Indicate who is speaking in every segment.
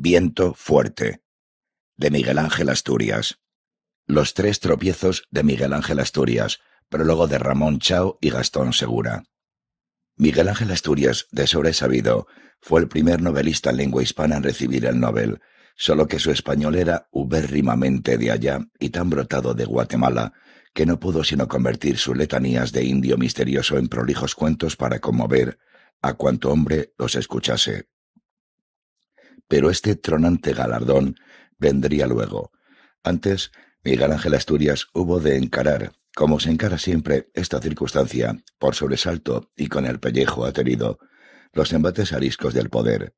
Speaker 1: Viento fuerte, de Miguel Ángel Asturias. Los tres tropiezos de Miguel Ángel Asturias, prólogo de Ramón Chao y Gastón Segura. Miguel Ángel Asturias, de sobresabido, fue el primer novelista en lengua hispana en recibir el Nobel, solo que su español era ubérrimamente de allá y tan brotado de Guatemala que no pudo sino convertir sus letanías de indio misterioso en prolijos cuentos para conmover a cuanto hombre los escuchase. Pero este tronante galardón vendría luego. Antes, Miguel Ángel Asturias hubo de encarar, como se encara siempre, esta circunstancia, por sobresalto y con el pellejo aterido, los embates ariscos del poder.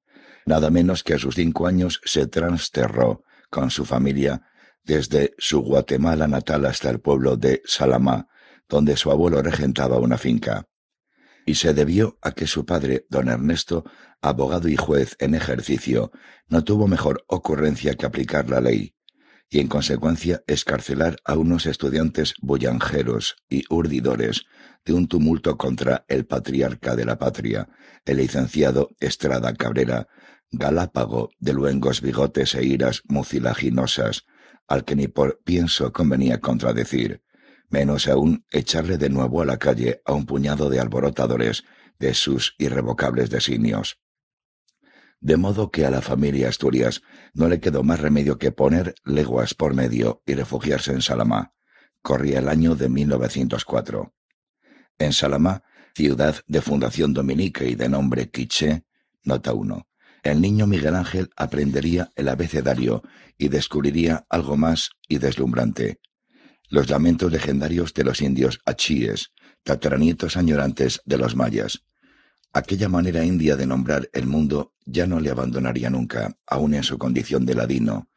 Speaker 1: Nada menos que a sus cinco años se transterró con su familia desde su Guatemala natal hasta el pueblo de Salamá, donde su abuelo regentaba una finca. Y se debió a que su padre, don Ernesto, abogado y juez en ejercicio, no tuvo mejor ocurrencia que aplicar la ley y en consecuencia escarcelar a unos estudiantes bullanjeros y urdidores de un tumulto contra el patriarca de la patria, el licenciado Estrada Cabrera, galápago de luengos bigotes e iras mucilaginosas, al que ni por pienso convenía contradecir, menos aún echarle de nuevo a la calle a un puñado de alborotadores de sus irrevocables designios de modo que a la familia Asturias no le quedó más remedio que poner leguas por medio y refugiarse en Salamá. Corría el año de 1904. En Salamá, ciudad de fundación dominica y de nombre Quiche, nota 1, el niño Miguel Ángel aprendería el abecedario y descubriría algo más y deslumbrante. Los lamentos legendarios de los indios achíes, tataranietos añorantes de los mayas, Aquella manera india de nombrar el mundo ya no le abandonaría nunca, aun en su condición de ladino,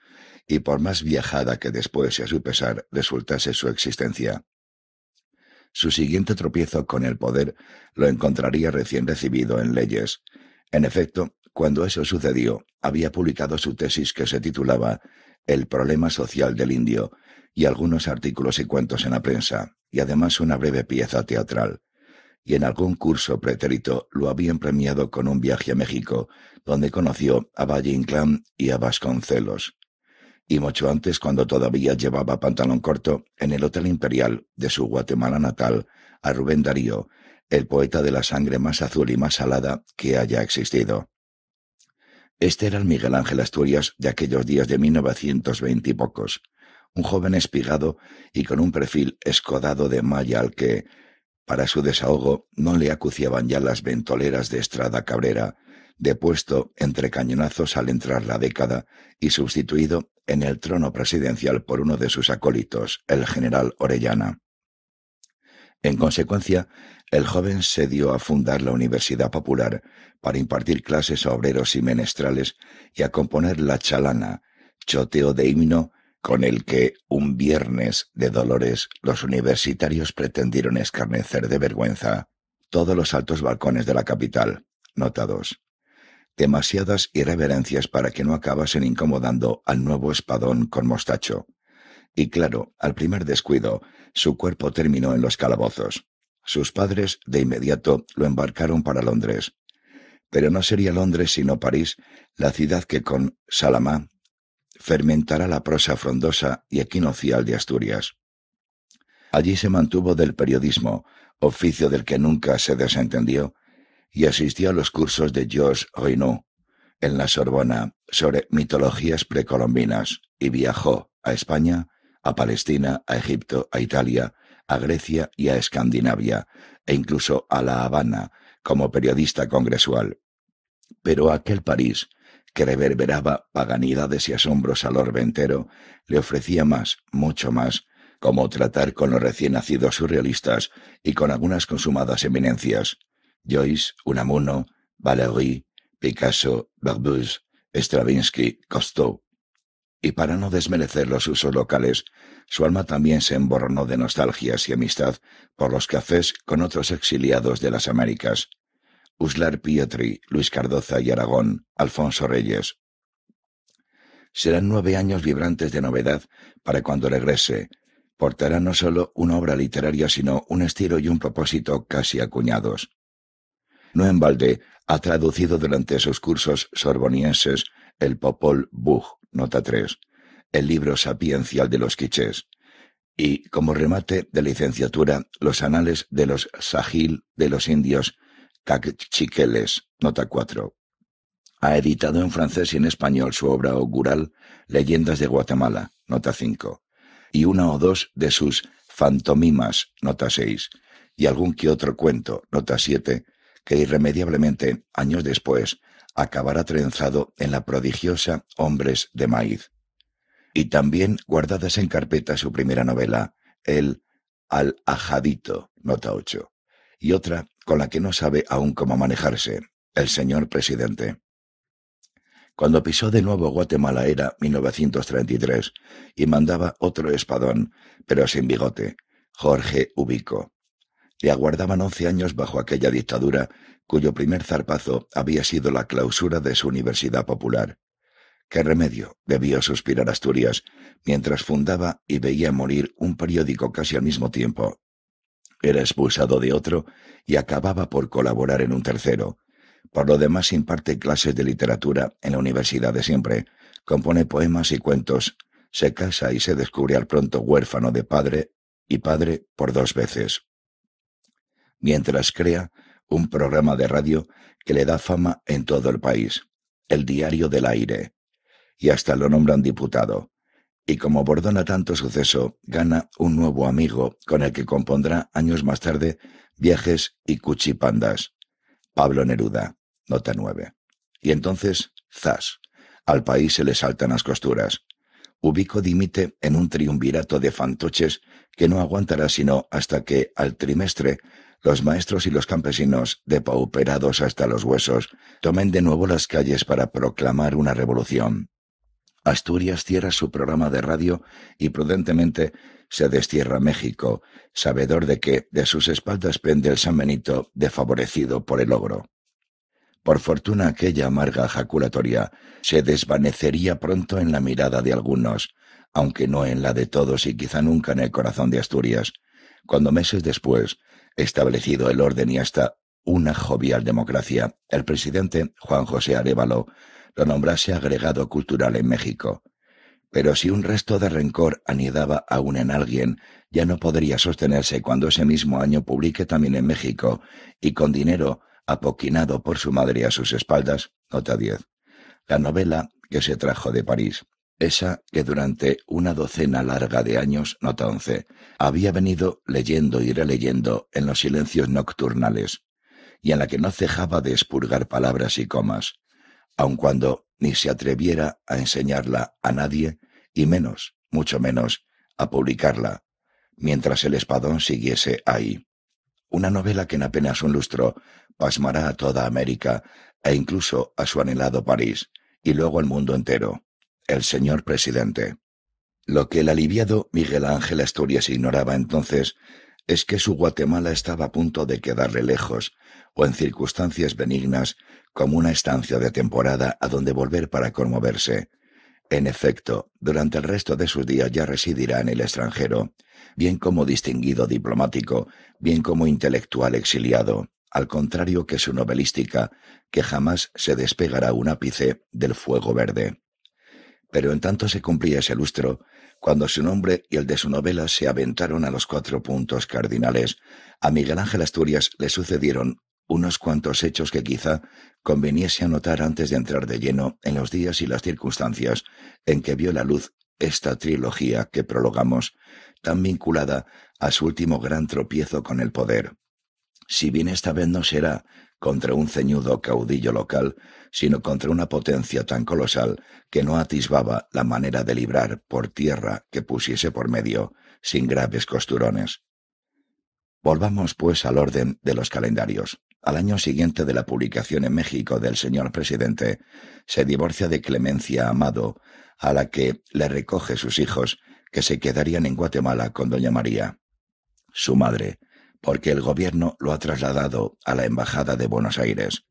Speaker 1: y por más viajada que después y a su pesar resultase su existencia. Su siguiente tropiezo con el poder lo encontraría recién recibido en leyes. En efecto, cuando eso sucedió, había publicado su tesis que se titulaba El problema social del indio, y algunos artículos y cuentos en la prensa, y además una breve pieza teatral y en algún curso pretérito lo habían premiado con un viaje a México, donde conoció a Valle Inclán y a Vasconcelos. Y mucho antes, cuando todavía llevaba pantalón corto, en el Hotel Imperial de su Guatemala natal, a Rubén Darío, el poeta de la sangre más azul y más salada que haya existido. Este era el Miguel Ángel Asturias de aquellos días de 1920 y pocos, un joven espigado y con un perfil escodado de malla al que, para su desahogo no le acuciaban ya las ventoleras de Estrada Cabrera, depuesto entre cañonazos al entrar la década y sustituido en el trono presidencial por uno de sus acólitos, el general Orellana. En consecuencia, el joven se dio a fundar la Universidad Popular para impartir clases a obreros y menestrales y a componer la chalana, choteo de himno con el que un viernes de dolores los universitarios pretendieron escarnecer de vergüenza todos los altos balcones de la capital. notados. Demasiadas irreverencias para que no acabasen incomodando al nuevo espadón con mostacho. Y claro, al primer descuido, su cuerpo terminó en los calabozos. Sus padres de inmediato lo embarcaron para Londres. Pero no sería Londres sino París, la ciudad que con Salamá fermentará la prosa frondosa y equinocial de Asturias. Allí se mantuvo del periodismo, oficio del que nunca se desentendió, y asistió a los cursos de Georges Reynaud en la Sorbona sobre mitologías precolombinas y viajó a España, a Palestina, a Egipto, a Italia, a Grecia y a Escandinavia, e incluso a La Habana como periodista congresual. Pero aquel París que reverberaba paganidades y asombros al orbe entero, le ofrecía más, mucho más, como tratar con los recién nacidos surrealistas y con algunas consumadas eminencias. Joyce, Unamuno, Valéry, Picasso, Barbus, Stravinsky, Cousteau. Y para no desmerecer los usos locales, su alma también se emborronó de nostalgias y amistad por los cafés con otros exiliados de las Américas. Uslar Pietri, Luis Cardoza y Aragón, Alfonso Reyes. Serán nueve años vibrantes de novedad para cuando regrese. Portará no solo una obra literaria, sino un estilo y un propósito casi acuñados. No en balde ha traducido durante sus cursos sorbonienses el Popol Vuh, nota 3, el libro sapiencial de los quichés, y, como remate de licenciatura, los anales de los Sahil de los indios Cacchiqueles, nota 4. Ha editado en francés y en español su obra augural Leyendas de Guatemala, nota 5, y una o dos de sus Fantomimas, nota 6, y algún que otro cuento, nota 7, que irremediablemente, años después, acabará trenzado en la prodigiosa Hombres de Maíz. Y también guardadas en carpeta su primera novela, el Al-Ajadito, nota 8, y otra con la que no sabe aún cómo manejarse, el señor presidente. Cuando pisó de nuevo Guatemala era 1933 y mandaba otro espadón, pero sin bigote, Jorge Ubico. Le aguardaban once años bajo aquella dictadura cuyo primer zarpazo había sido la clausura de su Universidad Popular. ¿Qué remedio? debió suspirar Asturias, mientras fundaba y veía morir un periódico casi al mismo tiempo, era expulsado de otro y acababa por colaborar en un tercero. Por lo demás imparte clases de literatura en la universidad de siempre, compone poemas y cuentos, se casa y se descubre al pronto huérfano de padre y padre por dos veces. Mientras crea un programa de radio que le da fama en todo el país, el Diario del Aire, y hasta lo nombran diputado y como bordona tanto suceso, gana un nuevo amigo con el que compondrá años más tarde Viajes y Cuchipandas, Pablo Neruda, nota 9. Y entonces, zas, al país se le saltan las costuras. Ubico dimite en un triunvirato de fantoches que no aguantará sino hasta que, al trimestre, los maestros y los campesinos, depauperados hasta los huesos, tomen de nuevo las calles para proclamar una revolución. Asturias cierra su programa de radio y prudentemente se destierra México, sabedor de que de sus espaldas pende el San Benito desfavorecido por el ogro. Por fortuna aquella amarga jaculatoria se desvanecería pronto en la mirada de algunos, aunque no en la de todos y quizá nunca en el corazón de Asturias, cuando meses después, establecido el orden y hasta una jovial democracia, el presidente Juan José Arevalo lo nombrase agregado cultural en México. Pero si un resto de rencor anidaba aún en alguien, ya no podría sostenerse cuando ese mismo año publique también en México, y con dinero apoquinado por su madre a sus espaldas, nota 10, la novela que se trajo de París esa que durante una docena larga de años, nota 11, había venido leyendo y releyendo en los silencios nocturnales, y en la que no cejaba de expurgar palabras y comas, aun cuando ni se atreviera a enseñarla a nadie, y menos, mucho menos, a publicarla, mientras el espadón siguiese ahí. Una novela que en apenas un lustro pasmará a toda América e incluso a su anhelado París, y luego al mundo entero. El señor presidente. Lo que el aliviado Miguel Ángel Asturias ignoraba entonces es que su Guatemala estaba a punto de quedarle lejos, o en circunstancias benignas como una estancia de temporada a donde volver para conmoverse. En efecto, durante el resto de sus días ya residirá en el extranjero, bien como distinguido diplomático, bien como intelectual exiliado, al contrario que su novelística, que jamás se despegará un ápice del fuego verde. Pero en tanto se cumplía ese lustro, cuando su nombre y el de su novela se aventaron a los cuatro puntos cardinales, a Miguel Ángel Asturias le sucedieron unos cuantos hechos que quizá conveniese anotar antes de entrar de lleno en los días y las circunstancias en que vio la luz esta trilogía que prologamos, tan vinculada a su último gran tropiezo con el poder. Si bien esta vez no será contra un ceñudo caudillo local, sino contra una potencia tan colosal que no atisbaba la manera de librar por tierra que pusiese por medio, sin graves costurones. Volvamos, pues, al orden de los calendarios. Al año siguiente de la publicación en México del señor presidente, se divorcia de Clemencia Amado, a la que le recoge sus hijos, que se quedarían en Guatemala con doña María, su madre, porque el gobierno lo ha trasladado a la Embajada de Buenos Aires.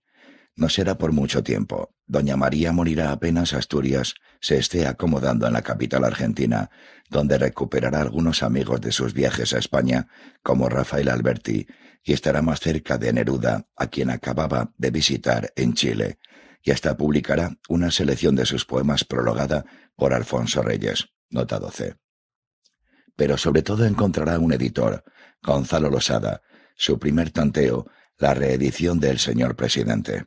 Speaker 1: No será por mucho tiempo. Doña María morirá apenas Asturias se esté acomodando en la capital argentina, donde recuperará algunos amigos de sus viajes a España, como Rafael Alberti, y estará más cerca de Neruda, a quien acababa de visitar en Chile, y hasta publicará una selección de sus poemas prologada por Alfonso Reyes, nota 12. Pero sobre todo encontrará un editor, Gonzalo Losada, su primer tanteo, la reedición del señor presidente.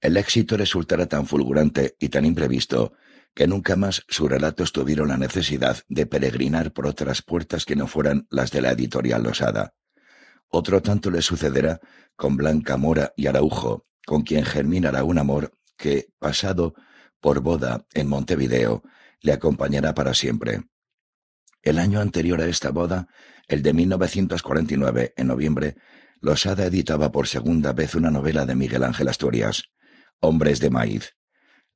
Speaker 1: El éxito resultará tan fulgurante y tan imprevisto que nunca más sus relatos tuvieron la necesidad de peregrinar por otras puertas que no fueran las de la editorial Losada. Otro tanto le sucederá con Blanca Mora y Araujo, con quien germinará un amor que, pasado por boda en Montevideo, le acompañará para siempre. El año anterior a esta boda, el de 1949, en noviembre, Losada editaba por segunda vez una novela de Miguel Ángel Asturias, Hombres de Maíz.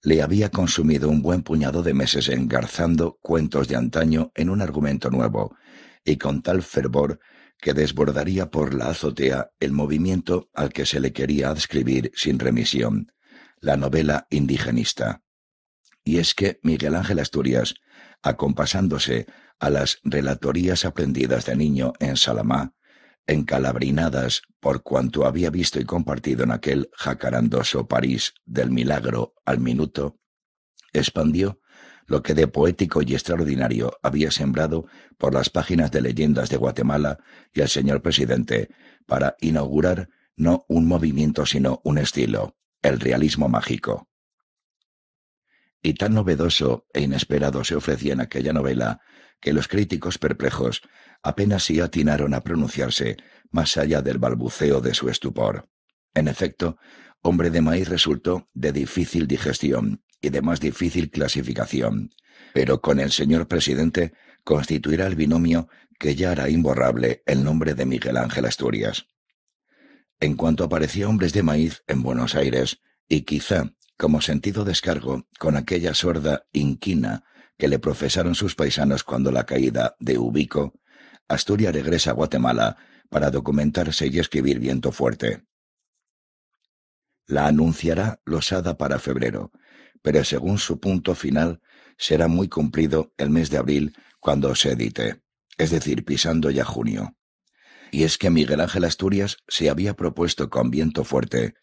Speaker 1: Le había consumido un buen puñado de meses engarzando cuentos de antaño en un argumento nuevo, y con tal fervor que desbordaría por la azotea el movimiento al que se le quería adscribir sin remisión, la novela indigenista. Y es que Miguel Ángel Asturias, acompasándose a las relatorías aprendidas de niño en Salamá, encalabrinadas por cuanto había visto y compartido en aquel jacarandoso París del milagro al minuto, expandió lo que de poético y extraordinario había sembrado por las páginas de leyendas de Guatemala y el señor presidente, para inaugurar no un movimiento sino un estilo, el realismo mágico. Y tan novedoso e inesperado se ofrecía en aquella novela que los críticos perplejos apenas si atinaron a pronunciarse más allá del balbuceo de su estupor. En efecto, Hombre de maíz resultó de difícil digestión y de más difícil clasificación, pero con el señor presidente constituirá el binomio que ya hará imborrable el nombre de Miguel Ángel Asturias. En cuanto aparecía Hombres de Maíz en Buenos Aires, y quizá como sentido descargo con aquella sorda inquina que le profesaron sus paisanos cuando la caída de Ubico, Asturias regresa a Guatemala para documentarse y escribir viento fuerte. La anunciará Losada para febrero, pero según su punto final será muy cumplido el mes de abril cuando se edite, es decir, pisando ya junio. Y es que Miguel Ángel Asturias se había propuesto con viento fuerte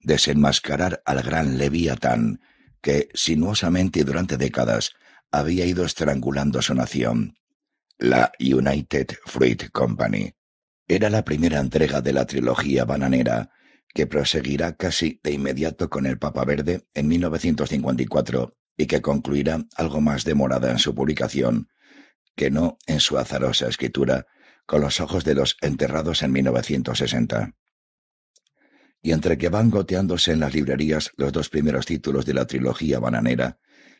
Speaker 1: desenmascarar al gran Leviatán, que sinuosamente y durante décadas había ido estrangulando a su nación. La United Fruit Company era la primera entrega de la trilogía bananera que proseguirá casi de inmediato con el Papa Verde en 1954 y que concluirá algo más demorada en su publicación que no en su azarosa escritura con los ojos de los enterrados en 1960. Y entre que van goteándose en las librerías los dos primeros títulos de la trilogía bananera,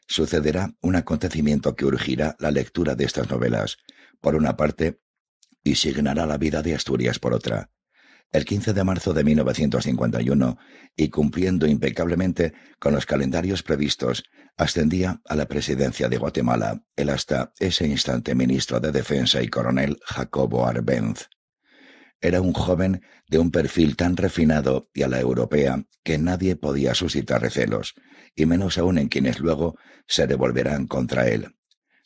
Speaker 1: sucederá un acontecimiento que urgirá la lectura de estas novelas, por una parte, y signará la vida de Asturias por otra el 15 de marzo de 1951 y cumpliendo impecablemente con los calendarios previstos, ascendía a la presidencia de Guatemala el hasta ese instante ministro de Defensa y coronel Jacobo Arbenz. Era un joven de un perfil tan refinado y a la europea que nadie podía suscitar recelos, y menos aún en quienes luego se devolverán contra él.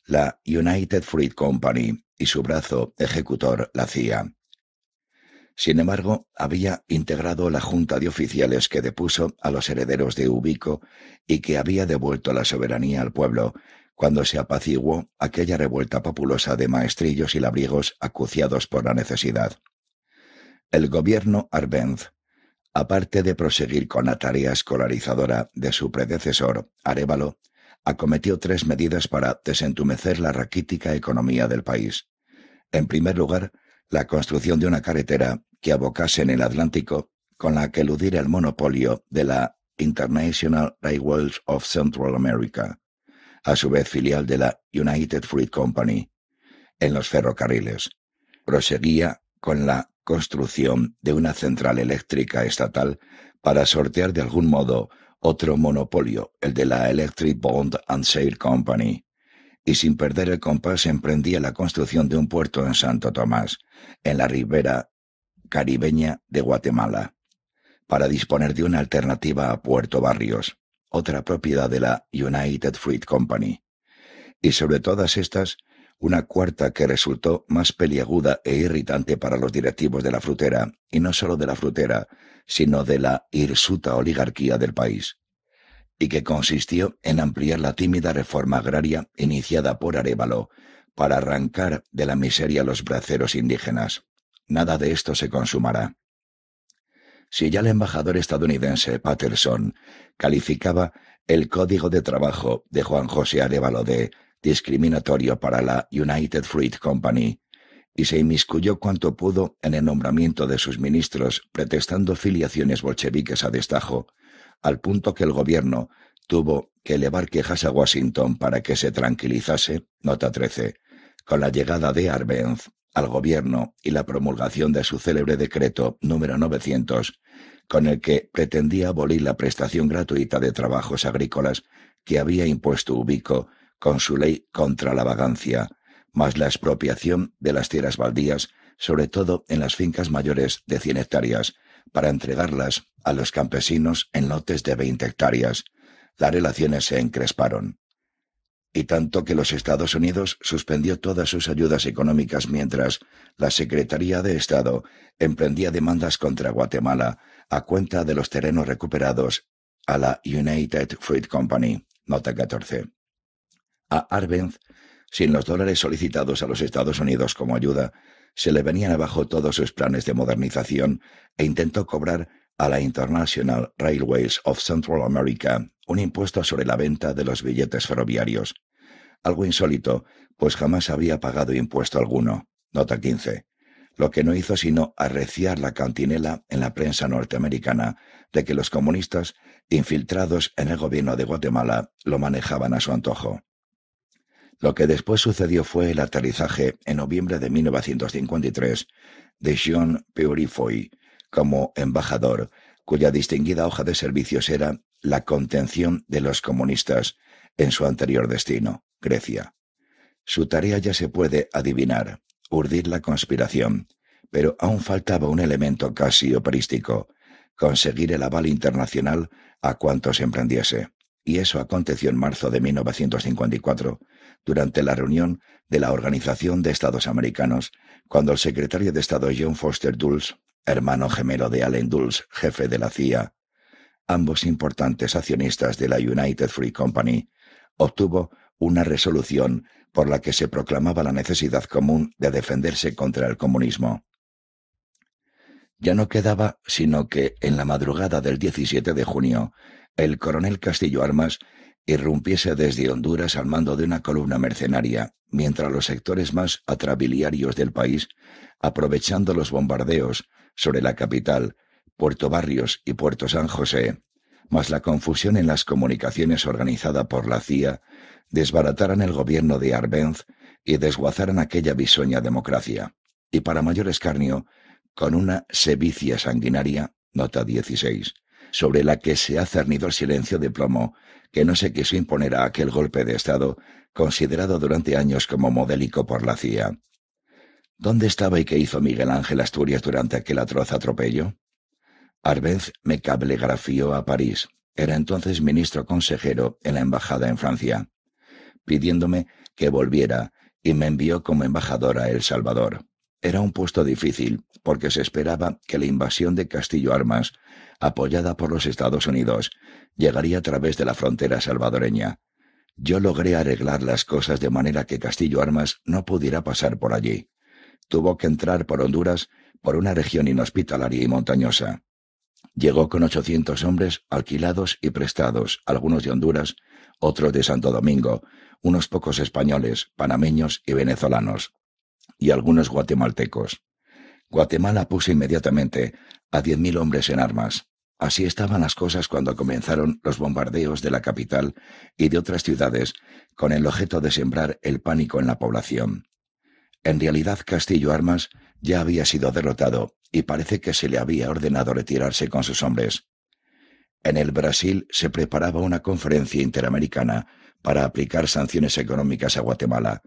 Speaker 1: La United Fruit Company y su brazo ejecutor, la CIA sin embargo, había integrado la junta de oficiales que depuso a los herederos de Ubico y que había devuelto la soberanía al pueblo, cuando se apaciguó aquella revuelta populosa de maestrillos y labriegos acuciados por la necesidad. El gobierno Arbenz, aparte de proseguir con la tarea escolarizadora de su predecesor, Arévalo, acometió tres medidas para desentumecer la raquítica economía del país. En primer lugar, la construcción de una carretera que abocase en el Atlántico con la que eludir el monopolio de la International Railways of Central America, a su vez filial de la United Fruit Company, en los ferrocarriles. Proseguía con la construcción de una central eléctrica estatal para sortear de algún modo otro monopolio, el de la Electric Bond and Sale Company, y sin perder el compás emprendía la construcción de un puerto en Santo Tomás, en la ribera caribeña de Guatemala, para disponer de una alternativa a Puerto Barrios, otra propiedad de la United Fruit Company, y sobre todas estas, una cuarta que resultó más peliaguda e irritante para los directivos de la frutera, y no solo de la frutera, sino de la hirsuta oligarquía del país, y que consistió en ampliar la tímida reforma agraria iniciada por Arevalo para arrancar de la miseria los braceros indígenas. Nada de esto se consumará. Si ya el embajador estadounidense Patterson calificaba el código de trabajo de Juan José Arevalo de discriminatorio para la United Fruit Company, y se inmiscuyó cuanto pudo en el nombramiento de sus ministros, pretextando filiaciones bolcheviques a destajo, al punto que el gobierno tuvo que elevar quejas a Washington para que se tranquilizase, nota 13, con la llegada de Arbenz al gobierno y la promulgación de su célebre decreto número 900, con el que pretendía abolir la prestación gratuita de trabajos agrícolas que había impuesto Ubico con su ley contra la vagancia, más la expropiación de las tierras baldías, sobre todo en las fincas mayores de 100 hectáreas, para entregarlas a los campesinos en lotes de 20 hectáreas. Las relaciones se encresparon y tanto que los Estados Unidos suspendió todas sus ayudas económicas mientras la Secretaría de Estado emprendía demandas contra Guatemala a cuenta de los terrenos recuperados a la United Fruit Company, nota 14. A Arbenz, sin los dólares solicitados a los Estados Unidos como ayuda, se le venían abajo todos sus planes de modernización e intentó cobrar a la International Railways of Central America un impuesto sobre la venta de los billetes ferroviarios. Algo insólito, pues jamás había pagado impuesto alguno. Nota 15. Lo que no hizo sino arreciar la cantinela en la prensa norteamericana de que los comunistas, infiltrados en el gobierno de Guatemala, lo manejaban a su antojo. Lo que después sucedió fue el aterrizaje en noviembre de 1953 de Jean Purifoy, como embajador, cuya distinguida hoja de servicios era la contención de los comunistas en su anterior destino, Grecia. Su tarea ya se puede adivinar, urdir la conspiración, pero aún faltaba un elemento casi operístico, conseguir el aval internacional a cuantos emprendiese. Y eso aconteció en marzo de 1954, durante la reunión de la Organización de Estados Americanos, cuando el secretario de Estado John Foster Dulles hermano gemelo de Allen Dulles, jefe de la CIA, ambos importantes accionistas de la United Free Company, obtuvo una resolución por la que se proclamaba la necesidad común de defenderse contra el comunismo. Ya no quedaba sino que en la madrugada del 17 de junio el coronel Castillo Armas irrumpiese desde Honduras al mando de una columna mercenaria, mientras los sectores más atrabiliarios del país, aprovechando los bombardeos, sobre la capital, Puerto Barrios y Puerto San José, más la confusión en las comunicaciones organizada por la CIA, desbarataran el gobierno de Arbenz y desguazaran aquella bisoña democracia. Y para mayor escarnio, con una sevicia sanguinaria, nota 16, sobre la que se ha cernido el silencio de plomo que no se quiso imponer a aquel golpe de Estado considerado durante años como modélico por la CIA. ¿Dónde estaba y qué hizo Miguel Ángel Asturias durante aquel atroz atropello? Arbenz me cablegrafió a París. Era entonces ministro consejero en la embajada en Francia, pidiéndome que volviera y me envió como embajadora a El Salvador. Era un puesto difícil, porque se esperaba que la invasión de Castillo Armas, apoyada por los Estados Unidos, llegaría a través de la frontera salvadoreña. Yo logré arreglar las cosas de manera que Castillo Armas no pudiera pasar por allí. Tuvo que entrar por Honduras, por una región inhospitalaria y montañosa. Llegó con ochocientos hombres alquilados y prestados, algunos de Honduras, otros de Santo Domingo, unos pocos españoles, panameños y venezolanos, y algunos guatemaltecos. Guatemala puso inmediatamente a diez mil hombres en armas. Así estaban las cosas cuando comenzaron los bombardeos de la capital y de otras ciudades con el objeto de sembrar el pánico en la población. En realidad Castillo Armas ya había sido derrotado y parece que se le había ordenado retirarse con sus hombres. En el Brasil se preparaba una conferencia interamericana para aplicar sanciones económicas a Guatemala,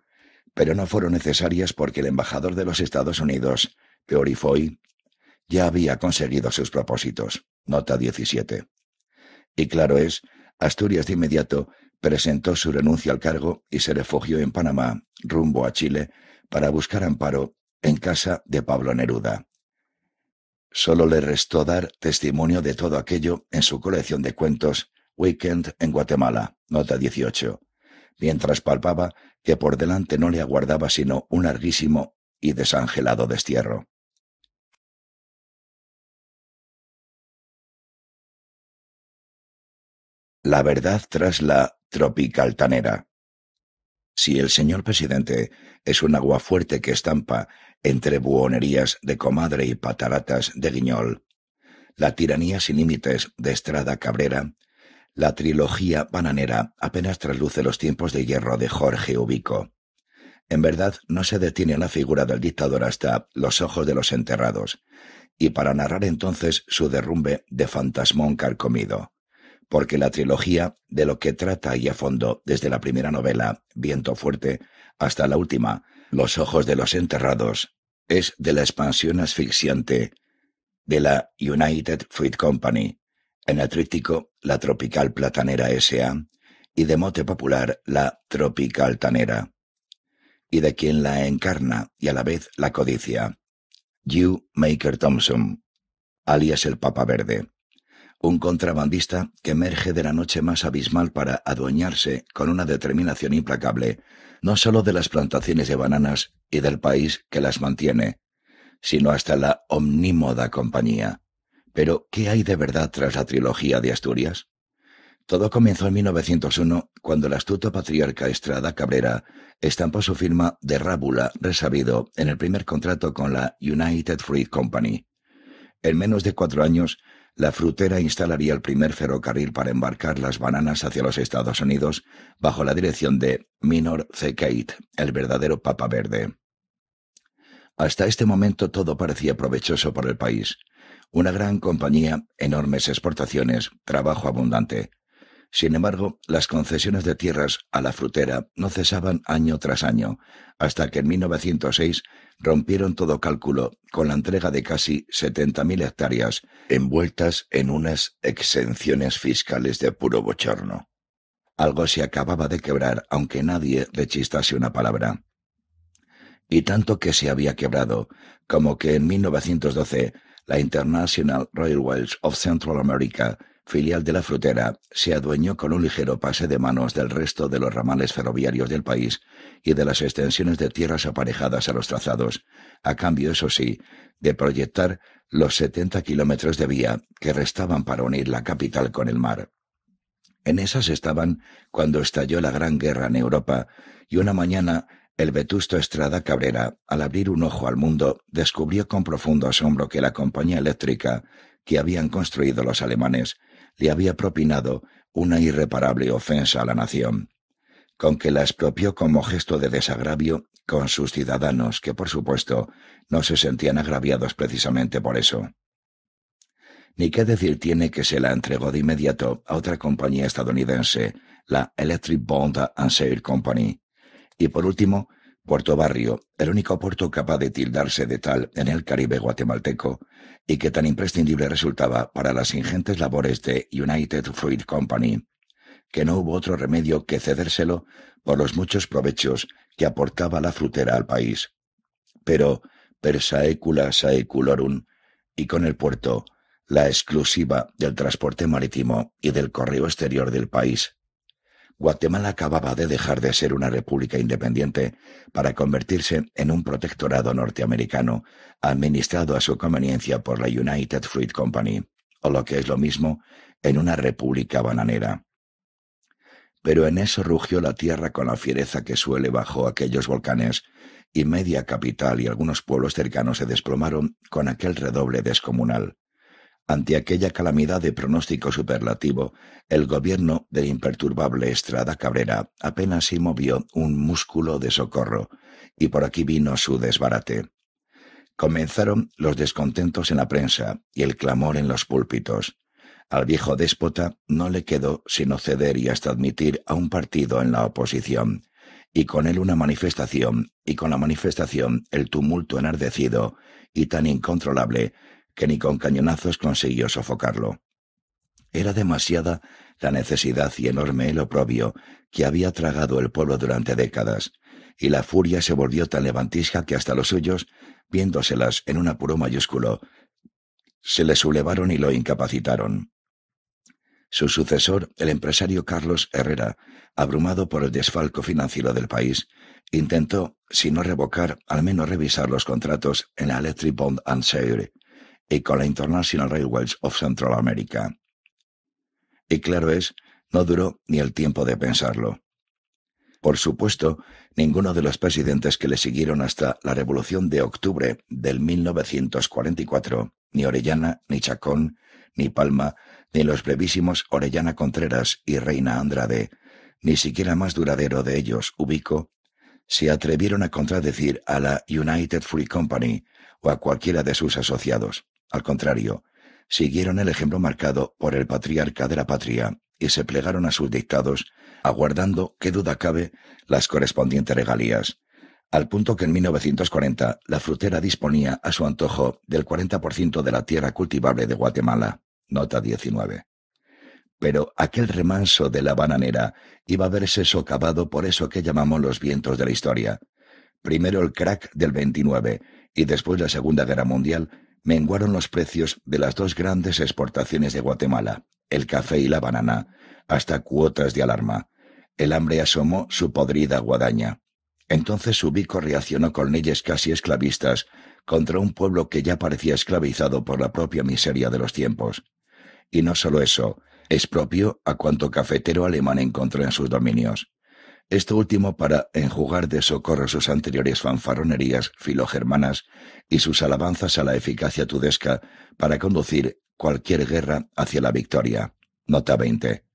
Speaker 1: pero no fueron necesarias porque el embajador de los Estados Unidos, Peorifoy, ya había conseguido sus propósitos. Nota 17. Y claro es, Asturias de inmediato presentó su renuncia al cargo y se refugió en Panamá, rumbo a Chile, para buscar amparo en casa de Pablo Neruda. Solo le restó dar testimonio de todo aquello en su colección de cuentos Weekend en Guatemala, nota 18, mientras palpaba que por delante no le aguardaba sino un larguísimo y
Speaker 2: desangelado destierro.
Speaker 1: La verdad tras la tropical tanera si el señor presidente es un agua fuerte que estampa entre buhonerías de comadre y pataratas de guiñol, la tiranía sin límites de Estrada Cabrera, la trilogía bananera apenas trasluce los tiempos de hierro de Jorge Ubico. En verdad, no se detiene la figura del dictador hasta los ojos de los enterrados, y para narrar entonces su derrumbe de fantasmón carcomido porque la trilogía de lo que trata y a fondo desde la primera novela, Viento Fuerte, hasta la última, Los Ojos de los Enterrados, es de la expansión asfixiante de la United Fruit Company, en el tríptico La Tropical Platanera S.A. y de mote popular La Tropical Tanera, y de quien la encarna y a la vez la codicia, Hugh Maker Thompson, alias el Papa Verde un contrabandista que emerge de la noche más abismal para adueñarse con una determinación implacable no sólo de las plantaciones de bananas y del país que las mantiene, sino hasta la omnímoda compañía. Pero, ¿qué hay de verdad tras la trilogía de Asturias? Todo comenzó en 1901, cuando el astuto patriarca Estrada Cabrera estampó su firma de Rábula resabido en el primer contrato con la United Fruit Company. En menos de cuatro años, la frutera instalaría el primer ferrocarril para embarcar las bananas hacia los Estados Unidos bajo la dirección de Minor C. Kate, el verdadero Papa Verde. Hasta este momento todo parecía provechoso para el país. Una gran compañía, enormes exportaciones, trabajo abundante. Sin embargo, las concesiones de tierras a la frutera no cesaban año tras año, hasta que en 1906 rompieron todo cálculo con la entrega de casi 70.000 hectáreas envueltas en unas exenciones fiscales de puro bochorno. Algo se acababa de quebrar aunque nadie chistase una palabra. Y tanto que se había quebrado, como que en 1912 la International Railways of Central America filial de la frutera, se adueñó con un ligero pase de manos del resto de los ramales ferroviarios del país y de las extensiones de tierras aparejadas a los trazados, a cambio, eso sí, de proyectar los setenta kilómetros de vía que restaban para unir la capital con el mar. En esas estaban cuando estalló la Gran Guerra en Europa y una mañana el vetusto Estrada Cabrera, al abrir un ojo al mundo, descubrió con profundo asombro que la compañía eléctrica que habían construido los alemanes le había propinado una irreparable ofensa a la nación, con que la expropió como gesto de desagravio con sus ciudadanos, que por supuesto no se sentían agraviados precisamente por eso. Ni qué decir tiene que se la entregó de inmediato a otra compañía estadounidense, la Electric Bond and Share Company, y por último Puerto Barrio, el único puerto capaz de tildarse de tal en el Caribe guatemalteco y que tan imprescindible resultaba para las ingentes labores de United Fruit Company, que no hubo otro remedio que cedérselo por los muchos provechos que aportaba la frutera al país. Pero per saecula saeculorum, y con el puerto, la exclusiva del transporte marítimo y del correo exterior del país Guatemala acababa de dejar de ser una república independiente para convertirse en un protectorado norteamericano administrado a su conveniencia por la United Fruit Company, o lo que es lo mismo, en una república bananera. Pero en eso rugió la tierra con la fiereza que suele bajo aquellos volcanes, y media capital y algunos pueblos cercanos se desplomaron con aquel redoble descomunal. Ante aquella calamidad de pronóstico superlativo, el gobierno del imperturbable Estrada Cabrera apenas se movió un músculo de socorro, y por aquí vino su desbarate. Comenzaron los descontentos en la prensa y el clamor en los púlpitos. Al viejo déspota no le quedó sino ceder y hasta admitir a un partido en la oposición, y con él una manifestación, y con la manifestación el tumulto enardecido y tan incontrolable que ni con cañonazos consiguió sofocarlo. Era demasiada la necesidad y enorme el oprobio que había tragado el pueblo durante décadas, y la furia se volvió tan levantisca que hasta los suyos, viéndoselas en un apuro mayúsculo, se le sublevaron y lo incapacitaron. Su sucesor, el empresario Carlos Herrera, abrumado por el desfalco financiero del país, intentó, si no revocar, al menos revisar los contratos en la Bond and y con la International Railways of Central America. Y claro es, no duró ni el tiempo de pensarlo. Por supuesto, ninguno de los presidentes que le siguieron hasta la Revolución de Octubre del 1944, ni Orellana, ni Chacón, ni Palma, ni los brevísimos Orellana Contreras y Reina Andrade, ni siquiera más duradero de ellos, Ubico, se atrevieron a contradecir a la United Free Company o a cualquiera de sus asociados. Al contrario, siguieron el ejemplo marcado por el patriarca de la patria y se plegaron a sus dictados, aguardando, qué duda cabe, las correspondientes regalías, al punto que en 1940 la frutera disponía a su antojo del 40% de la tierra cultivable de Guatemala, nota 19. Pero aquel remanso de la bananera iba a verse socavado por eso que llamamos los vientos de la historia. Primero el crack del 29 y después la Segunda Guerra Mundial menguaron los precios de las dos grandes exportaciones de Guatemala, el café y la banana, hasta cuotas de alarma. El hambre asomó su podrida guadaña. Entonces Ubico reaccionó con leyes casi esclavistas contra un pueblo que ya parecía esclavizado por la propia miseria de los tiempos. Y no solo eso, es propio a cuanto cafetero alemán encontró en sus dominios esto último para enjugar de socorro sus anteriores fanfarronerías filogermanas y sus alabanzas a la eficacia tudesca para conducir cualquier guerra hacia la victoria. Nota 20.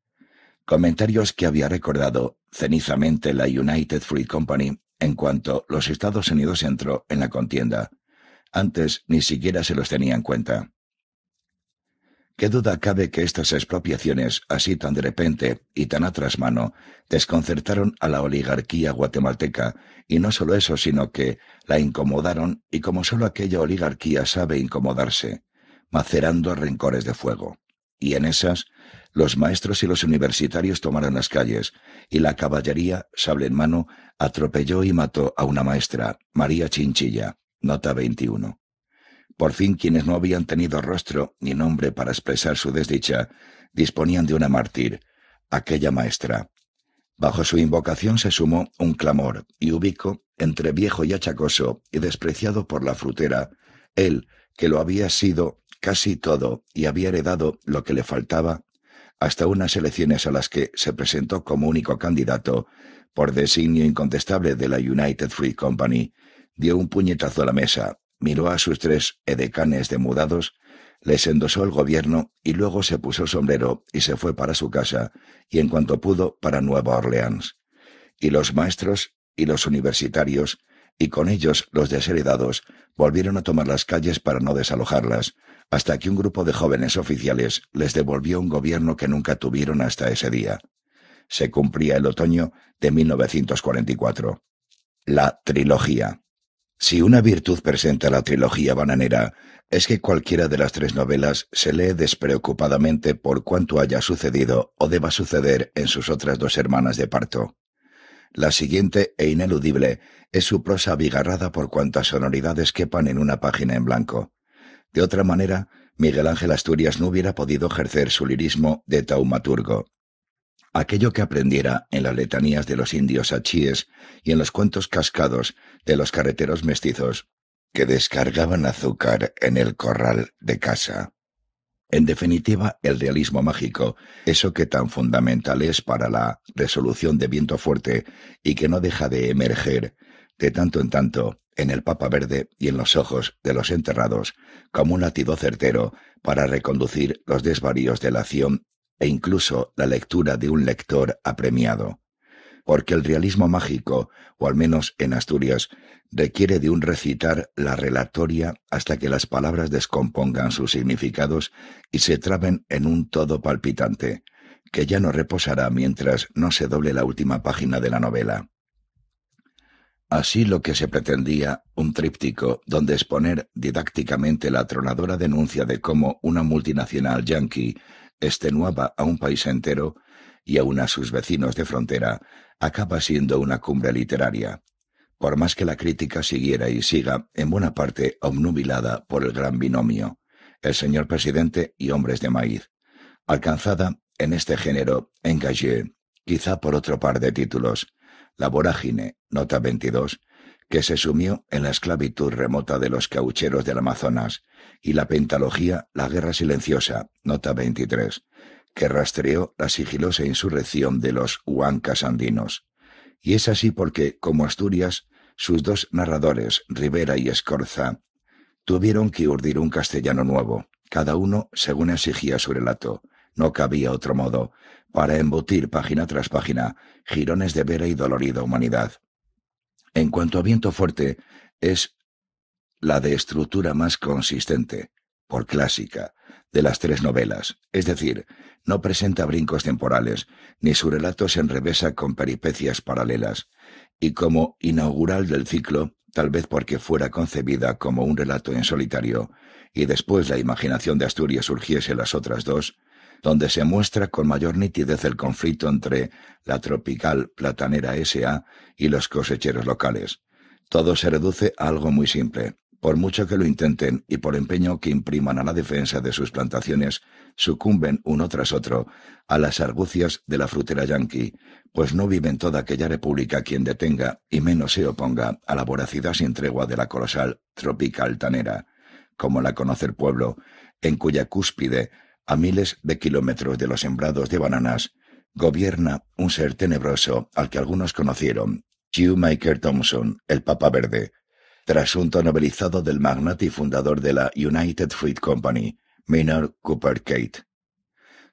Speaker 1: Comentarios que había recordado cenizamente la United Free Company en cuanto los Estados Unidos entró en la contienda. Antes ni siquiera se los tenía en cuenta. Qué duda cabe que estas expropiaciones, así tan de repente y tan a trasmano, desconcertaron a la oligarquía guatemalteca, y no solo eso, sino que la incomodaron y como solo aquella oligarquía sabe incomodarse, macerando rencores de fuego. Y en esas, los maestros y los universitarios tomaron las calles, y la caballería, sable en mano, atropelló y mató a una maestra, María Chinchilla, nota 21. Por fin quienes no habían tenido rostro ni nombre para expresar su desdicha, disponían de una mártir, aquella maestra. Bajo su invocación se sumó un clamor, y Ubico, entre viejo y achacoso, y despreciado por la frutera, él, que lo había sido casi todo y había heredado lo que le faltaba, hasta unas elecciones a las que se presentó como único candidato, por designio incontestable de la United Free Company, dio un puñetazo a la mesa miró a sus tres edecanes demudados, les endosó el gobierno y luego se puso sombrero y se fue para su casa y en cuanto pudo para Nueva Orleans. Y los maestros y los universitarios y con ellos los desheredados volvieron a tomar las calles para no desalojarlas, hasta que un grupo de jóvenes oficiales les devolvió un gobierno que nunca tuvieron hasta ese día. Se cumplía el otoño de 1944. La trilogía. Si una virtud presenta la trilogía bananera, es que cualquiera de las tres novelas se lee despreocupadamente por cuanto haya sucedido o deba suceder en sus otras dos hermanas de parto. La siguiente e ineludible es su prosa abigarrada por cuantas sonoridades quepan en una página en blanco. De otra manera, Miguel Ángel Asturias no hubiera podido ejercer su lirismo de taumaturgo, aquello que aprendiera en las letanías de los indios achíes y en los cuentos cascados de los carreteros mestizos que descargaban azúcar en el corral de casa. En definitiva, el realismo mágico, eso que tan fundamental es para la resolución de viento fuerte y que no deja de emerger de tanto en tanto en el papa verde y en los ojos de los enterrados como un latido certero para reconducir los desvaríos de la acción e incluso la lectura de un lector apremiado, porque el realismo mágico, o al menos en Asturias, requiere de un recitar la relatoria hasta que las palabras descompongan sus significados y se traben en un todo palpitante, que ya no reposará mientras no se doble la última página de la novela. Así lo que se pretendía, un tríptico donde exponer didácticamente la atronadora denuncia de cómo una multinacional yanqui extenuaba a un país entero y aun a sus vecinos de frontera, acaba siendo una cumbre literaria, por más que la crítica siguiera y siga en buena parte obnubilada por el gran binomio, el señor presidente y hombres de maíz, alcanzada en este género en quizá por otro par de títulos, La vorágine, nota 22, que se sumió en la esclavitud remota de los caucheros del Amazonas, y la pentalogía La Guerra Silenciosa, nota 23, que rastreó la sigilosa insurrección de los huancas andinos. Y es así porque, como Asturias, sus dos narradores, Rivera y Escorza, tuvieron que urdir un castellano nuevo, cada uno según exigía su relato. No cabía otro modo, para embutir página tras página jirones de vera y dolorida humanidad. En cuanto a viento fuerte, es la de estructura más consistente, por clásica, de las tres novelas, es decir, no presenta brincos temporales, ni su relato se enrevesa con peripecias paralelas, y como inaugural del ciclo, tal vez porque fuera concebida como un relato en solitario, y después la imaginación de Asturias surgiese las otras dos, donde se muestra con mayor nitidez el conflicto entre la tropical platanera SA y los cosecheros locales. Todo se reduce a algo muy simple, por mucho que lo intenten y por empeño que impriman a la defensa de sus plantaciones, sucumben uno tras otro a las argucias de la frutera yanqui, pues no vive en toda aquella república quien detenga y menos se oponga a la voracidad sin tregua de la colosal tropical altanera, como la conoce el pueblo, en cuya cúspide, a miles de kilómetros de los sembrados de bananas, gobierna un ser tenebroso al que algunos conocieron, Hugh Maker Thompson, el Papa Verde, trasunto novelizado del magnate y fundador de la United Fruit Company, Minor Cooper Kate.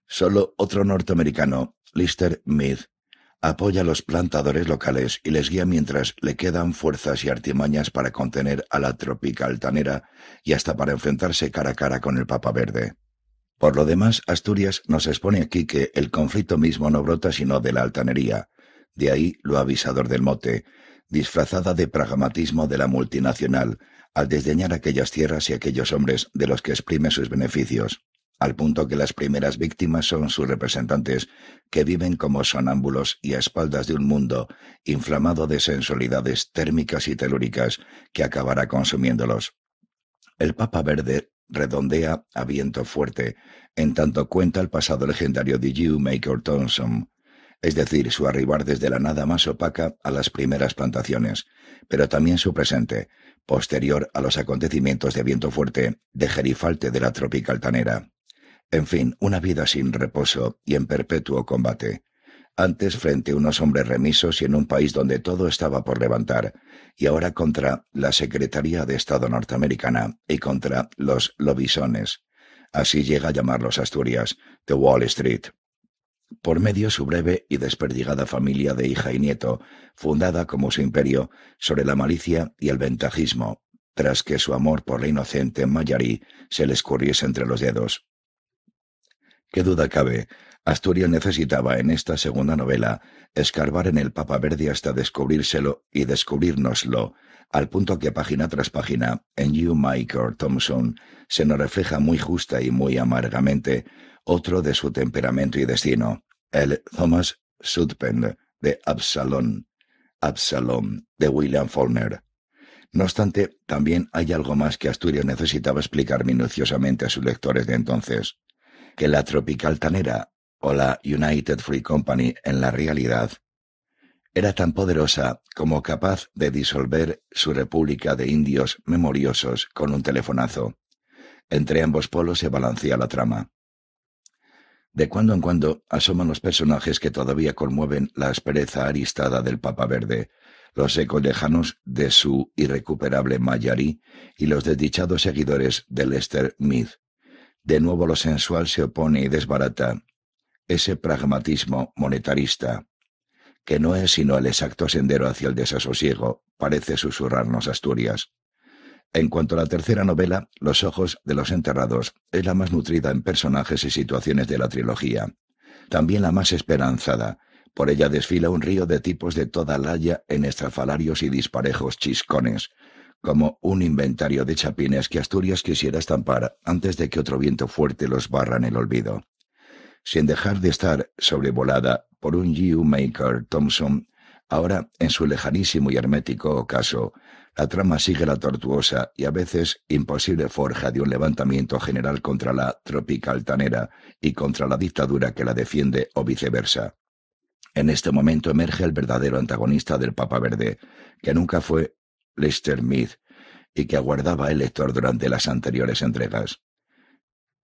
Speaker 1: Solo otro norteamericano, Lister Mead, apoya a los plantadores locales y les guía mientras le quedan fuerzas y artimañas para contener a la tropical altanera y hasta para enfrentarse cara a cara con el Papa Verde. Por lo demás, Asturias nos expone aquí que el conflicto mismo no brota sino de la altanería, de ahí lo avisador del mote, disfrazada de pragmatismo de la multinacional, al desdeñar aquellas tierras y aquellos hombres de los que exprime sus beneficios, al punto que las primeras víctimas son sus representantes, que viven como sonámbulos y a espaldas de un mundo inflamado de sensualidades térmicas y telúricas que acabará consumiéndolos. El Papa Verde redondea a viento fuerte, en tanto cuenta el pasado legendario de Hugh Maker Thompson, es decir, su arribar desde la nada más opaca a las primeras plantaciones, pero también su presente, posterior a los acontecimientos de viento fuerte de Gerifalte de la altanera. En fin, una vida sin reposo y en perpetuo combate. Antes frente a unos hombres remisos y en un país donde todo estaba por levantar, y ahora contra la Secretaría de Estado norteamericana y contra los lobisones. Así llega a llamarlos Asturias, The Wall Street por medio su breve y desperdigada familia de hija y nieto, fundada como su imperio sobre la malicia y el ventajismo, tras que su amor por la inocente Mayari se le escurriese entre los dedos. Qué duda cabe, Asturias necesitaba en esta segunda novela escarbar en el Papa Verde hasta descubrírselo y descubrírnoslo, al punto que página tras página en You Michael Thompson se nos refleja muy justa y muy amargamente otro de su temperamento y destino, el Thomas Sutpen de Absalom, Absalom de William Faulkner. No obstante, también hay algo más que Asturias necesitaba explicar minuciosamente a sus lectores de entonces, que la Tropical Tanera o la United Free Company en la realidad era tan poderosa como capaz de disolver su república de indios memoriosos con un telefonazo. Entre ambos polos se balancea la trama. De cuando en cuando asoman los personajes que todavía conmueven la aspereza aristada del Papa Verde, los ecos lejanos de su irrecuperable Mayari y los desdichados seguidores de Lester Mead. De nuevo lo sensual se opone y desbarata ese pragmatismo monetarista, que no es sino el exacto sendero hacia el desasosiego, parece susurrarnos Asturias. En cuanto a la tercera novela, Los ojos de los enterrados es la más nutrida en personajes y situaciones de la trilogía, también la más esperanzada. Por ella desfila un río de tipos de toda laya en estrafalarios y disparejos chiscones, como un inventario de chapines que Asturias quisiera estampar antes de que otro viento fuerte los barra en el olvido. Sin dejar de estar sobrevolada por un Hugh Maker Thompson, ahora en su lejanísimo y hermético ocaso, la trama sigue la tortuosa y a veces imposible forja de un levantamiento general contra la altanera y contra la dictadura que la defiende o viceversa. En este momento emerge el verdadero antagonista del Papa Verde, que nunca fue Lester Mead y que aguardaba el lector durante las anteriores entregas.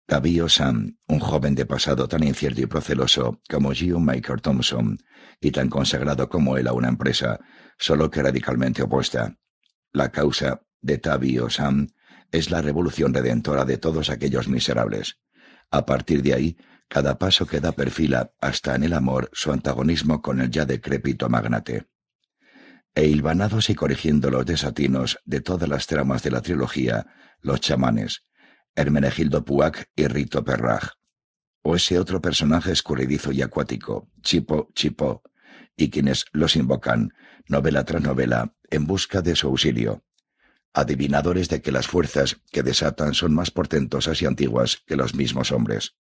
Speaker 1: Davio Sam, un joven de pasado tan incierto y proceloso como Gio Michael Thompson, y tan consagrado como él a una empresa, solo que radicalmente opuesta, la causa de Tavi o Sam es la revolución redentora de todos aquellos miserables. A partir de ahí, cada paso que da perfila hasta en el amor su antagonismo con el ya decrépito magnate. E hilvanados y corrigiendo los desatinos de todas las tramas de la trilogía, los chamanes, Hermenegildo Puac y Rito Perraj. O ese otro personaje escurridizo y acuático, Chipo Chipo, y quienes los invocan, novela tras novela, en busca de su auxilio. Adivinadores de que las fuerzas que desatan son más portentosas y antiguas que los mismos hombres.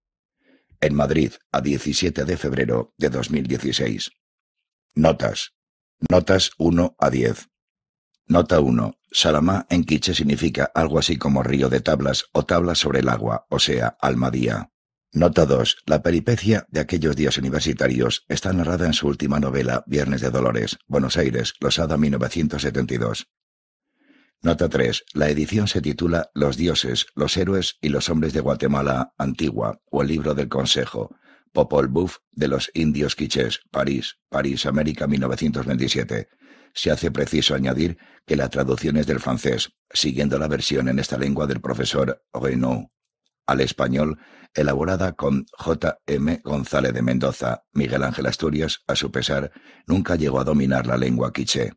Speaker 1: En Madrid, a 17 de febrero de 2016. Notas. Notas 1 a 10. Nota 1. Salamá en quiche significa algo así como río de tablas o tablas sobre el agua, o sea, Almadía. Nota 2. La peripecia de aquellos días universitarios está narrada en su última novela, Viernes de Dolores, Buenos Aires, Losada 1972. Nota 3. La edición se titula Los dioses, los héroes y los hombres de Guatemala Antigua, o el libro del Consejo, Popol Vuh de los indios quichés, París, París, América 1927. Se hace preciso añadir que la traducción es del francés, siguiendo la versión en esta lengua del profesor Renaud al español, elaborada con J. M. González de Mendoza, Miguel Ángel Asturias, a su pesar, nunca llegó a dominar la lengua quiché.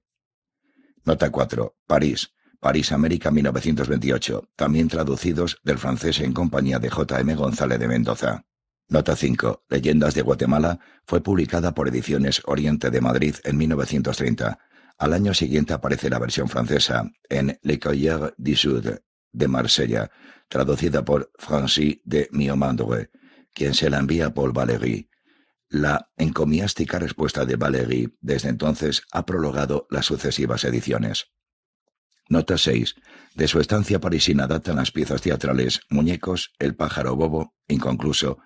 Speaker 1: Nota 4. París. París, América, 1928. También traducidos del francés en compañía de J. M. González de Mendoza. Nota 5. Leyendas de Guatemala fue publicada por Ediciones Oriente de Madrid en 1930. Al año siguiente aparece la versión francesa en Le Collier du Sud de Marsella, traducida por Francis de Miomandre, quien se la envía a Paul Valéry. La encomiástica respuesta de Valéry desde entonces ha prologado las sucesivas ediciones. Nota 6. De su estancia parisina datan las piezas teatrales Muñecos, El pájaro bobo, inconcluso,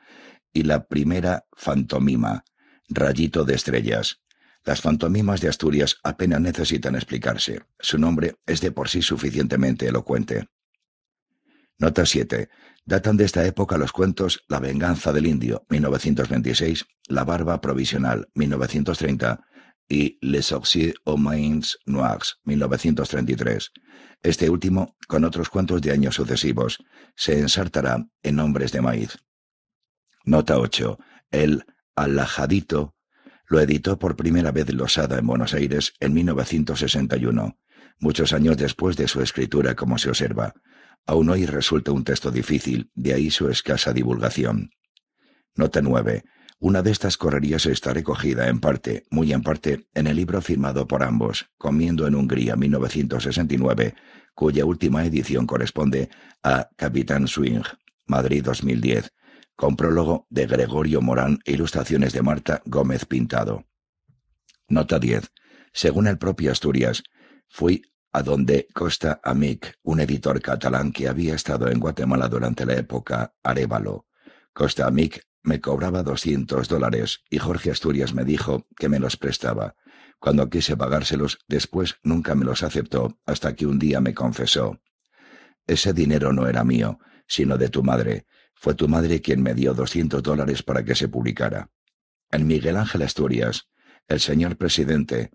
Speaker 1: y la primera Fantomima, Rayito de Estrellas. Las fantomimas de Asturias apenas necesitan explicarse. Su nombre es de por sí suficientemente elocuente. Nota 7. Datan de esta época los cuentos La venganza del indio, 1926, La barba provisional, 1930, y Les oxides aux Mains Noirs, 1933. Este último, con otros cuentos de años sucesivos, se ensartará en Hombres de Maíz. Nota 8. El Alajadito lo editó por primera vez Losada en Buenos Aires en 1961, muchos años después de su escritura como se observa. Aún hoy resulta un texto difícil, de ahí su escasa divulgación. Nota 9. Una de estas correrías está recogida en parte, muy en parte, en el libro firmado por ambos, Comiendo en Hungría 1969, cuya última edición corresponde a Capitán Swing, Madrid 2010, con prólogo de Gregorio Morán e ilustraciones de Marta Gómez Pintado. Nota 10. Según el propio Asturias, fui a donde Costa Amic, un editor catalán que había estado en Guatemala durante la época arévalo Costa Amic me cobraba 200 dólares y Jorge Asturias me dijo que me los prestaba. Cuando quise pagárselos, después nunca me los aceptó hasta que un día me confesó. Ese dinero no era mío, sino de tu madre. Fue tu madre quien me dio 200 dólares para que se publicara. En Miguel Ángel Asturias, el señor presidente,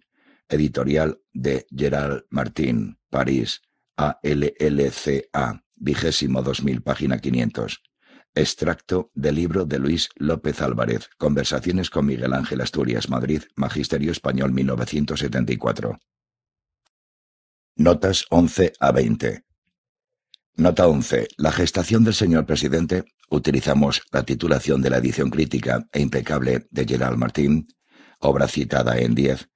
Speaker 1: editorial de Gerald Martín, París, ALLCA, vigésimo mil, página 500. Extracto del libro de Luis López Álvarez, Conversaciones con Miguel Ángel Asturias, Madrid, Magisterio Español 1974. Notas 11 a 20. Nota 11. La gestación del señor presidente. Utilizamos la titulación de la edición crítica e impecable de Gerald Martín, obra citada en 10,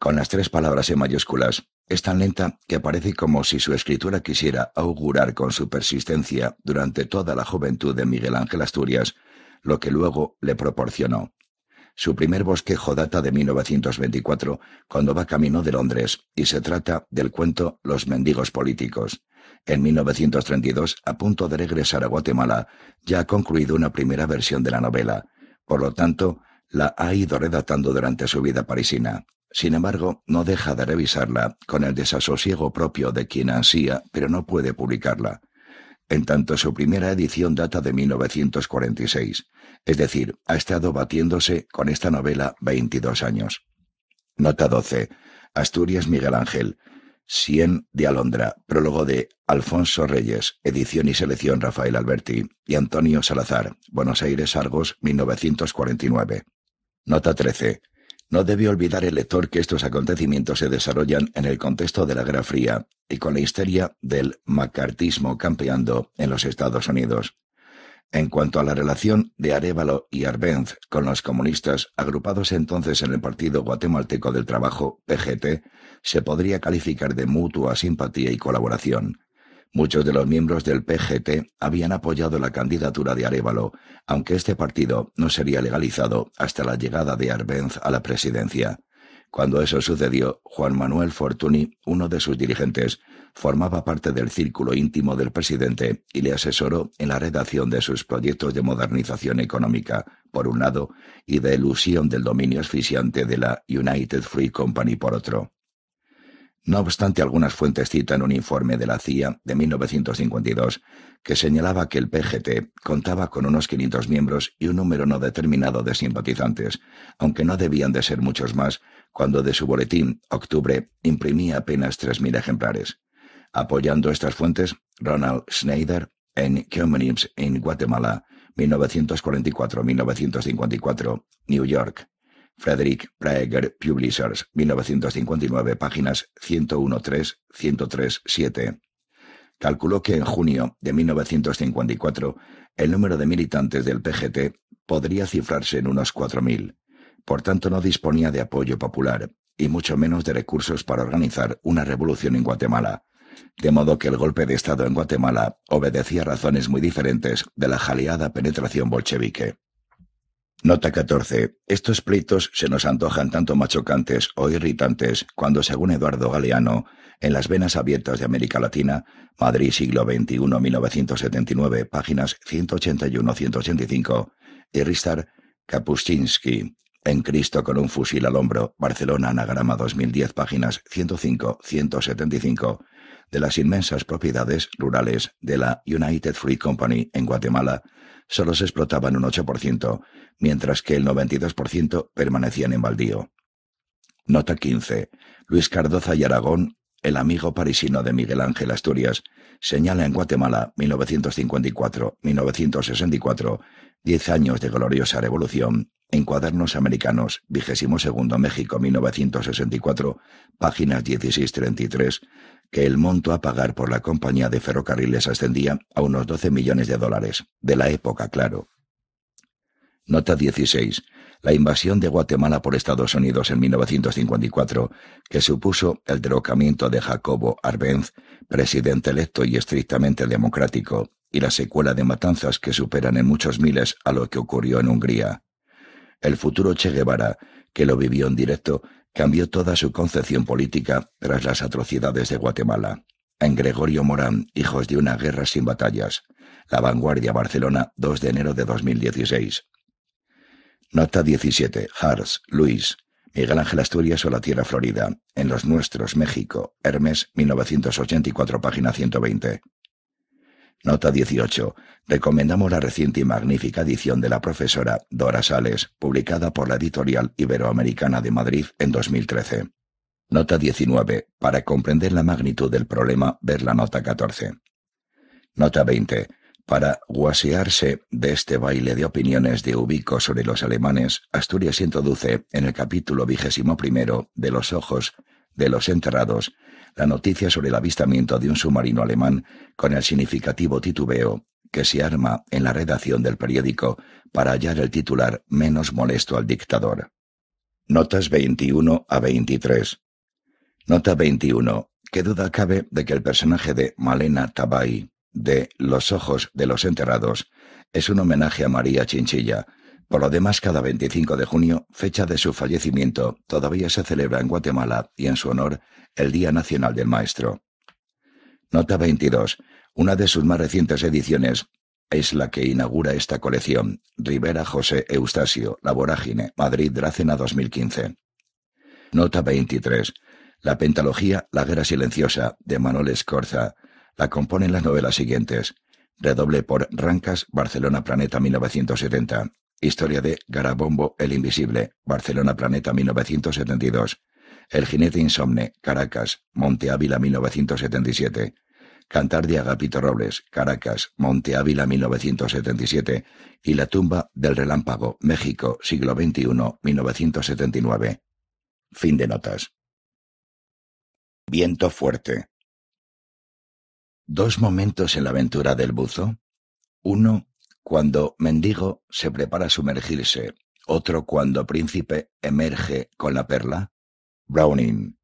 Speaker 1: con las tres palabras en mayúsculas. Es tan lenta que parece como si su escritura quisiera augurar con su persistencia durante toda la juventud de Miguel Ángel Asturias lo que luego le proporcionó. Su primer bosquejo data de 1924, cuando va camino de Londres, y se trata del cuento Los mendigos políticos. En 1932, a punto de regresar a Guatemala, ya ha concluido una primera versión de la novela. Por lo tanto, la ha ido redactando durante su vida parisina. Sin embargo, no deja de revisarla con el desasosiego propio de quien ansía, pero no puede publicarla. En tanto, su primera edición data de 1946, es decir, ha estado batiéndose con esta novela 22 años. Nota 12. Asturias Miguel Ángel. 100 de Alondra, prólogo de Alfonso Reyes, edición y selección Rafael Alberti y Antonio Salazar, Buenos Aires, Argos, 1949. Nota 13. No debe olvidar el lector que estos acontecimientos se desarrollan en el contexto de la Guerra Fría y con la histeria del macartismo campeando en los Estados Unidos. En cuanto a la relación de Arevalo y Arbenz con los comunistas agrupados entonces en el Partido Guatemalteco del Trabajo, PGT, se podría calificar de mutua simpatía y colaboración. Muchos de los miembros del PGT habían apoyado la candidatura de Arévalo, aunque este partido no sería legalizado hasta la llegada de Arbenz a la presidencia. Cuando eso sucedió, Juan Manuel Fortuny, uno de sus dirigentes, formaba parte del círculo íntimo del presidente y le asesoró en la redacción de sus proyectos de modernización económica, por un lado, y de elusión del dominio asfixiante de la United Free Company por otro. No obstante, algunas fuentes citan un informe de la CIA de 1952 que señalaba que el PGT contaba con unos 500 miembros y un número no determinado de simpatizantes, aunque no debían de ser muchos más cuando de su boletín, octubre, imprimía apenas 3.000 ejemplares. Apoyando estas fuentes, Ronald Schneider, en Communists in Guatemala, 1944-1954, New York, Frederick Praeger Publishers, 1959, páginas 103 7 Calculó que en junio de 1954 el número de militantes del PGT podría cifrarse en unos 4.000. Por tanto, no disponía de apoyo popular y mucho menos de recursos para organizar una revolución en Guatemala. De modo que el golpe de Estado en Guatemala obedecía razones muy diferentes de la jaleada penetración bolchevique. Nota 14. Estos pleitos se nos antojan tanto machocantes o irritantes cuando, según Eduardo Galeano, en las venas abiertas de América Latina, Madrid siglo XXI 1979, páginas 181-185, y Ristar Kapuscinski, en Cristo con un fusil al hombro, Barcelona Anagrama 2010, páginas 105-175, de las inmensas propiedades rurales de la United Free Company en Guatemala, solo se explotaban un 8%, mientras que el 92% permanecían en baldío. Nota 15. Luis Cardoza y Aragón, el amigo parisino de Miguel Ángel Asturias, señala en Guatemala 1954-1964 Diez años de gloriosa revolución, en Cuadernos Americanos, 22 México 1964, páginas 1633, que el monto a pagar por la compañía de ferrocarriles ascendía a unos 12 millones de dólares, de la época, claro. Nota 16. La invasión de Guatemala por Estados Unidos en 1954, que supuso el derrocamiento de Jacobo Arbenz, presidente electo y estrictamente democrático, y la secuela de matanzas que superan en muchos miles a lo que ocurrió en Hungría. El futuro Che Guevara, que lo vivió en directo, cambió toda su concepción política tras las atrocidades de Guatemala. En Gregorio Morán, Hijos de una guerra sin batallas. La Vanguardia Barcelona, 2 de enero de 2016. Nota 17. Hars, Luis. Miguel Ángel Asturias o la Tierra Florida. En Los Nuestros, México. Hermes, 1984, página 120. Nota 18. Recomendamos la reciente y magnífica edición de la profesora Dora Sales, publicada por la editorial Iberoamericana de Madrid en 2013. Nota 19. Para comprender la magnitud del problema, ver la nota 14. Nota 20. Para guasearse de este baile de opiniones de ubico sobre los alemanes, Asturias introduce en el capítulo vigésimo primero de Los Ojos de los Enterrados la noticia sobre el avistamiento de un submarino alemán con el significativo titubeo que se arma en la redacción del periódico para hallar el titular menos molesto al dictador. Notas 21 a 23. Nota 21. ¿Qué duda cabe de que el personaje de Malena Tabay, de Los Ojos de los Enterrados, es un homenaje a María Chinchilla, por lo demás, cada 25 de junio, fecha de su fallecimiento, todavía se celebra en Guatemala y en su honor el Día Nacional del Maestro. Nota 22. Una de sus más recientes ediciones es la que inaugura esta colección, Rivera José Eustasio, La Vorágine, Madrid, Dracena 2015. Nota 23. La pentalogía La Guerra Silenciosa, de Manuel Escorza, la componen las novelas siguientes. Redoble por Rancas, Barcelona Planeta 1970. Historia de Garabombo el Invisible, Barcelona Planeta 1972. El Jinete Insomne, Caracas, Monte Ávila 1977. Cantar de Agapito Robles, Caracas, Monte Ávila 1977. Y La tumba del relámpago, México, siglo XXI, 1979. Fin de notas. Viento fuerte. Dos momentos en la aventura del buzo. Uno cuando Mendigo se prepara a sumergirse, otro cuando Príncipe emerge con la perla? Browning.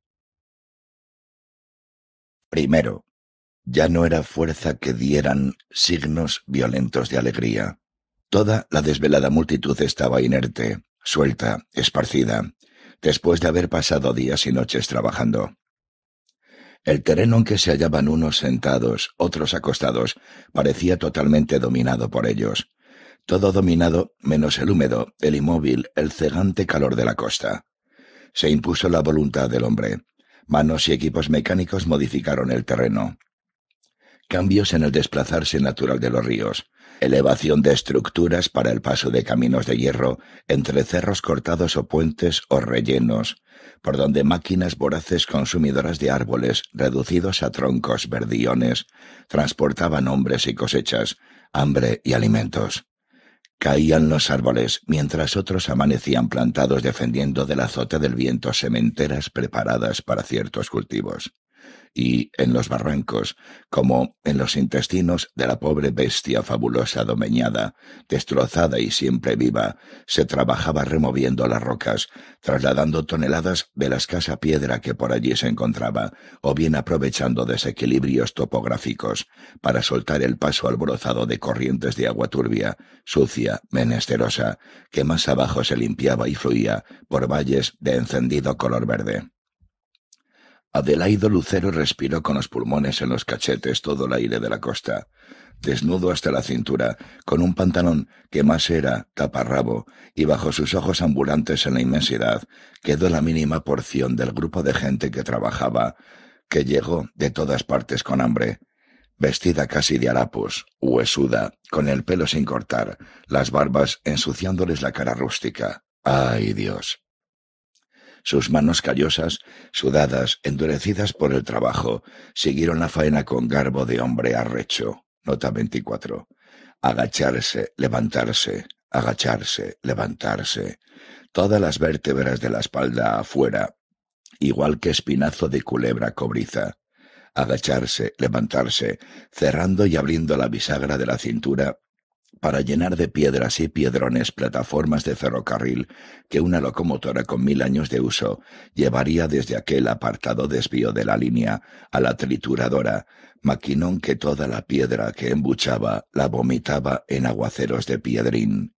Speaker 1: Primero, ya no era fuerza que dieran signos violentos de alegría. Toda la desvelada multitud estaba inerte, suelta, esparcida, después de haber pasado días y noches trabajando. El terreno en que se hallaban unos sentados, otros acostados, parecía totalmente dominado por ellos. Todo dominado menos el húmedo, el inmóvil, el cegante calor de la costa. Se impuso la voluntad del hombre. Manos y equipos mecánicos modificaron el terreno. Cambios en el desplazarse natural de los ríos. Elevación de estructuras para el paso de caminos de hierro entre cerros cortados o puentes o rellenos por donde máquinas voraces consumidoras de árboles reducidos a troncos verdillones, transportaban hombres y cosechas, hambre y alimentos. Caían los árboles mientras otros amanecían plantados defendiendo del azote del viento sementeras preparadas para ciertos cultivos y en los barrancos, como en los intestinos de la pobre bestia fabulosa domeñada, destrozada y siempre viva, se trabajaba removiendo las rocas, trasladando toneladas de la escasa piedra que por allí se encontraba, o bien aprovechando desequilibrios topográficos para soltar el paso alborozado de corrientes de agua turbia, sucia, menesterosa, que más abajo se limpiaba y fluía por valles de encendido color verde. Adelaido Lucero respiró con los pulmones en los cachetes todo el aire de la costa, desnudo hasta la cintura, con un pantalón que más era taparrabo, y bajo sus ojos ambulantes en la inmensidad quedó la mínima porción del grupo de gente que trabajaba, que llegó de todas partes con hambre, vestida casi de harapos, huesuda, con el pelo sin cortar, las barbas ensuciándoles la cara rústica. ¡Ay Dios! Sus manos callosas, sudadas, endurecidas por el trabajo, siguieron la faena con garbo de hombre arrecho. Nota 24. Agacharse, levantarse, agacharse, levantarse. Todas las vértebras de la espalda afuera, igual que espinazo de culebra cobriza agacharse, levantarse, cerrando y abriendo la bisagra de la cintura para llenar de piedras y piedrones plataformas de ferrocarril que una locomotora con mil años de uso llevaría desde aquel apartado desvío de la línea a la trituradora, maquinón que toda la piedra que embuchaba la vomitaba en aguaceros de piedrín.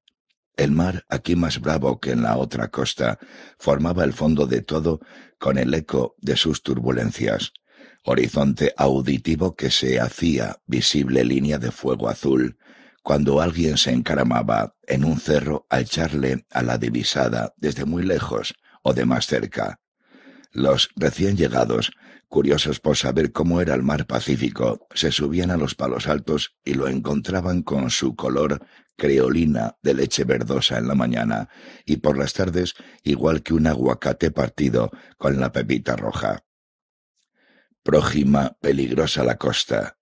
Speaker 1: El mar, aquí más bravo que en la otra costa, formaba el fondo de todo con el eco de sus turbulencias horizonte auditivo que se hacía visible línea de fuego azul cuando alguien se encaramaba en un cerro a echarle a la divisada desde muy lejos o de más cerca. Los recién llegados, curiosos por saber cómo era el mar Pacífico, se subían a los palos altos y lo encontraban con su color creolina de leche verdosa en la mañana y por las tardes igual que un aguacate partido con la pepita roja. Prójima peligrosa la costa,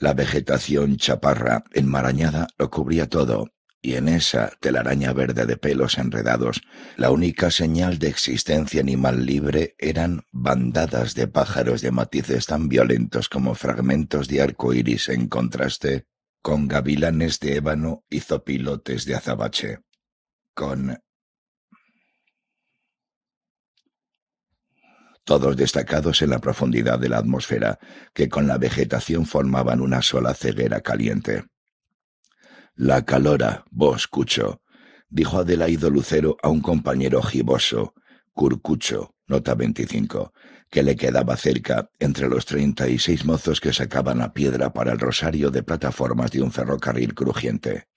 Speaker 1: la vegetación chaparra enmarañada lo cubría todo, y en esa telaraña verde de pelos enredados, la única señal de existencia animal libre eran bandadas de pájaros de matices tan violentos como fragmentos de arco iris en contraste con gavilanes de ébano y zopilotes de azabache. Con todos destacados en la profundidad de la atmósfera, que con la vegetación formaban una sola ceguera caliente. La calora, vos, Cucho, dijo Adelaido Lucero a un compañero giboso, Curcucho, nota 25, que le quedaba cerca entre los treinta y seis mozos que sacaban la piedra para el rosario de plataformas de un ferrocarril crujiente.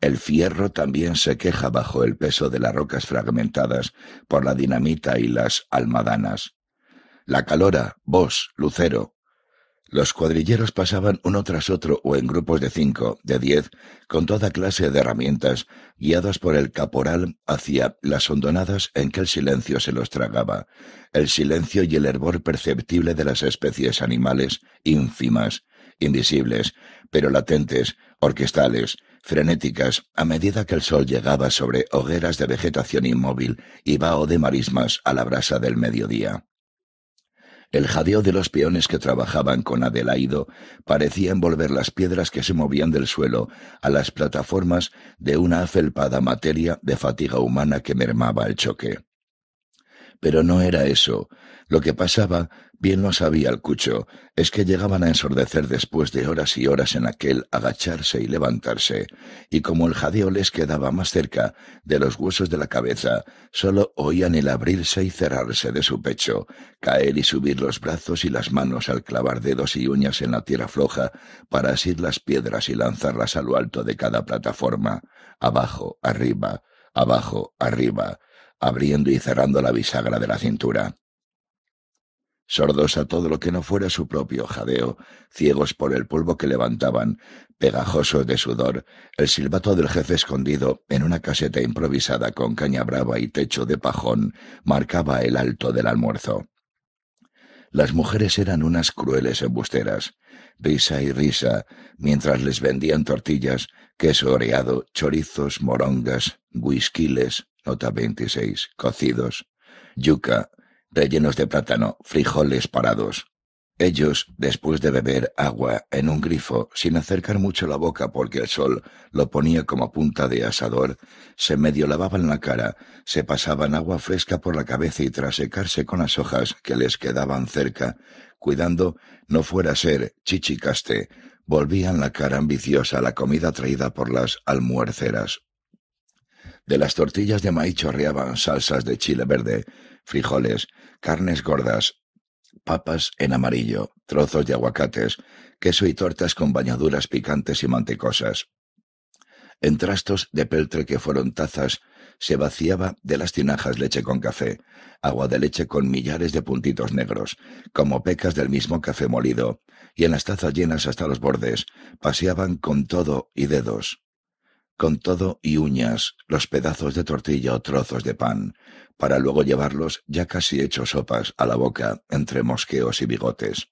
Speaker 1: El fierro también se queja bajo el peso de las rocas fragmentadas por la dinamita y las almadanas. La calora, vos, lucero. Los cuadrilleros pasaban uno tras otro o en grupos de cinco, de diez, con toda clase de herramientas, guiadas por el caporal hacia las hondonadas en que el silencio se los tragaba, el silencio y el hervor perceptible de las especies animales ínfimas, invisibles, pero latentes, orquestales, frenéticas, a medida que el sol llegaba sobre hogueras de vegetación inmóvil y vaho de marismas a la brasa del mediodía. El jadeo de los peones que trabajaban con Adelaido parecía envolver las piedras que se movían del suelo a las plataformas de una afelpada materia de fatiga humana que mermaba el choque. Pero no era eso. Lo que pasaba Bien lo sabía el cucho, es que llegaban a ensordecer después de horas y horas en aquel agacharse y levantarse, y como el jadeo les quedaba más cerca de los huesos de la cabeza, sólo oían el abrirse y cerrarse de su pecho, caer y subir los brazos y las manos al clavar dedos y uñas en la tierra floja para asir las piedras y lanzarlas a lo alto de cada plataforma, abajo, arriba, abajo, arriba, abriendo y cerrando la bisagra de la cintura sordos a todo lo que no fuera su propio jadeo, ciegos por el polvo que levantaban, pegajosos de sudor, el silbato del jefe escondido en una caseta improvisada con caña brava y techo de pajón marcaba el alto del almuerzo. Las mujeres eran unas crueles embusteras, risa y risa, mientras les vendían tortillas, queso oreado, chorizos, morongas, whisquiles nota 26, cocidos, yuca, rellenos de plátano, frijoles parados. Ellos, después de beber agua en un grifo, sin acercar mucho la boca porque el sol lo ponía como punta de asador, se medio lavaban la cara, se pasaban agua fresca por la cabeza y tras secarse con las hojas que les quedaban cerca, cuidando no fuera a ser chichicaste, volvían la cara ambiciosa a la comida traída por las almuerceras. De las tortillas de maíz chorreaban salsas de chile verde, frijoles, carnes gordas, papas en amarillo, trozos de aguacates, queso y tortas con bañaduras picantes y mantecosas. En trastos de peltre que fueron tazas, se vaciaba de las tinajas leche con café, agua de leche con millares de puntitos negros, como pecas del mismo café molido, y en las tazas llenas hasta los bordes, paseaban con todo y dedos con todo y uñas los pedazos de tortilla o trozos de pan, para luego llevarlos ya casi hechos sopas a la boca entre mosqueos y bigotes.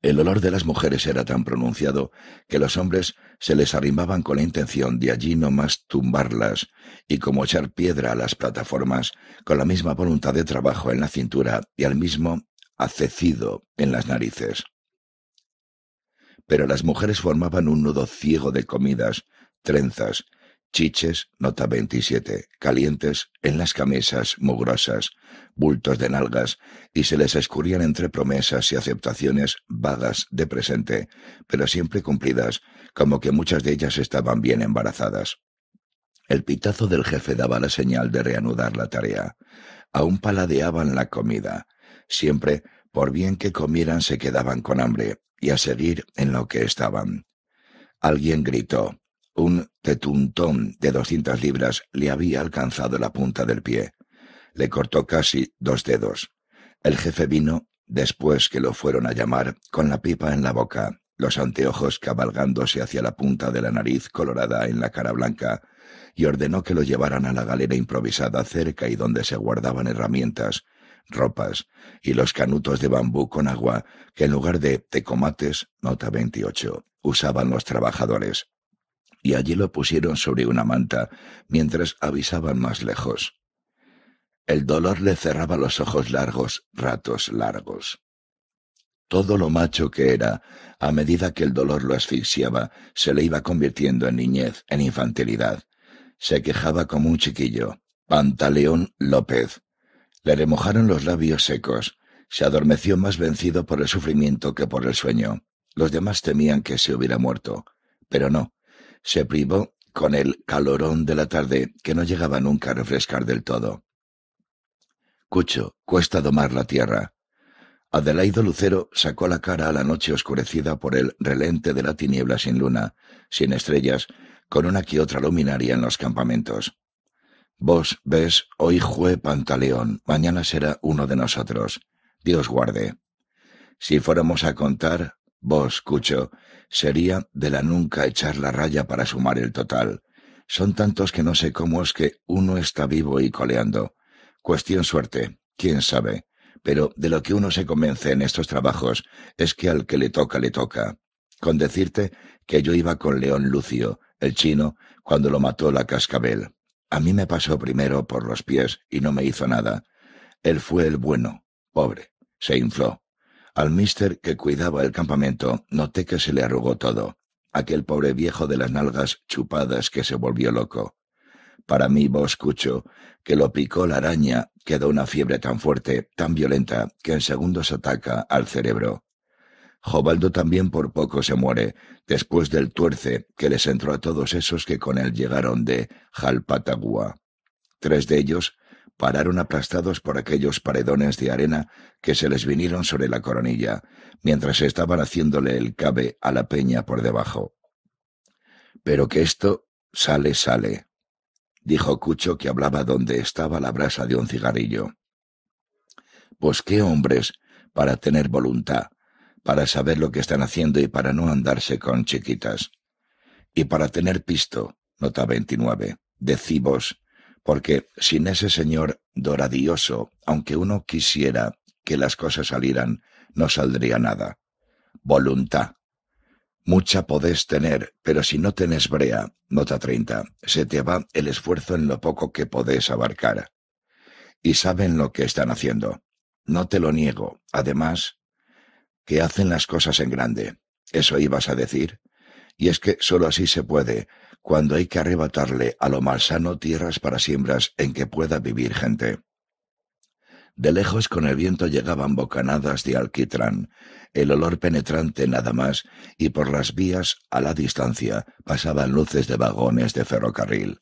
Speaker 1: El olor de las mujeres era tan pronunciado que los hombres se les arrimaban con la intención de allí no más tumbarlas y como echar piedra a las plataformas con la misma voluntad de trabajo en la cintura y al mismo acecido en las narices. Pero las mujeres formaban un nudo ciego de comidas trenzas, chiches, nota 27, calientes, en las camisas mugrosas, bultos de nalgas, y se les escurrían entre promesas y aceptaciones vagas de presente, pero siempre cumplidas, como que muchas de ellas estaban bien embarazadas. El pitazo del jefe daba la señal de reanudar la tarea. Aún paladeaban la comida. Siempre, por bien que comieran, se quedaban con hambre, y a seguir en lo que estaban. Alguien gritó, un tetuntón de doscientas libras le había alcanzado la punta del pie. Le cortó casi dos dedos. El jefe vino después que lo fueron a llamar, con la pipa en la boca, los anteojos cabalgándose hacia la punta de la nariz colorada en la cara blanca, y ordenó que lo llevaran a la galera improvisada cerca y donde se guardaban herramientas, ropas y los canutos de bambú con agua que en lugar de tecomates, nota 28, usaban los trabajadores y allí lo pusieron sobre una manta, mientras avisaban más lejos. El dolor le cerraba los ojos largos, ratos largos. Todo lo macho que era, a medida que el dolor lo asfixiaba, se le iba convirtiendo en niñez, en infantilidad. Se quejaba como un chiquillo. Pantaleón López. Le remojaron los labios secos. Se adormeció más vencido por el sufrimiento que por el sueño. Los demás temían que se hubiera muerto. Pero no, se privó con el calorón de la tarde que no llegaba nunca a refrescar del todo. Cucho, cuesta domar la tierra. Adelaido Lucero sacó la cara a la noche oscurecida por el relente de la tiniebla sin luna, sin estrellas, con una que otra luminaria en los campamentos. Vos ves, hoy jue Pantaleón, mañana será uno de nosotros. Dios guarde. Si fuéramos a contar, vos, Cucho, sería de la nunca echar la raya para sumar el total. Son tantos que no sé cómo es que uno está vivo y coleando. Cuestión suerte, quién sabe. Pero de lo que uno se convence en estos trabajos es que al que le toca, le toca. Con decirte que yo iba con León Lucio, el chino, cuando lo mató la cascabel. A mí me pasó primero por los pies y no me hizo nada. Él fue el bueno, pobre, se infló. Al mister que cuidaba el campamento noté que se le arrugó todo, aquel pobre viejo de las nalgas chupadas que se volvió loco. Para mí, vos escucho, que lo picó la araña, quedó una fiebre tan fuerte, tan violenta, que en segundos ataca al cerebro. Jobaldo también por poco se muere, después del tuerce que les entró a todos esos que con él llegaron de Jalpatagua. Tres de ellos pararon aplastados por aquellos paredones de arena que se les vinieron sobre la coronilla, mientras estaban haciéndole el cabe a la peña por debajo. Pero que esto sale, sale, dijo Cucho que hablaba donde estaba la brasa de un cigarrillo. Pues qué hombres para tener voluntad, para saber lo que están haciendo y para no andarse con chiquitas. Y para tener pisto, nota 29, vos porque sin ese señor doradioso, aunque uno quisiera que las cosas salieran, no saldría nada. Voluntad. Mucha podés tener, pero si no tenés brea, nota 30, se te va el esfuerzo en lo poco que podés abarcar. Y saben lo que están haciendo. No te lo niego. Además, que hacen las cosas en grande. ¿Eso ibas a decir? Y es que sólo así se puede, cuando hay que arrebatarle a lo sano tierras para siembras en que pueda vivir gente. De lejos con el viento llegaban bocanadas de alquitrán, el olor penetrante nada más, y por las vías a la distancia pasaban luces de vagones de ferrocarril.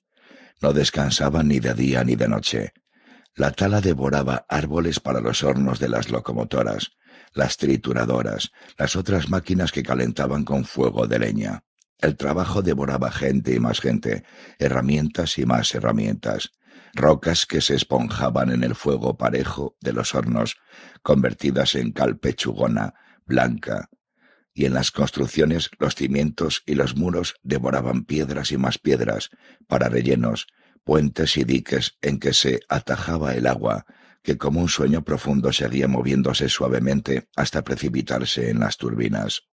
Speaker 1: No descansaban ni de día ni de noche. La tala devoraba árboles para los hornos de las locomotoras, las trituradoras, las otras máquinas que calentaban con fuego de leña. El trabajo devoraba gente y más gente, herramientas y más herramientas, rocas que se esponjaban en el fuego parejo de los hornos, convertidas en cal pechugona, blanca, y en las construcciones los cimientos y los muros devoraban piedras y más piedras, para rellenos, puentes y diques en que se atajaba el agua, que como un sueño profundo seguía moviéndose suavemente hasta precipitarse en las turbinas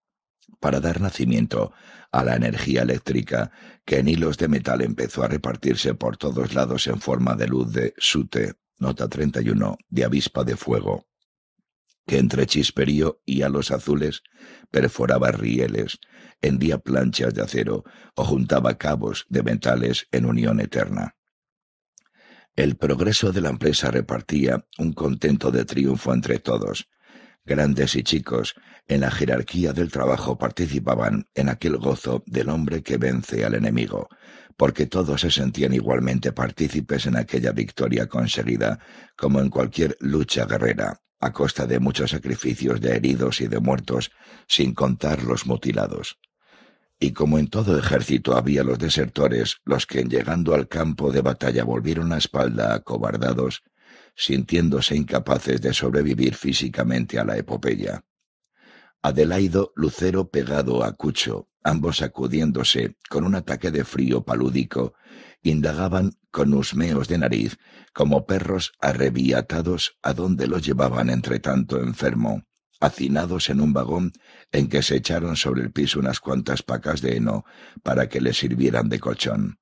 Speaker 1: para dar nacimiento a la energía eléctrica que en hilos de metal empezó a repartirse por todos lados en forma de luz de sute, nota 31, de avispa de fuego, que entre chisperío y halos azules perforaba rieles, hendía planchas de acero o juntaba cabos de metales en unión eterna. El progreso de la empresa repartía un contento de triunfo entre todos, Grandes y chicos en la jerarquía del trabajo participaban en aquel gozo del hombre que vence al enemigo, porque todos se sentían igualmente partícipes en aquella victoria conseguida, como en cualquier lucha guerrera, a costa de muchos sacrificios de heridos y de muertos, sin contar los mutilados. Y como en todo ejército había los desertores, los que llegando al campo de batalla volvieron la espalda acobardados, sintiéndose incapaces de sobrevivir físicamente a la epopeya. Adelaido, Lucero pegado a Cucho, ambos sacudiéndose con un ataque de frío palúdico, indagaban con husmeos de nariz, como perros arrebiatados a donde los llevaban entre tanto enfermo, hacinados en un vagón en que se echaron sobre el piso unas cuantas pacas de heno para que le sirvieran de colchón.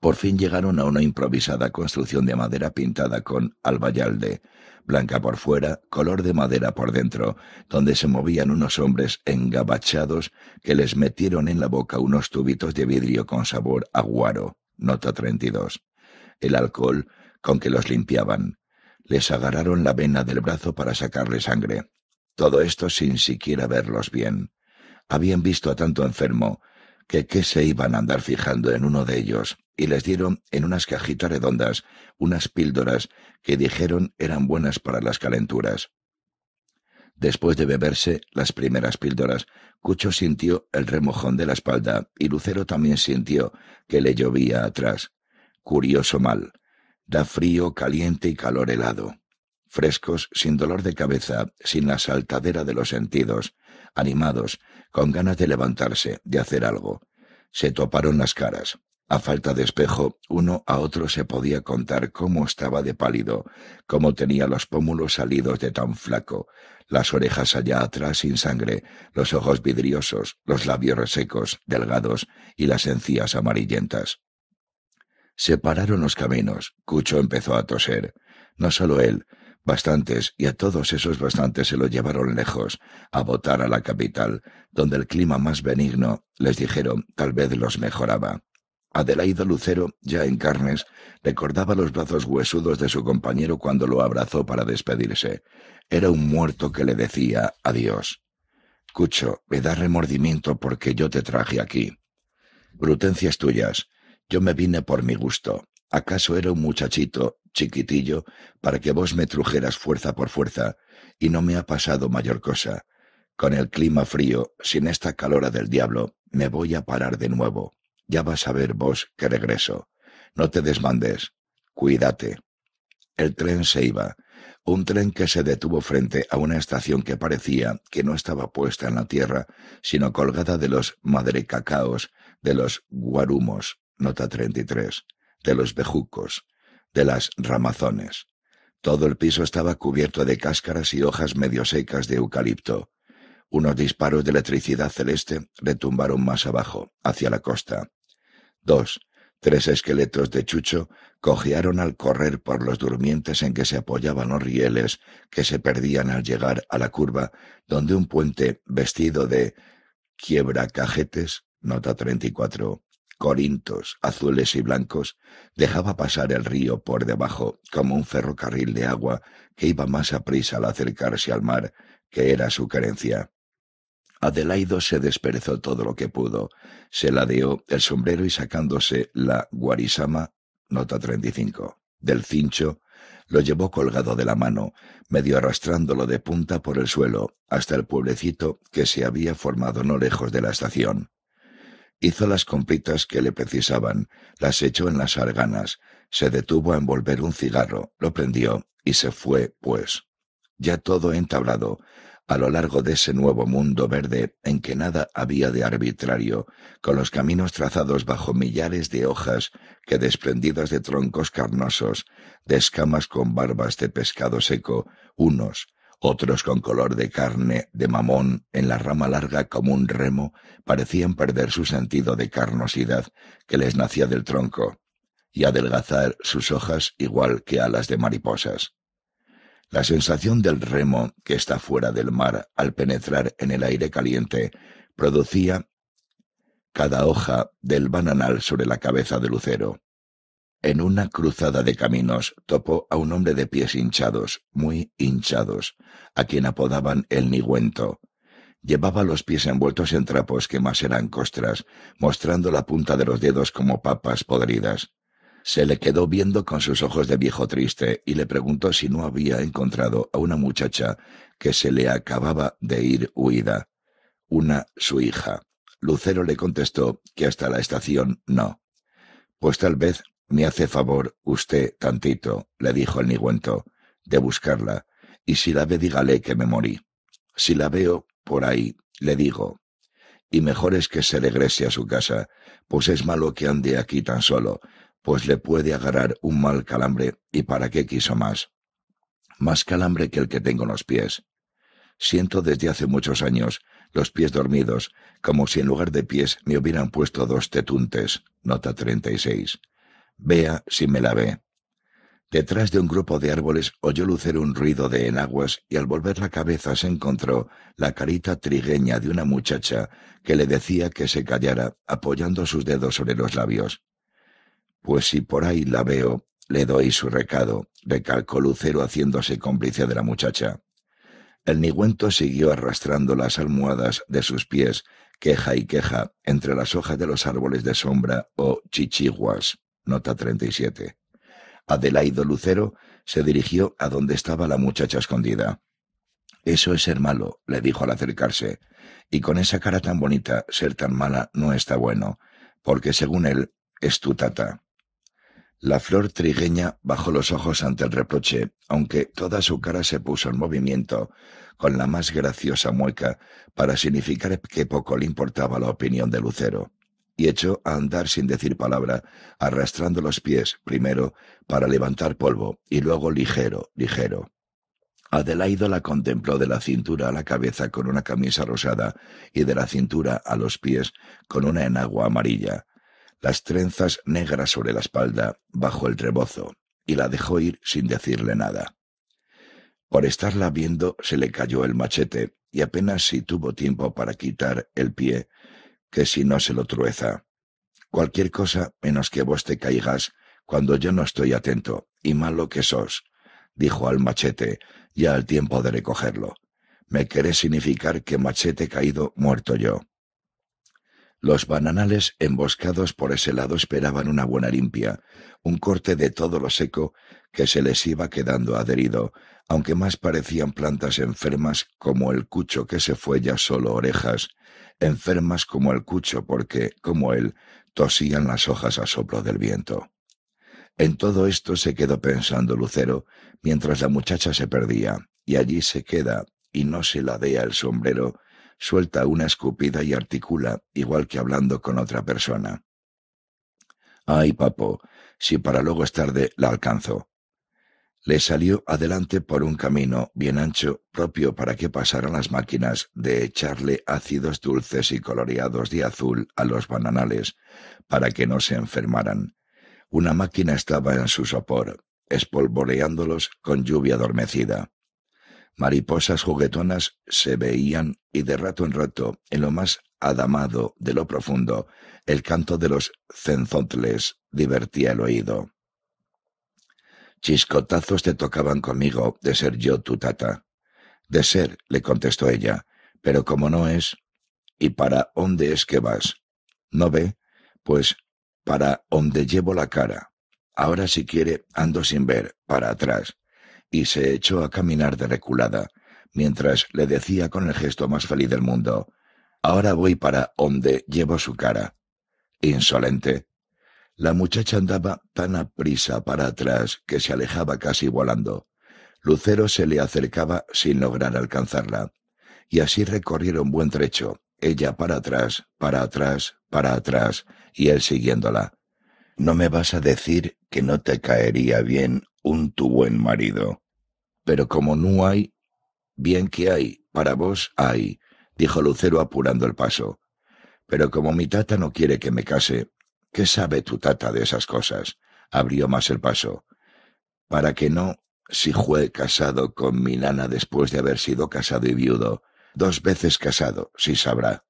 Speaker 1: Por fin llegaron a una improvisada construcción de madera pintada con albayalde, blanca por fuera, color de madera por dentro, donde se movían unos hombres engabachados que les metieron en la boca unos tubitos de vidrio con sabor aguaro, nota 32. El alcohol con que los limpiaban. Les agarraron la vena del brazo para sacarle sangre. Todo esto sin siquiera verlos bien. Habían visto a tanto enfermo, que qué se iban a andar fijando en uno de ellos, y les dieron en unas cajitas redondas unas píldoras que dijeron eran buenas para las calenturas. Después de beberse las primeras píldoras, Cucho sintió el remojón de la espalda y Lucero también sintió que le llovía atrás. Curioso mal. Da frío, caliente y calor helado. Frescos, sin dolor de cabeza, sin la saltadera de los sentidos, animados, con ganas de levantarse, de hacer algo. Se toparon las caras. A falta de espejo, uno a otro se podía contar cómo estaba de pálido, cómo tenía los pómulos salidos de tan flaco, las orejas allá atrás sin sangre, los ojos vidriosos, los labios resecos, delgados y las encías amarillentas. Separaron los caminos. Cucho empezó a toser. No solo él, Bastantes, y a todos esos bastantes se los llevaron lejos, a votar a la capital, donde el clima más benigno, les dijeron, tal vez los mejoraba. Adelaida Lucero, ya en carnes, recordaba los brazos huesudos de su compañero cuando lo abrazó para despedirse. Era un muerto que le decía adiós. Cucho, me da remordimiento porque yo te traje aquí. Brutencias tuyas. Yo me vine por mi gusto. ¿Acaso era un muchachito, chiquitillo, para que vos me trujeras fuerza por fuerza? Y no me ha pasado mayor cosa. Con el clima frío, sin esta calora del diablo, me voy a parar de nuevo. Ya vas a ver vos que regreso. No te desmandes. Cuídate. El tren se iba. Un tren que se detuvo frente a una estación que parecía que no estaba puesta en la tierra, sino colgada de los madrecacaos, de los guarumos. Nota 33 de los bejucos, de las ramazones. Todo el piso estaba cubierto de cáscaras y hojas medio secas de eucalipto. Unos disparos de electricidad celeste retumbaron más abajo, hacia la costa. Dos, tres esqueletos de chucho cojearon al correr por los durmientes en que se apoyaban los rieles que se perdían al llegar a la curva donde un puente vestido de quiebra cajetes, nota 34, corintos, azules y blancos, dejaba pasar el río por debajo como un ferrocarril de agua que iba más a prisa al acercarse al mar, que era su carencia. Adelaido se desperezó todo lo que pudo, se ladeó el sombrero y sacándose la guarisama, nota del cincho, lo llevó colgado de la mano, medio arrastrándolo de punta por el suelo, hasta el pueblecito que se había formado no lejos de la estación. Hizo las compritas que le precisaban, las echó en las arganas, se detuvo a envolver un cigarro, lo prendió y se fue, pues. Ya todo entablado, a lo largo de ese nuevo mundo verde en que nada había de arbitrario, con los caminos trazados bajo millares de hojas que desprendidas de troncos carnosos, de escamas con barbas de pescado seco, unos otros con color de carne de mamón en la rama larga como un remo parecían perder su sentido de carnosidad que les nacía del tronco y adelgazar sus hojas igual que alas de mariposas. La sensación del remo que está fuera del mar al penetrar en el aire caliente producía cada hoja del bananal sobre la cabeza de lucero. En una cruzada de caminos topó a un hombre de pies hinchados, muy hinchados, a quien apodaban el nigüento. Llevaba los pies envueltos en trapos que más eran costras, mostrando la punta de los dedos como papas podridas. Se le quedó viendo con sus ojos de viejo triste y le preguntó si no había encontrado a una muchacha que se le acababa de ir huida. Una su hija. Lucero le contestó que hasta la estación no. Pues tal vez me hace favor usted tantito, le dijo el nigüento, de buscarla, y si la ve dígale que me morí. Si la veo por ahí, le digo, y mejor es que se regrese a su casa, pues es malo que ande aquí tan solo, pues le puede agarrar un mal calambre, y para qué quiso más. Más calambre que el que tengo en los pies. Siento desde hace muchos años los pies dormidos, como si en lugar de pies me hubieran puesto dos tetuntes. Nota 36. Vea si me la ve. Detrás de un grupo de árboles oyó Lucero un ruido de enaguas y al volver la cabeza se encontró la carita trigueña de una muchacha que le decía que se callara apoyando sus dedos sobre los labios. Pues si por ahí la veo, le doy su recado, recalcó Lucero haciéndose cómplice de la muchacha. El nigüento siguió arrastrando las almohadas de sus pies, queja y queja, entre las hojas de los árboles de sombra o chichiguas. Nota 37. Adelaido Lucero se dirigió a donde estaba la muchacha escondida. Eso es ser malo, le dijo al acercarse. Y con esa cara tan bonita, ser tan mala no está bueno, porque según él, es tu tata. La flor trigueña bajó los ojos ante el reproche, aunque toda su cara se puso en movimiento, con la más graciosa mueca, para significar que poco le importaba la opinión de Lucero y echó a andar sin decir palabra, arrastrando los pies primero para levantar polvo y luego ligero, ligero. Adelaido la contempló de la cintura a la cabeza con una camisa rosada y de la cintura a los pies con una enagua amarilla, las trenzas negras sobre la espalda, bajo el rebozo, y la dejó ir sin decirle nada. Por estarla viendo se le cayó el machete y apenas si tuvo tiempo para quitar el pie que si no se lo trueza. Cualquier cosa menos que vos te caigas cuando yo no estoy atento, y malo que sos, dijo al machete, ya al tiempo de recogerlo. Me querés significar que machete caído muerto yo. Los bananales emboscados por ese lado esperaban una buena limpia, un corte de todo lo seco que se les iba quedando adherido, aunque más parecían plantas enfermas como el cucho que se fue ya solo orejas enfermas como el cucho porque, como él, tosían las hojas a soplo del viento. En todo esto se quedó pensando Lucero mientras la muchacha se perdía, y allí se queda, y no se ladea el sombrero, suelta una escupida y articula, igual que hablando con otra persona. Ay, papo, si para luego es tarde la alcanzo le salió adelante por un camino bien ancho propio para que pasaran las máquinas de echarle ácidos dulces y coloreados de azul a los bananales para que no se enfermaran. Una máquina estaba en su sopor, espolvoreándolos con lluvia adormecida. Mariposas juguetonas se veían y de rato en rato, en lo más adamado de lo profundo, el canto de los cenzotles divertía el oído. Chiscotazos te tocaban conmigo de ser yo tu tata. De ser, le contestó ella, pero como no es, ¿y para dónde es que vas? ¿No ve? Pues para donde llevo la cara. Ahora si quiere ando sin ver, para atrás. Y se echó a caminar de reculada, mientras le decía con el gesto más feliz del mundo, Ahora voy para donde llevo su cara. Insolente, la muchacha andaba tan aprisa para atrás que se alejaba casi volando. Lucero se le acercaba sin lograr alcanzarla. Y así recorrieron buen trecho, ella para atrás, para atrás, para atrás, y él siguiéndola. No me vas a decir que no te caería bien un tu buen marido. Pero como no hay, bien que hay, para vos hay, dijo Lucero apurando el paso. Pero como mi tata no quiere que me case, ¿Qué sabe tu tata de esas cosas? Abrió más el paso. Para que no, si fue casado con mi nana después de haber sido casado y viudo. Dos veces casado, sí sabrá.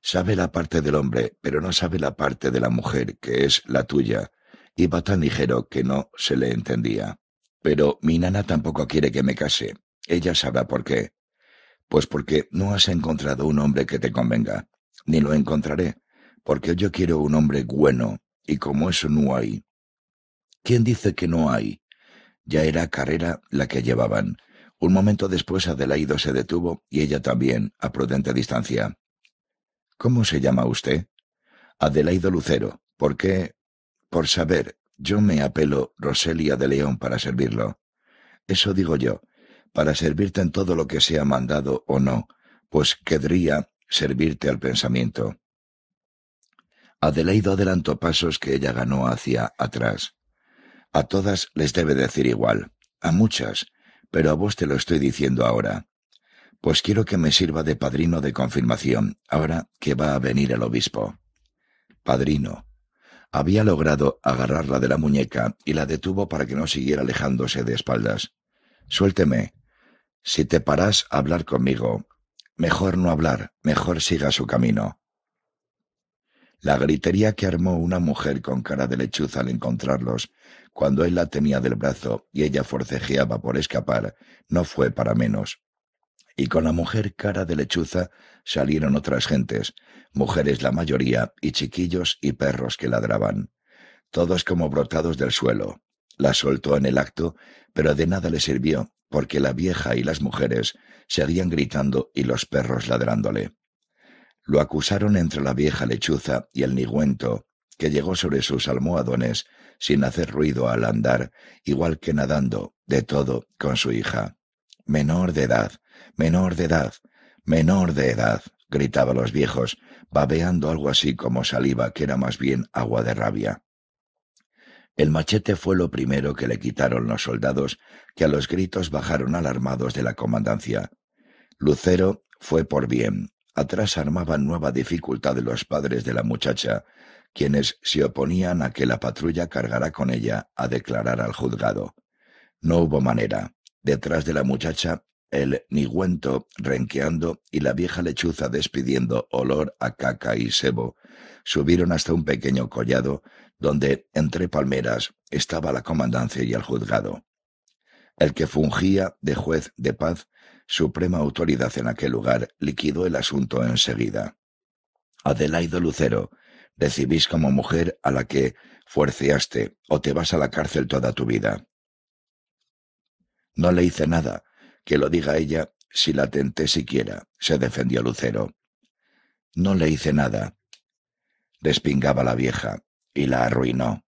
Speaker 1: Sabe la parte del hombre, pero no sabe la parte de la mujer, que es la tuya. Iba tan ligero que no se le entendía. Pero mi nana tampoco quiere que me case. Ella sabrá por qué. Pues porque no has encontrado un hombre que te convenga. Ni lo encontraré, porque yo quiero un hombre bueno, y como eso no hay. ¿Quién dice que no hay? Ya era carrera la que llevaban. Un momento después Adelaido se detuvo y ella también, a prudente distancia. ¿Cómo se llama usted? Adelaido Lucero. ¿Por qué? Por saber. Yo me apelo Roselia de León para servirlo. Eso digo yo, para servirte en todo lo que sea mandado o no, pues querría servirte al pensamiento. Adelaido adelantó pasos que ella ganó hacia atrás. A todas les debe decir igual, a muchas, pero a vos te lo estoy diciendo ahora. Pues quiero que me sirva de padrino de confirmación, ahora que va a venir el obispo. Padrino. Había logrado agarrarla de la muñeca y la detuvo para que no siguiera alejándose de espaldas. Suélteme. Si te parás a hablar conmigo, mejor no hablar, mejor siga su camino la gritería que armó una mujer con cara de lechuza al encontrarlos, cuando él la tenía del brazo y ella forcejeaba por escapar, no fue para menos. Y con la mujer cara de lechuza salieron otras gentes, mujeres la mayoría, y chiquillos y perros que ladraban, todos como brotados del suelo. La soltó en el acto, pero de nada le sirvió, porque la vieja y las mujeres seguían gritando y los perros ladrándole. Lo acusaron entre la vieja lechuza y el nigüento, que llegó sobre sus almohadones sin hacer ruido al andar, igual que nadando, de todo, con su hija. Menor de edad, menor de edad, menor de edad, gritaba los viejos, babeando algo así como saliva que era más bien agua de rabia. El machete fue lo primero que le quitaron los soldados, que a los gritos bajaron alarmados de la comandancia. Lucero fue por bien, atrás armaban nueva dificultad los padres de la muchacha, quienes se oponían a que la patrulla cargara con ella a declarar al juzgado. No hubo manera. Detrás de la muchacha, el nigüento renqueando y la vieja lechuza despidiendo olor a caca y sebo, subieron hasta un pequeño collado donde, entre palmeras, estaba la comandancia y el juzgado. El que fungía de juez de paz suprema autoridad en aquel lugar, liquidó el asunto enseguida. Adelaido Lucero, recibís como mujer a la que fuerceaste o te vas a la cárcel toda tu vida. No le hice nada, que lo diga ella si la tenté siquiera, se defendió Lucero. No le hice nada. despingaba la vieja y la arruinó.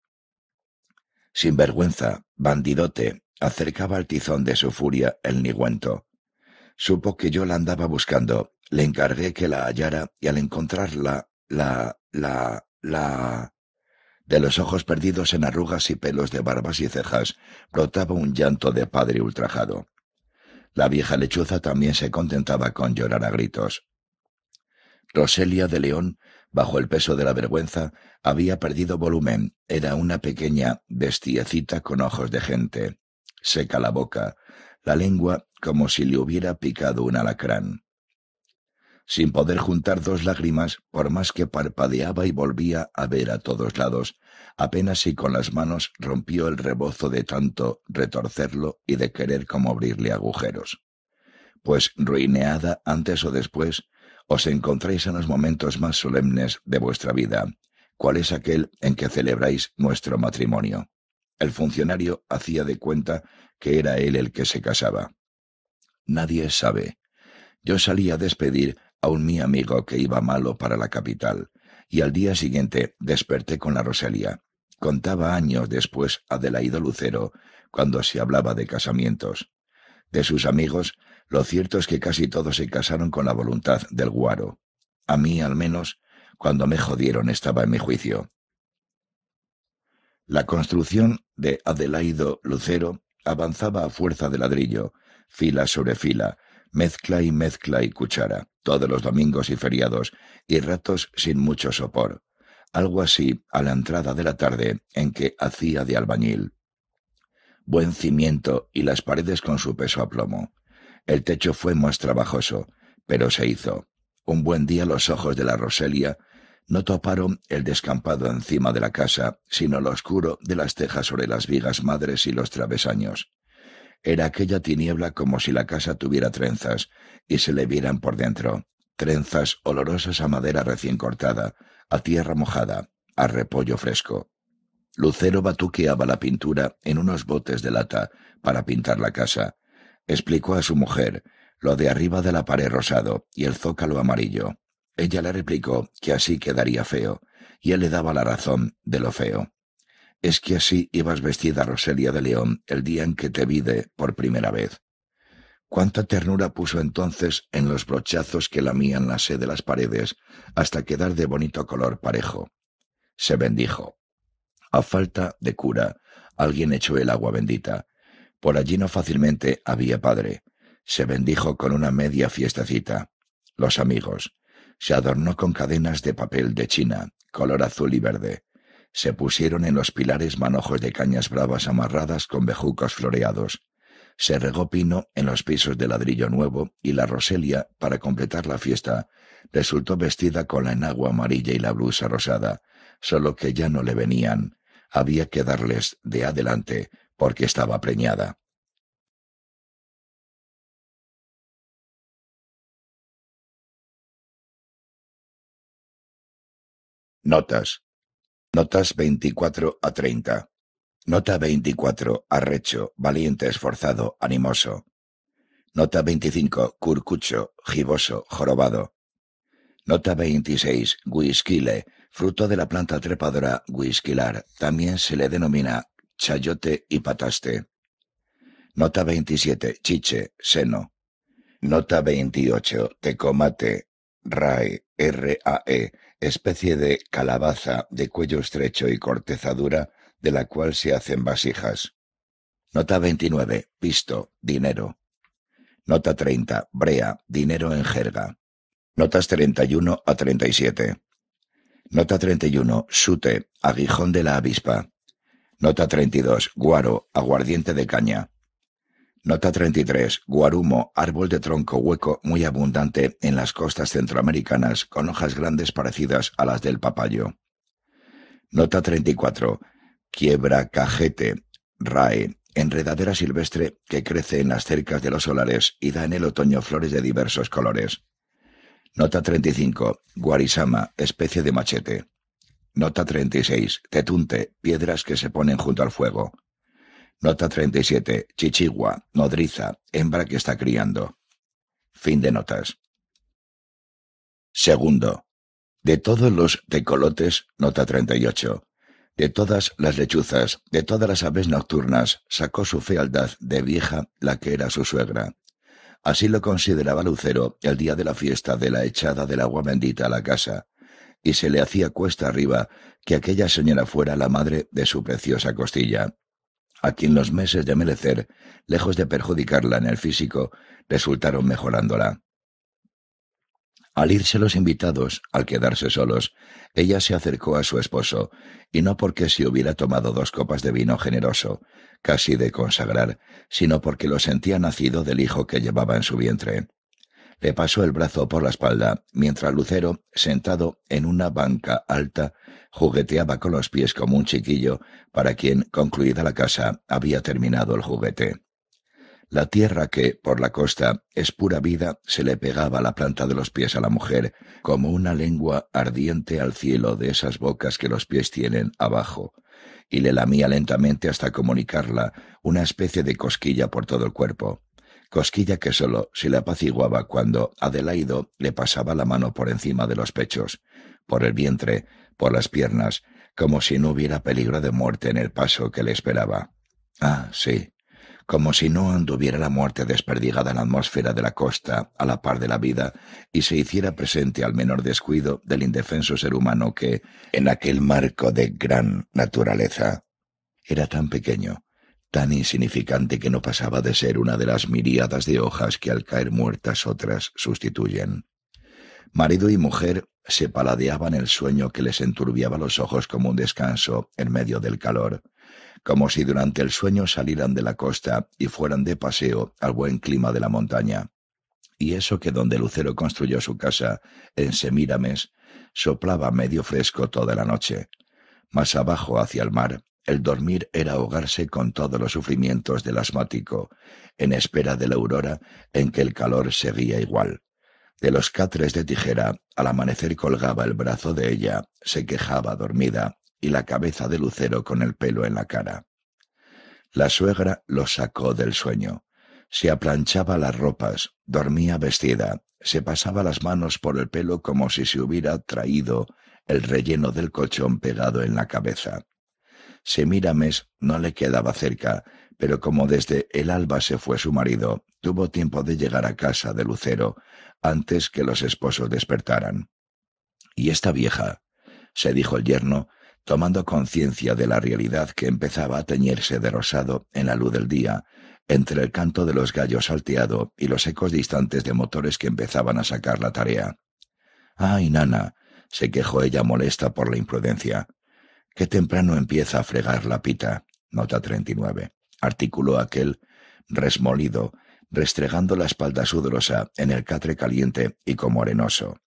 Speaker 1: Sin vergüenza, bandidote, acercaba al tizón de su furia el niguento. Supo que yo la andaba buscando. Le encargué que la hallara y al encontrarla, la, la, la... De los ojos perdidos en arrugas y pelos de barbas y cejas, brotaba un llanto de padre ultrajado. La vieja lechuza también se contentaba con llorar a gritos. Roselia de León, bajo el peso de la vergüenza, había perdido volumen. Era una pequeña bestiecita con ojos de gente, seca la boca, la lengua como si le hubiera picado un alacrán. Sin poder juntar dos lágrimas, por más que parpadeaba y volvía a ver a todos lados, apenas si con las manos rompió el rebozo de tanto retorcerlo y de querer como abrirle agujeros. Pues ruineada antes o después, os encontráis en los momentos más solemnes de vuestra vida, cuál es aquel en que celebráis nuestro matrimonio. El funcionario hacía de cuenta que era él el que se casaba. Nadie sabe. Yo salí a despedir a un mi amigo que iba malo para la capital, y al día siguiente desperté con la Rosalía. Contaba años después Adelaido Lucero, cuando se hablaba de casamientos. De sus amigos, lo cierto es que casi todos se casaron con la voluntad del guaro. A mí, al menos, cuando me jodieron estaba en mi juicio. La construcción de Adelaido Lucero Avanzaba a fuerza de ladrillo, fila sobre fila, mezcla y mezcla y cuchara, todos los domingos y feriados, y ratos sin mucho sopor. Algo así a la entrada de la tarde en que hacía de albañil. Buen cimiento y las paredes con su peso a plomo. El techo fue más trabajoso, pero se hizo. Un buen día los ojos de la Roselia no toparon el descampado encima de la casa, sino lo oscuro de las tejas sobre las vigas madres y los travesaños. Era aquella tiniebla como si la casa tuviera trenzas y se le vieran por dentro, trenzas olorosas a madera recién cortada, a tierra mojada, a repollo fresco. Lucero batuqueaba la pintura en unos botes de lata para pintar la casa. Explicó a su mujer lo de arriba de la pared rosado y el zócalo amarillo, ella le replicó que así quedaría feo, y él le daba la razón de lo feo. Es que así ibas vestida Roselia de León el día en que te vide por primera vez. Cuánta ternura puso entonces en los brochazos que lamían la sed de las paredes hasta quedar de bonito color parejo. Se bendijo. A falta de cura, alguien echó el agua bendita. Por allí no fácilmente había padre. Se bendijo con una media fiestacita Los amigos, se adornó con cadenas de papel de China, color azul y verde. Se pusieron en los pilares manojos de cañas bravas amarradas con bejucos floreados. Se regó pino en los pisos de ladrillo nuevo y la Roselia, para completar la fiesta, resultó vestida con la enagua amarilla y la blusa rosada, solo que ya no le venían. Había que darles de adelante
Speaker 2: porque estaba preñada.
Speaker 1: Notas. Notas 24 a 30. Nota 24. Arrecho, valiente, esforzado, animoso. Nota 25. Curcucho, giboso, jorobado. Nota 26. Guisquile, fruto de la planta trepadora guisquilar. También se le denomina chayote y pataste. Nota 27. Chiche, seno. Nota 28. Tecomate, rae, R-A-E, especie de calabaza de cuello estrecho y corteza dura, de la cual se hacen vasijas. Nota 29. Pisto, dinero. Nota 30. Brea, dinero en jerga. Notas 31 a 37. Nota 31. Sute, aguijón de la avispa. Nota 32. Guaro, aguardiente de caña. Nota 33. Guarumo, árbol de tronco hueco muy abundante en las costas centroamericanas, con hojas grandes parecidas a las del papayo. Nota 34. Quiebra cajete, rae, enredadera silvestre que crece en las cercas de los solares y da en el otoño flores de diversos colores. Nota 35. Guarisama, especie de machete. Nota 36. Tetunte, piedras que se ponen junto al fuego. Nota 37. Chichigua, nodriza, hembra que está criando. Fin de notas. Segundo. De todos los tecolotes, nota 38. De todas las lechuzas, de todas las aves nocturnas, sacó su fealdad de vieja la que era su suegra. Así lo consideraba Lucero el día de la fiesta de la echada del agua bendita a la casa, y se le hacía cuesta arriba que aquella señora fuera la madre de su preciosa costilla a quien los meses de merecer, lejos de perjudicarla en el físico, resultaron mejorándola. Al irse los invitados, al quedarse solos, ella se acercó a su esposo, y no porque se hubiera tomado dos copas de vino generoso, casi de consagrar, sino porque lo sentía nacido del hijo que llevaba en su vientre. Le pasó el brazo por la espalda, mientras Lucero, sentado en una banca alta, Jugueteaba con los pies como un chiquillo para quien, concluida la casa, había terminado el juguete. La tierra que, por la costa, es pura vida, se le pegaba a la planta de los pies a la mujer, como una lengua ardiente al cielo de esas bocas que los pies tienen abajo, y le lamía lentamente hasta comunicarla una especie de cosquilla por todo el cuerpo cosquilla que sólo se le apaciguaba cuando Adelaido le pasaba la mano por encima de los pechos, por el vientre, por las piernas, como si no hubiera peligro de muerte en el paso que le esperaba. Ah, sí, como si no anduviera la muerte desperdigada en la atmósfera de la costa a la par de la vida y se hiciera presente al menor descuido del indefenso ser humano que, en aquel marco de gran naturaleza, era tan pequeño, tan insignificante que no pasaba de ser una de las miríadas de hojas que al caer muertas otras sustituyen. Marido y mujer se paladeaban el sueño que les enturbiaba los ojos como un descanso en medio del calor, como si durante el sueño salieran de la costa y fueran de paseo al buen clima de la montaña. Y eso que donde Lucero construyó su casa, en Semírames, soplaba medio fresco toda la noche. Más abajo, hacia el mar, el dormir era ahogarse con todos los sufrimientos del asmático, en espera de la aurora en que el calor seguía igual. De los catres de tijera, al amanecer colgaba el brazo de ella, se quejaba dormida, y la cabeza de Lucero con el pelo en la cara. La suegra lo sacó del sueño. Se aplanchaba las ropas, dormía vestida, se pasaba las manos por el pelo como si se hubiera traído el relleno del colchón pegado en la cabeza. semírames no le quedaba cerca, pero como desde el alba se fue su marido, tuvo tiempo de llegar a casa de Lucero antes que los esposos despertaran. ¿Y esta vieja? se dijo el yerno, tomando conciencia de la realidad que empezaba a teñirse de rosado en la luz del día, entre el canto de los gallos salteado y los ecos distantes de motores que empezaban a sacar la tarea. Ay, nana, se quejó ella molesta por la imprudencia. Qué temprano empieza a fregar la pita. Nota aquel resmolido restregando la espalda sudorosa en el catre caliente y como arenoso.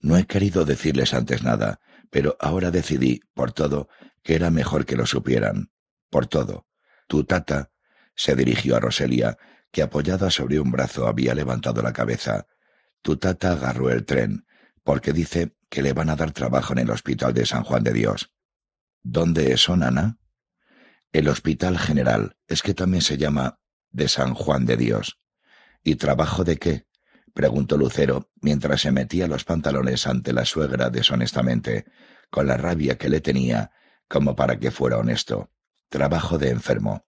Speaker 1: No he querido decirles antes nada, pero ahora decidí, por todo, que era mejor que lo supieran. Por todo. Tu tata se dirigió a Roselia, que apoyada sobre un brazo había levantado la cabeza. Tu tata agarró el tren, porque dice que le van a dar trabajo en el hospital de San Juan de Dios. ¿Dónde es Ana? El Hospital General, es que también se llama de San Juan de Dios. ¿Y trabajo de qué? preguntó Lucero mientras se metía los pantalones ante la suegra deshonestamente, con la rabia que le tenía, como para que fuera honesto. Trabajo de enfermo.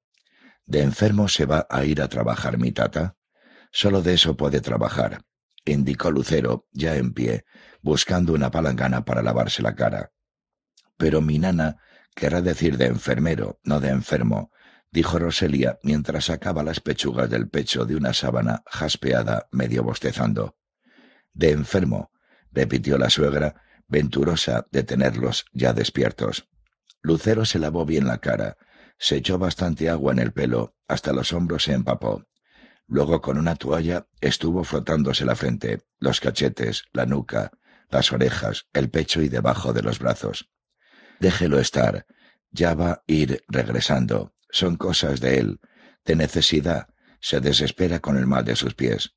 Speaker 1: ¿De enfermo se va a ir a trabajar mi tata? Solo de eso puede trabajar, indicó Lucero, ya en pie, buscando una palangana para lavarse la cara. Pero mi nana querrá decir de enfermero, no de enfermo, dijo Roselia mientras sacaba las pechugas del pecho de una sábana jaspeada medio bostezando. De enfermo, repitió la suegra, venturosa de tenerlos ya despiertos. Lucero se lavó bien la cara, se echó bastante agua en el pelo, hasta los hombros se empapó. Luego con una toalla estuvo frotándose la frente, los cachetes, la nuca, las orejas, el pecho y debajo de los brazos. Déjelo estar, ya va a ir regresando, son cosas de él. De necesidad se desespera con el mal de sus pies.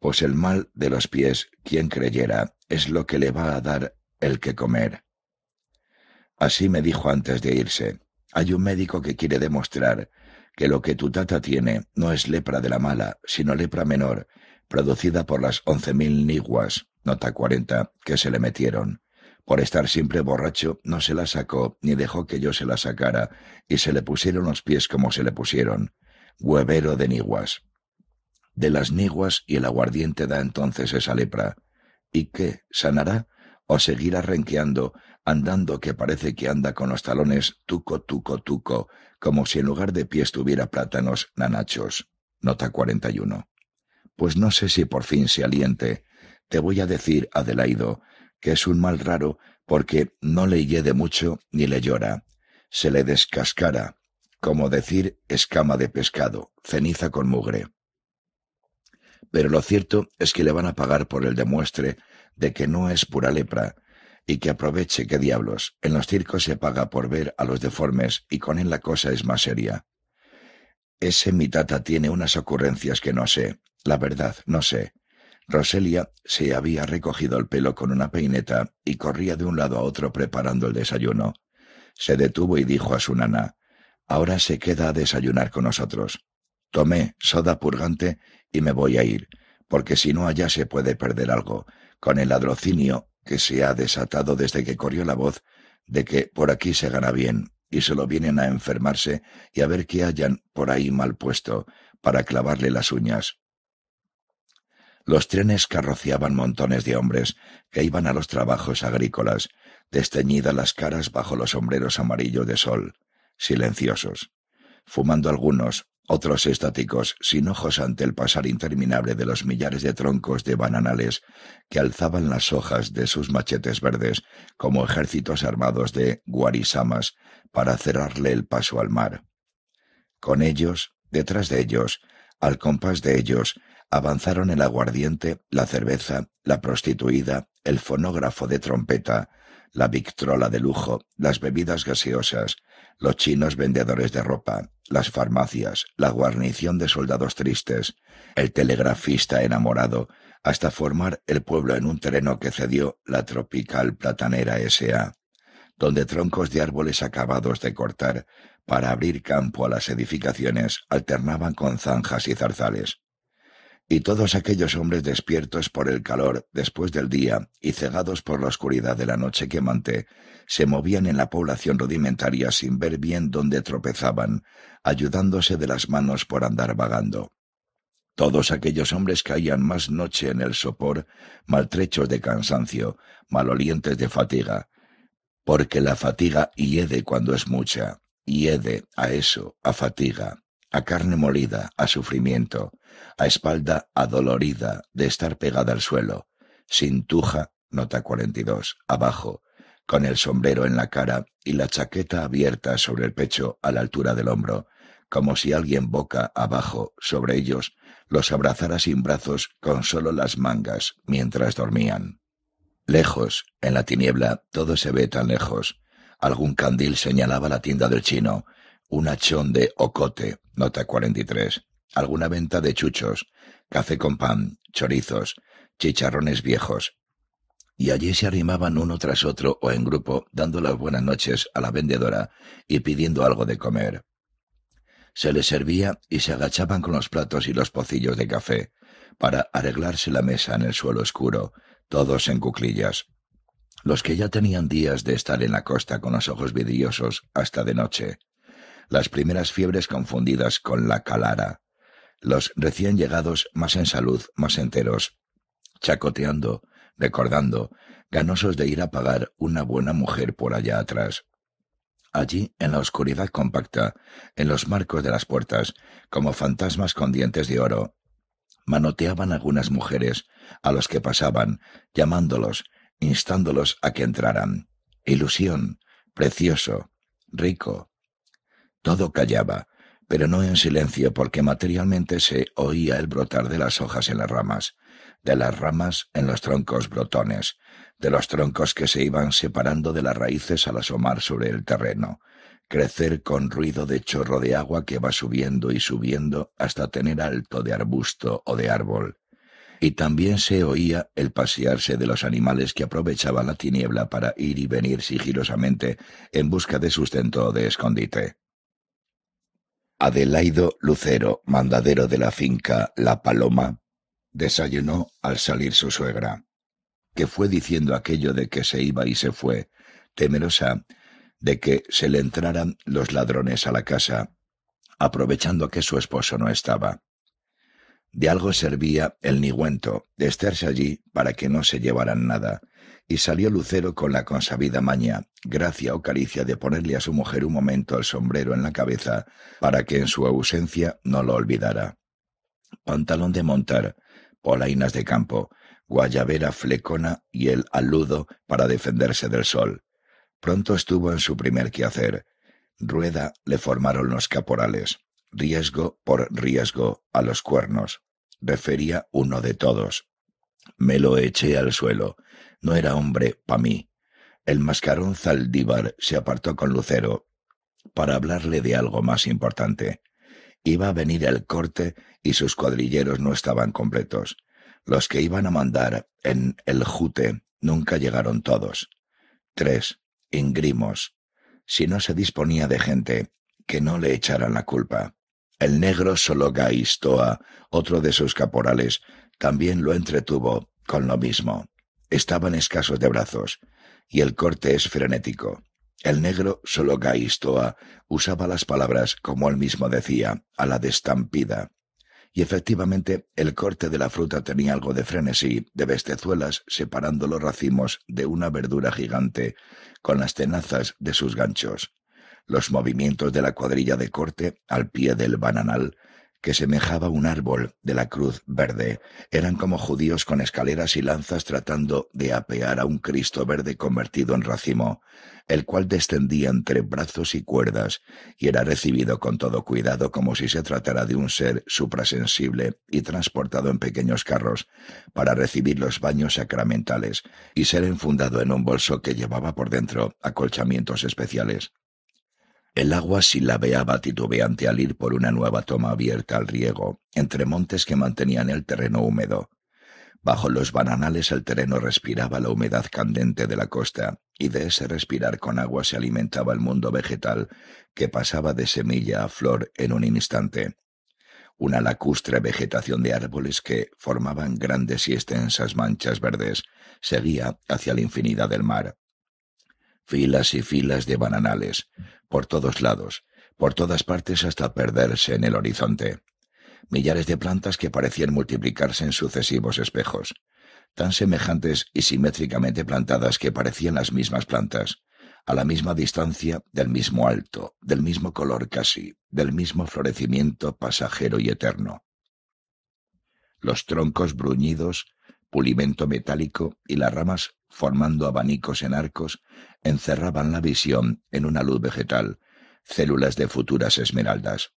Speaker 1: Pues el mal de los pies, quien creyera, es lo que le va a dar el que comer. Así me dijo antes de irse. Hay un médico que quiere demostrar que lo que tu tata tiene no es lepra de la mala, sino lepra menor, producida por las once mil niguas, nota cuarenta, que se le metieron. Por estar siempre borracho, no se la sacó ni dejó que yo se la sacara, y se le pusieron los pies como se le pusieron. Huevero de niguas. De las niguas y el aguardiente da entonces esa lepra. ¿Y qué? ¿Sanará? ¿O seguirá renqueando, andando que parece que anda con los talones tuco, tuco, tuco, como si en lugar de pies tuviera plátanos nanachos? Nota 41. Pues no sé si por fin se aliente. Te voy a decir, Adelaido, que es un mal raro porque no le hiede mucho ni le llora. Se le descascara, como decir escama de pescado, ceniza con mugre. Pero lo cierto es que le van a pagar por el demuestre de que no es pura lepra, y que aproveche que diablos, en los circos se paga por ver a los deformes y con él la cosa es más seria. Ese mitata tiene unas ocurrencias que no sé, la verdad, no sé. Roselia se había recogido el pelo con una peineta y corría de un lado a otro preparando el desayuno. Se detuvo y dijo a su nana, Ahora se queda a desayunar con nosotros. Tomé soda purgante y me voy a ir, porque si no allá se puede perder algo, con el ladrocinio que se ha desatado desde que corrió la voz de que por aquí se gana bien y solo vienen a enfermarse y a ver qué hayan por ahí mal puesto para clavarle las uñas. Los trenes carrociaban montones de hombres que iban a los trabajos agrícolas, desteñidas las caras bajo los sombreros amarillos de sol, silenciosos, fumando algunos, otros estáticos, sin ojos ante el pasar interminable de los millares de troncos de bananales que alzaban las hojas de sus machetes verdes como ejércitos armados de guarisamas para cerrarle el paso al mar. Con ellos, detrás de ellos, al compás de ellos, avanzaron el aguardiente, la cerveza, la prostituida, el fonógrafo de trompeta, la victrola de lujo, las bebidas gaseosas, los chinos vendedores de ropa, las farmacias, la guarnición de soldados tristes, el telegrafista enamorado, hasta formar el pueblo en un terreno que cedió la tropical platanera S.A., donde troncos de árboles acabados de cortar para abrir campo a las edificaciones alternaban con zanjas y zarzales y todos aquellos hombres despiertos por el calor después del día y cegados por la oscuridad de la noche quemante, se movían en la población rudimentaria sin ver bien dónde tropezaban, ayudándose de las manos por andar vagando. Todos aquellos hombres caían más noche en el sopor, maltrechos de cansancio, malolientes de fatiga, porque la fatiga hiede cuando es mucha, hiede a eso, a fatiga, a carne molida, a sufrimiento, a espalda adolorida de estar pegada al suelo, sin tuja, nota 42, abajo, con el sombrero en la cara y la chaqueta abierta sobre el pecho a la altura del hombro, como si alguien boca abajo sobre ellos los abrazara sin brazos con solo las mangas mientras dormían. Lejos, en la tiniebla, todo se ve tan lejos. Algún candil señalaba la tienda del chino, un achón de ocote, nota 43, alguna venta de chuchos, café con pan, chorizos, chicharrones viejos. Y allí se arrimaban uno tras otro o en grupo, dando las buenas noches a la vendedora y pidiendo algo de comer. Se les servía y se agachaban con los platos y los pocillos de café, para arreglarse la mesa en el suelo oscuro, todos en cuclillas. Los que ya tenían días de estar en la costa con los ojos vidriosos hasta de noche. Las primeras fiebres confundidas con la calara los recién llegados más en salud, más enteros, chacoteando, recordando, ganosos de ir a pagar una buena mujer por allá atrás. Allí, en la oscuridad compacta, en los marcos de las puertas, como fantasmas con dientes de oro, manoteaban algunas mujeres a los que pasaban, llamándolos, instándolos a que entraran. Ilusión, precioso, rico. Todo callaba, pero no en silencio porque materialmente se oía el brotar de las hojas en las ramas, de las ramas en los troncos brotones, de los troncos que se iban separando de las raíces al asomar sobre el terreno, crecer con ruido de chorro de agua que va subiendo y subiendo hasta tener alto de arbusto o de árbol. Y también se oía el pasearse de los animales que aprovechaban la tiniebla para ir y venir sigilosamente en busca de sustento o de escondite. Adelaido Lucero, mandadero de la finca La Paloma, desayunó al salir su suegra, que fue diciendo aquello de que se iba y se fue, temerosa de que se le entraran los ladrones a la casa, aprovechando que su esposo no estaba. De algo servía el nigüento de estarse allí para que no se llevaran nada, y salió Lucero con la consabida maña, gracia o caricia de ponerle a su mujer un momento el sombrero en la cabeza para que en su ausencia no lo olvidara. Pantalón de montar, polainas de campo, guayabera flecona y el aludo para defenderse del sol. Pronto estuvo en su primer quehacer. Rueda le formaron los caporales, riesgo por riesgo, a los cuernos. Refería uno de todos. Me lo eché al suelo no era hombre pa' mí. El mascarón Zaldívar se apartó con Lucero para hablarle de algo más importante. Iba a venir el corte y sus cuadrilleros no estaban completos. Los que iban a mandar en el jute nunca llegaron todos. Tres, ingrimos. Si no se disponía de gente, que no le echaran la culpa. El negro Solo Gaistoa, otro de sus caporales, también lo entretuvo con lo mismo estaban escasos de brazos, y el corte es frenético. El negro solo Gaistoa usaba las palabras, como él mismo decía, a la destampida. estampida. Y efectivamente, el corte de la fruta tenía algo de frenesí, de bestezuelas separando los racimos de una verdura gigante, con las tenazas de sus ganchos. Los movimientos de la cuadrilla de corte, al pie del bananal, que semejaba un árbol de la cruz verde. Eran como judíos con escaleras y lanzas tratando de apear a un Cristo verde convertido en racimo, el cual descendía entre brazos y cuerdas, y era recibido con todo cuidado como si se tratara de un ser suprasensible y transportado en pequeños carros para recibir los baños sacramentales y ser enfundado en un bolso que llevaba por dentro acolchamientos especiales. El agua silabeaba titubeante al ir por una nueva toma abierta al riego, entre montes que mantenían el terreno húmedo. Bajo los bananales el terreno respiraba la humedad candente de la costa, y de ese respirar con agua se alimentaba el mundo vegetal, que pasaba de semilla a flor en un instante. Una lacustre vegetación de árboles que formaban grandes y extensas manchas verdes seguía hacia la infinidad del mar filas y filas de bananales, por todos lados, por todas partes hasta perderse en el horizonte. Millares de plantas que parecían multiplicarse en sucesivos espejos, tan semejantes y simétricamente plantadas que parecían las mismas plantas, a la misma distancia, del mismo alto, del mismo color casi, del mismo florecimiento pasajero y eterno. Los troncos bruñidos pulimento metálico y las ramas, formando abanicos en arcos, encerraban la visión en una luz vegetal, células de futuras esmeraldas.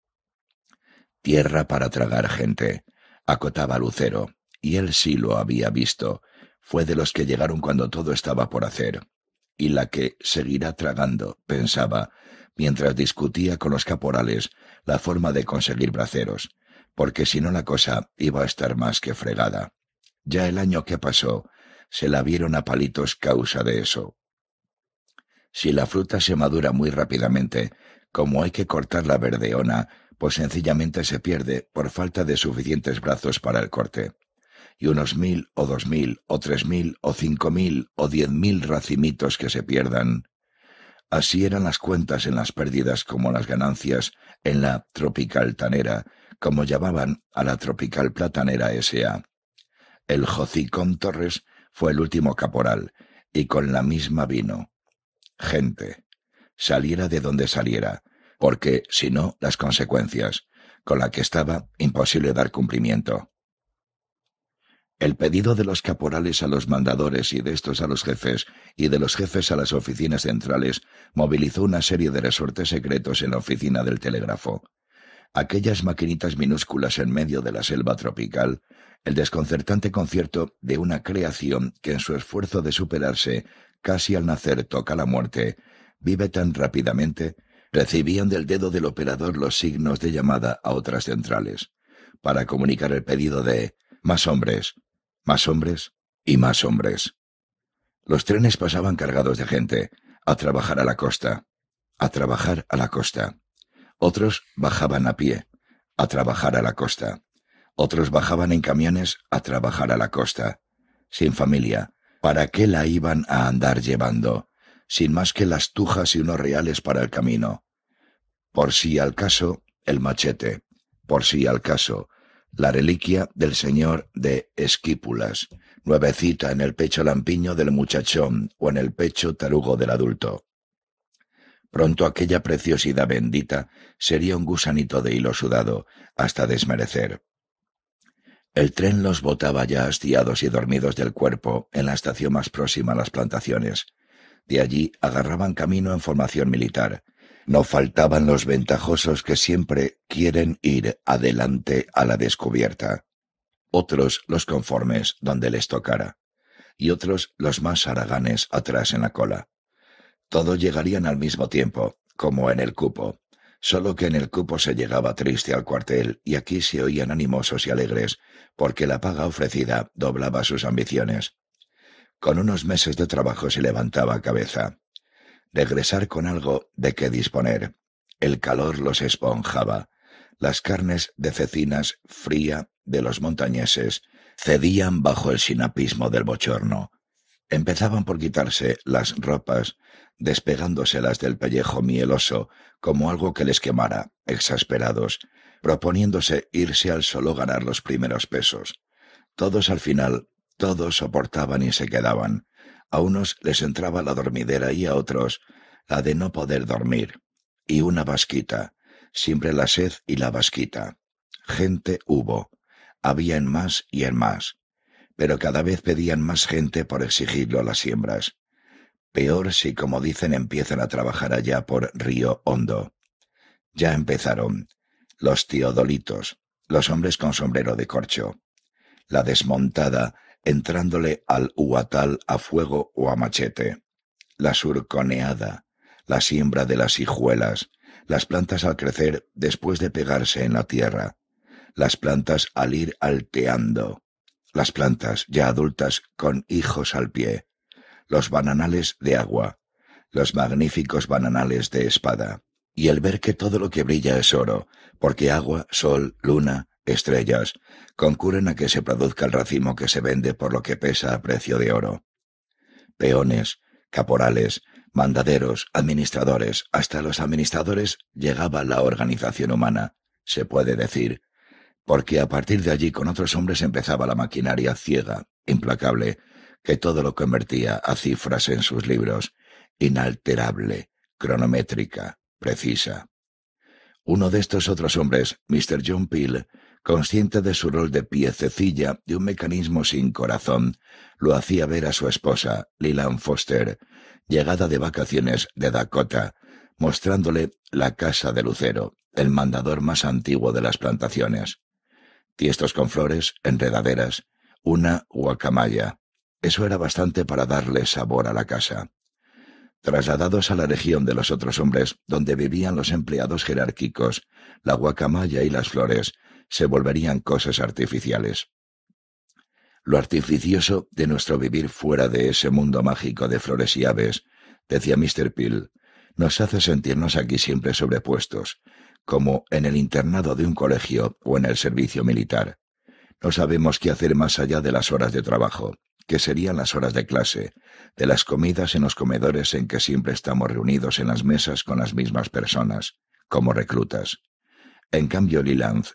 Speaker 1: Tierra para tragar gente, acotaba Lucero, y él sí lo había visto, fue de los que llegaron cuando todo estaba por hacer, y la que seguirá tragando, pensaba, mientras discutía con los caporales la forma de conseguir braceros, porque si no la cosa iba a estar más que fregada. Ya el año que pasó, se la vieron a palitos causa de eso. Si la fruta se madura muy rápidamente, como hay que cortar la verdeona, pues sencillamente se pierde por falta de suficientes brazos para el corte. Y unos mil o dos mil o tres mil o cinco mil o diez mil racimitos que se pierdan. Así eran las cuentas en las pérdidas como las ganancias en la tropical tanera, como llamaban a la tropical platanera S.A. El Jocicón Torres fue el último caporal, y con la misma vino. Gente, saliera de donde saliera, porque, si no, las consecuencias, con la que estaba imposible dar cumplimiento. El pedido de los caporales a los mandadores y de estos a los jefes y de los jefes a las oficinas centrales movilizó una serie de resortes secretos en la oficina del telégrafo aquellas maquinitas minúsculas en medio de la selva tropical, el desconcertante concierto de una creación que en su esfuerzo de superarse, casi al nacer toca la muerte, vive tan rápidamente, recibían del dedo del operador los signos de llamada a otras centrales, para comunicar el pedido de más hombres, más hombres y más hombres. Los trenes pasaban cargados de gente, a trabajar a la costa, a trabajar a la costa. Otros bajaban a pie, a trabajar a la costa. Otros bajaban en camiones a trabajar a la costa. Sin familia, ¿para qué la iban a andar llevando? Sin más que las tujas y unos reales para el camino. Por si al caso, el machete. Por si al caso, la reliquia del señor de Esquípulas, nuevecita en el pecho lampiño del muchachón o en el pecho tarugo del adulto. Pronto aquella preciosidad bendita sería un gusanito de hilo sudado hasta desmerecer. El tren los botaba ya hastiados y dormidos del cuerpo en la estación más próxima a las plantaciones. De allí agarraban camino en formación militar. No faltaban los ventajosos que siempre quieren ir adelante a la descubierta. Otros los conformes donde les tocara. Y otros los más haraganes atrás en la cola. Todos llegarían al mismo tiempo, como en el cupo. Solo que en el cupo se llegaba triste al cuartel y aquí se oían animosos y alegres, porque la paga ofrecida doblaba sus ambiciones. Con unos meses de trabajo se levantaba cabeza. Regresar con algo de qué disponer. El calor los esponjaba. Las carnes de cecinas fría de los montañeses cedían bajo el sinapismo del bochorno. Empezaban por quitarse las ropas despegándoselas del pellejo mieloso como algo que les quemara, exasperados, proponiéndose irse al solo ganar los primeros pesos. Todos al final, todos soportaban y se quedaban. A unos les entraba la dormidera y a otros la de no poder dormir. Y una vasquita, siempre la sed y la vasquita. Gente hubo, había en más y en más, pero cada vez pedían más gente por exigirlo a las siembras. Peor si, como dicen, empiezan a trabajar allá por Río Hondo. Ya empezaron. Los teodolitos, los hombres con sombrero de corcho. La desmontada, entrándole al huatal a fuego o a machete. La surconeada, la siembra de las hijuelas, las plantas al crecer después de pegarse en la tierra, las plantas al ir alteando, las plantas ya adultas con hijos al pie, los bananales de agua, los magníficos bananales de espada, y el ver que todo lo que brilla es oro, porque agua, sol, luna, estrellas, concurren a que se produzca el racimo que se vende por lo que pesa a precio de oro. Peones, caporales, mandaderos, administradores, hasta los administradores llegaba la organización humana, se puede decir, porque a partir de allí con otros hombres empezaba la maquinaria ciega, implacable, que todo lo convertía a cifras en sus libros, inalterable, cronométrica, precisa. Uno de estos otros hombres, Mr. John Peel, consciente de su rol de piececilla de un mecanismo sin corazón, lo hacía ver a su esposa, Lilan Foster, llegada de vacaciones de Dakota, mostrándole la casa de Lucero, el mandador más antiguo de las plantaciones. Tiestos con flores, enredaderas, una guacamaya, eso era bastante para darle sabor a la casa. Trasladados a la región de los otros hombres, donde vivían los empleados jerárquicos, la guacamaya y las flores se volverían cosas artificiales. Lo artificioso de nuestro vivir fuera de ese mundo mágico de flores y aves, decía Mr. Peel, nos hace sentirnos aquí siempre sobrepuestos, como en el internado de un colegio o en el servicio militar. No sabemos qué hacer más allá de las horas de trabajo, que serían las horas de clase, de las comidas en los comedores en que siempre estamos reunidos en las mesas con las mismas personas, como reclutas. En cambio, Liland,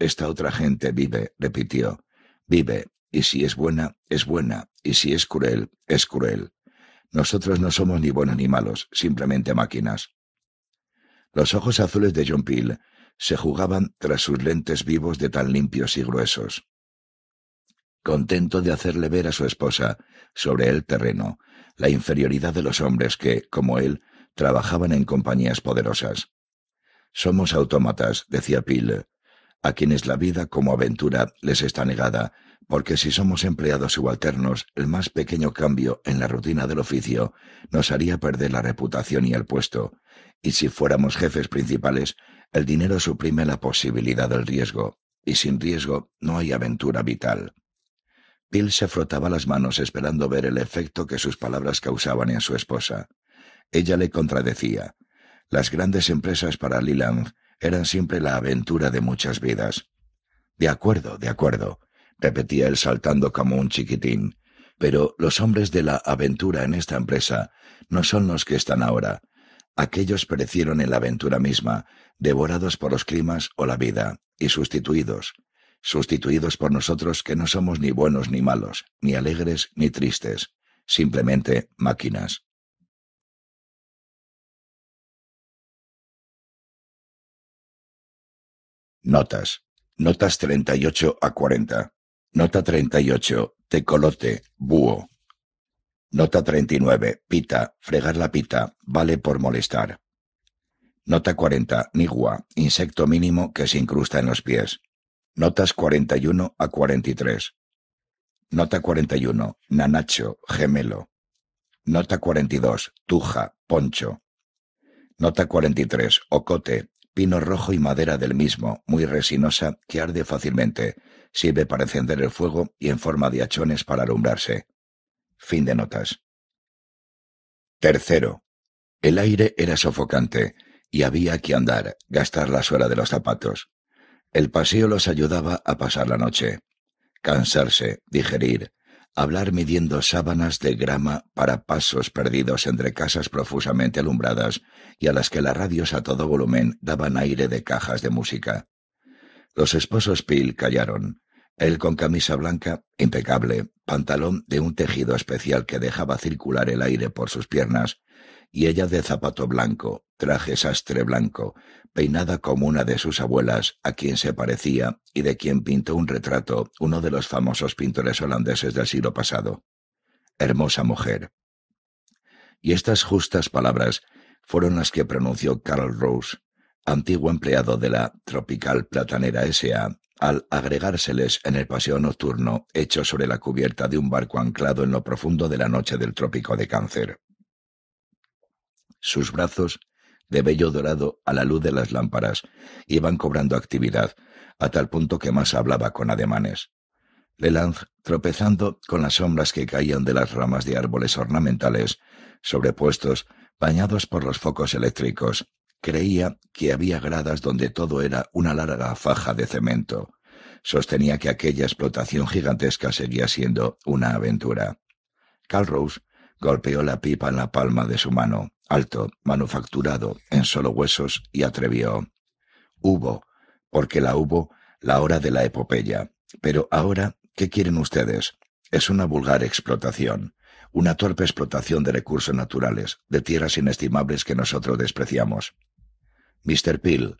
Speaker 1: esta otra gente vive, repitió, vive, y si es buena, es buena, y si es cruel, es cruel. Nosotros no somos ni buenos ni malos, simplemente máquinas. Los ojos azules de John Peel se jugaban tras sus lentes vivos de tan limpios y gruesos contento de hacerle ver a su esposa, sobre el terreno, la inferioridad de los hombres que, como él, trabajaban en compañías poderosas. Somos autómatas, decía Peel, a quienes la vida como aventura les está negada, porque si somos empleados subalternos, el más pequeño cambio en la rutina del oficio nos haría perder la reputación y el puesto, y si fuéramos jefes principales, el dinero suprime la posibilidad del riesgo, y sin riesgo no hay aventura vital. Bill se frotaba las manos esperando ver el efecto que sus palabras causaban en su esposa. Ella le contradecía. Las grandes empresas para Leland eran siempre la aventura de muchas vidas. De acuerdo, de acuerdo, repetía él saltando como un chiquitín. Pero los hombres de la aventura en esta empresa no son los que están ahora. Aquellos perecieron en la aventura misma, devorados por los climas o la vida, y sustituidos, sustituidos por nosotros que no somos ni buenos ni malos, ni alegres ni tristes, simplemente máquinas. Notas. Notas 38 a 40. Nota 38. Tecolote, búho. Nota 39. Pita, fregar la pita, vale por molestar. Nota 40. Nigua, insecto mínimo que se incrusta en los pies. Notas 41 a 43. Nota 41. Nanacho, gemelo. Nota 42. Tuja, poncho. Nota 43. Ocote, pino rojo y madera del mismo, muy resinosa, que arde fácilmente. Sirve para encender el fuego y en forma de achones para alumbrarse. Fin de notas. Tercero. El aire era sofocante y había que andar, gastar la suela de los zapatos. El paseo los ayudaba a pasar la noche, cansarse, digerir, hablar midiendo sábanas de grama para pasos perdidos entre casas profusamente alumbradas y a las que las radios a todo volumen daban aire de cajas de música. Los esposos Peel callaron, él con camisa blanca, impecable, pantalón de un tejido especial que dejaba circular el aire por sus piernas, y ella de zapato blanco, traje sastre blanco, peinada como una de sus abuelas, a quien se parecía y de quien pintó un retrato uno de los famosos pintores holandeses del siglo pasado. Hermosa mujer. Y estas justas palabras fueron las que pronunció Carl Rose, antiguo empleado de la Tropical Platanera S.A., al agregárseles en el paseo nocturno hecho sobre la cubierta de un barco anclado en lo profundo de la noche del trópico de cáncer. Sus brazos de bello dorado a la luz de las lámparas, iban cobrando actividad, a tal punto que más hablaba con ademanes. Leland, tropezando con las sombras que caían de las ramas de árboles ornamentales, sobrepuestos, bañados por los focos eléctricos, creía que había gradas donde todo era una larga faja de cemento. Sostenía que aquella explotación gigantesca seguía siendo una aventura. Calrose Golpeó la pipa en la palma de su mano, alto, manufacturado, en solo huesos, y atrevió. Hubo, porque la hubo, la hora de la epopeya. Pero ahora, ¿qué quieren ustedes? Es una vulgar explotación, una torpe explotación de recursos naturales, de tierras inestimables que nosotros despreciamos. Mr. Peel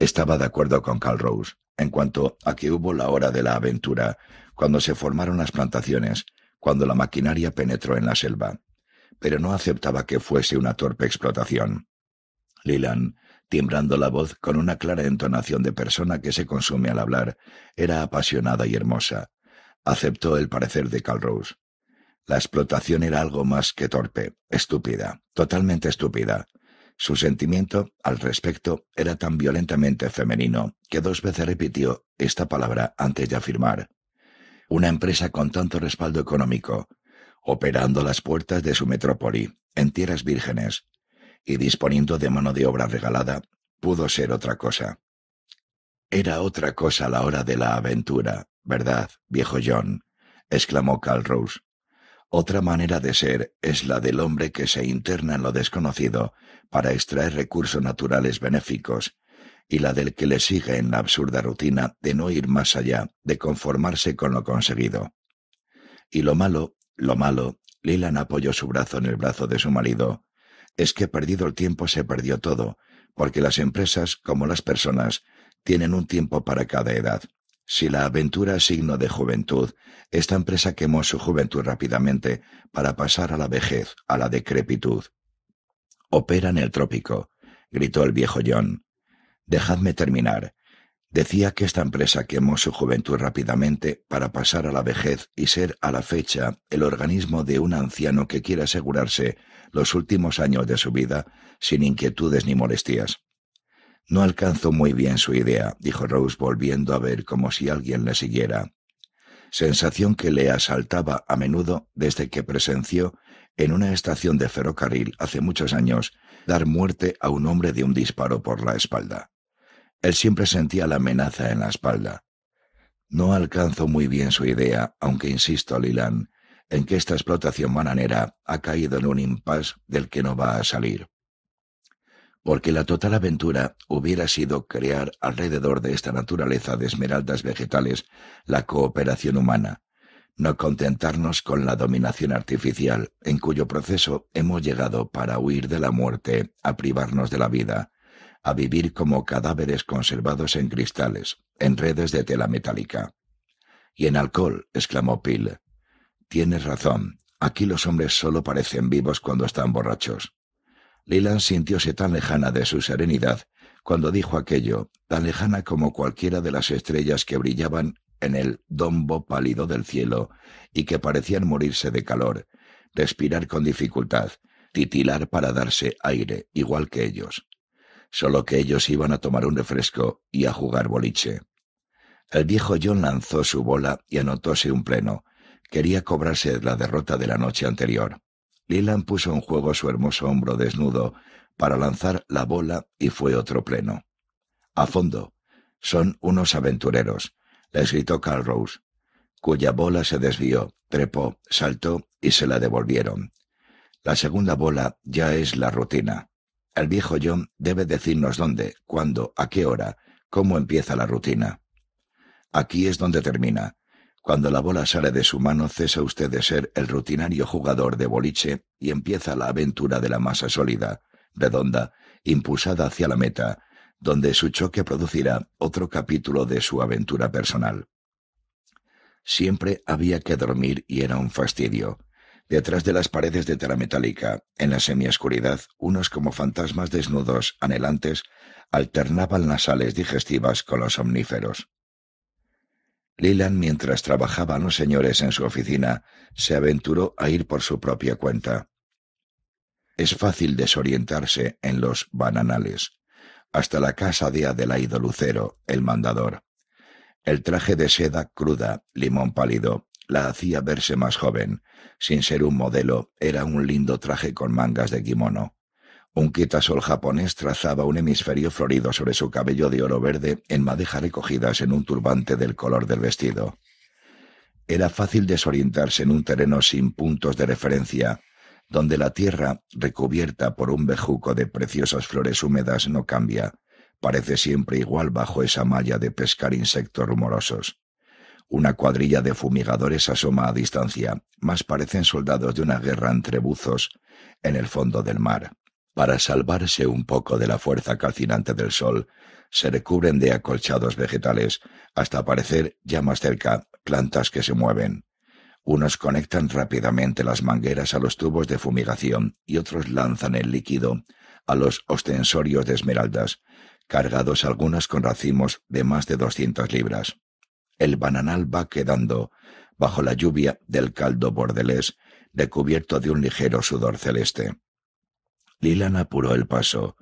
Speaker 1: estaba de acuerdo con Carl Rose en cuanto a que hubo la hora de la aventura, cuando se formaron las plantaciones, cuando la maquinaria penetró en la selva pero no aceptaba que fuese una torpe explotación. Lilan, timbrando la voz con una clara entonación de persona que se consume al hablar, era apasionada y hermosa. Aceptó el parecer de Calrose. La explotación era algo más que torpe, estúpida, totalmente estúpida. Su sentimiento al respecto era tan violentamente femenino que dos veces repitió esta palabra antes de afirmar. Una empresa con tanto respaldo económico, operando las puertas de su metrópoli en tierras vírgenes y disponiendo de mano de obra regalada, pudo ser otra cosa. Era otra cosa la hora de la aventura, ¿verdad, viejo John? exclamó Carl Otra manera de ser es la del hombre que se interna en lo desconocido para extraer recursos naturales benéficos, y la del que le sigue en la absurda rutina de no ir más allá, de conformarse con lo conseguido. Y lo malo lo malo, Lilan apoyó su brazo en el brazo de su marido, es que perdido el tiempo se perdió todo, porque las empresas, como las personas, tienen un tiempo para cada edad. Si la aventura es signo de juventud, esta empresa quemó su juventud rápidamente para pasar a la vejez, a la decrepitud. Opera en el trópico, gritó el viejo John. Dejadme terminar. Decía que esta empresa quemó su juventud rápidamente para pasar a la vejez y ser a la fecha el organismo de un anciano que quiere asegurarse los últimos años de su vida sin inquietudes ni molestias. No alcanzó muy bien su idea, dijo Rose volviendo a ver como si alguien le siguiera. Sensación que le asaltaba a menudo desde que presenció en una estación de ferrocarril hace muchos años dar muerte a un hombre de un disparo por la espalda. Él siempre sentía la amenaza en la espalda. No alcanzo muy bien su idea, aunque insisto, Lilan, en que esta explotación bananera ha caído en un impas del que no va a salir. Porque la total aventura hubiera sido crear alrededor de esta naturaleza de esmeraldas vegetales la cooperación humana, no contentarnos con la dominación artificial, en cuyo proceso hemos llegado para huir de la muerte a privarnos de la vida, a vivir como cadáveres conservados en cristales, en redes de tela metálica. Y en alcohol, exclamó Peel. Tienes razón, aquí los hombres solo parecen vivos cuando están borrachos. Leland sintióse tan lejana de su serenidad cuando dijo aquello, tan lejana como cualquiera de las estrellas que brillaban en el dombo pálido del cielo y que parecían morirse de calor, respirar con dificultad, titilar para darse aire, igual que ellos solo que ellos iban a tomar un refresco y a jugar boliche. El viejo John lanzó su bola y anotóse un pleno. Quería cobrarse la derrota de la noche anterior. Leland puso en juego su hermoso hombro desnudo para lanzar la bola y fue otro pleno. A fondo. Son unos aventureros, les gritó Carl Rose, cuya bola se desvió, trepó, saltó y se la devolvieron. La segunda bola ya es la rutina. El viejo John debe decirnos dónde, cuándo, a qué hora, cómo empieza la rutina. Aquí es donde termina. Cuando la bola sale de su mano, cesa usted de ser el rutinario jugador de boliche y empieza la aventura de la masa sólida, redonda, impulsada hacia la meta, donde su choque producirá otro capítulo de su aventura personal. Siempre había que dormir y era un fastidio. Detrás de las paredes de tela metálica, en la semioscuridad, unos como fantasmas desnudos, anhelantes, alternaban las sales digestivas con los omníferos. Lilan, mientras trabajaban los señores en su oficina, se aventuró a ir por su propia cuenta. Es fácil desorientarse en los bananales, hasta la casa de Adelaido Lucero, el mandador. El traje de seda cruda, limón pálido, la hacía verse más joven. Sin ser un modelo, era un lindo traje con mangas de kimono. Un quitasol japonés trazaba un hemisferio florido sobre su cabello de oro verde en madeja recogidas en un turbante del color del vestido. Era fácil desorientarse en un terreno sin puntos de referencia, donde la tierra, recubierta por un bejuco de preciosas flores húmedas, no cambia. Parece siempre igual bajo esa malla de pescar insectos rumorosos. Una cuadrilla de fumigadores asoma a distancia, más parecen soldados de una guerra entre buzos en el fondo del mar. Para salvarse un poco de la fuerza calcinante del sol, se recubren de acolchados vegetales hasta aparecer ya más cerca plantas que se mueven. Unos conectan rápidamente las mangueras a los tubos de fumigación y otros lanzan el líquido a los ostensorios de esmeraldas, cargados algunas con racimos de más de 200 libras. El bananal va quedando, bajo la lluvia del caldo bordelés, decubierto de un ligero sudor celeste. Lilan apuró el paso.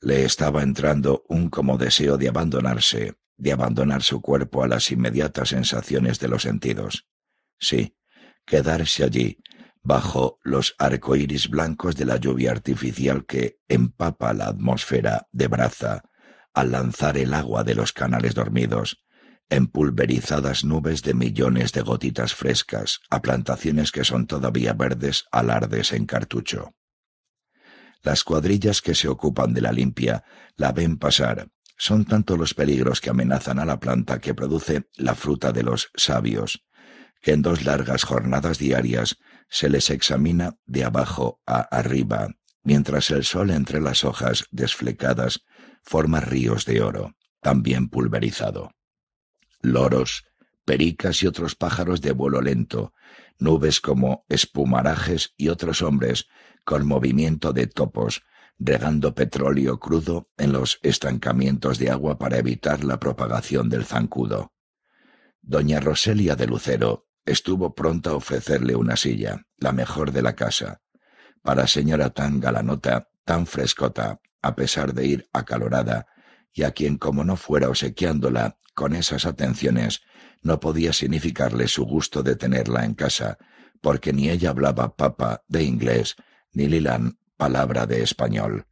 Speaker 1: Le estaba entrando un como deseo de abandonarse, de abandonar su cuerpo a las inmediatas sensaciones de los sentidos. Sí, quedarse allí, bajo los arcoíris blancos de la lluvia artificial que empapa la atmósfera de braza al lanzar el agua de los canales dormidos, en pulverizadas nubes de millones de gotitas frescas a plantaciones que son todavía verdes alardes en cartucho. Las cuadrillas que se ocupan de la limpia la ven pasar. Son tanto los peligros que amenazan a la planta que produce la fruta de los sabios, que en dos largas jornadas diarias se les examina de abajo a arriba, mientras el sol entre las hojas desflecadas forma ríos de oro, también pulverizado loros, pericas y otros pájaros de vuelo lento, nubes como espumarajes y otros hombres con movimiento de topos, regando petróleo crudo en los estancamientos de agua para evitar la propagación del zancudo. Doña Roselia de Lucero estuvo pronta a ofrecerle una silla, la mejor de la casa, para señora tan galanota, tan frescota, a pesar de ir acalorada y a quien como no fuera obsequiándola con esas atenciones, no podía significarle su gusto de tenerla en casa, porque ni ella hablaba papa de inglés, ni Lilan palabra de español.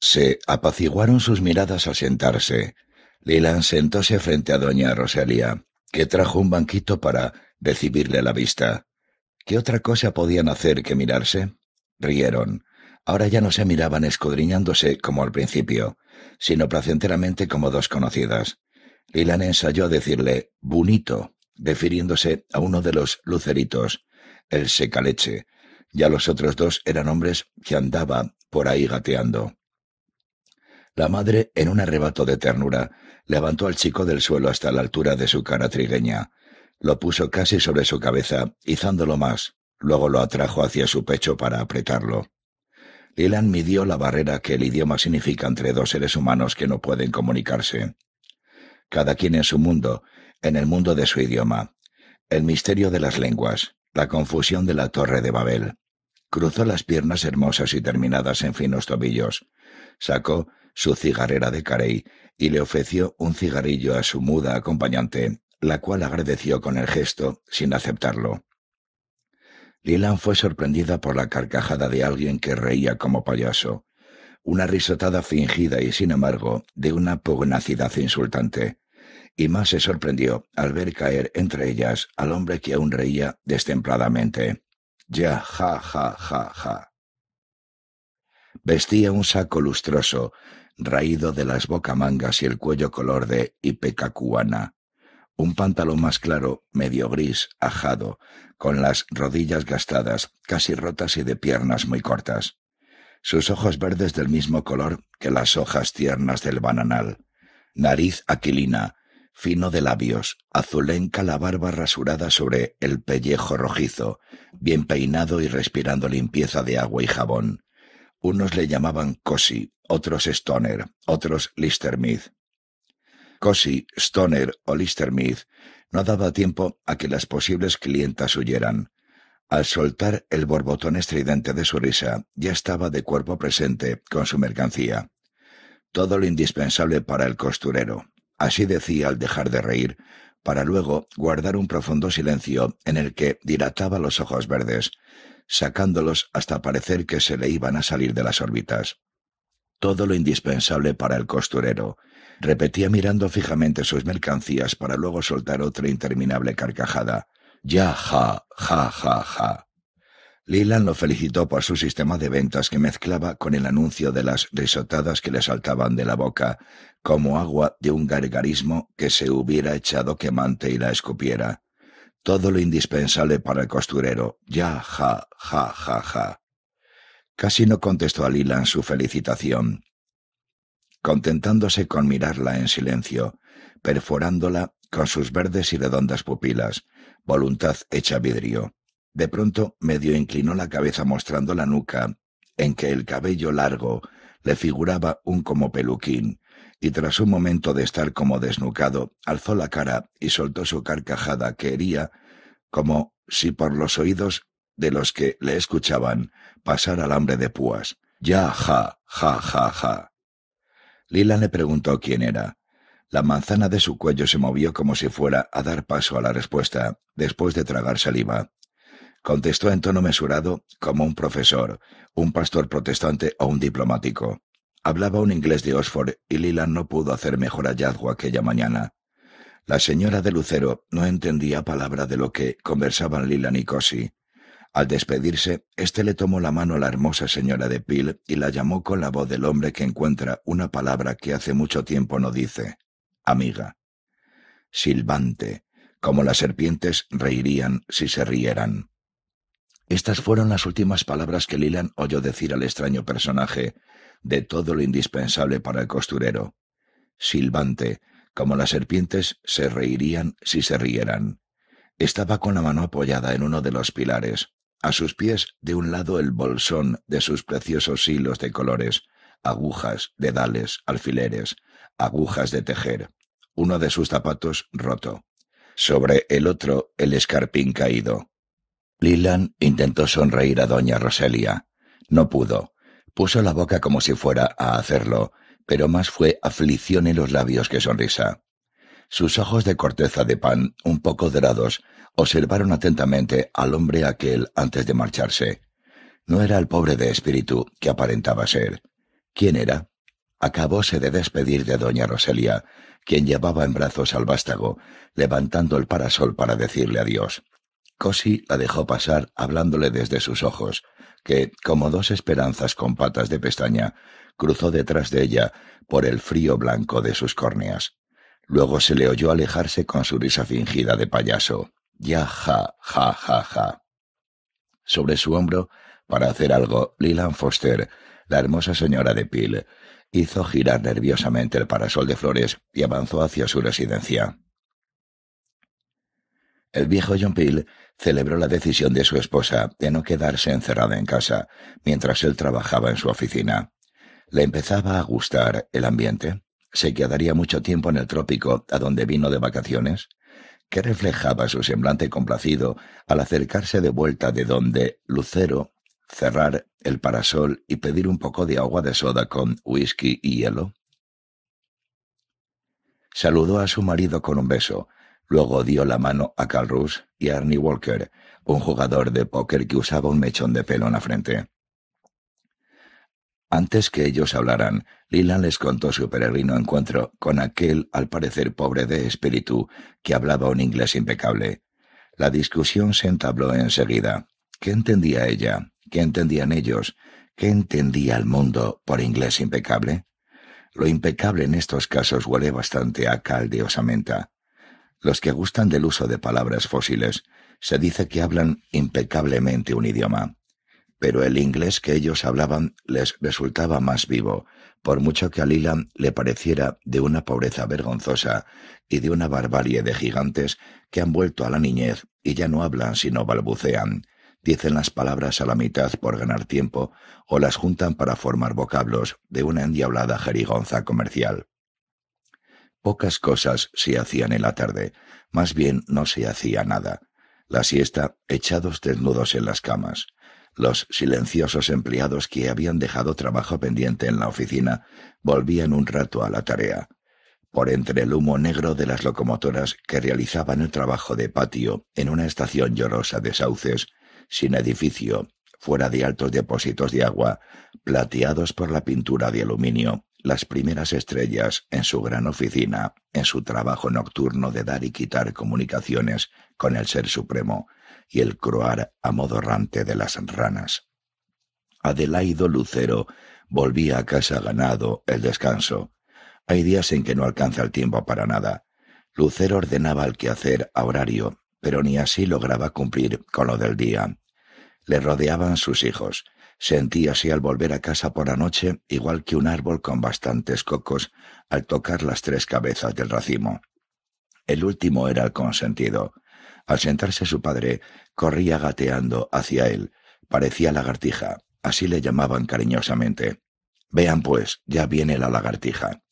Speaker 1: Se apaciguaron sus miradas al sentarse. Lilan sentóse frente a doña Rosalía, que trajo un banquito para recibirle la vista. ¿Qué otra cosa podían hacer que mirarse? Rieron. Ahora ya no se miraban escudriñándose como al principio sino placenteramente como dos conocidas. Lilan ensayó a decirle bonito, refiriéndose a uno de los luceritos, el secaleche, ya los otros dos eran hombres que andaba por ahí gateando. La madre, en un arrebato de ternura, levantó al chico del suelo hasta la altura de su cara trigueña, lo puso casi sobre su cabeza, izándolo más, luego lo atrajo hacia su pecho para apretarlo. Leland midió la barrera que el idioma significa entre dos seres humanos que no pueden comunicarse. Cada quien en su mundo, en el mundo de su idioma. El misterio de las lenguas, la confusión de la torre de Babel. Cruzó las piernas hermosas y terminadas en finos tobillos. Sacó su cigarrera de Carey y le ofreció un cigarrillo a su muda acompañante, la cual agradeció con el gesto, sin aceptarlo. Lilan fue sorprendida por la carcajada de alguien que reía como payaso, una risotada fingida y, sin embargo, de una pugnacidad insultante. Y más se sorprendió al ver caer entre ellas al hombre que aún reía destempladamente. Ya, ja, ja, ja, ja. Vestía un saco lustroso, raído de las bocamangas y el cuello color de ipecacuana, un pantalón más claro, medio gris, ajado, con las rodillas gastadas, casi rotas y de piernas muy cortas. Sus ojos verdes del mismo color que las hojas tiernas del bananal. Nariz aquilina, fino de labios, azulenca la barba rasurada sobre el pellejo rojizo, bien peinado y respirando limpieza de agua y jabón. Unos le llamaban Cosi, otros Stoner, otros Listermith. Cosi, Stoner o Mead no daba tiempo a que las posibles clientas huyeran. Al soltar el borbotón estridente de su risa, ya estaba de cuerpo presente con su mercancía. Todo lo indispensable para el costurero. Así decía al dejar de reír, para luego guardar un profundo silencio en el que dilataba los ojos verdes, sacándolos hasta parecer que se le iban a salir de las órbitas. Todo lo indispensable para el costurero, Repetía mirando fijamente sus mercancías para luego soltar otra interminable carcajada. Ya, ja, ja, ja, ja. Leland lo felicitó por su sistema de ventas que mezclaba con el anuncio de las risotadas que le saltaban de la boca, como agua de un gargarismo que se hubiera echado quemante y la escupiera. Todo lo indispensable para el costurero. Ya, ja, ja, ja, ja. Casi no contestó a Leland su felicitación contentándose con mirarla en silencio, perforándola con sus verdes y redondas pupilas, voluntad hecha vidrio. De pronto medio inclinó la cabeza mostrando la nuca, en que el cabello largo le figuraba un como peluquín, y tras un momento de estar como desnucado, alzó la cara y soltó su carcajada que hería, como si por los oídos de los que le escuchaban pasara alambre de púas. Ya, ja, ja, ja, ja. Lila le preguntó quién era. La manzana de su cuello se movió como si fuera a dar paso a la respuesta, después de tragar saliva. Contestó en tono mesurado, como un profesor, un pastor protestante o un diplomático. Hablaba un inglés de Oxford y Lila no pudo hacer mejor hallazgo aquella mañana. La señora de Lucero no entendía palabra de lo que conversaban Lilan y Cosi, al despedirse, éste le tomó la mano a la hermosa señora de Peel y la llamó con la voz del hombre que encuentra una palabra que hace mucho tiempo no dice, amiga. Silbante, como las serpientes reirían si se rieran. Estas fueron las últimas palabras que Lilian oyó decir al extraño personaje, de todo lo indispensable para el costurero. Silbante, como las serpientes se reirían si se rieran. Estaba con la mano apoyada en uno de los pilares, a sus pies, de un lado, el bolsón de sus preciosos hilos de colores, agujas, dedales, alfileres, agujas de tejer, uno de sus zapatos roto. Sobre el otro, el escarpín caído. Lilan intentó sonreír a doña Roselia. No pudo. Puso la boca como si fuera a hacerlo, pero más fue aflicción en los labios que sonrisa. Sus ojos de corteza de pan, un poco dorados, Observaron atentamente al hombre aquel antes de marcharse. No era el pobre de espíritu que aparentaba ser. ¿Quién era? Acabóse de despedir de doña Roselia, quien llevaba en brazos al vástago, levantando el parasol para decirle adiós. Cosi la dejó pasar hablándole desde sus ojos, que, como dos esperanzas con patas de pestaña, cruzó detrás de ella por el frío blanco de sus córneas. Luego se le oyó alejarse con su risa fingida de payaso. Ya, ja, ja, ja, ja. Sobre su hombro, para hacer algo, Leland Foster, la hermosa señora de Peel, hizo girar nerviosamente el parasol de flores y avanzó hacia su residencia. El viejo John Peel celebró la decisión de su esposa de no quedarse encerrada en casa mientras él trabajaba en su oficina. Le empezaba a gustar el ambiente. Se quedaría mucho tiempo en el trópico, a donde vino de vacaciones que reflejaba su semblante complacido al acercarse de vuelta de donde Lucero cerrar el parasol y pedir un poco de agua de soda con whisky y hielo? Saludó a su marido con un beso, luego dio la mano a Carl y a Arnie Walker, un jugador de póker que usaba un mechón de pelo en la frente. Antes que ellos hablaran, Lila les contó su peregrino encuentro con aquel, al parecer pobre de espíritu, que hablaba un inglés impecable. La discusión se entabló enseguida. ¿Qué entendía ella? ¿Qué entendían ellos? ¿Qué entendía el mundo por inglés impecable? Lo impecable en estos casos huele bastante a cal Los que gustan del uso de palabras fósiles se dice que hablan impecablemente un idioma pero el inglés que ellos hablaban les resultaba más vivo, por mucho que a Leland le pareciera de una pobreza vergonzosa y de una barbarie de gigantes que han vuelto a la niñez y ya no hablan sino balbucean, dicen las palabras a la mitad por ganar tiempo o las juntan para formar vocablos de una endiablada jerigonza comercial. Pocas cosas se hacían en la tarde, más bien no se hacía nada. La siesta echados desnudos en las camas los silenciosos empleados que habían dejado trabajo pendiente en la oficina volvían un rato a la tarea. Por entre el humo negro de las locomotoras que realizaban el trabajo de patio en una estación llorosa de sauces, sin edificio, fuera de altos depósitos de agua, plateados por la pintura de aluminio, las primeras estrellas en su gran oficina, en su trabajo nocturno de dar y quitar comunicaciones con el Ser Supremo, y el croar amodorrante de las ranas. Adelaido Lucero volvía a casa ganado el descanso. Hay días en que no alcanza el tiempo para nada. Lucero ordenaba el quehacer a horario, pero ni así lograba cumplir con lo del día. Le rodeaban sus hijos. Sentíase al volver a casa por la noche igual que un árbol con bastantes cocos al tocar las tres cabezas del racimo. El último era el consentido. Al sentarse su padre, corría gateando hacia él. Parecía lagartija, así le llamaban cariñosamente. Vean pues, ya viene la lagartija.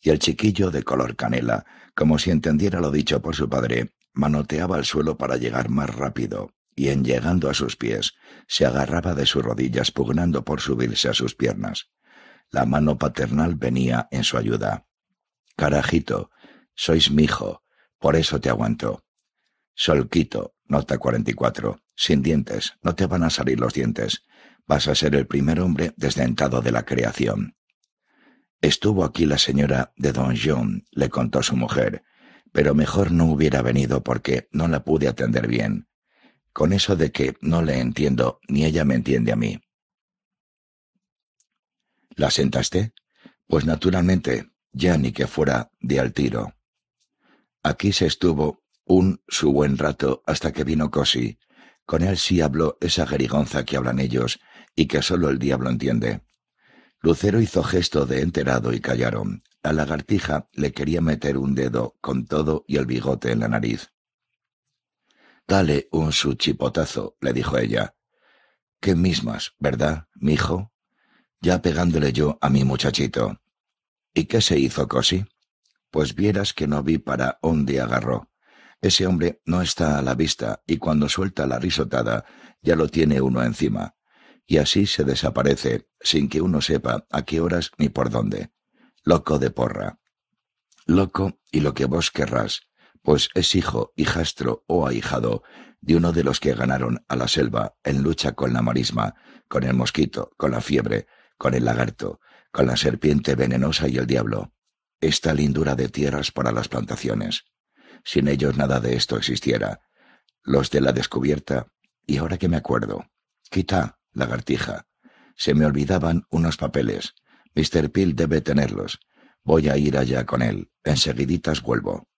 Speaker 1: Y el chiquillo de color canela, como si entendiera lo dicho por su padre, manoteaba el suelo para llegar más rápido, y en llegando a sus pies, se agarraba de sus rodillas pugnando por subirse a sus piernas. La mano paternal venía en su ayuda. Carajito, sois mi hijo, por eso te aguanto. Solquito, nota 44. Sin dientes, no te van a salir los dientes. Vas a ser el primer hombre desdentado de la creación. Estuvo aquí la señora de Don John, le contó su mujer, pero mejor no hubiera venido porque no la pude atender bien. Con eso de que no le entiendo, ni ella me entiende a mí. ¿La sentaste? Pues naturalmente, ya ni que fuera de al tiro. Aquí se estuvo un su buen rato hasta que vino Cosi. Con él sí habló esa gerigonza que hablan ellos y que sólo el diablo entiende. Lucero hizo gesto de enterado y callaron. La lagartija le quería meter un dedo con todo y el bigote en la nariz. Dale un su chipotazo, le dijo ella. Qué mismas, ¿verdad, mi hijo? Ya pegándole yo a mi muchachito. ¿Y qué se hizo, Cosi? Pues vieras que no vi para dónde agarró. Ese hombre no está a la vista y cuando suelta la risotada ya lo tiene uno encima. Y así se desaparece sin que uno sepa a qué horas ni por dónde. Loco de porra. Loco y lo que vos querrás, pues es hijo, hijastro o ahijado de uno de los que ganaron a la selva en lucha con la marisma, con el mosquito, con la fiebre, con el lagarto, con la serpiente venenosa y el diablo. Esta lindura de tierras para las plantaciones. Sin ellos nada de esto existiera. Los de la descubierta, y ahora que me acuerdo, quita, lagartija. Se me olvidaban unos papeles. Mr. Peel debe tenerlos. Voy a ir allá con él. Enseguiditas vuelvo.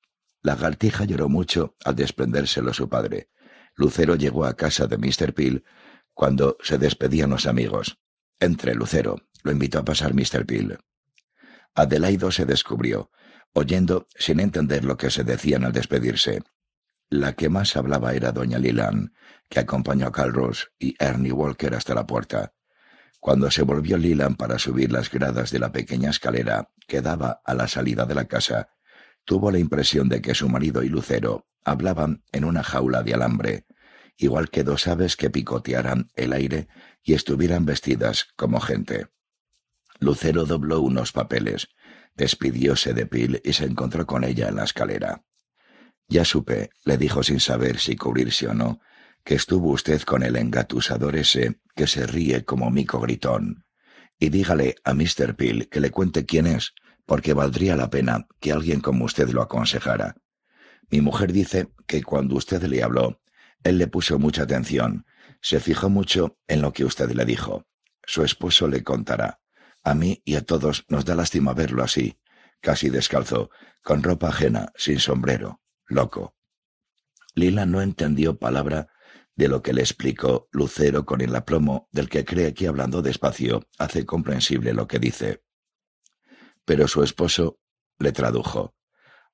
Speaker 1: Lagartija lloró mucho al desprendérselo su padre. Lucero llegó a casa de Mr. Peel cuando se despedían los amigos. Entre Lucero, lo invitó a pasar Mr. Peel. Adelaido se descubrió, oyendo sin entender lo que se decían al despedirse. La que más hablaba era doña Lilan, que acompañó a Carlos y Ernie Walker hasta la puerta. Cuando se volvió Lilan para subir las gradas de la pequeña escalera que daba a la salida de la casa, tuvo la impresión de que su marido y Lucero hablaban en una jaula de alambre, igual que dos aves que picotearan el aire y estuvieran vestidas como gente. Lucero dobló unos papeles Despidióse de Pil y se encontró con ella en la escalera. Ya supe, le dijo sin saber si cubrirse o no, que estuvo usted con el engatusador ese que se ríe como mico gritón. Y dígale a Mr. Peel que le cuente quién es, porque valdría la pena que alguien como usted lo aconsejara. Mi mujer dice que cuando usted le habló, él le puso mucha atención, se fijó mucho en lo que usted le dijo. Su esposo le contará. A mí y a todos nos da lástima verlo así, casi descalzo, con ropa ajena, sin sombrero, loco. Lila no entendió palabra de lo que le explicó Lucero con el aplomo del que cree que hablando despacio hace comprensible lo que dice. Pero su esposo le tradujo.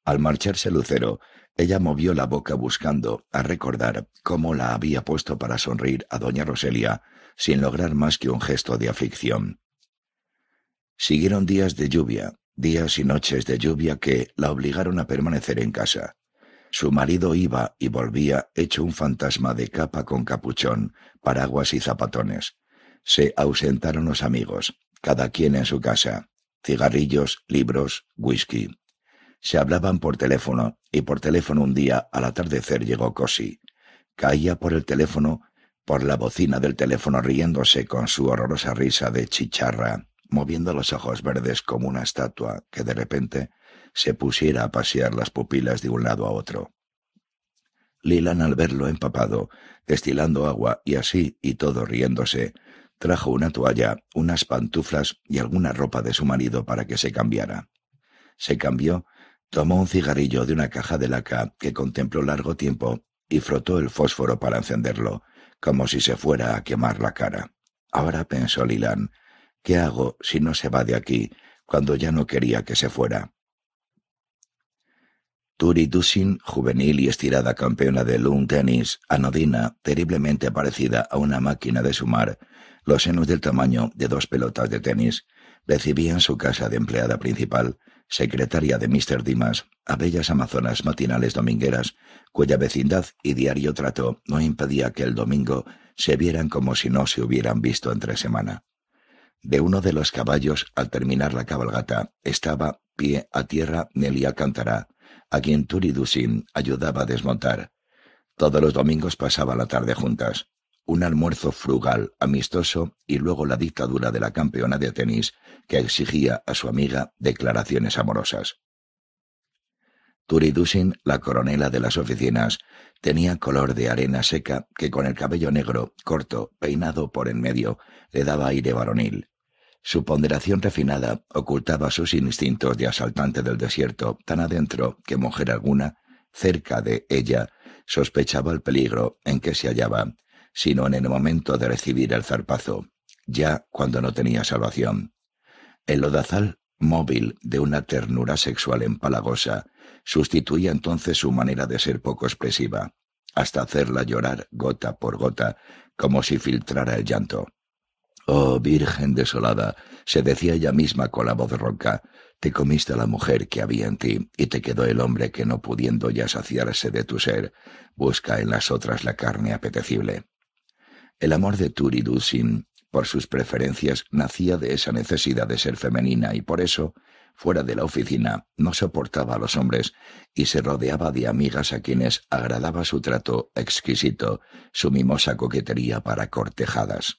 Speaker 1: Al marcharse Lucero, ella movió la boca buscando a recordar cómo la había puesto para sonreír a doña Roselia, sin lograr más que un gesto de aflicción. Siguieron días de lluvia, días y noches de lluvia que la obligaron a permanecer en casa. Su marido iba y volvía hecho un fantasma de capa con capuchón, paraguas y zapatones. Se ausentaron los amigos, cada quien en su casa. Cigarrillos, libros, whisky. Se hablaban por teléfono, y por teléfono un día al atardecer llegó Cosi. Caía por el teléfono, por la bocina del teléfono riéndose con su horrorosa risa de chicharra moviendo los ojos verdes como una estatua que de repente se pusiera a pasear las pupilas de un lado a otro. Lilan, al verlo empapado, destilando agua y así y todo riéndose, trajo una toalla, unas pantuflas y alguna ropa de su marido para que se cambiara. Se cambió, tomó un cigarrillo de una caja de laca que contempló largo tiempo y frotó el fósforo para encenderlo, como si se fuera a quemar la cara. Ahora pensó Lilan, ¿Qué hago si no se va de aquí cuando ya no quería que se fuera? Turi Dusin, juvenil y estirada campeona de loom tenis, anodina, terriblemente parecida a una máquina de sumar, los senos del tamaño de dos pelotas de tenis, recibía en su casa de empleada principal, secretaria de Mr. Dimas, a bellas amazonas matinales domingueras, cuya vecindad y diario trato no impedía que el domingo se vieran como si no se hubieran visto entre semana. De uno de los caballos, al terminar la cabalgata, estaba pie a tierra Nelia Cantará, a quien Turidusin ayudaba a desmontar. Todos los domingos pasaba la tarde juntas. Un almuerzo frugal, amistoso y luego la dictadura de la campeona de tenis, que exigía a su amiga declaraciones amorosas. Turidusin, la coronela de las oficinas, tenía color de arena seca que con el cabello negro, corto, peinado por en medio, le daba aire varonil. Su ponderación refinada ocultaba sus instintos de asaltante del desierto tan adentro que mujer alguna, cerca de ella, sospechaba el peligro en que se hallaba, sino en el momento de recibir el zarpazo, ya cuando no tenía salvación. El lodazal móvil de una ternura sexual empalagosa sustituía entonces su manera de ser poco expresiva, hasta hacerla llorar gota por gota, como si filtrara el llanto. Oh, Virgen desolada, se decía ella misma con la voz ronca, te comiste la mujer que había en ti y te quedó el hombre que no pudiendo ya saciarse de tu ser, busca en las otras la carne apetecible. El amor de Turidusin, por sus preferencias, nacía de esa necesidad de ser femenina y por eso, fuera de la oficina, no soportaba a los hombres y se rodeaba de amigas a quienes agradaba su trato exquisito, su mimosa coquetería para cortejadas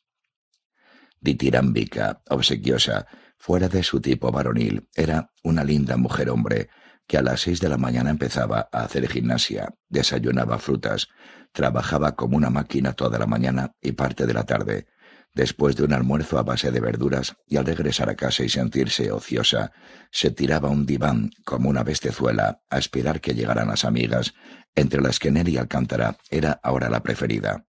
Speaker 1: ditirámbica, obsequiosa, fuera de su tipo varonil, era una linda mujer-hombre que a las seis de la mañana empezaba a hacer gimnasia, desayunaba frutas, trabajaba como una máquina toda la mañana y parte de la tarde. Después de un almuerzo a base de verduras y al regresar a casa y sentirse ociosa, se tiraba un diván como una bestezuela a esperar que llegaran las amigas, entre las que Nelly Alcántara era ahora la preferida.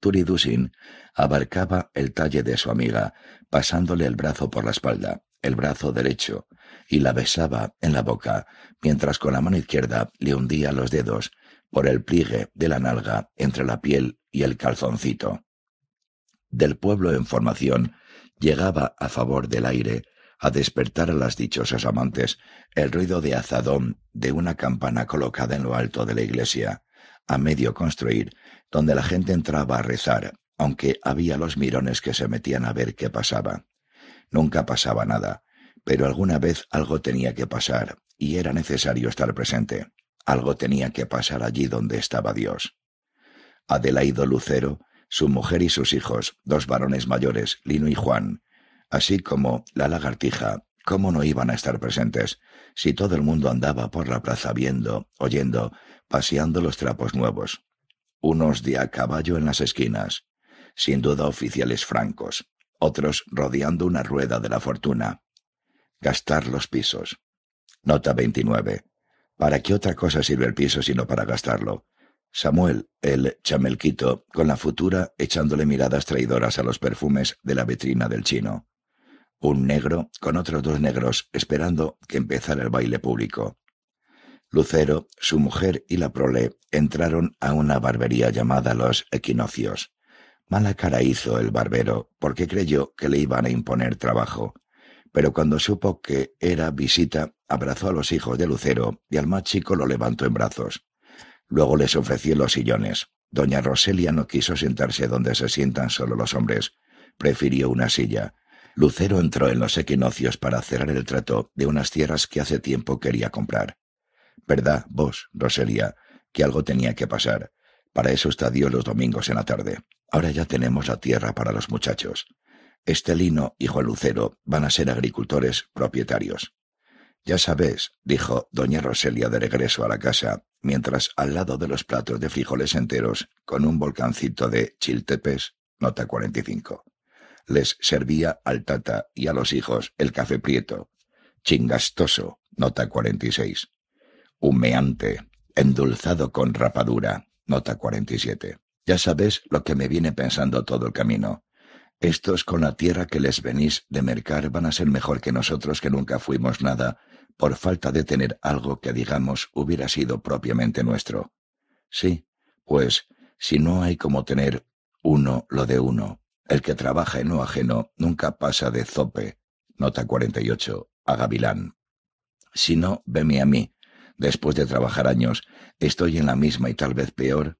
Speaker 1: Turidusin abarcaba el talle de su amiga, pasándole el brazo por la espalda, el brazo derecho, y la besaba en la boca, mientras con la mano izquierda le hundía los dedos por el pliegue de la nalga entre la piel y el calzoncito. Del pueblo en formación llegaba a favor del aire a despertar a las dichosas amantes el ruido de azadón de una campana colocada en lo alto de la iglesia, a medio construir donde la gente entraba a rezar, aunque había los mirones que se metían a ver qué pasaba. Nunca pasaba nada, pero alguna vez algo tenía que pasar, y era necesario estar presente. Algo tenía que pasar allí donde estaba Dios. Adelaido Lucero, su mujer y sus hijos, dos varones mayores, Lino y Juan, así como la lagartija, ¿cómo no iban a estar presentes si todo el mundo andaba por la plaza viendo, oyendo, paseando los trapos nuevos? unos de a caballo en las esquinas, sin duda oficiales francos, otros rodeando una rueda de la fortuna. Gastar los pisos. Nota 29. ¿Para qué otra cosa sirve el piso sino para gastarlo? Samuel, el chamelquito, con la futura echándole miradas traidoras a los perfumes de la vetrina del chino. Un negro con otros dos negros esperando que empezara el baile público. Lucero, su mujer y la prole entraron a una barbería llamada Los Equinocios. Mala cara hizo el barbero, porque creyó que le iban a imponer trabajo. Pero cuando supo que era visita, abrazó a los hijos de Lucero y al más chico lo levantó en brazos. Luego les ofreció los sillones. Doña Roselia no quiso sentarse donde se sientan solo los hombres. Prefirió una silla. Lucero entró en los Equinocios para cerrar el trato de unas tierras que hace tiempo quería comprar. ¿Verdad, vos, Roselia, que algo tenía que pasar? Para eso está Dios los domingos en la tarde. Ahora ya tenemos la tierra para los muchachos. Estelino y Juan Lucero van a ser agricultores propietarios. Ya sabes, dijo doña Roselia de regreso a la casa, mientras al lado de los platos de frijoles enteros, con un volcancito de chiltepes, nota 45, les servía al tata y a los hijos el café prieto, chingastoso, nota 46, humeante, endulzado con rapadura. Nota 47. Ya sabes lo que me viene pensando todo el camino. Estos con la tierra que les venís de mercar van a ser mejor que nosotros que nunca fuimos nada, por falta de tener algo que digamos hubiera sido propiamente nuestro. Sí, pues si no hay como tener uno lo de uno, el que trabaja en lo ajeno nunca pasa de zope. Nota 48. A Gavilán. Si no, veme a mí, Después de trabajar años, estoy en la misma y tal vez peor,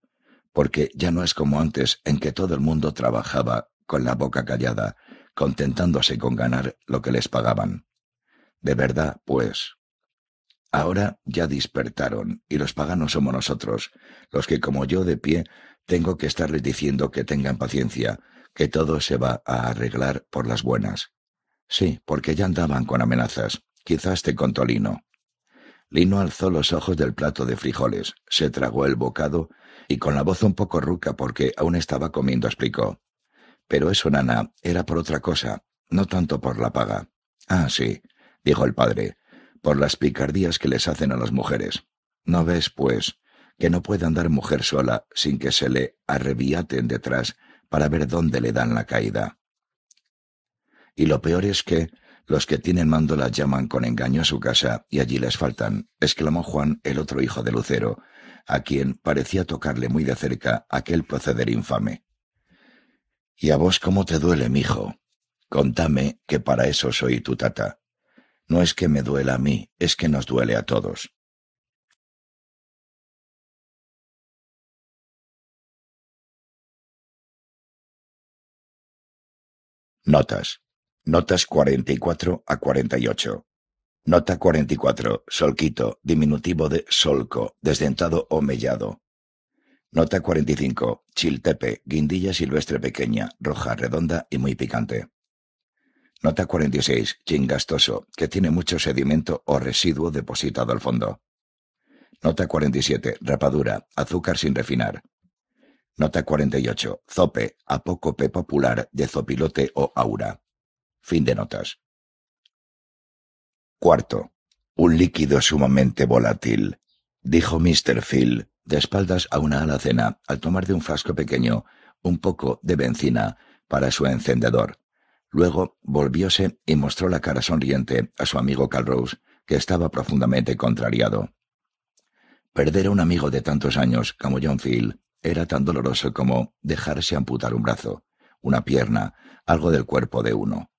Speaker 1: porque ya no es como antes en que todo el mundo trabajaba con la boca callada, contentándose con ganar lo que les pagaban. De verdad, pues. Ahora ya despertaron, y los paganos somos nosotros, los que como yo de pie tengo que estarles diciendo que tengan paciencia, que todo se va a arreglar por las buenas. Sí, porque ya andaban con amenazas, quizás te contolino. Lino alzó los ojos del plato de frijoles, se tragó el bocado y con la voz un poco ruca porque aún estaba comiendo explicó. Pero eso, nana, era por otra cosa, no tanto por la paga. Ah, sí, dijo el padre, por las picardías que les hacen a las mujeres. ¿No ves, pues, que no puede andar mujer sola sin que se le arrebiaten detrás para ver dónde le dan la caída? Y lo peor es que, los que tienen mando las llaman con engaño a su casa y allí les faltan, exclamó Juan, el otro hijo de Lucero, a quien parecía tocarle muy de cerca aquel proceder infame. ¿Y a vos cómo te duele, mijo? Contame que para eso soy tu tata. No es que me duela a mí, es que nos duele a todos. Notas. Notas 44 a 48. Nota 44. Solquito, diminutivo de solco, desdentado o mellado. Nota 45. Chiltepe, guindilla silvestre pequeña, roja, redonda y muy picante. Nota 46. Chingastoso, que tiene mucho sedimento o residuo depositado al fondo. Nota 47. Rapadura, azúcar sin refinar. Nota 48. Zope, apócope popular de zopilote o aura. Fin de notas. Cuarto. Un líquido sumamente volátil, dijo Mr. Phil, de espaldas a una alacena, al tomar de un frasco pequeño un poco de benzina para su encendedor. Luego volvióse y mostró la cara sonriente a su amigo Calrose, que estaba profundamente contrariado. Perder a un amigo de tantos años como John Phil era tan doloroso como dejarse amputar un brazo, una pierna, algo del cuerpo de uno.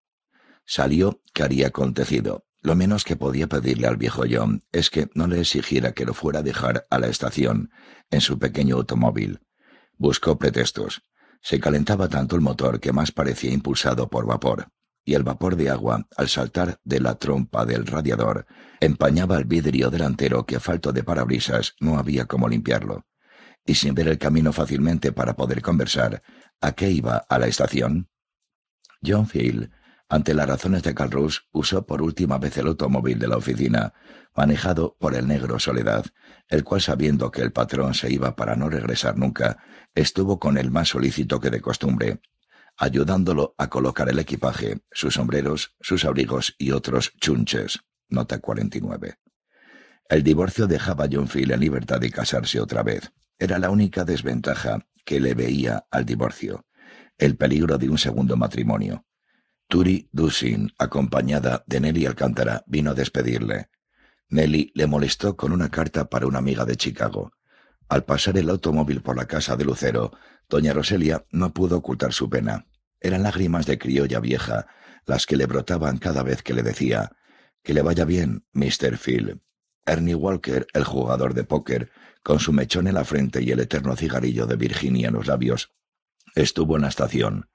Speaker 1: Salió haría acontecido. Lo menos que podía pedirle al viejo John es que no le exigiera que lo fuera a dejar a la estación, en su pequeño automóvil. Buscó pretextos. Se calentaba tanto el motor que más parecía impulsado por vapor, y el vapor de agua, al saltar de la trompa del radiador, empañaba el vidrio delantero que a falto de parabrisas no había como limpiarlo. Y sin ver el camino fácilmente para poder conversar, ¿a qué iba a la estación? John Field ante las razones de Calrus, usó por última vez el automóvil de la oficina, manejado por el negro Soledad, el cual sabiendo que el patrón se iba para no regresar nunca, estuvo con él más solícito que de costumbre, ayudándolo a colocar el equipaje, sus sombreros, sus abrigos y otros chunches. Nota 49. El divorcio dejaba a John Phil en libertad de casarse otra vez. Era la única desventaja que le veía al divorcio, el peligro de un segundo matrimonio. Turi Dusin, acompañada de Nelly Alcántara, vino a despedirle. Nelly le molestó con una carta para una amiga de Chicago. Al pasar el automóvil por la casa de Lucero, doña Roselia no pudo ocultar su pena. Eran lágrimas de criolla vieja, las que le brotaban cada vez que le decía Que le vaya bien, Mr. Phil. Ernie Walker, el jugador de póker, con su mechón en la frente y el eterno cigarrillo de Virginia en los labios, estuvo en la estación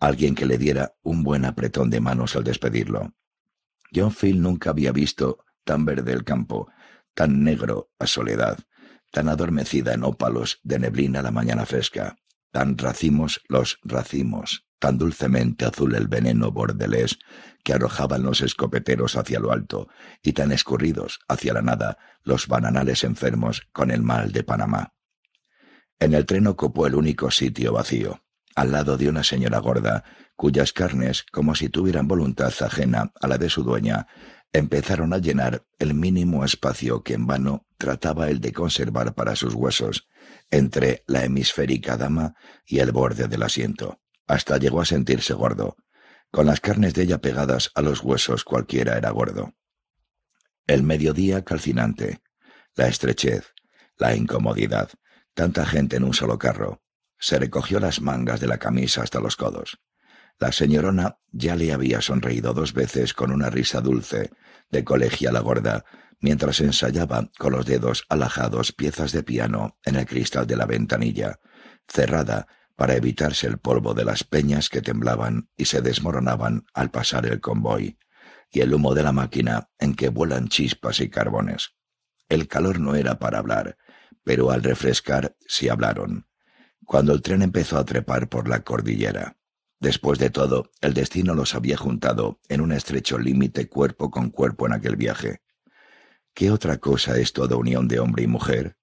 Speaker 1: alguien que le diera un buen apretón de manos al despedirlo. John Phil nunca había visto tan verde el campo, tan negro a soledad, tan adormecida en ópalos de neblina la mañana fresca, tan racimos los racimos, tan dulcemente azul el veneno bordelés que arrojaban los escopeteros hacia lo alto y tan escurridos hacia la nada los bananales enfermos con el mal de Panamá. En el tren ocupó el único sitio vacío, al lado de una señora gorda, cuyas carnes, como si tuvieran voluntad ajena a la de su dueña, empezaron a llenar el mínimo espacio que en vano trataba él de conservar para sus huesos, entre la hemisférica dama y el borde del asiento. Hasta llegó a sentirse gordo. Con las carnes de ella pegadas a los huesos cualquiera era gordo. El mediodía calcinante, la estrechez, la incomodidad, tanta gente en un solo carro, se recogió las mangas de la camisa hasta los codos. La señorona ya le había sonreído dos veces con una risa dulce, de la gorda, mientras ensayaba con los dedos alajados piezas de piano en el cristal de la ventanilla, cerrada para evitarse el polvo de las peñas que temblaban y se desmoronaban al pasar el convoy, y el humo de la máquina en que vuelan chispas y carbones. El calor no era para hablar, pero al refrescar sí hablaron cuando el tren empezó a trepar por la cordillera. Después de todo, el destino los había juntado en un estrecho límite cuerpo con cuerpo en aquel viaje. ¿Qué otra cosa es toda unión de hombre y mujer?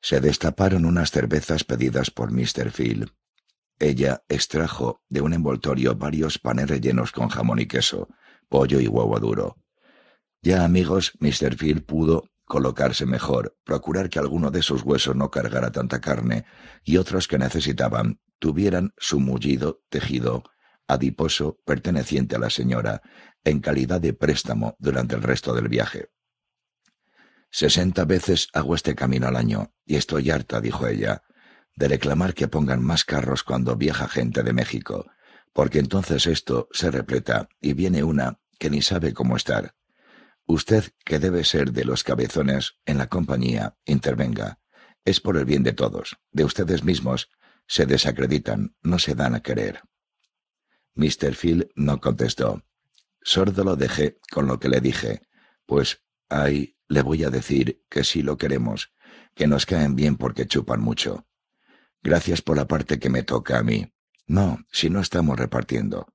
Speaker 1: Se destaparon unas cervezas pedidas por Mr. Phil. Ella extrajo de un envoltorio varios panes rellenos con jamón y queso, pollo y huevo duro. Ya amigos, Mr. Phil pudo colocarse mejor, procurar que alguno de sus huesos no cargara tanta carne y otros que necesitaban tuvieran su mullido tejido adiposo perteneciente a la señora en calidad de préstamo durante el resto del viaje. Sesenta veces hago este camino al año y estoy harta, dijo ella, de reclamar que pongan más carros cuando viaja gente de México, porque entonces esto se repleta y viene una que ni sabe cómo estar. Usted, que debe ser de los cabezones en la compañía, intervenga. Es por el bien de todos, de ustedes mismos. Se desacreditan, no se dan a querer. Mr. Phil no contestó. Sordo lo dejé con lo que le dije, pues, ay, le voy a decir que sí lo queremos, que nos caen bien porque chupan mucho. Gracias por la parte que me toca a mí. No, si no estamos repartiendo.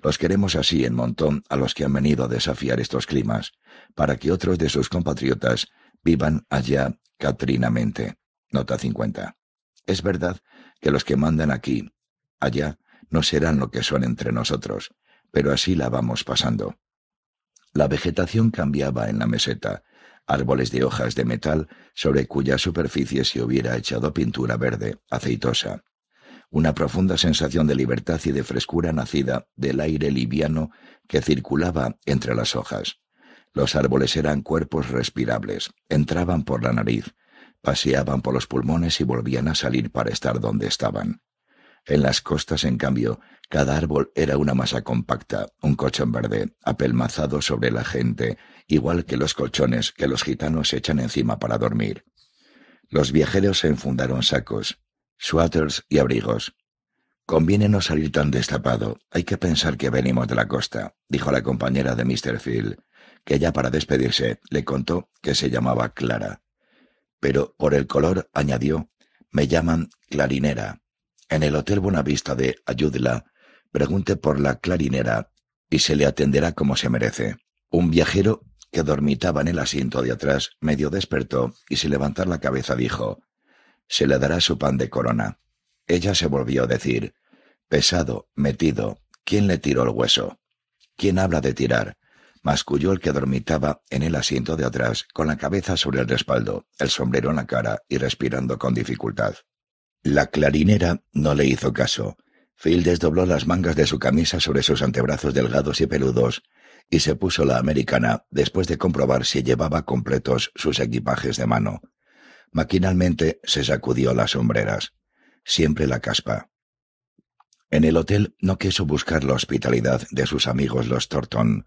Speaker 1: Los queremos así en montón a los que han venido a desafiar estos climas, para que otros de sus compatriotas vivan allá catrinamente. Nota 50. Es verdad que los que mandan aquí, allá, no serán lo que son entre nosotros, pero así la vamos pasando. La vegetación cambiaba en la meseta, árboles de hojas de metal sobre cuya superficie se hubiera echado pintura verde, aceitosa una profunda sensación de libertad y de frescura nacida del aire liviano que circulaba entre las hojas. Los árboles eran cuerpos respirables, entraban por la nariz, paseaban por los pulmones y volvían a salir para estar donde estaban. En las costas, en cambio, cada árbol era una masa compacta, un colchón verde, apelmazado sobre la gente, igual que los colchones que los gitanos echan encima para dormir. Los viajeros se enfundaron sacos, y abrigos. Conviene no salir tan destapado. Hay que pensar que venimos de la costa, dijo la compañera de Mr. Phil, que ya para despedirse le contó que se llamaba Clara. Pero por el color, añadió, me llaman clarinera. En el Hotel Buenavista de Ayudla, pregunte por la clarinera y se le atenderá como se merece. Un viajero que dormitaba en el asiento de atrás medio despertó y sin levantar la cabeza dijo se le dará su pan de corona. Ella se volvió a decir, pesado, metido, ¿quién le tiró el hueso? ¿Quién habla de tirar? Masculló el que dormitaba en el asiento de atrás, con la cabeza sobre el respaldo, el sombrero en la cara y respirando con dificultad. La clarinera no le hizo caso. Phil desdobló las mangas de su camisa sobre sus antebrazos delgados y peludos y se puso la americana después de comprobar si llevaba completos sus equipajes de mano. Maquinalmente se sacudió las sombreras, siempre la caspa. En el hotel no quiso buscar la hospitalidad de sus amigos los Thornton.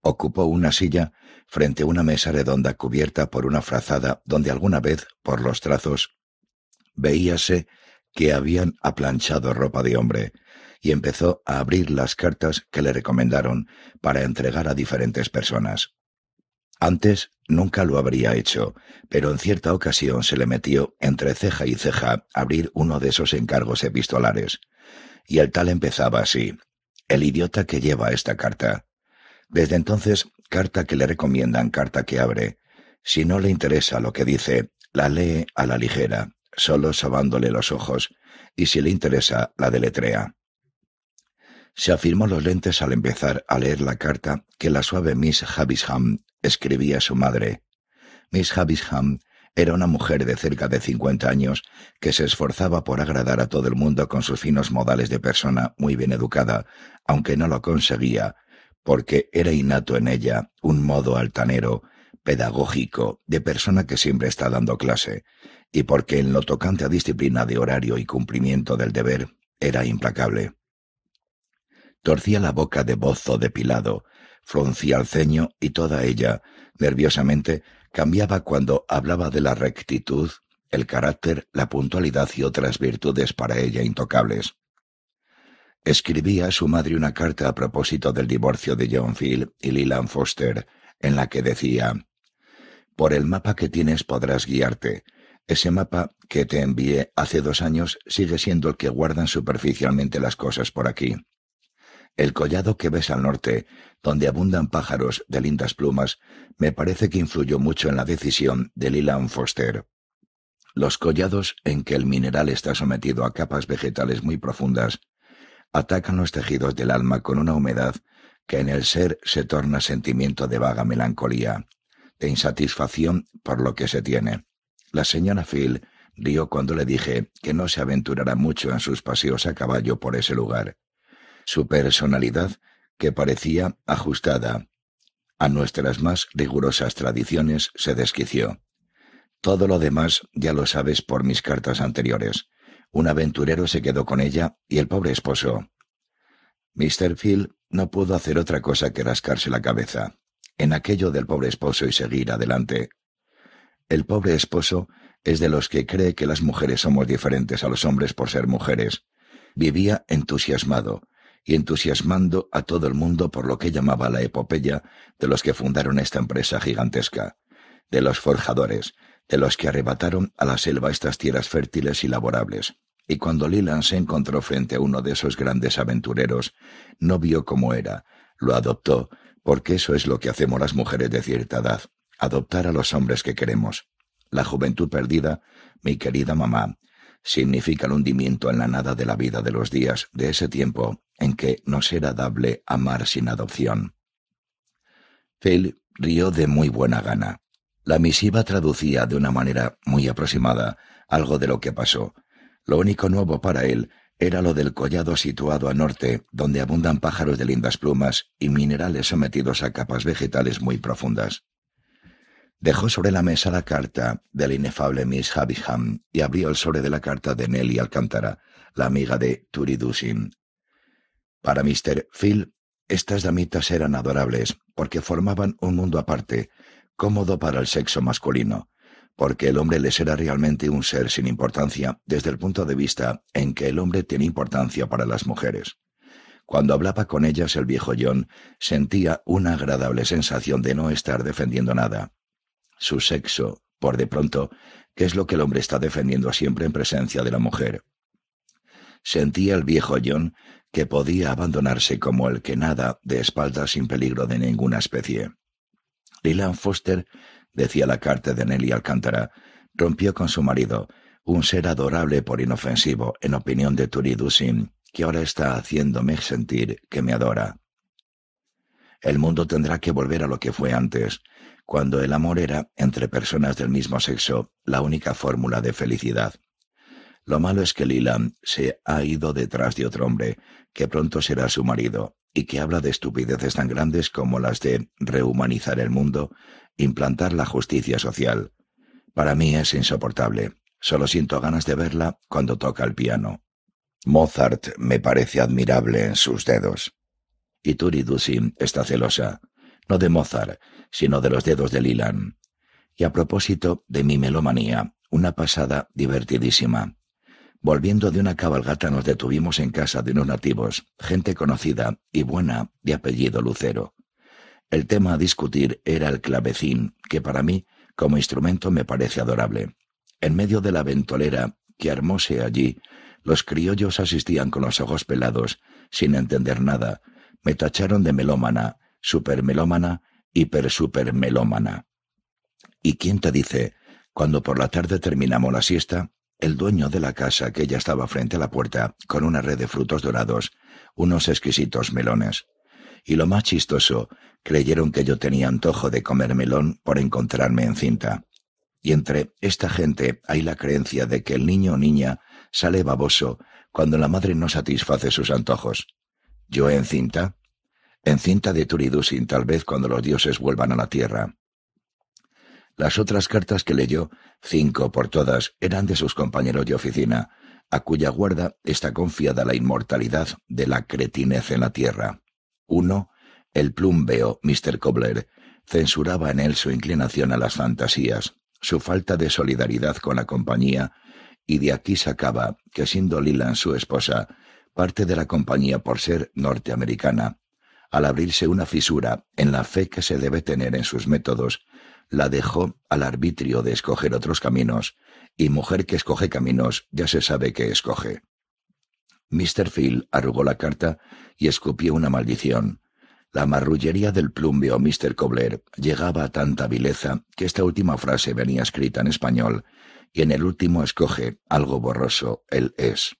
Speaker 1: Ocupó una silla frente a una mesa redonda cubierta por una frazada donde alguna vez, por los trazos, veíase que habían aplanchado ropa de hombre, y empezó a abrir las cartas que le recomendaron para entregar a diferentes personas. Antes Nunca lo habría hecho, pero en cierta ocasión se le metió entre ceja y ceja abrir uno de esos encargos epistolares. Y el tal empezaba así, el idiota que lleva esta carta. Desde entonces, carta que le recomiendan, carta que abre. Si no le interesa lo que dice, la lee a la ligera, solo sabándole los ojos, y si le interesa, la deletrea. Se afirmó los lentes al empezar a leer la carta que la suave Miss Havisham escribía su madre. Miss Havisham era una mujer de cerca de cincuenta años que se esforzaba por agradar a todo el mundo con sus finos modales de persona muy bien educada, aunque no lo conseguía, porque era innato en ella un modo altanero, pedagógico, de persona que siempre está dando clase, y porque en lo tocante a disciplina de horario y cumplimiento del deber era implacable. Torcía la boca de bozo depilado, fruncía el ceño y toda ella, nerviosamente, cambiaba cuando hablaba de la rectitud, el carácter, la puntualidad y otras virtudes para ella intocables. Escribía a su madre una carta a propósito del divorcio de John Field y Leland Foster, en la que decía Por el mapa que tienes podrás guiarte. Ese mapa que te envié hace dos años sigue siendo el que guardan superficialmente las cosas por aquí. El collado que ves al norte, donde abundan pájaros de lindas plumas, me parece que influyó mucho en la decisión de Leland Foster. Los collados en que el mineral está sometido a capas vegetales muy profundas atacan los tejidos del alma con una humedad que en el ser se torna sentimiento de vaga melancolía, de insatisfacción por lo que se tiene. La señora Phil rió cuando le dije que no se aventurara mucho en sus paseos a caballo por ese lugar su personalidad que parecía ajustada a nuestras más rigurosas tradiciones se desquició. Todo lo demás ya lo sabes por mis cartas anteriores. Un aventurero se quedó con ella y el pobre esposo. Mr. Phil no pudo hacer otra cosa que rascarse la cabeza en aquello del pobre esposo y seguir adelante. El pobre esposo es de los que cree que las mujeres somos diferentes a los hombres por ser mujeres. Vivía entusiasmado, y entusiasmando a todo el mundo por lo que llamaba la epopeya de los que fundaron esta empresa gigantesca, de los forjadores, de los que arrebataron a la selva estas tierras fértiles y laborables. Y cuando Lilan se encontró frente a uno de esos grandes aventureros, no vio cómo era, lo adoptó, porque eso es lo que hacemos las mujeres de cierta edad, adoptar a los hombres que queremos. La juventud perdida, mi querida mamá, significa el hundimiento en la nada de la vida de los días de ese tiempo en que no será dable amar sin adopción. Phil rió de muy buena gana. La misiva traducía de una manera muy aproximada algo de lo que pasó. Lo único nuevo para él era lo del collado situado a norte, donde abundan pájaros de lindas plumas y minerales sometidos a capas vegetales muy profundas. Dejó sobre la mesa la carta de la inefable Miss Havisham y abrió el sobre de la carta de Nelly Alcántara, la amiga de Turidusin. Para Mr. Phil, estas damitas eran adorables porque formaban un mundo aparte, cómodo para el sexo masculino, porque el hombre les era realmente un ser sin importancia desde el punto de vista en que el hombre tiene importancia para las mujeres. Cuando hablaba con ellas el viejo John, sentía una agradable sensación de no estar defendiendo nada, su sexo, por de pronto, que es lo que el hombre está defendiendo siempre en presencia de la mujer. Sentía el viejo John que podía abandonarse como el que nada de espaldas sin peligro de ninguna especie. Lilian Foster, decía la carta de Nelly Alcántara, rompió con su marido, un ser adorable por inofensivo, en opinión de Turidusin, que ahora está haciéndome sentir que me adora. El mundo tendrá que volver a lo que fue antes, cuando el amor era, entre personas del mismo sexo, la única fórmula de felicidad. Lo malo es que Lila se ha ido detrás de otro hombre, que pronto será su marido, y que habla de estupideces tan grandes como las de rehumanizar el mundo, implantar la justicia social. Para mí es insoportable. Solo siento ganas de verla cuando toca el piano. Mozart me parece admirable en sus dedos. Y Dusin está celosa no de Mozart, sino de los dedos de Lilán. Y a propósito de mi melomanía, una pasada divertidísima. Volviendo de una cabalgata nos detuvimos en casa de unos nativos, gente conocida y buena de apellido Lucero. El tema a discutir era el clavecín, que para mí, como instrumento, me parece adorable. En medio de la ventolera que armóse allí, los criollos asistían con los ojos pelados, sin entender nada. Me tacharon de melómana supermelómana, hipersupermelómana. ¿Y quién te dice, cuando por la tarde terminamos la siesta, el dueño de la casa que ya estaba frente a la puerta, con una red de frutos dorados, unos exquisitos melones? Y lo más chistoso, creyeron que yo tenía antojo de comer melón por encontrarme encinta. Y entre esta gente hay la creencia de que el niño o niña sale baboso cuando la madre no satisface sus antojos. Yo encinta en cinta de Turidusin tal vez cuando los dioses vuelvan a la tierra. Las otras cartas que leyó, cinco por todas, eran de sus compañeros de oficina, a cuya guarda está confiada la inmortalidad de la cretinez en la tierra. Uno, el plumbeo, Mr. Cobler, censuraba en él su inclinación a las fantasías, su falta de solidaridad con la compañía, y de aquí sacaba que siendo Lilan su esposa, parte de la compañía por ser norteamericana, al abrirse una fisura en la fe que se debe tener en sus métodos, la dejó al arbitrio de escoger otros caminos, y mujer que escoge caminos ya se sabe que escoge. Mr. Phil arrugó la carta y escupió una maldición. La marrullería del plumbio, Mr. Cobler llegaba a tanta vileza que esta última frase venía escrita en español, y en el último escoge, algo borroso, el es.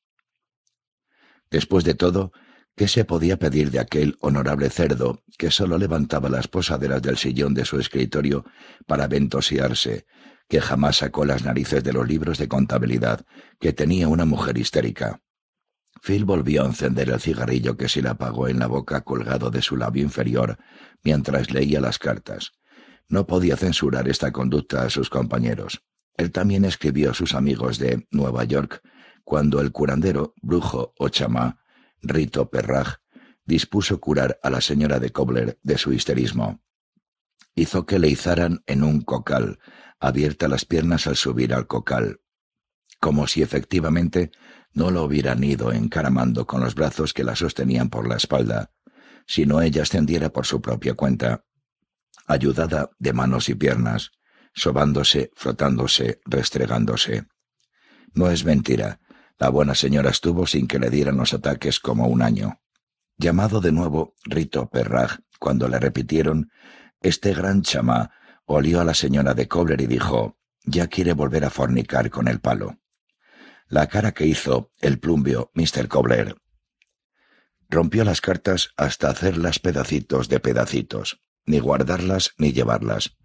Speaker 1: Después de todo, ¿Qué se podía pedir de aquel honorable cerdo que sólo levantaba las posaderas del sillón de su escritorio para ventosearse, que jamás sacó las narices de los libros de contabilidad, que tenía una mujer histérica? Phil volvió a encender el cigarrillo que se le apagó en la boca colgado de su labio inferior mientras leía las cartas. No podía censurar esta conducta a sus compañeros. Él también escribió a sus amigos de Nueva York cuando el curandero, brujo o chamá Rito Perraj, dispuso curar a la señora de Cobler de su histerismo. Hizo que le izaran en un cocal, abierta las piernas al subir al cocal, como si efectivamente no lo hubieran ido encaramando con los brazos que la sostenían por la espalda, sino ella ascendiera por su propia cuenta, ayudada de manos y piernas, sobándose, frotándose, restregándose. No es mentira, la buena señora estuvo sin que le dieran los ataques como un año. Llamado de nuevo Rito Perrag, cuando le repitieron, este gran chamá olió a la señora de Cobler y dijo, ya quiere volver a fornicar con el palo. La cara que hizo el plumbio Mr. Cobler. Rompió las cartas hasta hacerlas pedacitos de pedacitos, ni guardarlas ni llevarlas.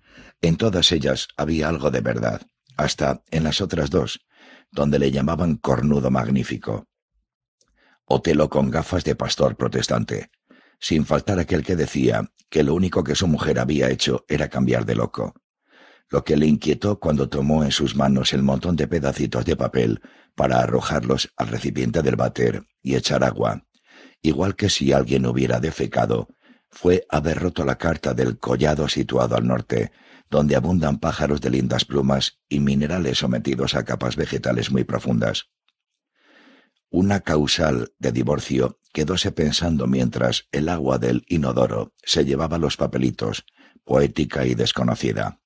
Speaker 1: En todas ellas había algo de verdad, hasta en las otras dos, donde le llamaban cornudo magnífico. Otelo con gafas de pastor protestante, sin faltar aquel que decía que lo único que su mujer había hecho era cambiar de loco, lo que le inquietó cuando tomó en sus manos el montón de pedacitos de papel para arrojarlos al recipiente del bater y echar agua, igual que si alguien hubiera defecado, fue haber roto la carta del collado situado al norte, donde abundan pájaros de lindas plumas y minerales sometidos a capas vegetales muy profundas. Una causal de divorcio quedóse pensando mientras el agua del inodoro se llevaba los papelitos, poética y desconocida.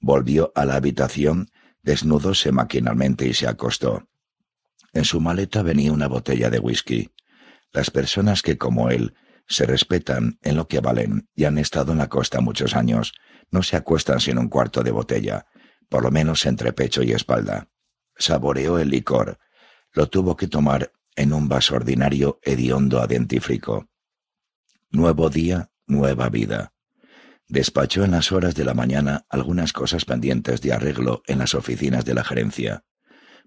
Speaker 1: Volvió a la habitación, desnudóse maquinalmente y se acostó. En su maleta venía una botella de whisky. Las personas que, como él, se respetan en lo que valen y han estado en la costa muchos años. No se acuestan sin un cuarto de botella, por lo menos entre pecho y espalda. Saboreó el licor. Lo tuvo que tomar en un vaso ordinario hediondo a dentífrico. Nuevo día, nueva vida. Despachó en las horas de la mañana algunas cosas pendientes de arreglo en las oficinas de la gerencia.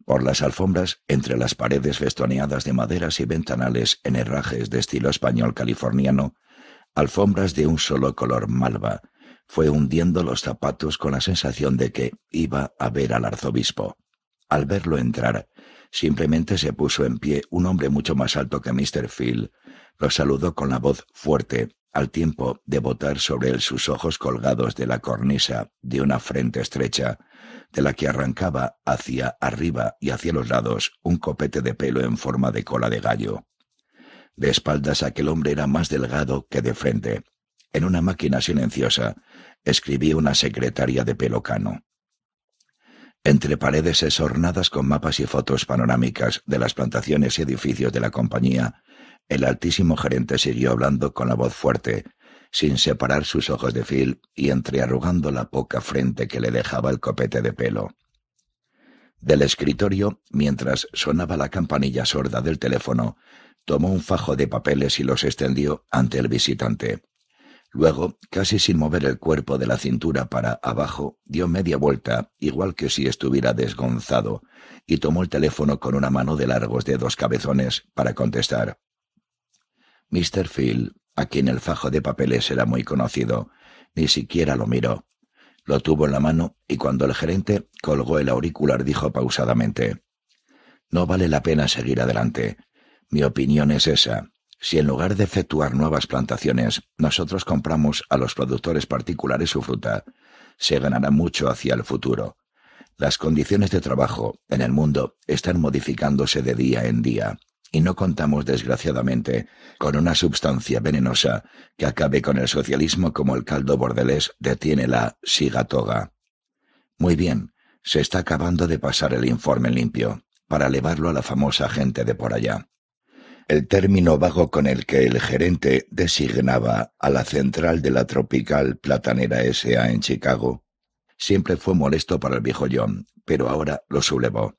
Speaker 1: Por las alfombras, entre las paredes festoneadas de maderas y ventanales en herrajes de estilo español californiano, alfombras de un solo color malva, fue hundiendo los zapatos con la sensación de que iba a ver al arzobispo. Al verlo entrar, simplemente se puso en pie un hombre mucho más alto que Mr. Phil, lo saludó con la voz fuerte, al tiempo de botar sobre él sus ojos colgados de la cornisa de una frente estrecha, de la que arrancaba hacia arriba y hacia los lados un copete de pelo en forma de cola de gallo. De espaldas aquel hombre era más delgado que de frente. En una máquina silenciosa escribía una secretaria de pelo cano. Entre paredes esornadas con mapas y fotos panorámicas de las plantaciones y edificios de la compañía, el altísimo gerente siguió hablando con la voz fuerte, sin separar sus ojos de Phil y entrearrugando la poca frente que le dejaba el copete de pelo. Del escritorio, mientras sonaba la campanilla sorda del teléfono, tomó un fajo de papeles y los extendió ante el visitante. Luego, casi sin mover el cuerpo de la cintura para abajo, dio media vuelta, igual que si estuviera desgonzado, y tomó el teléfono con una mano de largos dedos cabezones para contestar. Mr. Phil, a quien el fajo de papeles era muy conocido. Ni siquiera lo miró. Lo tuvo en la mano y cuando el gerente colgó el auricular dijo pausadamente No vale la pena seguir adelante. Mi opinión es esa. Si en lugar de efectuar nuevas plantaciones, nosotros compramos a los productores particulares su fruta, se ganará mucho hacia el futuro. Las condiciones de trabajo en el mundo están modificándose de día en día y no contamos, desgraciadamente, con una sustancia venenosa que acabe con el socialismo como el caldo bordelés detiene la sigatoga. Muy bien, se está acabando de pasar el informe limpio, para elevarlo a la famosa gente de por allá. El término vago con el que el gerente designaba a la central de la tropical platanera S.A. en Chicago siempre fue molesto para el viejo John, pero ahora lo sublevó.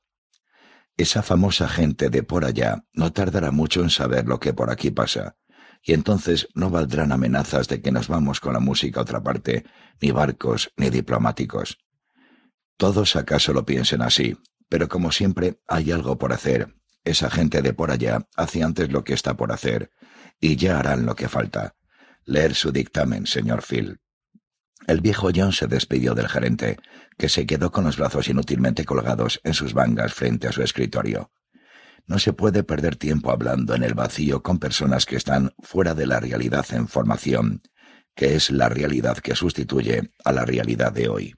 Speaker 1: Esa famosa gente de por allá no tardará mucho en saber lo que por aquí pasa, y entonces no valdrán amenazas de que nos vamos con la música a otra parte, ni barcos, ni diplomáticos. Todos acaso lo piensen así, pero como siempre hay algo por hacer. Esa gente de por allá hace antes lo que está por hacer, y ya harán lo que falta. Leer su dictamen, señor Phil. El viejo John se despidió del gerente, que se quedó con los brazos inútilmente colgados en sus mangas frente a su escritorio. No se puede perder tiempo hablando en el vacío con personas que están fuera de la realidad en formación, que es la realidad que sustituye a la realidad de hoy.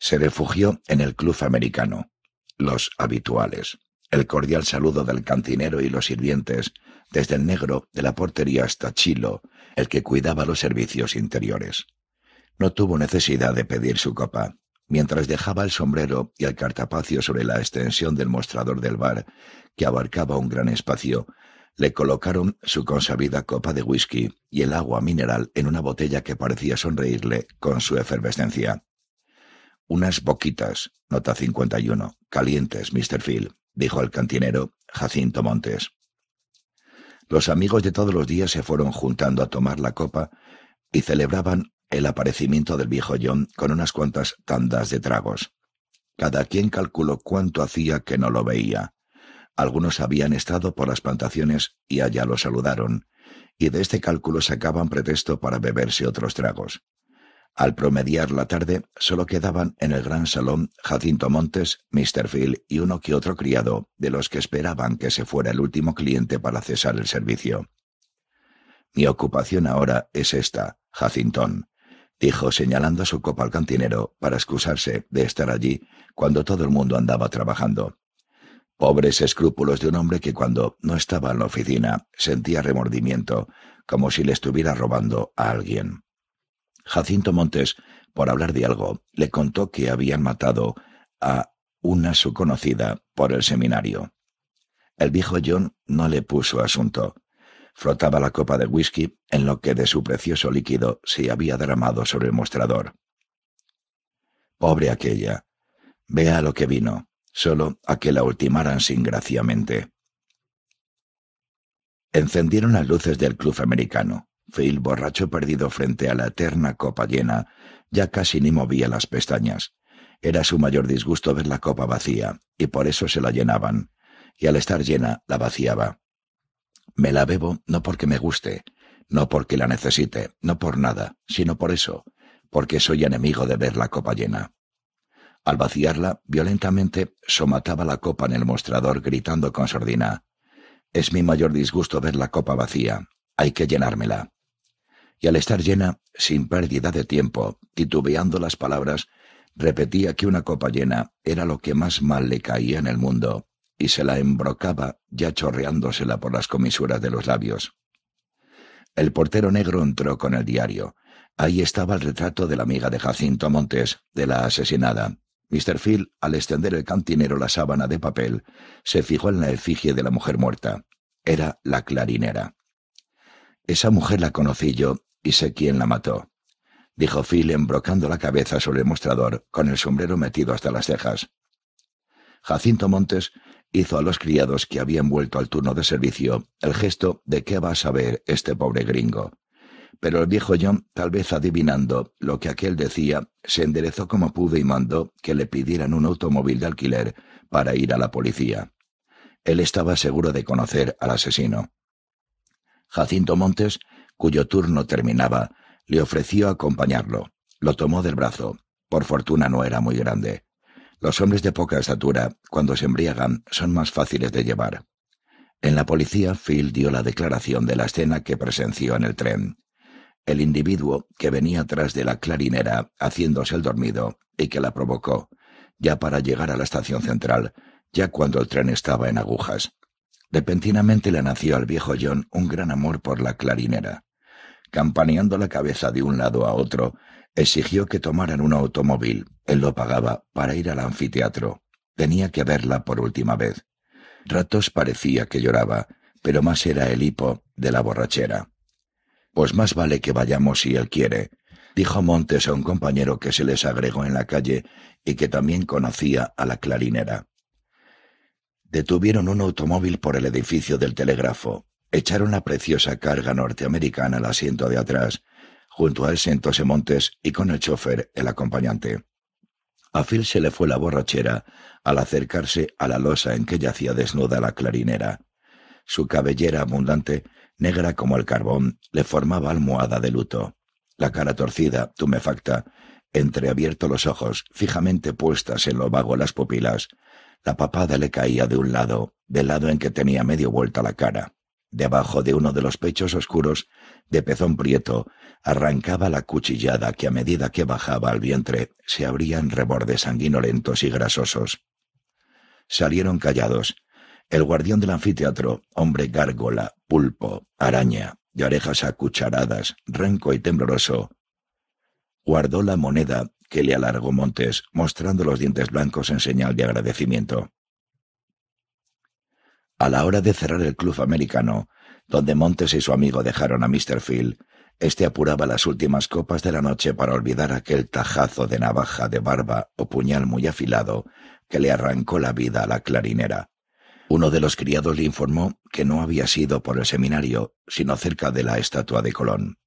Speaker 1: Se refugió en el club americano, los habituales, el cordial saludo del cantinero y los sirvientes, desde el negro de la portería hasta Chilo, el que cuidaba los servicios interiores. No tuvo necesidad de pedir su copa. Mientras dejaba el sombrero y el cartapacio sobre la extensión del mostrador del bar, que abarcaba un gran espacio, le colocaron su consabida copa de whisky y el agua mineral en una botella que parecía sonreírle con su efervescencia. Unas boquitas, nota 51, calientes, Mr. Phil, dijo el cantinero Jacinto Montes. Los amigos de todos los días se fueron juntando a tomar la copa y celebraban el aparecimiento del viejo John con unas cuantas tandas de tragos. Cada quien calculó cuánto hacía que no lo veía. Algunos habían estado por las plantaciones y allá lo saludaron, y de este cálculo sacaban pretexto para beberse otros tragos. Al promediar la tarde, solo quedaban en el gran salón Jacinto Montes, Mr. Phil y uno que otro criado, de los que esperaban que se fuera el último cliente para cesar el servicio. Mi ocupación ahora es esta, Jacintón, dijo señalando su copa al cantinero para excusarse de estar allí cuando todo el mundo andaba trabajando. Pobres escrúpulos de un hombre que cuando no estaba en la oficina sentía remordimiento, como si le estuviera robando a alguien. Jacinto Montes, por hablar de algo, le contó que habían matado a una su conocida por el seminario. El viejo John no le puso asunto. Frotaba la copa de whisky en lo que de su precioso líquido se había derramado sobre el mostrador. Pobre aquella. Vea lo que vino, solo a que la ultimaran sin graciamente. Encendieron las luces del club americano. Phil, borracho perdido frente a la eterna copa llena, ya casi ni movía las pestañas. Era su mayor disgusto ver la copa vacía, y por eso se la llenaban, y al estar llena la vaciaba. Me la bebo no porque me guste, no porque la necesite, no por nada, sino por eso, porque soy enemigo de ver la copa llena. Al vaciarla, violentamente somataba la copa en el mostrador gritando con sordina. Es mi mayor disgusto ver la copa vacía. Hay que llenármela. Y al estar llena, sin pérdida de tiempo, titubeando las palabras, repetía que una copa llena era lo que más mal le caía en el mundo, y se la embrocaba, ya chorreándosela por las comisuras de los labios. El portero negro entró con el diario. Ahí estaba el retrato de la amiga de Jacinto Montes, de la asesinada. Mr. Phil, al extender el cantinero la sábana de papel, se fijó en la efigie de la mujer muerta. Era la clarinera. Esa mujer la conocí yo y sé quién la mató, dijo Phil embrocando la cabeza sobre el mostrador, con el sombrero metido hasta las cejas. Jacinto Montes hizo a los criados que habían vuelto al turno de servicio el gesto de qué va a saber este pobre gringo. Pero el viejo John, tal vez adivinando lo que aquel decía, se enderezó como pudo y mandó que le pidieran un automóvil de alquiler para ir a la policía. Él estaba seguro de conocer al asesino. Jacinto Montes, cuyo turno terminaba, le ofreció acompañarlo. Lo tomó del brazo. Por fortuna no era muy grande. Los hombres de poca estatura, cuando se embriagan, son más fáciles de llevar. En la policía, Phil dio la declaración de la escena que presenció en el tren. El individuo que venía atrás de la clarinera, haciéndose el dormido, y que la provocó, ya para llegar a la estación central, ya cuando el tren estaba en agujas. Repentinamente le nació al viejo John un gran amor por la clarinera. Campaneando la cabeza de un lado a otro, Exigió que tomaran un automóvil, él lo pagaba, para ir al anfiteatro. Tenía que verla por última vez. Ratos parecía que lloraba, pero más era el hipo de la borrachera. Pues más vale que vayamos si él quiere, dijo Montes a un compañero que se les agregó en la calle y que también conocía a la clarinera. Detuvieron un automóvil por el edificio del telégrafo, echaron la preciosa carga norteamericana al asiento de atrás junto a él sentóse Montes y con el chofer el acompañante. A Phil se le fue la borrachera al acercarse a la losa en que yacía desnuda la clarinera. Su cabellera abundante, negra como el carbón, le formaba almohada de luto. La cara torcida, tumefacta, entreabierto los ojos, fijamente puestas en lo vago las pupilas, la papada le caía de un lado, del lado en que tenía medio vuelta la cara. Debajo de uno de los pechos oscuros de pezón prieto, arrancaba la cuchillada que a medida que bajaba al vientre se abrían rebordes sanguinolentos y grasosos. Salieron callados. El guardián del anfiteatro, hombre gárgola, pulpo, araña, de orejas acucharadas, renco y tembloroso, guardó la moneda que le alargó Montes, mostrando los dientes blancos en señal de agradecimiento. A la hora de cerrar el club americano, donde Montes y su amigo dejaron a Mr. Phil, este apuraba las últimas copas de la noche para olvidar aquel tajazo de navaja de barba o puñal muy afilado que le arrancó la vida a la clarinera. Uno de los criados le informó que no había sido por el seminario, sino cerca de la estatua de Colón.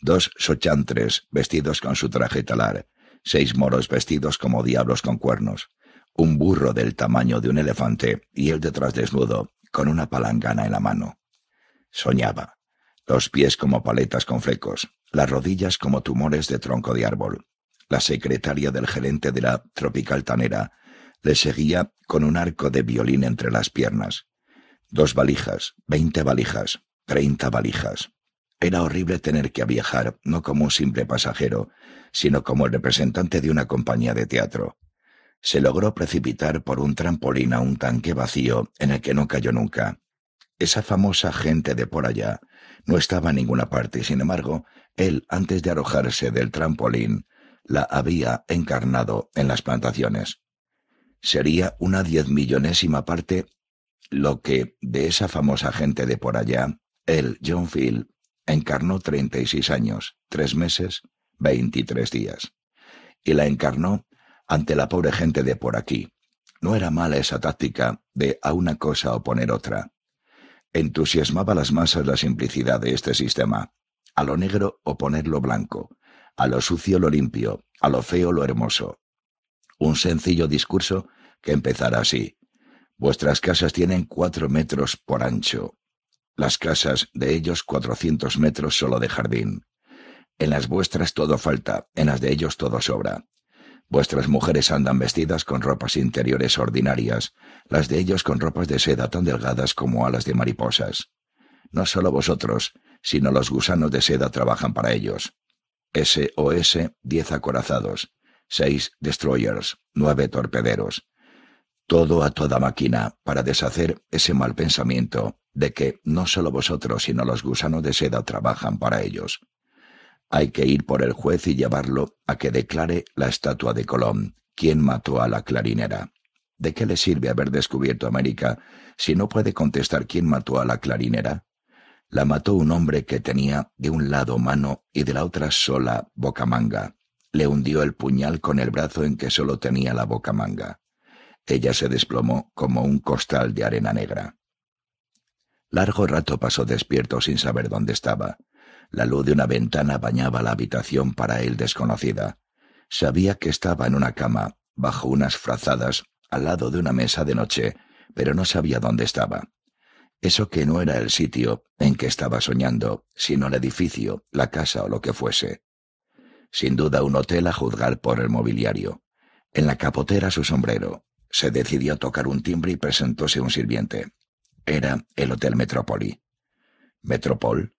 Speaker 1: Dos sochantres vestidos con su traje talar, seis moros vestidos como diablos con cuernos, un burro del tamaño de un elefante y él detrás desnudo, con una palangana en la mano. Soñaba. Los pies como paletas con flecos, las rodillas como tumores de tronco de árbol. La secretaria del gerente de la Tropical Tanera le seguía con un arco de violín entre las piernas. Dos valijas, veinte valijas, treinta valijas. Era horrible tener que viajar, no como un simple pasajero, sino como el representante de una compañía de teatro. Se logró precipitar por un trampolín a un tanque vacío en el que no cayó nunca. Esa famosa gente de por allá no estaba en ninguna parte y sin embargo, él, antes de arrojarse del trampolín, la había encarnado en las plantaciones. Sería una diez millonésima parte lo que de esa famosa gente de por allá, él, John Field, encarnó seis años, tres meses, veintitrés días. Y la encarnó ante la pobre gente de por aquí. No era mala esa táctica de a una cosa oponer otra. Entusiasmaba a las masas la simplicidad de este sistema. A lo negro oponer lo blanco, a lo sucio lo limpio, a lo feo lo hermoso. Un sencillo discurso que empezara así. Vuestras casas tienen cuatro metros por ancho, las casas de ellos cuatrocientos metros solo de jardín. En las vuestras todo falta, en las de ellos todo sobra. Vuestras mujeres andan vestidas con ropas interiores ordinarias, las de ellos con ropas de seda tan delgadas como alas de mariposas. No solo vosotros, sino los gusanos de seda trabajan para ellos. SOS Diez acorazados, Seis destroyers, Nueve torpederos. Todo a toda máquina para deshacer ese mal pensamiento de que no solo vosotros, sino los gusanos de seda trabajan para ellos. Hay que ir por el juez y llevarlo a que declare la estatua de Colón, quien mató a la clarinera. ¿De qué le sirve haber descubierto América si no puede contestar quién mató a la clarinera? La mató un hombre que tenía de un lado mano y de la otra sola bocamanga. Le hundió el puñal con el brazo en que solo tenía la bocamanga. Ella se desplomó como un costal de arena negra. Largo rato pasó despierto sin saber dónde estaba. La luz de una ventana bañaba la habitación para él desconocida. Sabía que estaba en una cama, bajo unas frazadas, al lado de una mesa de noche, pero no sabía dónde estaba. Eso que no era el sitio en que estaba soñando, sino el edificio, la casa o lo que fuese. Sin duda un hotel a juzgar por el mobiliario. En la capotera su sombrero. Se decidió a tocar un timbre y presentóse un sirviente. Era el Hotel Metrópoli. ¿Metropol?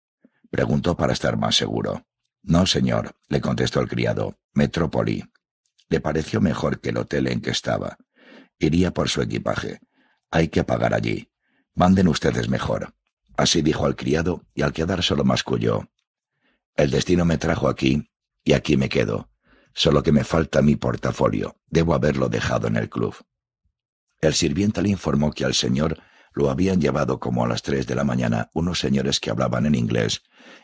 Speaker 1: Preguntó para estar más seguro. No, señor, le contestó el criado. Metrópoli. Le pareció mejor que el hotel en que estaba. Iría por su equipaje. Hay que pagar allí. Manden ustedes mejor. Así dijo al criado y al quedar solo masculló. El destino me trajo aquí y aquí me quedo. Solo que me falta mi portafolio. Debo haberlo dejado en el club. El sirviente le informó que al señor lo habían llevado como a las tres de la mañana unos señores que hablaban en inglés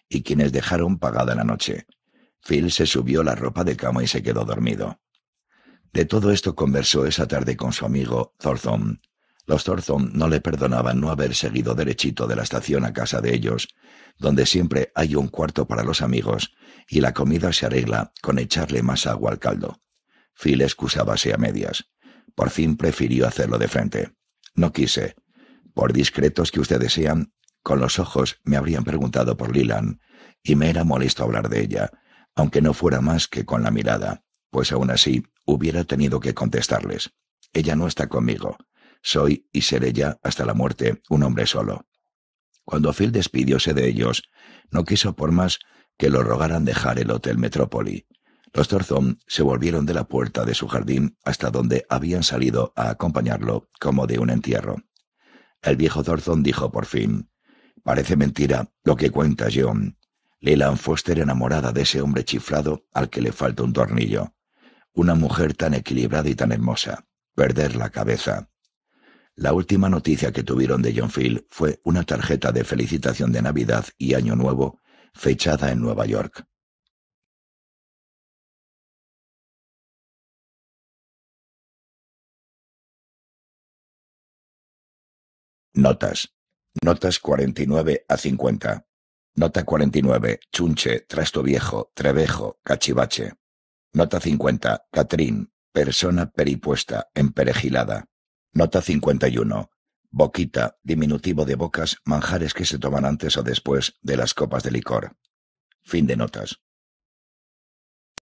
Speaker 1: y quienes dejaron pagada la noche. Phil se subió la ropa de cama y se quedó dormido. De todo esto conversó esa tarde con su amigo Thornton. Los Thornton no le perdonaban no haber seguido derechito de la estación a casa de ellos, donde siempre hay un cuarto para los amigos y la comida se arregla con echarle más agua al caldo. Phil excusábase a medias. Por fin prefirió hacerlo de frente. No quise, por discretos que ustedes sean, con los ojos me habrían preguntado por Lilan, y me era molesto hablar de ella, aunque no fuera más que con la mirada, pues aún así hubiera tenido que contestarles. Ella no está conmigo. Soy y seré ya hasta la muerte un hombre solo. Cuando Phil despidióse de ellos, no quiso por más que lo rogaran dejar el Hotel Metrópoli. Los Torzón se volvieron de la puerta de su jardín hasta donde habían salido a acompañarlo como de un entierro. El viejo Thornton dijo por fin, Parece mentira lo que cuenta John. Leland Foster enamorada de ese hombre chiflado al que le falta un tornillo. Una mujer tan equilibrada y tan hermosa. Perder la cabeza. La última noticia que tuvieron de John Field fue una tarjeta de felicitación de Navidad y Año Nuevo fechada en Nueva York. Notas. Notas 49 a 50. Nota 49. Chunche, Trasto Viejo, Trevejo, Cachivache. Nota 50. Catrín. Persona peripuesta, emperejilada. Nota 51. Boquita, diminutivo de bocas, manjares que se toman antes o después de las copas de licor. Fin de notas.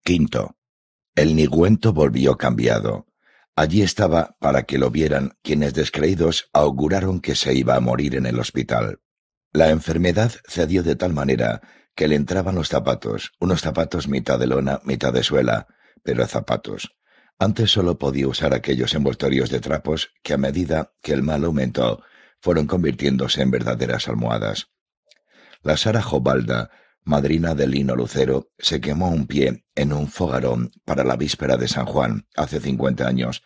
Speaker 1: Quinto. El nigüento volvió cambiado, Allí estaba para que lo vieran quienes descreídos auguraron que se iba a morir en el hospital. La enfermedad cedió de tal manera que le entraban los zapatos, unos zapatos mitad de lona, mitad de suela, pero zapatos. Antes solo podía usar aquellos envoltorios de trapos que a medida que el mal aumentó fueron convirtiéndose en verdaderas almohadas. La Sara Jobalda madrina de Lino Lucero, se quemó un pie en un fogarón para la víspera de San Juan, hace cincuenta años,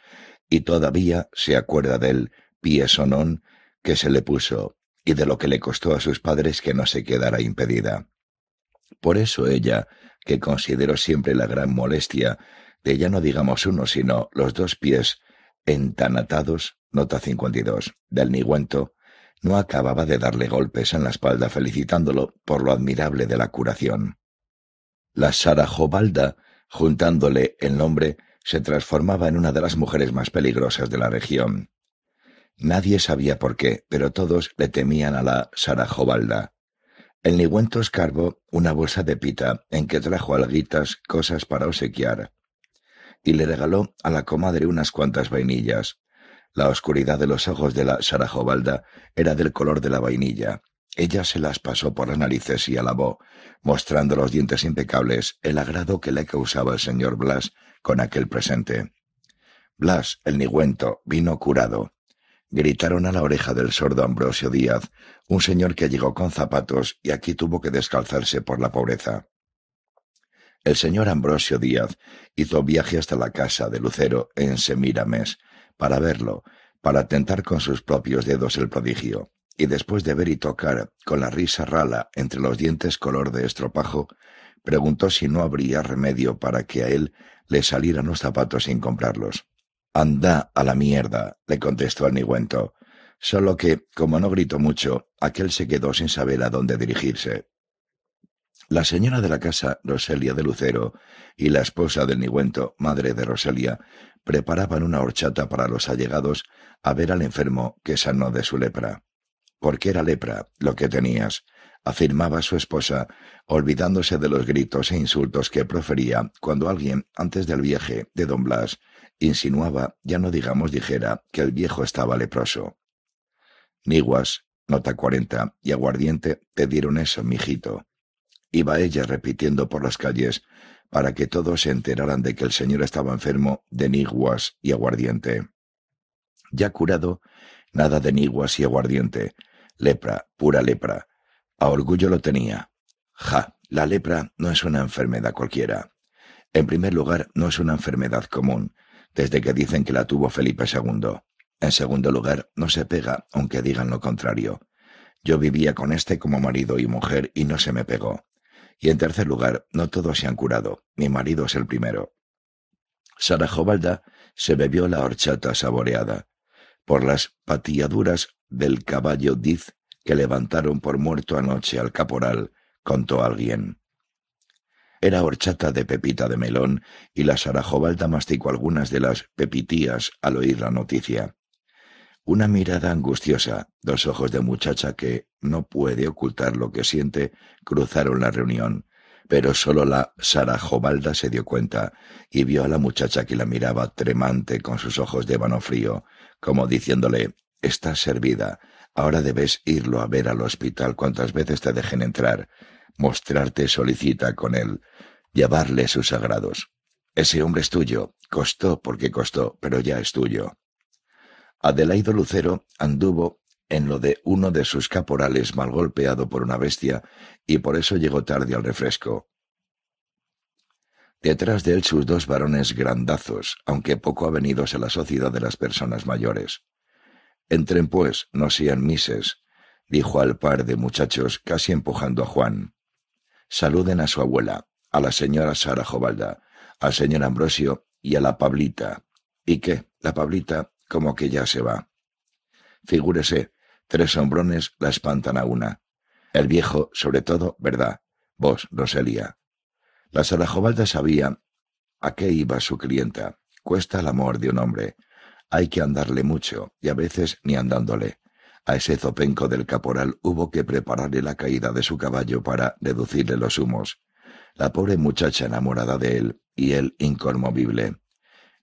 Speaker 1: y todavía se acuerda del pie sonón que se le puso y de lo que le costó a sus padres que no se quedara impedida. Por eso ella, que consideró siempre la gran molestia de ya no digamos uno, sino los dos pies entanatados, nota 52, del niguento no acababa de darle golpes en la espalda felicitándolo por lo admirable de la curación. La Sarajobalda, juntándole el nombre, se transformaba en una de las mujeres más peligrosas de la región. Nadie sabía por qué, pero todos le temían a la Sarajobalda. El nigüento escarbó una bolsa de pita en que trajo alguitas cosas para obsequiar y le regaló a la comadre unas cuantas vainillas, la oscuridad de los ojos de la Sarajobalda era del color de la vainilla. Ella se las pasó por las narices y alabó, mostrando los dientes impecables, el agrado que le causaba el señor Blas con aquel presente. Blas, el nigüento, vino curado. Gritaron a la oreja del sordo Ambrosio Díaz, un señor que llegó con zapatos y aquí tuvo que descalzarse por la pobreza. El señor Ambrosio Díaz hizo viaje hasta la casa de Lucero en Semírames, para verlo, para tentar con sus propios dedos el prodigio, y después de ver y tocar, con la risa rala entre los dientes color de estropajo, preguntó si no habría remedio para que a él le salieran los zapatos sin comprarlos. Anda a la mierda, le contestó el nigüento, solo que, como no gritó mucho, aquel se quedó sin saber a dónde dirigirse. La señora de la casa, Roselia de Lucero, y la esposa del Nigüento, madre de Roselia, preparaban una horchata para los allegados a ver al enfermo que sanó de su lepra. Porque era lepra lo que tenías, afirmaba su esposa, olvidándose de los gritos e insultos que profería cuando alguien, antes del viaje de don Blas, insinuaba, ya no digamos dijera, que el viejo estaba leproso. Niguas, nota cuarenta, y aguardiente te dieron eso, mijito. Iba ella repitiendo por las calles para que todos se enteraran de que el señor estaba enfermo de niguas y aguardiente. Ya curado, nada de niguas y aguardiente. Lepra, pura lepra. A orgullo lo tenía. Ja, la lepra no es una enfermedad cualquiera. En primer lugar, no es una enfermedad común, desde que dicen que la tuvo Felipe II. En segundo lugar, no se pega, aunque digan lo contrario. Yo vivía con este como marido y mujer y no se me pegó. Y en tercer lugar, no todos se han curado. Mi marido es el primero. Sarajobalda se bebió la horchata saboreada. Por las patilladuras del caballo Diz que levantaron por muerto anoche al caporal, contó alguien. Era horchata de pepita de melón y la Sarajobalda masticó algunas de las pepitías al oír la noticia. Una mirada angustiosa, dos ojos de muchacha que no puede ocultar lo que siente, cruzaron la reunión, pero solo la Sara Jobalda se dio cuenta y vio a la muchacha que la miraba tremante con sus ojos de vano frío, como diciéndole Estás servida, ahora debes irlo a ver al hospital cuantas veces te dejen entrar, mostrarte solicita con él, llevarle sus sagrados. Ese hombre es tuyo, costó porque costó, pero ya es tuyo. Adelaido Lucero anduvo en lo de uno de sus caporales mal golpeado por una bestia y por eso llegó tarde al refresco. Detrás de él sus dos varones grandazos, aunque poco avenidos a la sociedad de las personas mayores. Entren pues, no sean mises, dijo al par de muchachos casi empujando a Juan. Saluden a su abuela, a la señora Sara Jobalda, al señor Ambrosio y a la Pablita. ¿Y qué? La Pablita como que ya se va. Figúrese, tres hombrones la espantan a una. El viejo, sobre todo, ¿verdad? Vos, Roselia. La Sarajobalda sabía a qué iba su clienta. Cuesta el amor de un hombre. Hay que andarle mucho, y a veces ni andándole. A ese zopenco del caporal hubo que prepararle la caída de su caballo para deducirle los humos. La pobre muchacha enamorada de él, y él inconmovible.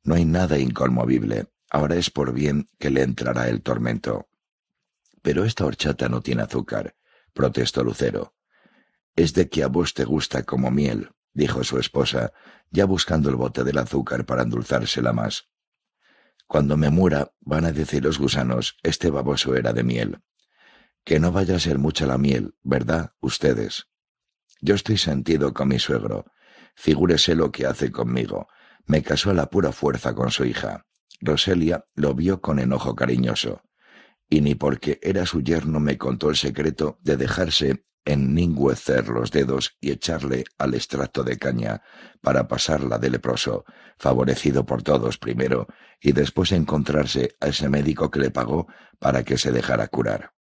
Speaker 1: No hay nada inconmovible. Ahora es por bien que le entrará el tormento. Pero esta horchata no tiene azúcar, protestó Lucero. Es de que a vos te gusta como miel, dijo su esposa, ya buscando el bote del azúcar para endulzársela más. Cuando me muera, van a decir los gusanos, este baboso era de miel. Que no vaya a ser mucha la miel, ¿verdad, ustedes? Yo estoy sentido con mi suegro. Figúrese lo que hace conmigo. Me casó a la pura fuerza con su hija. Roselia lo vio con enojo cariñoso, y ni porque era su yerno me contó el secreto de dejarse ningüecer los dedos y echarle al extracto de caña para pasarla de leproso, favorecido por todos primero, y después encontrarse a ese médico que le pagó para que se dejara curar.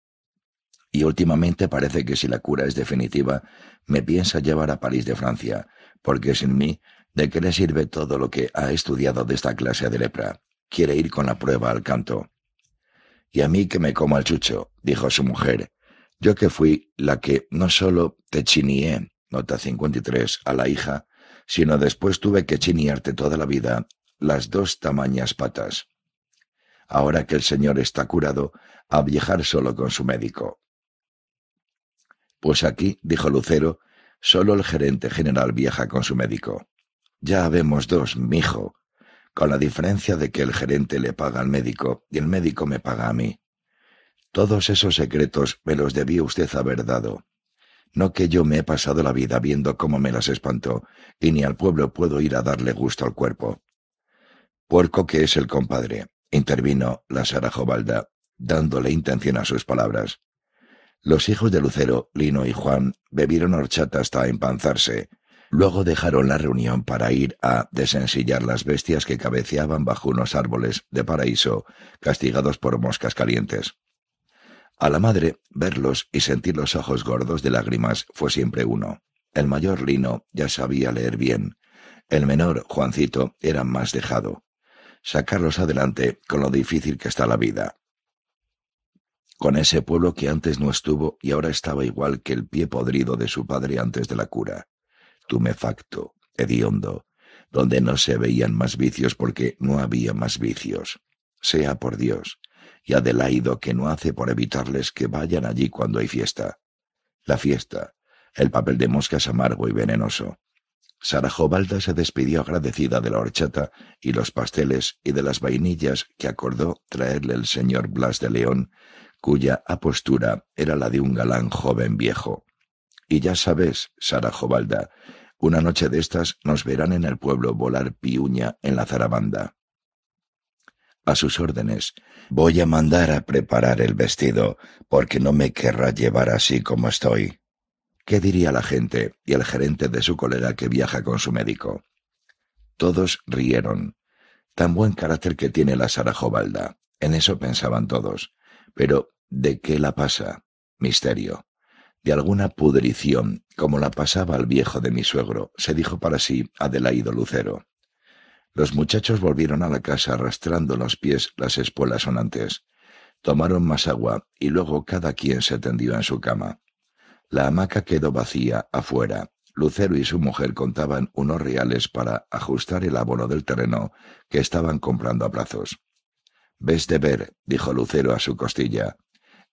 Speaker 1: Y últimamente parece que si la cura es definitiva, me piensa llevar a París de Francia, porque sin mí, ¿de qué le sirve todo lo que ha estudiado de esta clase de lepra? quiere ir con la prueba al canto. Y a mí que me como el chucho, dijo su mujer. Yo que fui la que no solo te chinié, nota 53, a la hija, sino después tuve que chiniarte toda la vida las dos tamañas patas. Ahora que el señor está curado, a viajar solo con su médico. Pues aquí, dijo Lucero, solo el gerente general viaja con su médico. Ya vemos dos, mijo, con la diferencia de que el gerente le paga al médico y el médico me paga a mí. Todos esos secretos me los debía usted haber dado. No que yo me he pasado la vida viendo cómo me las espantó, y ni al pueblo puedo ir a darle gusto al cuerpo. Puerco que es el compadre, intervino la Jovalda, dándole intención a sus palabras. Los hijos de Lucero, Lino y Juan bebieron horchata hasta empanzarse, Luego dejaron la reunión para ir a desensillar las bestias que cabeceaban bajo unos árboles de paraíso, castigados por moscas calientes. A la madre, verlos y sentir los ojos gordos de lágrimas fue siempre uno. El mayor Lino ya sabía leer bien. El menor, Juancito, era más dejado. Sacarlos adelante con lo difícil que está la vida. Con ese pueblo que antes no estuvo y ahora estaba igual que el pie podrido de su padre antes de la cura tumefacto, hediondo, donde no se veían más vicios porque no había más vicios. Sea por Dios, y Adelaido que no hace por evitarles que vayan allí cuando hay fiesta. La fiesta, el papel de moscas amargo y venenoso. Sarajobalda se despidió agradecida de la horchata y los pasteles y de las vainillas que acordó traerle el señor Blas de León, cuya apostura era la de un galán joven viejo. Y ya sabes, Sara una noche de estas nos verán en el pueblo volar piuña en la zarabanda. A sus órdenes, voy a mandar a preparar el vestido, porque no me querrá llevar así como estoy. ¿Qué diría la gente y el gerente de su colega que viaja con su médico? Todos rieron. Tan buen carácter que tiene la Sara En eso pensaban todos. Pero, ¿de qué la pasa? Misterio de alguna pudrición, como la pasaba al viejo de mi suegro, se dijo para sí Adelaido Lucero. Los muchachos volvieron a la casa arrastrando los pies las espuelas sonantes. Tomaron más agua y luego cada quien se tendió en su cama. La hamaca quedó vacía afuera. Lucero y su mujer contaban unos reales para ajustar el abono del terreno que estaban comprando a brazos. Ves de ver, dijo Lucero a su costilla,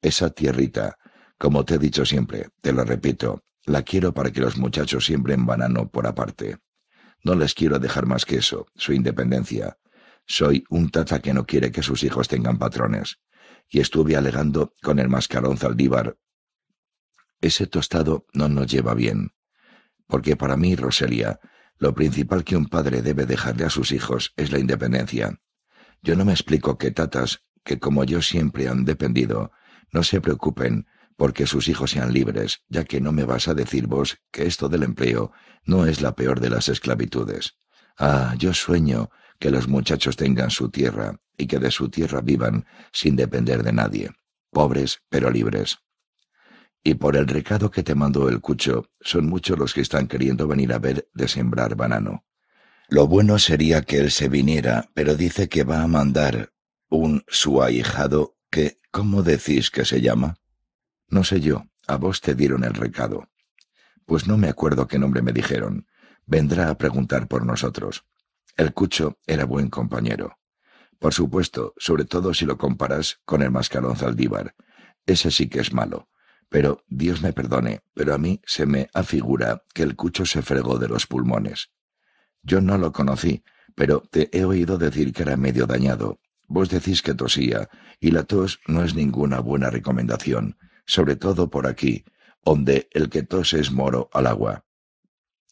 Speaker 1: esa tierrita como te he dicho siempre, te lo repito, la quiero para que los muchachos siembren banano por aparte. No les quiero dejar más que eso, su independencia. Soy un tata que no quiere que sus hijos tengan patrones. Y estuve alegando con el mascarón Zaldívar. Ese tostado no nos lleva bien. Porque para mí, Roselia, lo principal que un padre debe dejarle a sus hijos es la independencia. Yo no me explico que tatas, que como yo siempre han dependido, no se preocupen porque sus hijos sean libres, ya que no me vas a decir vos que esto del empleo no es la peor de las esclavitudes. Ah, yo sueño que los muchachos tengan su tierra y que de su tierra vivan sin depender de nadie, pobres pero libres. Y por el recado que te mandó el cucho, son muchos los que están queriendo venir a ver de sembrar banano. Lo bueno sería que él se viniera, pero dice que va a mandar un su ahijado que, ¿cómo decís que se llama? No sé yo, a vos te dieron el recado. Pues no me acuerdo qué nombre me dijeron. Vendrá a preguntar por nosotros. El Cucho era buen compañero. Por supuesto, sobre todo si lo comparas con el mascarón Zaldívar. Ese sí que es malo. Pero, Dios me perdone, pero a mí se me afigura que el Cucho se fregó de los pulmones. Yo no lo conocí, pero te he oído decir que era medio dañado. Vos decís que tosía, y la tos no es ninguna buena recomendación sobre todo por aquí, donde el que tose es moro al agua.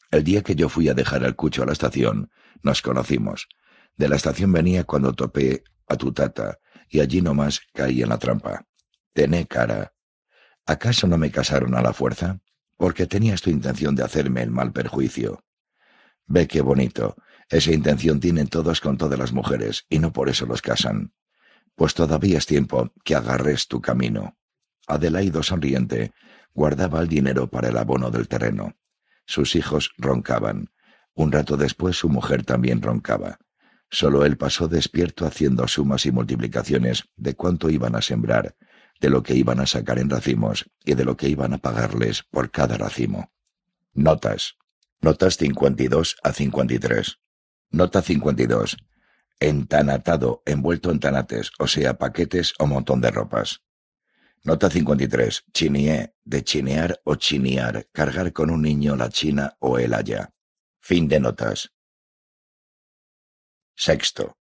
Speaker 1: El día que yo fui a dejar el cucho a la estación, nos conocimos. De la estación venía cuando topé a tu tata, y allí nomás caí en la trampa. Tené cara. ¿Acaso no me casaron a la fuerza? Porque tenías tu intención de hacerme el mal perjuicio. Ve qué bonito. Esa intención tienen todos con todas las mujeres, y no por eso los casan. Pues todavía es tiempo que agarres tu camino. Adelaido sonriente guardaba el dinero para el abono del terreno. Sus hijos roncaban. Un rato después su mujer también roncaba. Solo él pasó despierto haciendo sumas y multiplicaciones de cuánto iban a sembrar, de lo que iban a sacar en racimos y de lo que iban a pagarles por cada racimo. Notas. Notas 52 a 53. Nota 52. Entanatado, envuelto en tanates, o sea, paquetes o montón de ropas. Nota 53. Chinie, de chinear o chinear, cargar con un niño la china o el haya. Fin de notas. Sexto.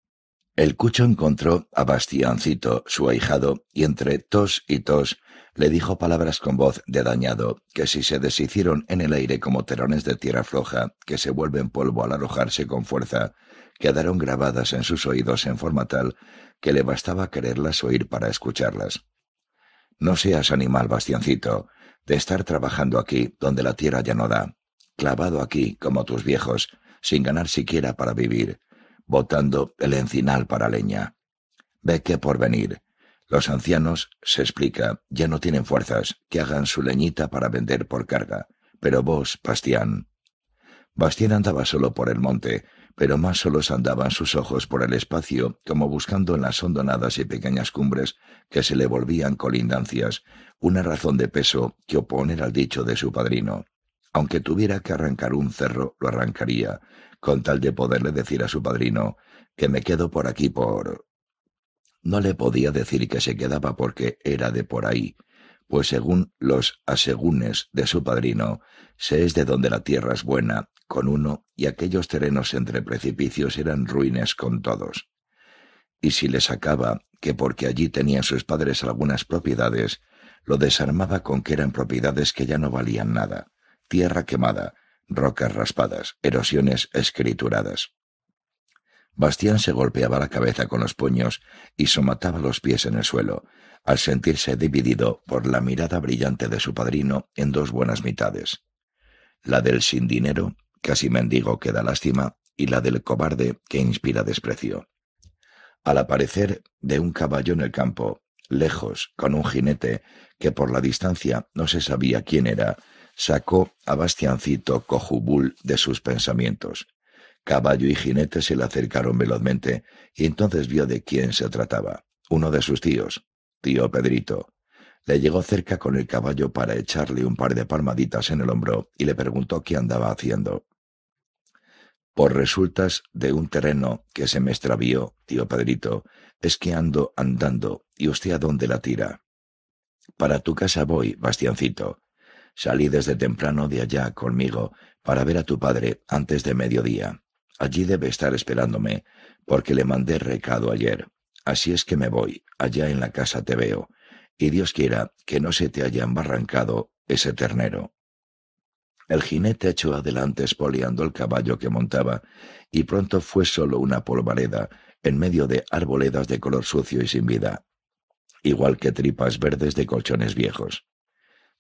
Speaker 1: El cucho encontró a Bastiancito, su ahijado, y entre tos y tos le dijo palabras con voz de dañado, que si se deshicieron en el aire como terones de tierra floja, que se vuelven polvo al arrojarse con fuerza, quedaron grabadas en sus oídos en forma tal que le bastaba quererlas oír para escucharlas. No seas animal, Bastiancito, de estar trabajando aquí donde la tierra ya no da, clavado aquí como tus viejos, sin ganar siquiera para vivir, botando el encinal para leña. Ve qué por venir. Los ancianos, se explica, ya no tienen fuerzas, que hagan su leñita para vender por carga. Pero vos, Bastián. Bastián andaba solo por el monte, pero más solos andaban sus ojos por el espacio, como buscando en las hondonadas y pequeñas cumbres que se le volvían colindancias una razón de peso que oponer al dicho de su padrino. Aunque tuviera que arrancar un cerro, lo arrancaría, con tal de poderle decir a su padrino que me quedo por aquí por... No le podía decir que se quedaba porque era de por ahí, pues según los asegúnes de su padrino, se es de donde la tierra es buena con uno y aquellos terrenos entre precipicios eran ruines con todos. Y si le sacaba que porque allí tenían sus padres algunas propiedades, lo desarmaba con que eran propiedades que ya no valían nada, tierra quemada, rocas raspadas, erosiones escrituradas. Bastián se golpeaba la cabeza con los puños y somataba los pies en el suelo, al sentirse dividido por la mirada brillante de su padrino en dos buenas mitades, la del sin dinero casi mendigo que da lástima, y la del cobarde que inspira desprecio. Al aparecer de un caballo en el campo, lejos, con un jinete, que por la distancia no se sabía quién era, sacó a Bastiancito Cojubul de sus pensamientos. Caballo y jinete se le acercaron velozmente, y entonces vio de quién se trataba, uno de sus tíos, tío Pedrito. Le llegó cerca con el caballo para echarle un par de palmaditas en el hombro y le preguntó qué andaba haciendo. Por resultas de un terreno que se me extravió, tío padrito, es que ando andando y usted a dónde la tira. Para tu casa voy, Bastiancito. Salí desde temprano de allá conmigo para ver a tu padre antes de mediodía. Allí debe estar esperándome, porque le mandé recado ayer. Así es que me voy, allá en la casa te veo, y Dios quiera que no se te haya embarrancado ese ternero. El jinete echó adelante espoleando el caballo que montaba, y pronto fue solo una polvareda en medio de arboledas de color sucio y sin vida, igual que tripas verdes de colchones viejos.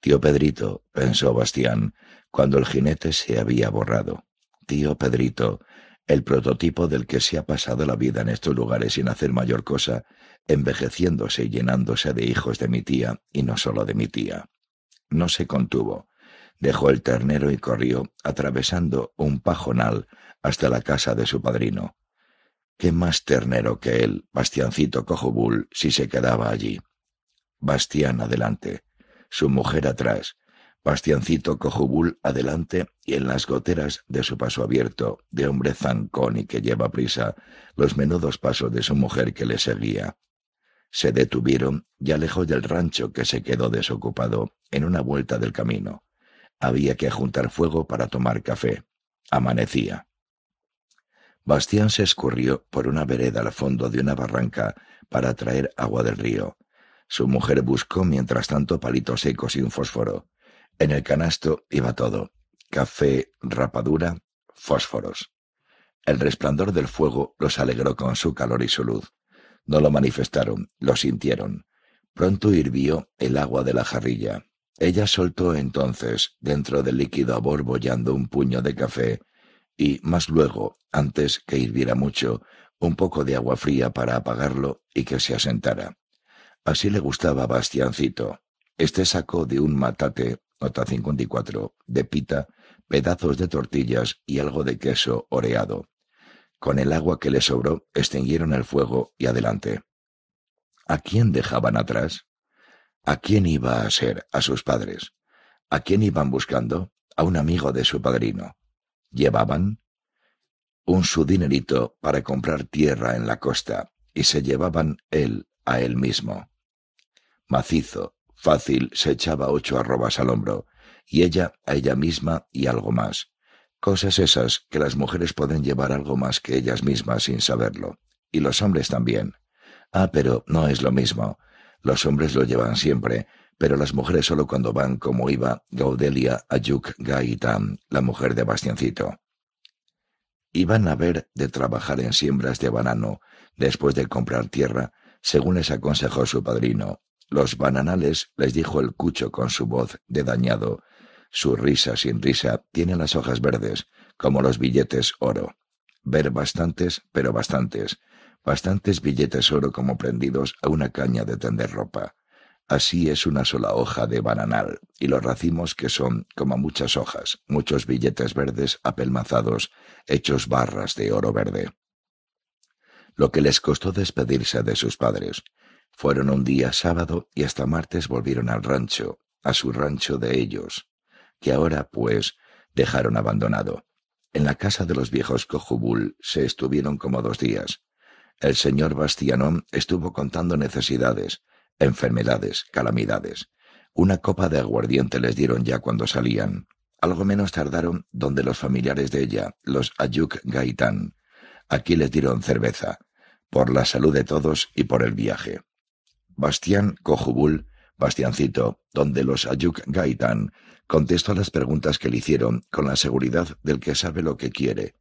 Speaker 1: Tío Pedrito, pensó Bastián, cuando el jinete se había borrado. Tío Pedrito, el prototipo del que se ha pasado la vida en estos lugares sin hacer mayor cosa, envejeciéndose y llenándose de hijos de mi tía, y no solo de mi tía. No se contuvo dejó el ternero y corrió, atravesando un pajonal, hasta la casa de su padrino. ¿Qué más ternero que él, Bastiancito Cojubul, si se quedaba allí? Bastián adelante, su mujer atrás, Bastiancito Cojubul adelante y en las goteras de su paso abierto, de hombre zancón y que lleva prisa, los menudos pasos de su mujer que le seguía. Se detuvieron ya lejos del rancho que se quedó desocupado en una vuelta del camino. Había que juntar fuego para tomar café. Amanecía. Bastián se escurrió por una vereda al fondo de una barranca para traer agua del río. Su mujer buscó mientras tanto palitos secos y un fósforo. En el canasto iba todo. Café, rapadura, fósforos. El resplandor del fuego los alegró con su calor y su luz. No lo manifestaron, lo sintieron. Pronto hirvió el agua de la jarrilla. Ella soltó entonces dentro del líquido borbollando, un puño de café y, más luego, antes que hirviera mucho, un poco de agua fría para apagarlo y que se asentara. Así le gustaba a Bastiancito. Este sacó de un matate, nota 54, de pita, pedazos de tortillas y algo de queso oreado. Con el agua que le sobró, extinguieron el fuego y adelante. ¿A quién dejaban atrás? ¿A quién iba a ser? A sus padres. ¿A quién iban buscando? A un amigo de su padrino. Llevaban un su dinerito para comprar tierra en la costa y se llevaban él a él mismo. Macizo, fácil, se echaba ocho arrobas al hombro y ella a ella misma y algo más. Cosas esas que las mujeres pueden llevar algo más que ellas mismas sin saberlo. Y los hombres también. Ah, pero no es lo mismo. Los hombres lo llevan siempre, pero las mujeres solo cuando van como iba Gaudelia Ayuk Gaitán, la mujer de Bastiancito. Iban a ver de trabajar en siembras de banano, después de comprar tierra, según les aconsejó su padrino. Los bananales, les dijo el cucho con su voz de dañado. Su risa sin risa tiene las hojas verdes, como los billetes oro. Ver bastantes, pero bastantes bastantes billetes oro como prendidos a una caña de tender ropa. Así es una sola hoja de bananal, y los racimos que son, como muchas hojas, muchos billetes verdes apelmazados, hechos barras de oro verde. Lo que les costó despedirse de sus padres. Fueron un día sábado y hasta martes volvieron al rancho, a su rancho de ellos, que ahora, pues, dejaron abandonado. En la casa de los viejos Cojubul se estuvieron como dos días, el señor Bastianón estuvo contando necesidades, enfermedades, calamidades. Una copa de aguardiente les dieron ya cuando salían. Algo menos tardaron donde los familiares de ella, los Ayuk Gaitán. Aquí les dieron cerveza, por la salud de todos y por el viaje. Bastián Cojubul, Bastiancito, donde los Ayuk Gaitán, contestó a las preguntas que le hicieron con la seguridad del que sabe lo que quiere,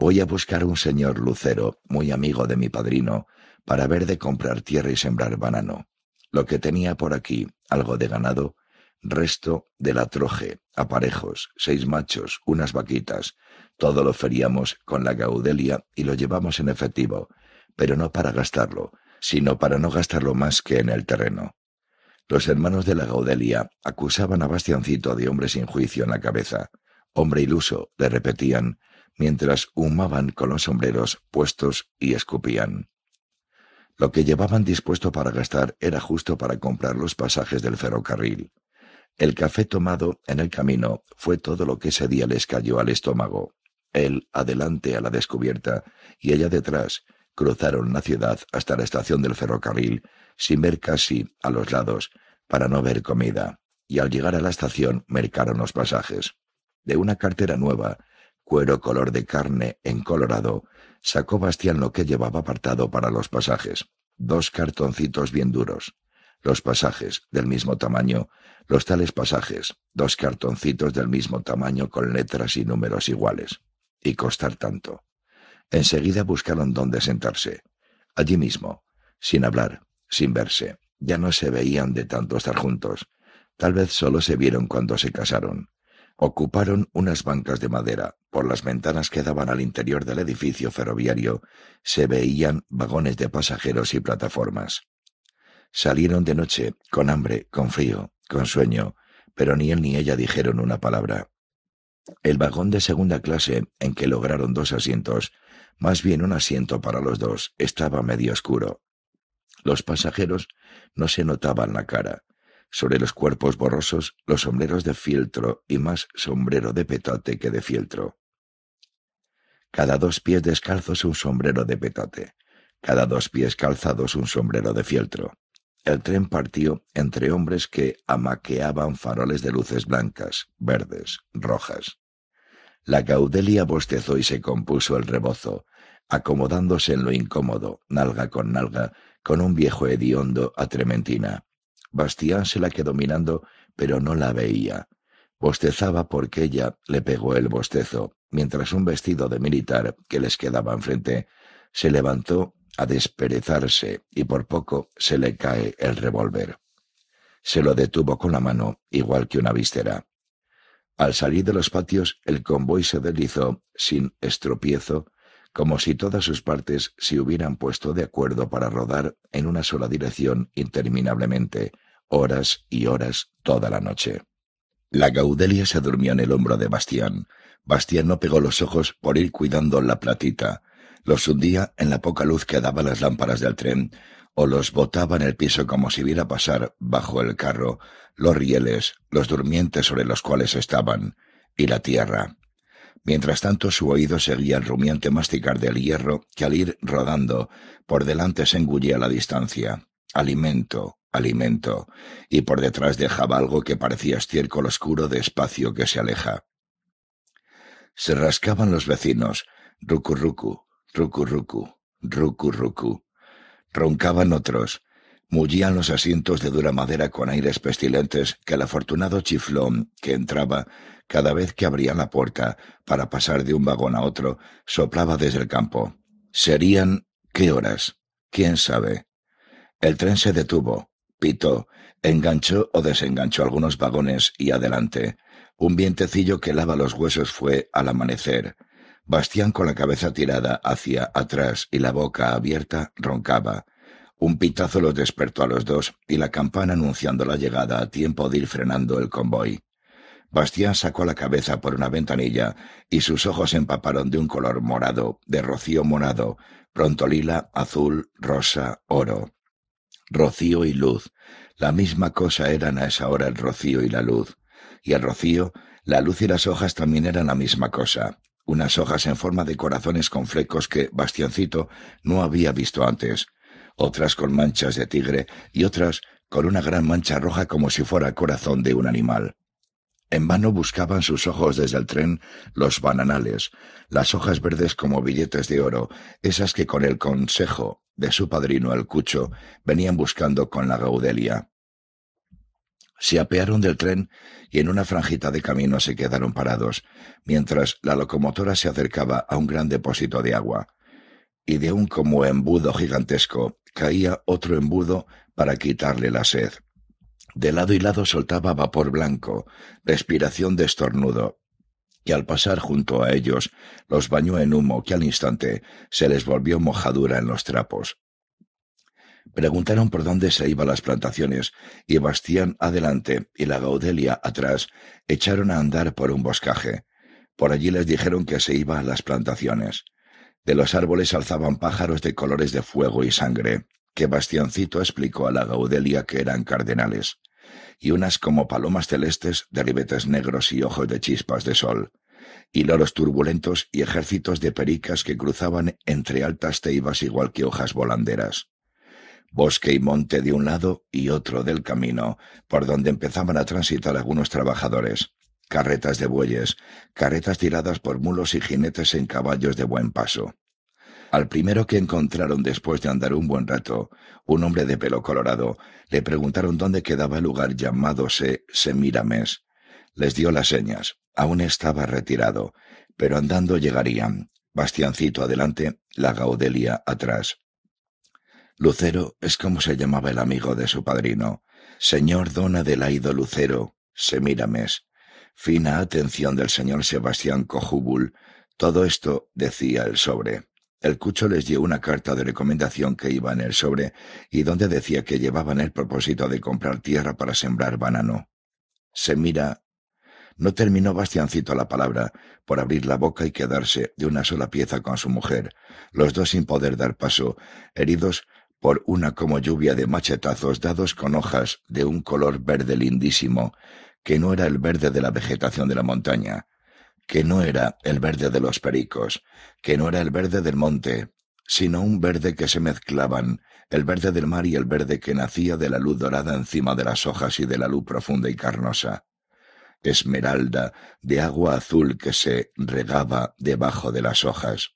Speaker 1: Voy a buscar un señor lucero, muy amigo de mi padrino, para ver de comprar tierra y sembrar banano. Lo que tenía por aquí, algo de ganado, resto de la troje, aparejos, seis machos, unas vaquitas. Todo lo feríamos con la gaudelia y lo llevamos en efectivo, pero no para gastarlo, sino para no gastarlo más que en el terreno. Los hermanos de la gaudelia acusaban a Bastiancito de hombre sin juicio en la cabeza. Hombre iluso, le repetían, mientras humaban con los sombreros puestos y escupían. Lo que llevaban dispuesto para gastar era justo para comprar los pasajes del ferrocarril. El café tomado en el camino fue todo lo que ese día les cayó al estómago. Él adelante a la descubierta y ella detrás cruzaron la ciudad hasta la estación del ferrocarril sin ver casi a los lados para no ver comida y al llegar a la estación mercaron los pasajes. De una cartera nueva cuero color de carne en Colorado, sacó Bastián lo que llevaba apartado para los pasajes, dos cartoncitos bien duros. Los pasajes, del mismo tamaño, los tales pasajes, dos cartoncitos del mismo tamaño con letras y números iguales. Y costar tanto. Enseguida buscaron dónde sentarse. Allí mismo, sin hablar, sin verse. Ya no se veían de tanto estar juntos. Tal vez solo se vieron cuando se casaron ocuparon unas bancas de madera. Por las ventanas que daban al interior del edificio ferroviario se veían vagones de pasajeros y plataformas. Salieron de noche, con hambre, con frío, con sueño, pero ni él ni ella dijeron una palabra. El vagón de segunda clase, en que lograron dos asientos, más bien un asiento para los dos, estaba medio oscuro. Los pasajeros no se notaban la cara, sobre los cuerpos borrosos, los sombreros de fieltro y más sombrero de petate que de fieltro. Cada dos pies descalzos un sombrero de petate. Cada dos pies calzados un sombrero de fieltro. El tren partió entre hombres que amaqueaban faroles de luces blancas, verdes, rojas. La caudelia bostezó y se compuso el rebozo, acomodándose en lo incómodo, nalga con nalga, con un viejo hediondo a trementina, Bastián se la quedó mirando, pero no la veía. Bostezaba porque ella le pegó el bostezo, mientras un vestido de militar que les quedaba enfrente se levantó a desperezarse y por poco se le cae el revólver. Se lo detuvo con la mano, igual que una vistera. Al salir de los patios, el convoy se deslizó sin estropiezo como si todas sus partes se hubieran puesto de acuerdo para rodar en una sola dirección interminablemente, horas y horas toda la noche. La Gaudelia se durmió en el hombro de Bastián. Bastián no pegó los ojos por ir cuidando la platita. Los hundía en la poca luz que daban las lámparas del tren, o los botaba en el piso como si viera pasar, bajo el carro, los rieles, los durmientes sobre los cuales estaban, y la tierra. Mientras tanto, su oído seguía el rumiante masticar del hierro que al ir rodando por delante se engullía la distancia. Alimento, alimento, y por detrás dejaba algo que parecía estiércol oscuro de espacio que se aleja. Se rascaban los vecinos, ruku ruku ruku Roncaban otros, Mullían los asientos de dura madera con aires pestilentes que el afortunado chiflón que entraba, cada vez que abría la puerta para pasar de un vagón a otro, soplaba desde el campo. Serían qué horas, quién sabe. El tren se detuvo, pitó, enganchó o desenganchó algunos vagones y adelante. Un vientecillo que lava los huesos fue al amanecer. Bastián, con la cabeza tirada hacia atrás y la boca abierta, roncaba. Un pitazo los despertó a los dos y la campana anunciando la llegada a tiempo de ir frenando el convoy. Bastián sacó la cabeza por una ventanilla y sus ojos empaparon de un color morado, de rocío morado, pronto lila, azul, rosa, oro. Rocío y luz. La misma cosa eran a esa hora el rocío y la luz. Y el rocío, la luz y las hojas también eran la misma cosa. Unas hojas en forma de corazones con flecos que Bastiancito no había visto antes otras con manchas de tigre y otras con una gran mancha roja como si fuera el corazón de un animal. En vano buscaban sus ojos desde el tren los bananales, las hojas verdes como billetes de oro, esas que con el consejo de su padrino el Cucho venían buscando con la gaudelia. Se apearon del tren y en una franjita de camino se quedaron parados, mientras la locomotora se acercaba a un gran depósito de agua y de un como embudo gigantesco caía otro embudo para quitarle la sed. De lado y lado soltaba vapor blanco, respiración de estornudo, y al pasar junto a ellos los bañó en humo que al instante se les volvió mojadura en los trapos. Preguntaron por dónde se iban las plantaciones, y Bastián adelante y la Gaudelia atrás echaron a andar por un boscaje. Por allí les dijeron que se iba a las plantaciones. De los árboles alzaban pájaros de colores de fuego y sangre, que Bastioncito explicó a la Gaudelia que eran cardenales, y unas como palomas celestes de ribetes negros y ojos de chispas de sol, y loros turbulentos y ejércitos de pericas que cruzaban entre altas teivas igual que hojas volanderas. Bosque y monte de un lado y otro del camino, por donde empezaban a transitar algunos trabajadores, carretas de bueyes, carretas tiradas por mulos y jinetes en caballos de buen paso. Al primero que encontraron después de andar un buen rato, un hombre de pelo colorado, le preguntaron dónde quedaba el lugar llamado Semiramés. Les dio las señas. Aún estaba retirado, pero andando llegarían. Bastiancito adelante, la Gaudelia atrás. Lucero es como se llamaba el amigo de su padrino. Señor don Adelaido Lucero, Semírames. Fina atención del señor Sebastián Cojubul. Todo esto decía el sobre. El cucho les dio una carta de recomendación que iba en el sobre y donde decía que llevaban el propósito de comprar tierra para sembrar banano. Se mira. No terminó Bastiancito la palabra, por abrir la boca y quedarse de una sola pieza con su mujer, los dos sin poder dar paso, heridos por una como lluvia de machetazos dados con hojas de un color verde lindísimo, que no era el verde de la vegetación de la montaña, que no era el verde de los pericos, que no era el verde del monte, sino un verde que se mezclaban, el verde del mar y el verde que nacía de la luz dorada encima de las hojas y de la luz profunda y carnosa esmeralda de agua azul que se regaba debajo de las hojas.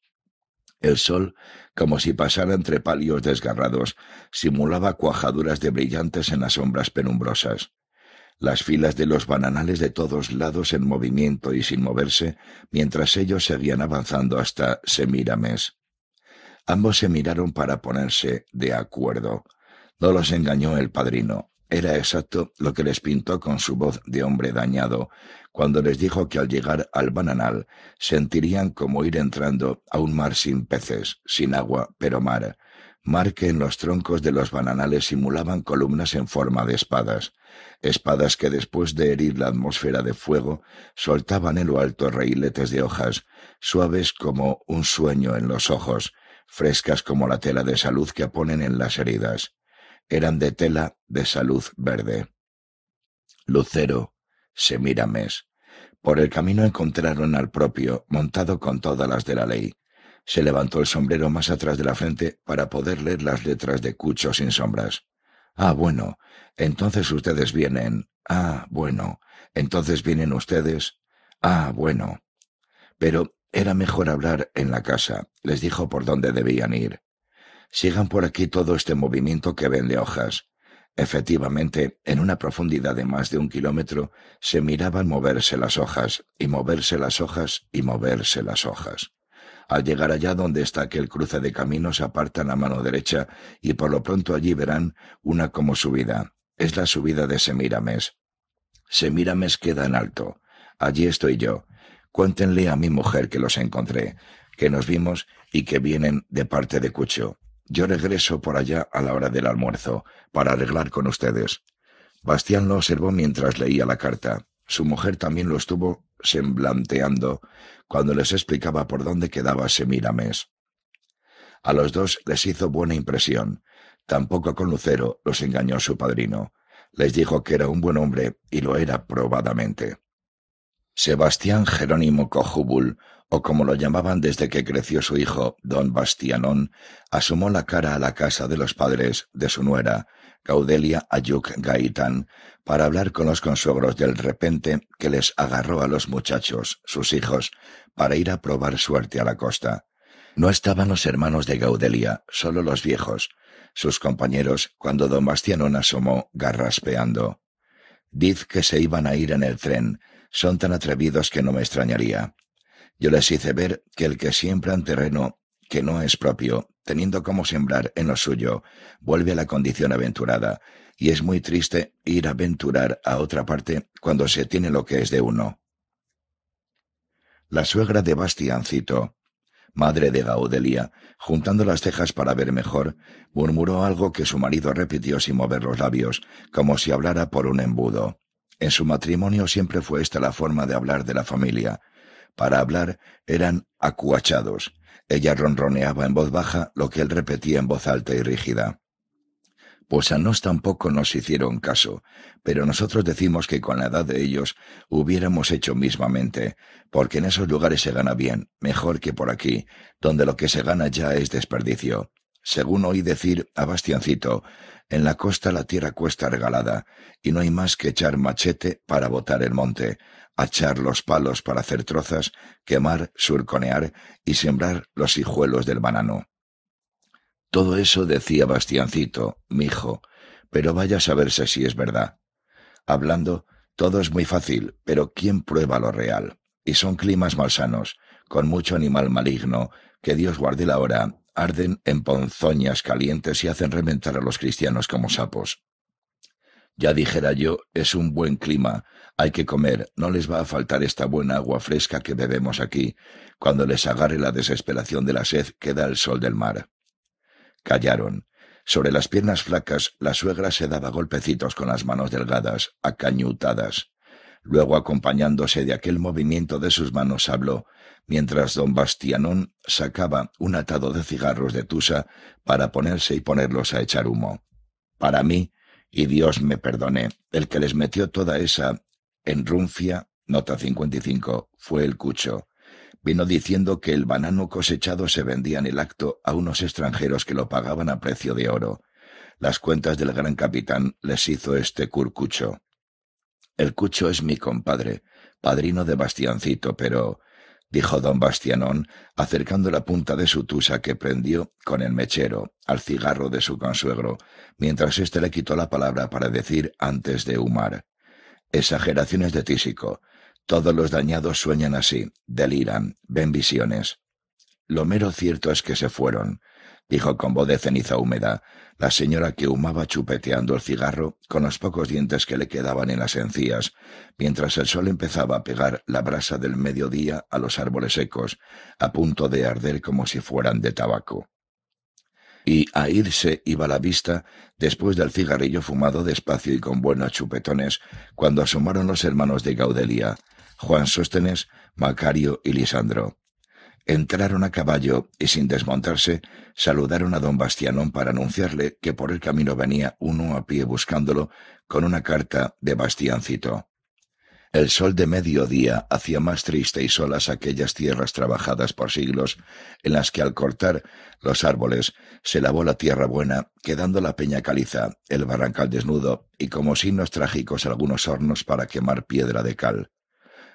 Speaker 1: El sol, como si pasara entre palios desgarrados, simulaba cuajaduras de brillantes en las sombras penumbrosas las filas de los bananales de todos lados en movimiento y sin moverse, mientras ellos seguían avanzando hasta semiramés Ambos se miraron para ponerse de acuerdo. No los engañó el padrino. Era exacto lo que les pintó con su voz de hombre dañado, cuando les dijo que al llegar al bananal sentirían como ir entrando a un mar sin peces, sin agua, pero mar, Marque en los troncos de los bananales simulaban columnas en forma de espadas, espadas que después de herir la atmósfera de fuego soltaban en lo alto reiletes de hojas, suaves como un sueño en los ojos, frescas como la tela de salud que ponen en las heridas. Eran de tela de salud verde. Lucero, Semírames. Por el camino encontraron al propio, montado con todas las de la ley se levantó el sombrero más atrás de la frente para poder leer las letras de Cucho sin sombras. Ah, bueno, entonces ustedes vienen. Ah, bueno, entonces vienen ustedes. Ah, bueno. Pero era mejor hablar en la casa. Les dijo por dónde debían ir. Sigan por aquí todo este movimiento que ven de hojas. Efectivamente, en una profundidad de más de un kilómetro se miraban moverse las hojas, y moverse las hojas, y moverse las hojas. Al llegar allá donde está aquel cruce de caminos, apartan la mano derecha y por lo pronto allí verán una como subida. Es la subida de Semírames. Semírames queda en alto. Allí estoy yo. Cuéntenle a mi mujer que los encontré, que nos vimos y que vienen de parte de Cucho. Yo regreso por allá a la hora del almuerzo, para arreglar con ustedes. Bastián lo observó mientras leía la carta. Su mujer también lo estuvo semblanteando cuando les explicaba por dónde quedaba Semiramés. A los dos les hizo buena impresión. Tampoco con Lucero los engañó su padrino. Les dijo que era un buen hombre y lo era probadamente. Sebastián Jerónimo Cojúbul, o como lo llamaban desde que creció su hijo, don Bastianón, asomó la cara a la casa de los padres de su nuera, Gaudelia Ayuk Gaitán para hablar con los consuegros del repente que les agarró a los muchachos, sus hijos, para ir a probar suerte a la costa. No estaban los hermanos de Gaudelia, solo los viejos, sus compañeros, cuando don Bastianón asomó, garraspeando. Diz que se iban a ir en el tren. Son tan atrevidos que no me extrañaría. Yo les hice ver que el que siembra en terreno que no es propio teniendo como sembrar en lo suyo, vuelve a la condición aventurada, y es muy triste ir a aventurar a otra parte cuando se tiene lo que es de uno. La suegra de Bastiancito, madre de Gaudelia, juntando las cejas para ver mejor, murmuró algo que su marido repitió sin mover los labios, como si hablara por un embudo. En su matrimonio siempre fue esta la forma de hablar de la familia. Para hablar eran acuachados, ella ronroneaba en voz baja lo que él repetía en voz alta y rígida. Pues a nos tampoco nos hicieron caso, pero nosotros decimos que con la edad de ellos hubiéramos hecho mismamente, porque en esos lugares se gana bien, mejor que por aquí, donde lo que se gana ya es desperdicio. Según oí decir a Bastiancito, en la costa la tierra cuesta regalada, y no hay más que echar machete para botar el monte, achar los palos para hacer trozas, quemar, surconear y sembrar los hijuelos del banano. Todo eso decía Bastiancito, mi hijo, pero vaya a saberse si es verdad. Hablando, todo es muy fácil, pero ¿quién prueba lo real? Y son climas malsanos, con mucho animal maligno, que Dios guarde la hora, arden en ponzoñas calientes y hacen reventar a los cristianos como sapos. Ya dijera yo, es un buen clima hay que comer, no les va a faltar esta buena agua fresca que bebemos aquí. Cuando les agarre la desesperación de la sed, que da el sol del mar. Callaron. Sobre las piernas flacas, la suegra se daba golpecitos con las manos delgadas, acañutadas. Luego, acompañándose de aquel movimiento de sus manos, habló, mientras don Bastianón sacaba un atado de cigarros de tusa para ponerse y ponerlos a echar humo. Para mí, y Dios me perdone, el que les metió toda esa en Runfia nota 55, fue el Cucho. Vino diciendo que el banano cosechado se vendía en el acto a unos extranjeros que lo pagaban a precio de oro. Las cuentas del gran capitán les hizo este curcucho. El cucho es mi compadre, padrino de Bastiancito, pero dijo don Bastianón, acercando la punta de su tusa que prendió con el mechero al cigarro de su consuegro, mientras éste le quitó la palabra para decir antes de humar. Exageraciones de Tísico. Todos los dañados sueñan así, deliran, ven visiones. Lo mero cierto es que se fueron, dijo con voz de ceniza húmeda la señora que humaba chupeteando el cigarro con los pocos dientes que le quedaban en las encías, mientras el sol empezaba a pegar la brasa del mediodía a los árboles secos, a punto de arder como si fueran de tabaco y a irse iba la vista después del cigarrillo fumado despacio y con buenos chupetones cuando asomaron los hermanos de Gaudelia, Juan Sóstenes, Macario y Lisandro. Entraron a caballo y sin desmontarse saludaron a don Bastianón para anunciarle que por el camino venía uno a pie buscándolo con una carta de Bastiancito. El sol de mediodía hacía más triste y solas aquellas tierras trabajadas por siglos, en las que al cortar los árboles se lavó la tierra buena, quedando la peña caliza, el barrancal desnudo y como signos trágicos algunos hornos para quemar piedra de cal.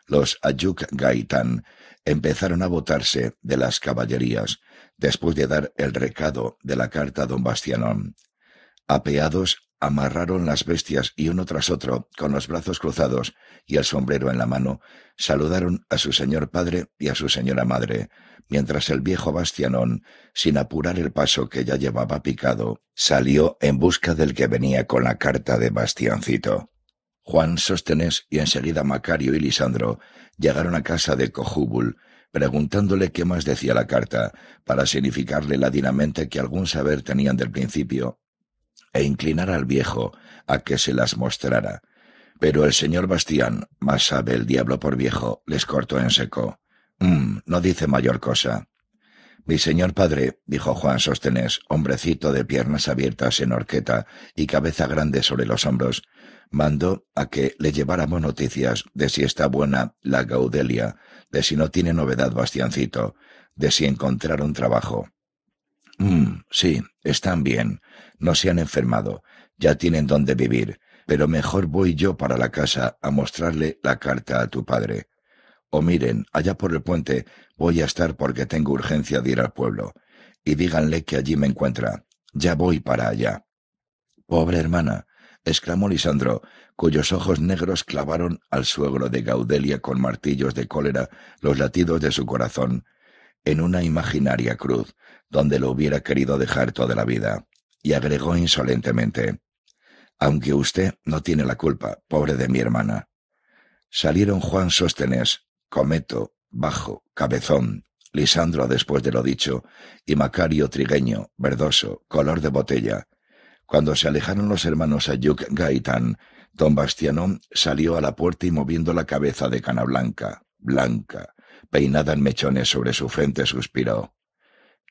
Speaker 1: Los Ayuk Gaitán empezaron a botarse de las caballerías, después de dar el recado de la carta a don Bastianón. Apeados Amarraron las bestias y uno tras otro, con los brazos cruzados y el sombrero en la mano, saludaron a su señor padre y a su señora madre, mientras el viejo Bastianón, sin apurar el paso que ya llevaba picado, salió en busca del que venía con la carta de Bastiancito. Juan Sóstenes y enseguida Macario y Lisandro llegaron a casa de Cojúbul, preguntándole qué más decía la carta, para significarle ladinamente que algún saber tenían del principio e inclinar al viejo a que se las mostrara. Pero el señor Bastián, más sabe el diablo por viejo, les cortó en seco. Mmm, no dice mayor cosa. Mi señor padre, dijo Juan sostenes, hombrecito de piernas abiertas en horqueta y cabeza grande sobre los hombros, mandó a que le lleváramos noticias de si está buena la Gaudelia, de si no tiene novedad Bastiancito, de si encontraron trabajo. Mmm, sí, están bien, no se han enfermado, ya tienen donde vivir, pero mejor voy yo para la casa a mostrarle la carta a tu padre. O miren, allá por el puente voy a estar porque tengo urgencia de ir al pueblo, y díganle que allí me encuentra. Ya voy para allá. Pobre hermana, exclamó Lisandro, cuyos ojos negros clavaron al suegro de Gaudelia con martillos de cólera los latidos de su corazón en una imaginaria cruz donde lo hubiera querido dejar toda la vida y agregó insolentemente, Aunque usted no tiene la culpa, pobre de mi hermana. Salieron Juan Sóstenes, Cometo, Bajo, Cabezón, Lisandro después de lo dicho, y Macario Trigueño, verdoso, color de botella. Cuando se alejaron los hermanos Ayuk Gaitán, don Bastianón salió a la puerta y moviendo la cabeza de cana blanca, blanca, peinada en mechones sobre su frente, suspiró.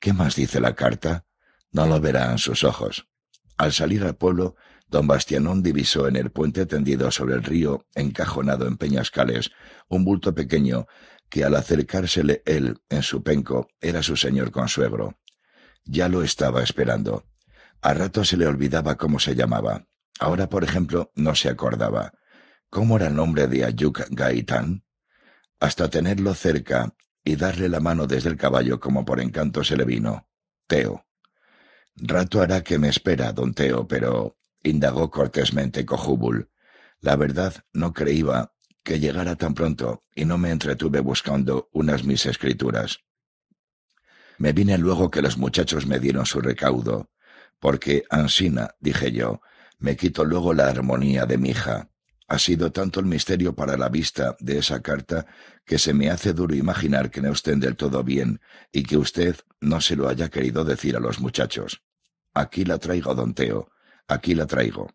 Speaker 1: ¿Qué más dice la carta? no lo verán sus ojos. Al salir al pueblo, don Bastianón divisó en el puente tendido sobre el río, encajonado en peñascales, un bulto pequeño que al acercársele él en su penco era su señor consuegro. Ya lo estaba esperando. A rato se le olvidaba cómo se llamaba. Ahora, por ejemplo, no se acordaba. ¿Cómo era el nombre de Ayuk Gaitán? Hasta tenerlo cerca y darle la mano desde el caballo como por encanto se le vino. Teo. Rato hará que me espera, don Teo, pero indagó cortésmente Cojúbul. La verdad, no creía que llegara tan pronto y no me entretuve buscando unas mis escrituras. Me vine luego que los muchachos me dieron su recaudo, porque ansina, dije yo, me quito luego la armonía de mi hija. Ha sido tanto el misterio para la vista de esa carta que se me hace duro imaginar que no estén del todo bien y que usted no se lo haya querido decir a los muchachos. Aquí la traigo, don Teo, aquí la traigo.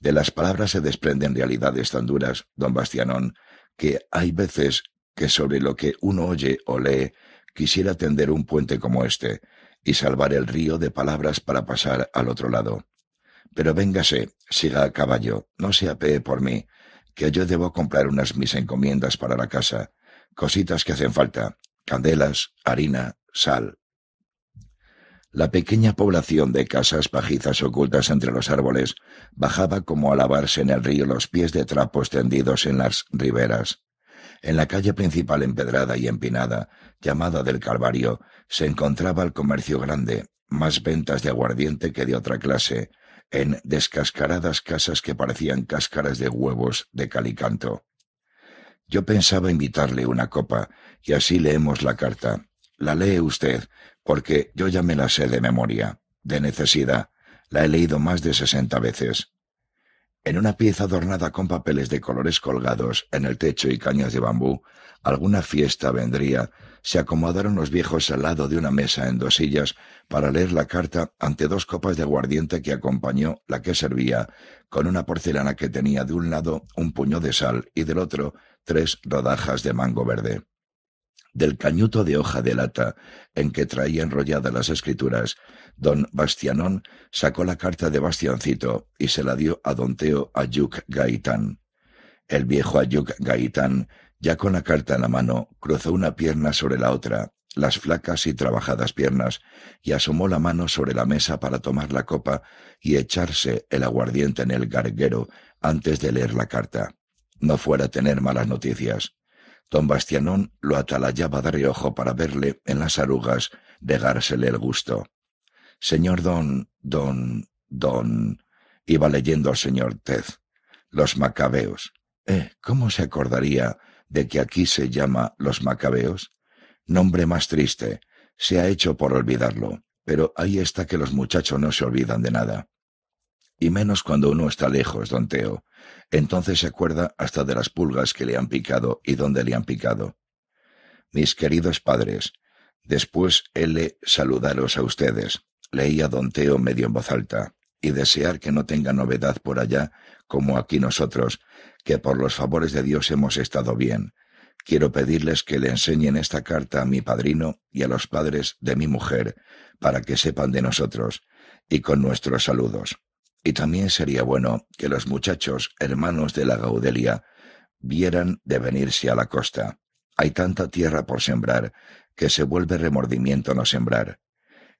Speaker 1: De las palabras se desprenden realidades tan duras, don Bastianón, que hay veces que sobre lo que uno oye o lee quisiera tender un puente como este y salvar el río de palabras para pasar al otro lado. Pero véngase, siga a caballo, no se apee por mí, que yo debo comprar unas mis encomiendas para la casa, cositas que hacen falta, candelas, harina, sal, la pequeña población de casas pajizas ocultas entre los árboles bajaba como a lavarse en el río los pies de trapos tendidos en las riberas. En la calle principal empedrada y empinada, llamada del Calvario, se encontraba el comercio grande, más ventas de aguardiente que de otra clase, en descascaradas casas que parecían cáscaras de huevos de calicanto. Yo pensaba invitarle una copa, y así leemos la carta. La lee usted, porque yo ya me la sé de memoria, de necesidad, la he leído más de sesenta veces. En una pieza adornada con papeles de colores colgados en el techo y cañas de bambú, alguna fiesta vendría, se acomodaron los viejos al lado de una mesa en dos sillas para leer la carta ante dos copas de aguardiente que acompañó la que servía, con una porcelana que tenía de un lado un puño de sal y del otro tres rodajas de mango verde del cañuto de hoja de lata en que traía enrolladas las escrituras, don Bastianón sacó la carta de Bastiancito y se la dio a don Teo Ayuk Gaitán. El viejo Ayuk Gaitán, ya con la carta en la mano, cruzó una pierna sobre la otra, las flacas y trabajadas piernas, y asomó la mano sobre la mesa para tomar la copa y echarse el aguardiente en el garguero antes de leer la carta. No fuera tener malas noticias. Don Bastianón lo atalayaba de reojo para verle en las arrugas degársele el gusto. Señor don, don, don, iba leyendo al señor Tez. Los macabeos. Eh, ¿cómo se acordaría de que aquí se llama los macabeos? Nombre más triste. Se ha hecho por olvidarlo, pero ahí está que los muchachos no se olvidan de nada y menos cuando uno está lejos, don Teo. Entonces se acuerda hasta de las pulgas que le han picado y dónde le han picado. Mis queridos padres, después le saludaros a ustedes, leía don Teo medio en voz alta, y desear que no tenga novedad por allá como aquí nosotros, que por los favores de Dios hemos estado bien. Quiero pedirles que le enseñen esta carta a mi padrino y a los padres de mi mujer, para que sepan de nosotros, y con nuestros saludos. Y también sería bueno que los muchachos hermanos de la Gaudelia vieran de venirse a la costa. Hay tanta tierra por sembrar que se vuelve remordimiento no sembrar.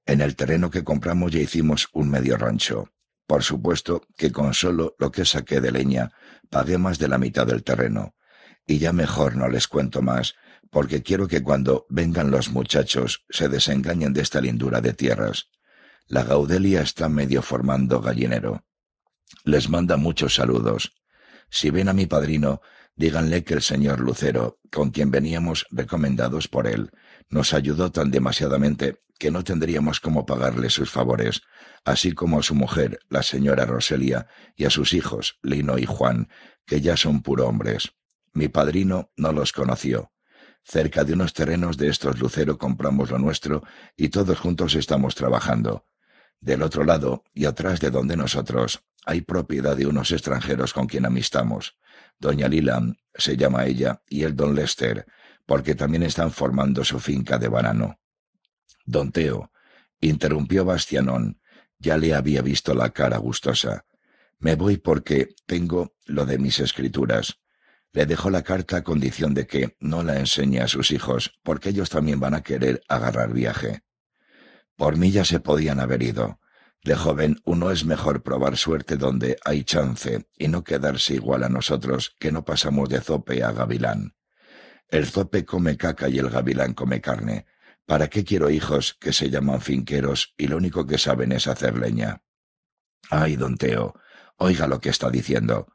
Speaker 1: En el terreno que compramos ya hicimos un medio rancho. Por supuesto que con solo lo que saqué de leña pagué más de la mitad del terreno. Y ya mejor no les cuento más, porque quiero que cuando vengan los muchachos se desengañen de esta lindura de tierras. La Gaudelia está medio formando gallinero. Les manda muchos saludos. Si ven a mi padrino, díganle que el señor Lucero, con quien veníamos recomendados por él, nos ayudó tan demasiadamente que no tendríamos cómo pagarle sus favores, así como a su mujer, la señora Roselia, y a sus hijos, Lino y Juan, que ya son puros hombres. Mi padrino no los conoció. Cerca de unos terrenos de estos Lucero compramos lo nuestro y todos juntos estamos trabajando. Del otro lado y atrás de donde nosotros hay propiedad de unos extranjeros con quien amistamos. Doña Lila, se llama ella y el don Lester, porque también están formando su finca de banano. Don Teo, interrumpió Bastianón, ya le había visto la cara gustosa. Me voy porque tengo lo de mis escrituras. Le dejó la carta a condición de que no la enseñe a sus hijos, porque ellos también van a querer agarrar viaje. Por mí ya se podían haber ido. De joven uno es mejor probar suerte donde hay chance y no quedarse igual a nosotros que no pasamos de zope a gavilán. El zope come caca y el gavilán come carne. ¿Para qué quiero hijos que se llaman finqueros y lo único que saben es hacer leña? Ay, don Teo, oiga lo que está diciendo.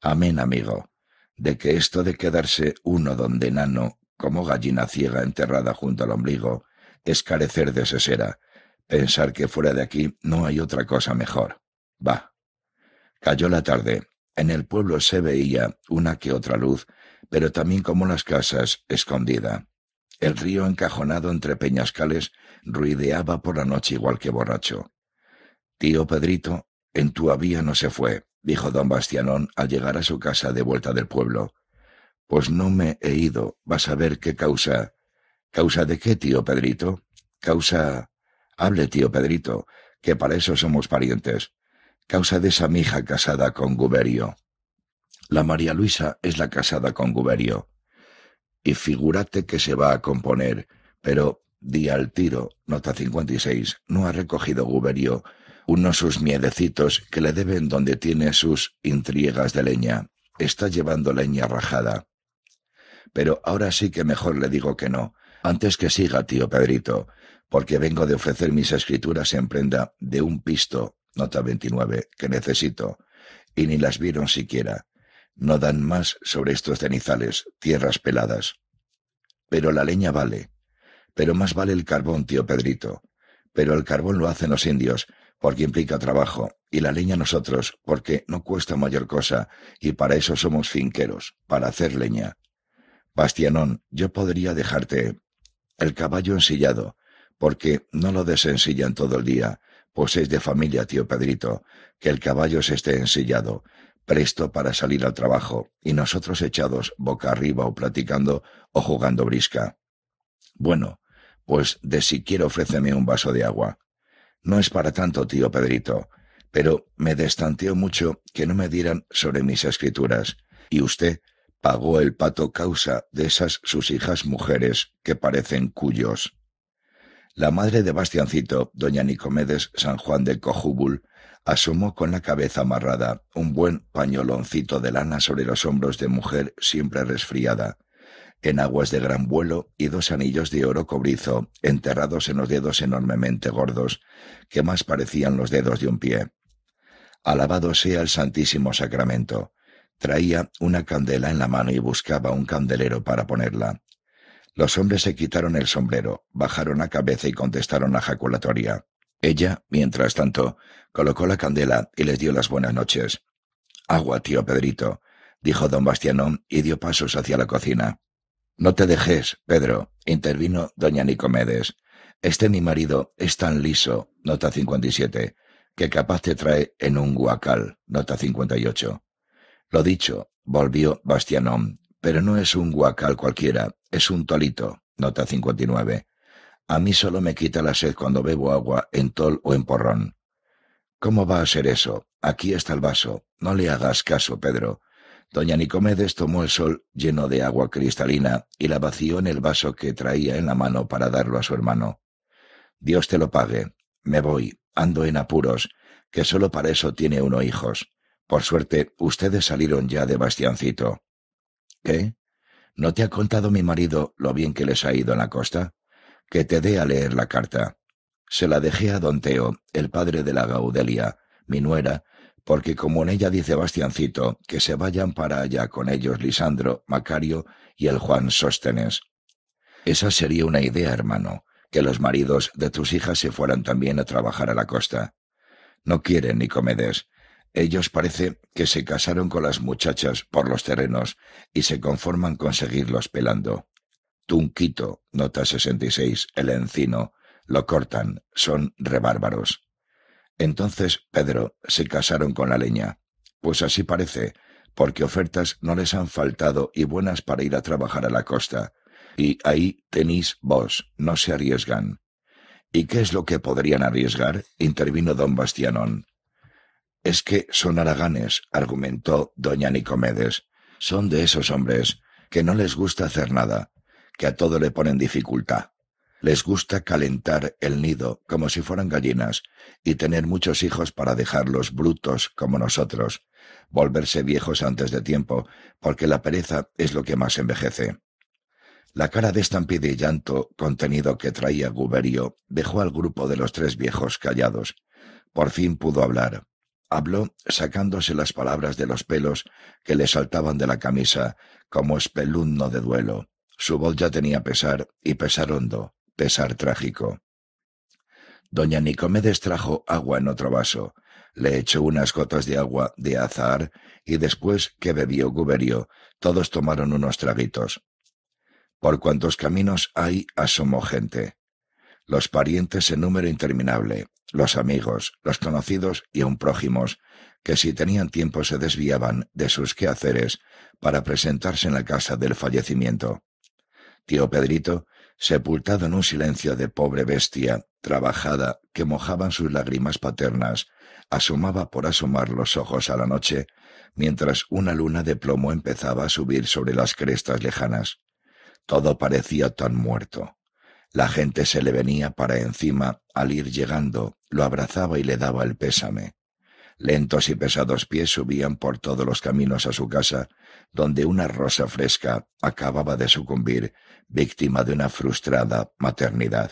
Speaker 1: Amén, amigo, de que esto de quedarse uno donde nano, como gallina ciega enterrada junto al ombligo, es carecer de sesera, pensar que fuera de aquí no hay otra cosa mejor. Va. Cayó la tarde. En el pueblo se veía una que otra luz, pero también como las casas, escondida. El río encajonado entre peñascales ruideaba por la noche igual que borracho. Tío Pedrito, en tu avía no se fue, dijo don Bastianón al llegar a su casa de vuelta del pueblo. Pues no me he ido, vas a ver qué causa. ¿Causa de qué, tío Pedrito? Causa... Hable, tío Pedrito, que para eso somos parientes. Causa de esa mija casada con Guberio. La María Luisa es la casada con Guberio. Y figúrate que se va a componer, pero di al tiro, nota 56, no ha recogido Guberio uno sus miedecitos que le deben donde tiene sus intrigas de leña. Está llevando leña rajada. Pero ahora sí que mejor le digo que no, antes que siga, tío Pedrito, porque vengo de ofrecer mis escrituras en prenda de un pisto, nota 29, que necesito, y ni las vieron siquiera. No dan más sobre estos cenizales, tierras peladas. Pero la leña vale. Pero más vale el carbón, tío Pedrito. Pero el carbón lo hacen los indios, porque implica trabajo, y la leña nosotros, porque no cuesta mayor cosa, y para eso somos finqueros, para hacer leña. Bastianón, yo podría dejarte, el caballo ensillado, porque no lo desensillan todo el día, pues es de familia, tío Pedrito, que el caballo se esté ensillado, presto para salir al trabajo, y nosotros echados boca arriba o platicando o jugando brisca. Bueno, pues de siquiera ofréceme un vaso de agua. No es para tanto, tío Pedrito, pero me destanteó mucho que no me dieran sobre mis escrituras, y usted pagó el pato causa de esas sus hijas mujeres que parecen cuyos. La madre de Bastiancito, doña Nicomedes San Juan de Cojúbul, asomó con la cabeza amarrada, un buen pañoloncito de lana sobre los hombros de mujer siempre resfriada, en aguas de gran vuelo y dos anillos de oro cobrizo enterrados en los dedos enormemente gordos, que más parecían los dedos de un pie. Alabado sea el Santísimo Sacramento. Traía una candela en la mano y buscaba un candelero para ponerla. Los hombres se quitaron el sombrero, bajaron la cabeza y contestaron la jaculatoria. Ella, mientras tanto, colocó la candela y les dio las buenas noches. Agua, tío Pedrito, dijo don Bastianón y dio pasos hacia la cocina. No te dejes, Pedro, intervino doña Nicomedes. Este mi marido es tan liso, nota 57, que capaz te trae en un guacal, nota 58. Lo dicho, volvió Bastianón, pero no es un guacal cualquiera, es un tolito, nota 59. A mí solo me quita la sed cuando bebo agua en tol o en porrón. ¿Cómo va a ser eso? Aquí está el vaso. No le hagas caso, Pedro. Doña Nicomedes tomó el sol lleno de agua cristalina y la vació en el vaso que traía en la mano para darlo a su hermano. Dios te lo pague. Me voy. Ando en apuros, que solo para eso tiene uno hijos. Por suerte, ustedes salieron ya de Bastiancito. ¿Qué? ¿No te ha contado mi marido lo bien que les ha ido en la costa? Que te dé a leer la carta. Se la dejé a don Teo, el padre de la Gaudelia, mi nuera, porque como en ella dice Bastiancito, que se vayan para allá con ellos Lisandro, Macario y el Juan Sóstenes. Esa sería una idea, hermano, que los maridos de tus hijas se fueran también a trabajar a la costa. No quieren, Nicomedes, ellos parece que se casaron con las muchachas por los terrenos y se conforman con seguirlos pelando. Tunquito, nota 66, el encino, lo cortan, son rebárbaros. Entonces, Pedro, se casaron con la leña. Pues así parece, porque ofertas no les han faltado y buenas para ir a trabajar a la costa. Y ahí tenéis vos, no se arriesgan. ¿Y qué es lo que podrían arriesgar? intervino don Bastianón. Es que son haraganes, argumentó doña Nicomedes. Son de esos hombres que no les gusta hacer nada, que a todo le ponen dificultad. Les gusta calentar el nido como si fueran gallinas y tener muchos hijos para dejarlos brutos como nosotros, volverse viejos antes de tiempo, porque la pereza es lo que más envejece. La cara de estampide y llanto contenido que traía Guberio dejó al grupo de los tres viejos callados. Por fin pudo hablar. Habló sacándose las palabras de los pelos que le saltaban de la camisa como espelunno de duelo. Su voz ya tenía pesar y pesar hondo, pesar trágico. Doña Nicomedes trajo agua en otro vaso, le echó unas gotas de agua de azar y después que bebió Guberio, todos tomaron unos traguitos. Por cuantos caminos hay asomó gente los parientes en número interminable, los amigos, los conocidos y aun prójimos, que si tenían tiempo se desviaban de sus quehaceres para presentarse en la casa del fallecimiento. Tío Pedrito, sepultado en un silencio de pobre bestia, trabajada, que mojaban sus lágrimas paternas, asomaba por asomar los ojos a la noche, mientras una luna de plomo empezaba a subir sobre las crestas lejanas. Todo parecía tan muerto. La gente se le venía para encima al ir llegando, lo abrazaba y le daba el pésame. Lentos y pesados pies subían por todos los caminos a su casa, donde una rosa fresca acababa de sucumbir, víctima de una frustrada maternidad.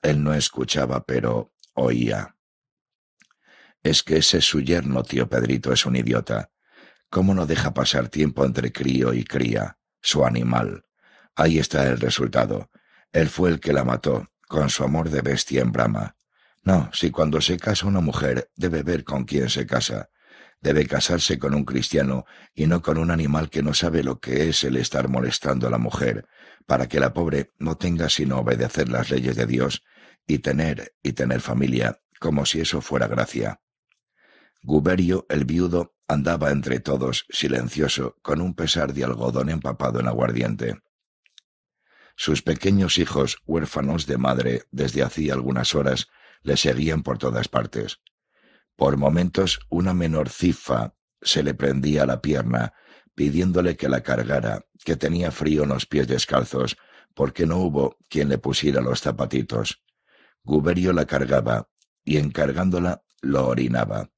Speaker 1: Él no escuchaba, pero oía. Es que ese su yerno, tío Pedrito, es un idiota. ¿Cómo no deja pasar tiempo entre crío y cría, su animal? Ahí está el resultado. Él fue el que la mató, con su amor de bestia en brama. No, si cuando se casa una mujer, debe ver con quién se casa. Debe casarse con un cristiano y no con un animal que no sabe lo que es el estar molestando a la mujer, para que la pobre no tenga sino obedecer las leyes de Dios y tener y tener familia, como si eso fuera gracia. Guberio, el viudo, andaba entre todos, silencioso, con un pesar de algodón empapado en aguardiente. Sus pequeños hijos, huérfanos de madre desde hacía algunas horas, le seguían por todas partes. Por momentos una menor cifa se le prendía a la pierna, pidiéndole que la cargara, que tenía frío en los pies descalzos, porque no hubo quien le pusiera los zapatitos. Guberio la cargaba, y encargándola lo orinaba.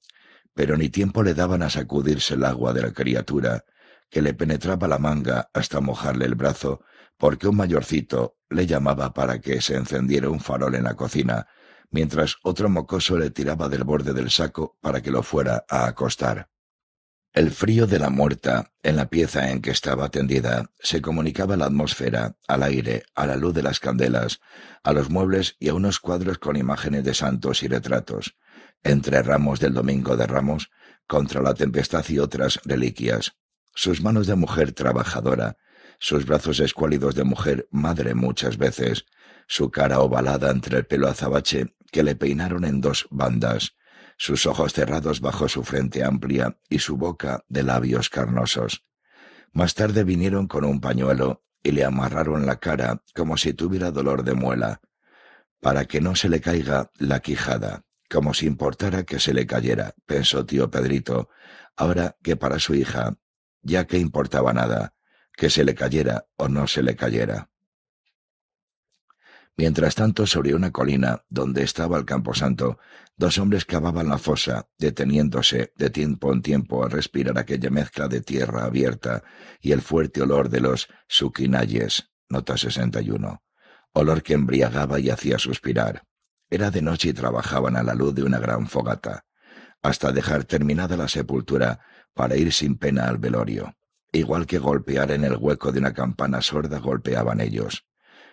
Speaker 1: Pero ni tiempo le daban a sacudirse el agua de la criatura, que le penetraba la manga hasta mojarle el brazo porque un mayorcito le llamaba para que se encendiera un farol en la cocina, mientras otro mocoso le tiraba del borde del saco para que lo fuera a acostar. El frío de la muerta, en la pieza en que estaba tendida, se comunicaba a la atmósfera, al aire, a la luz de las candelas, a los muebles y a unos cuadros con imágenes de santos y retratos, entre ramos del Domingo de Ramos, contra la tempestad y otras reliquias. Sus manos de mujer trabajadora, sus brazos escuálidos de mujer madre muchas veces, su cara ovalada entre el pelo azabache que le peinaron en dos bandas, sus ojos cerrados bajo su frente amplia y su boca de labios carnosos. Más tarde vinieron con un pañuelo y le amarraron la cara como si tuviera dolor de muela, para que no se le caiga la quijada, como si importara que se le cayera, pensó tío Pedrito, ahora que para su hija, ya que importaba nada, que se le cayera o no se le cayera. Mientras tanto, sobre una colina donde estaba el camposanto, dos hombres cavaban la fosa, deteniéndose de tiempo en tiempo a respirar aquella mezcla de tierra abierta y el fuerte olor de los suquinayes, nota 61, olor que embriagaba y hacía suspirar. Era de noche y trabajaban a la luz de una gran fogata, hasta dejar terminada la sepultura para ir sin pena al velorio. Igual que golpear en el hueco de una campana sorda golpeaban ellos.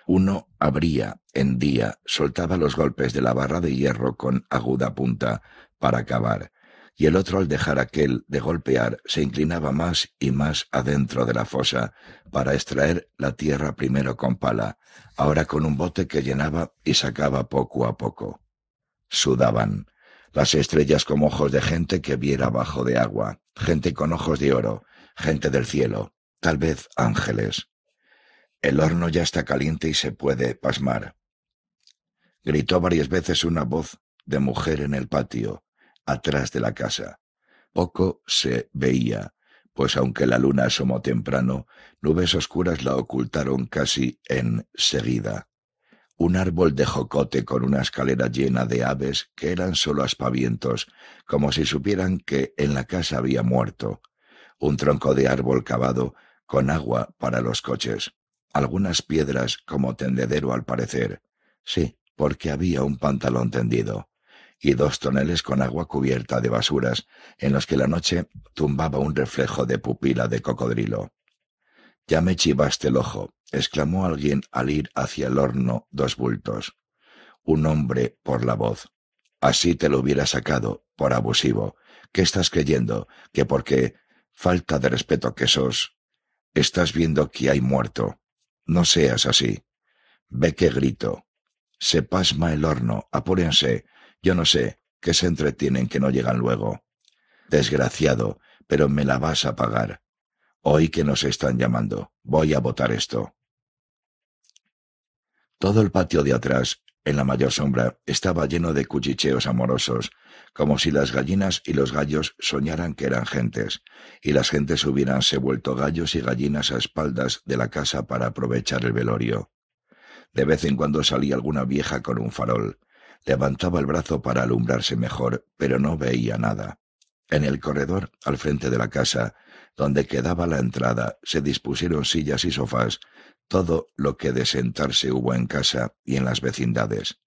Speaker 1: Uno abría, día, soltaba los golpes de la barra de hierro con aguda punta para acabar, y el otro al dejar aquel de golpear se inclinaba más y más adentro de la fosa para extraer la tierra primero con pala, ahora con un bote que llenaba y sacaba poco a poco. Sudaban las estrellas como ojos de gente que viera bajo de agua, gente con ojos de oro, gente del cielo, tal vez ángeles. El horno ya está caliente y se puede pasmar. Gritó varias veces una voz de mujer en el patio, atrás de la casa. Poco se veía, pues aunque la luna asomó temprano, nubes oscuras la ocultaron casi en seguida. Un árbol de jocote con una escalera llena de aves que eran solo aspavientos, como si supieran que en la casa había muerto, un tronco de árbol cavado con agua para los coches, algunas piedras como tendedero al parecer, sí, porque había un pantalón tendido, y dos toneles con agua cubierta de basuras, en los que la noche tumbaba un reflejo de pupila de cocodrilo. Ya me chivaste el ojo, exclamó alguien al ir hacia el horno dos bultos. Un hombre por la voz. Así te lo hubiera sacado, por abusivo. ¿Qué estás creyendo? Que porque Falta de respeto que sos. Estás viendo que hay muerto. No seas así. Ve que grito. Se pasma el horno. Apúrense. Yo no sé. ¿Qué se entretienen que no llegan luego. Desgraciado, pero me la vas a pagar. Oí que nos están llamando. Voy a votar esto. Todo el patio de atrás, en la mayor sombra, estaba lleno de cuchicheos amorosos como si las gallinas y los gallos soñaran que eran gentes, y las gentes hubieranse vuelto gallos y gallinas a espaldas de la casa para aprovechar el velorio. De vez en cuando salía alguna vieja con un farol, levantaba el brazo para alumbrarse mejor, pero no veía nada. En el corredor, al frente de la casa, donde quedaba la entrada, se dispusieron sillas y sofás, todo lo que de sentarse hubo en casa y en las vecindades.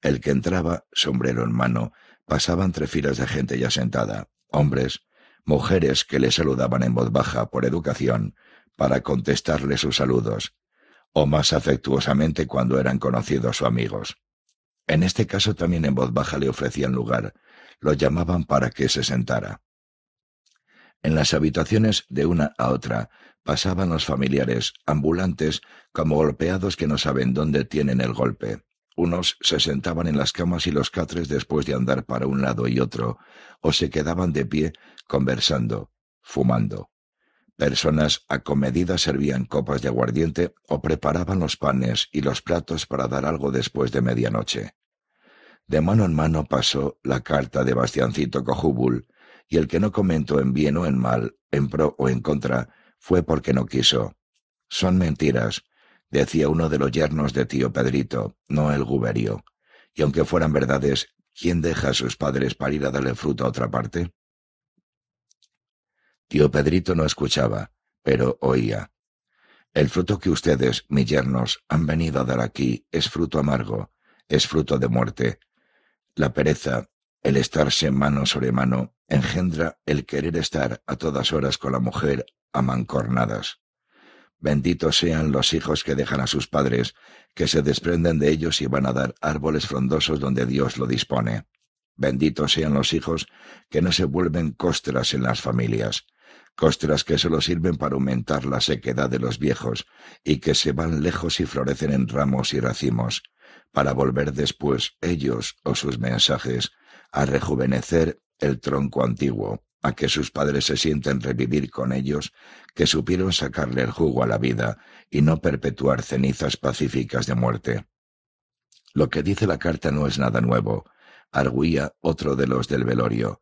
Speaker 1: El que entraba, sombrero en mano, Pasaban tres filas de gente ya sentada, hombres, mujeres que le saludaban en voz baja por educación para contestarle sus saludos, o más afectuosamente cuando eran conocidos o amigos. En este caso también en voz baja le ofrecían lugar, lo llamaban para que se sentara. En las habitaciones de una a otra pasaban los familiares, ambulantes, como golpeados que no saben dónde tienen el golpe. Unos se sentaban en las camas y los catres después de andar para un lado y otro, o se quedaban de pie conversando, fumando. Personas acomedidas servían copas de aguardiente o preparaban los panes y los platos para dar algo después de medianoche. De mano en mano pasó la carta de Bastiancito Cojúbul, y el que no comentó en bien o en mal, en pro o en contra, fue porque no quiso. Son mentiras, decía uno de los yernos de tío Pedrito, no el guberío. Y aunque fueran verdades, ¿quién deja a sus padres para ir a darle fruto a otra parte? Tío Pedrito no escuchaba, pero oía. El fruto que ustedes, mis yernos, han venido a dar aquí es fruto amargo, es fruto de muerte. La pereza, el estarse mano sobre mano, engendra el querer estar a todas horas con la mujer amancornadas. Benditos sean los hijos que dejan a sus padres, que se desprenden de ellos y van a dar árboles frondosos donde Dios lo dispone. Benditos sean los hijos que no se vuelven costras en las familias, costras que solo sirven para aumentar la sequedad de los viejos y que se van lejos y florecen en ramos y racimos, para volver después ellos o sus mensajes a rejuvenecer el tronco antiguo, a que sus padres se sienten revivir con ellos, que supieron sacarle el jugo a la vida y no perpetuar cenizas pacíficas de muerte. Lo que dice la carta no es nada nuevo, Argüía otro de los del velorio.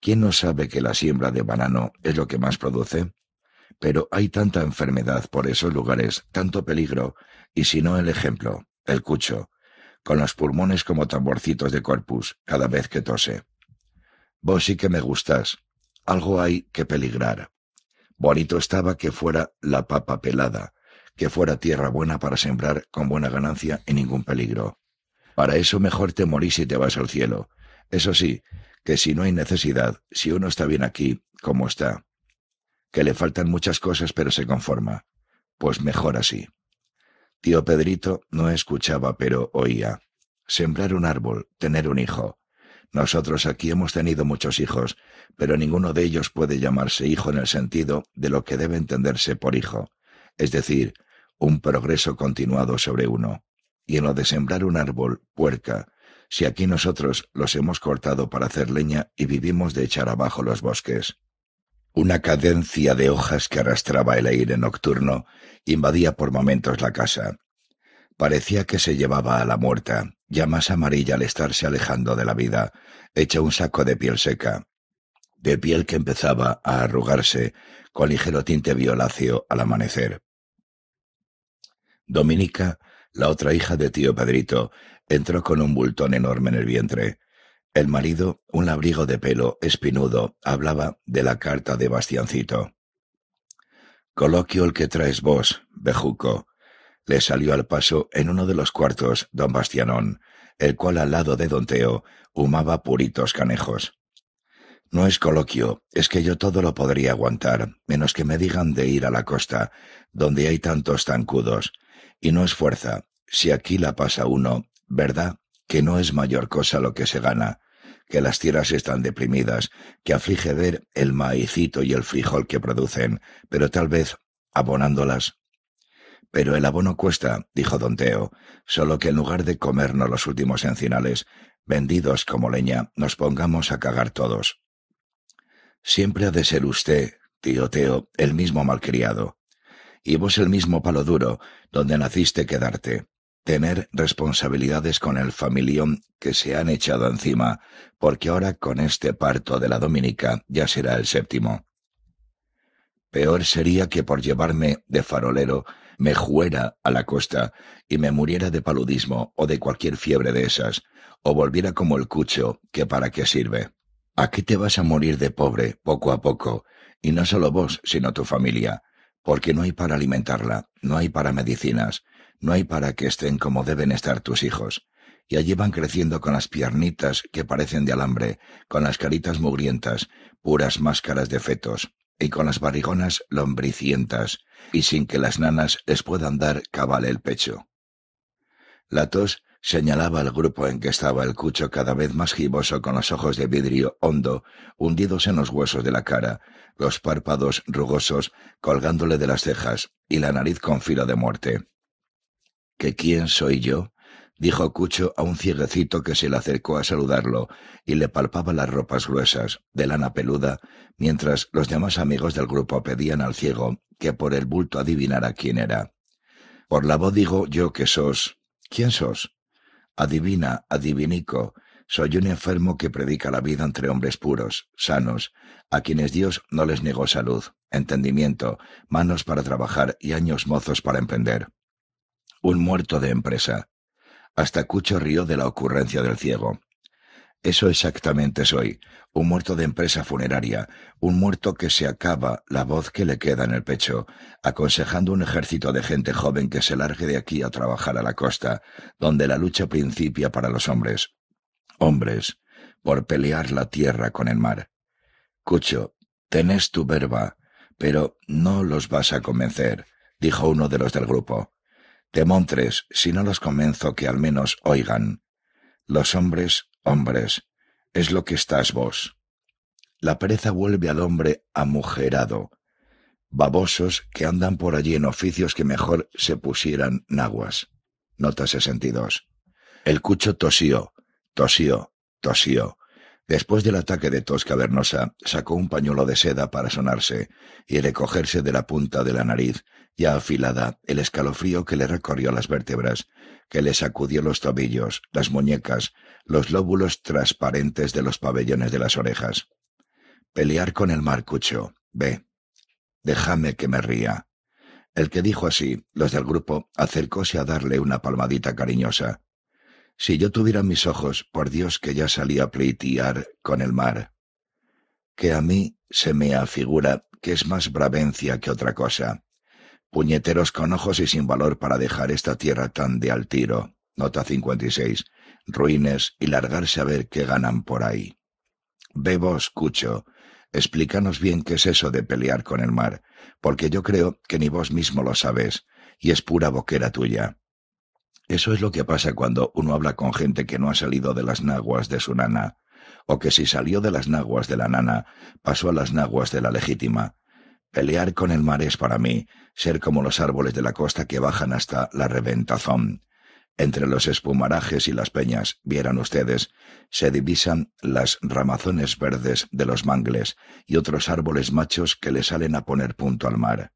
Speaker 1: ¿Quién no sabe que la siembra de banano es lo que más produce? Pero hay tanta enfermedad por esos lugares, tanto peligro, y si no el ejemplo, el cucho, con los pulmones como tamborcitos de corpus cada vez que tose. Vos sí que me gustás, algo hay que peligrar. Bonito estaba que fuera la papa pelada, que fuera tierra buena para sembrar con buena ganancia y ningún peligro. Para eso mejor te morís y te vas al cielo. Eso sí, que si no hay necesidad, si uno está bien aquí, como está. Que le faltan muchas cosas pero se conforma. Pues mejor así. Tío Pedrito no escuchaba pero oía. Sembrar un árbol, tener un hijo, nosotros aquí hemos tenido muchos hijos, pero ninguno de ellos puede llamarse hijo en el sentido de lo que debe entenderse por hijo, es decir, un progreso continuado sobre uno. Y en lo de sembrar un árbol, puerca, si aquí nosotros los hemos cortado para hacer leña y vivimos de echar abajo los bosques. Una cadencia de hojas que arrastraba el aire nocturno invadía por momentos la casa, Parecía que se llevaba a la muerta, ya más amarilla al estarse alejando de la vida, hecha un saco de piel seca, de piel que empezaba a arrugarse con ligero tinte violáceo al amanecer. Dominica, la otra hija de tío Pedrito, entró con un bultón enorme en el vientre. El marido, un abrigo de pelo espinudo, hablaba de la carta de Bastiancito. Coloquio el que traes vos, bejuco, le salió al paso en uno de los cuartos don Bastianón, el cual al lado de don Teo humaba puritos canejos. No es coloquio, es que yo todo lo podría aguantar, menos que me digan de ir a la costa, donde hay tantos tancudos. Y no es fuerza, si aquí la pasa uno, ¿verdad? Que no es mayor cosa lo que se gana, que las tierras están deprimidas, que aflige ver el maicito y el frijol que producen, pero tal vez, abonándolas, pero el abono cuesta, dijo don Teo, solo que en lugar de comernos los últimos encinales, vendidos como leña, nos pongamos a cagar todos. Siempre ha de ser usted, tío Teo, el mismo malcriado. Y vos el mismo palo duro, donde naciste quedarte. Tener responsabilidades con el familión que se han echado encima, porque ahora con este parto de la Dominica ya será el séptimo. Peor sería que por llevarme de farolero me juera a la costa y me muriera de paludismo o de cualquier fiebre de esas, o volviera como el cucho, que para qué sirve. Aquí te vas a morir de pobre, poco a poco, y no solo vos, sino tu familia, porque no hay para alimentarla, no hay para medicinas, no hay para que estén como deben estar tus hijos. Y allí van creciendo con las piernitas que parecen de alambre, con las caritas mugrientas, puras máscaras de fetos, y con las barrigonas lombricientas, y sin que las nanas les puedan dar cabal el pecho. La tos señalaba al grupo en que estaba el cucho cada vez más giboso con los ojos de vidrio hondo hundidos en los huesos de la cara, los párpados rugosos colgándole de las cejas y la nariz con filo de muerte. ¿Que quién soy yo? dijo Cucho a un cieguecito que se le acercó a saludarlo y le palpaba las ropas gruesas, de lana peluda, mientras los demás amigos del grupo pedían al ciego que por el bulto adivinara quién era. Por la voz digo yo que sos. ¿Quién sos? Adivina, adivinico. Soy un enfermo que predica la vida entre hombres puros, sanos, a quienes Dios no les negó salud, entendimiento, manos para trabajar y años mozos para emprender. Un muerto de empresa. Hasta Cucho rió de la ocurrencia del ciego. Eso exactamente soy, un muerto de empresa funeraria, un muerto que se acaba la voz que le queda en el pecho, aconsejando un ejército de gente joven que se largue de aquí a trabajar a la costa, donde la lucha principia para los hombres. Hombres, por pelear la tierra con el mar. Cucho, tenés tu verba, pero no los vas a convencer, dijo uno de los del grupo. Demontres, si no los convenzo que al menos oigan. Los hombres, hombres, es lo que estás vos. La pereza vuelve al hombre amujerado. Babosos que andan por allí en oficios que mejor se pusieran naguas. Nota 62. El cucho tosió, tosió, tosió. Después del ataque de tos cavernosa, sacó un pañuelo de seda para sonarse y recogerse de la punta de la nariz, ya afilada, el escalofrío que le recorrió las vértebras, que le sacudió los tobillos, las muñecas, los lóbulos transparentes de los pabellones de las orejas. Pelear con el marcucho. Ve. Déjame que me ría. El que dijo así, los del grupo, acercóse a darle una palmadita cariñosa. Si yo tuviera mis ojos, por Dios que ya salí a pleitear con el mar, que a mí se me afigura que es más bravencia que otra cosa. Puñeteros con ojos y sin valor para dejar esta tierra tan de al tiro. Nota 56. Ruines y largarse a ver qué ganan por ahí. Bebo, Cucho, explícanos bien qué es eso de pelear con el mar, porque yo creo que ni vos mismo lo sabes, y es pura boquera tuya. Eso es lo que pasa cuando uno habla con gente que no ha salido de las naguas de su nana, o que si salió de las naguas de la nana, pasó a las naguas de la legítima. Pelear con el mar es para mí ser como los árboles de la costa que bajan hasta la reventazón. Entre los espumarajes y las peñas, vieran ustedes, se divisan las ramazones verdes de los mangles y otros árboles machos que le salen a poner punto al mar.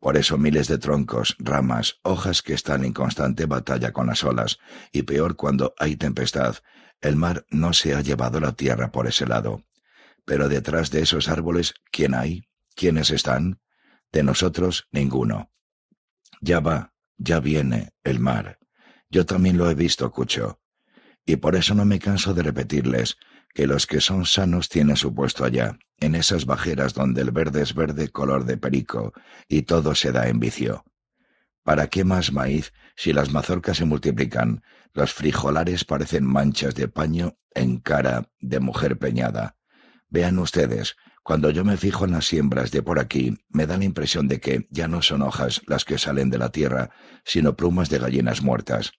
Speaker 1: Por eso miles de troncos, ramas, hojas que están en constante batalla con las olas, y peor cuando hay tempestad, el mar no se ha llevado la tierra por ese lado. Pero detrás de esos árboles, ¿quién hay? ¿Quiénes están? De nosotros, ninguno. Ya va, ya viene el mar. Yo también lo he visto, Cucho. Y por eso no me canso de repetirles, que los que son sanos tienen su puesto allá, en esas bajeras donde el verde es verde color de perico, y todo se da en vicio. ¿Para qué más maíz si las mazorcas se multiplican, los frijolares parecen manchas de paño en cara de mujer peñada? Vean ustedes, cuando yo me fijo en las siembras de por aquí, me da la impresión de que ya no son hojas las que salen de la tierra, sino plumas de gallinas muertas.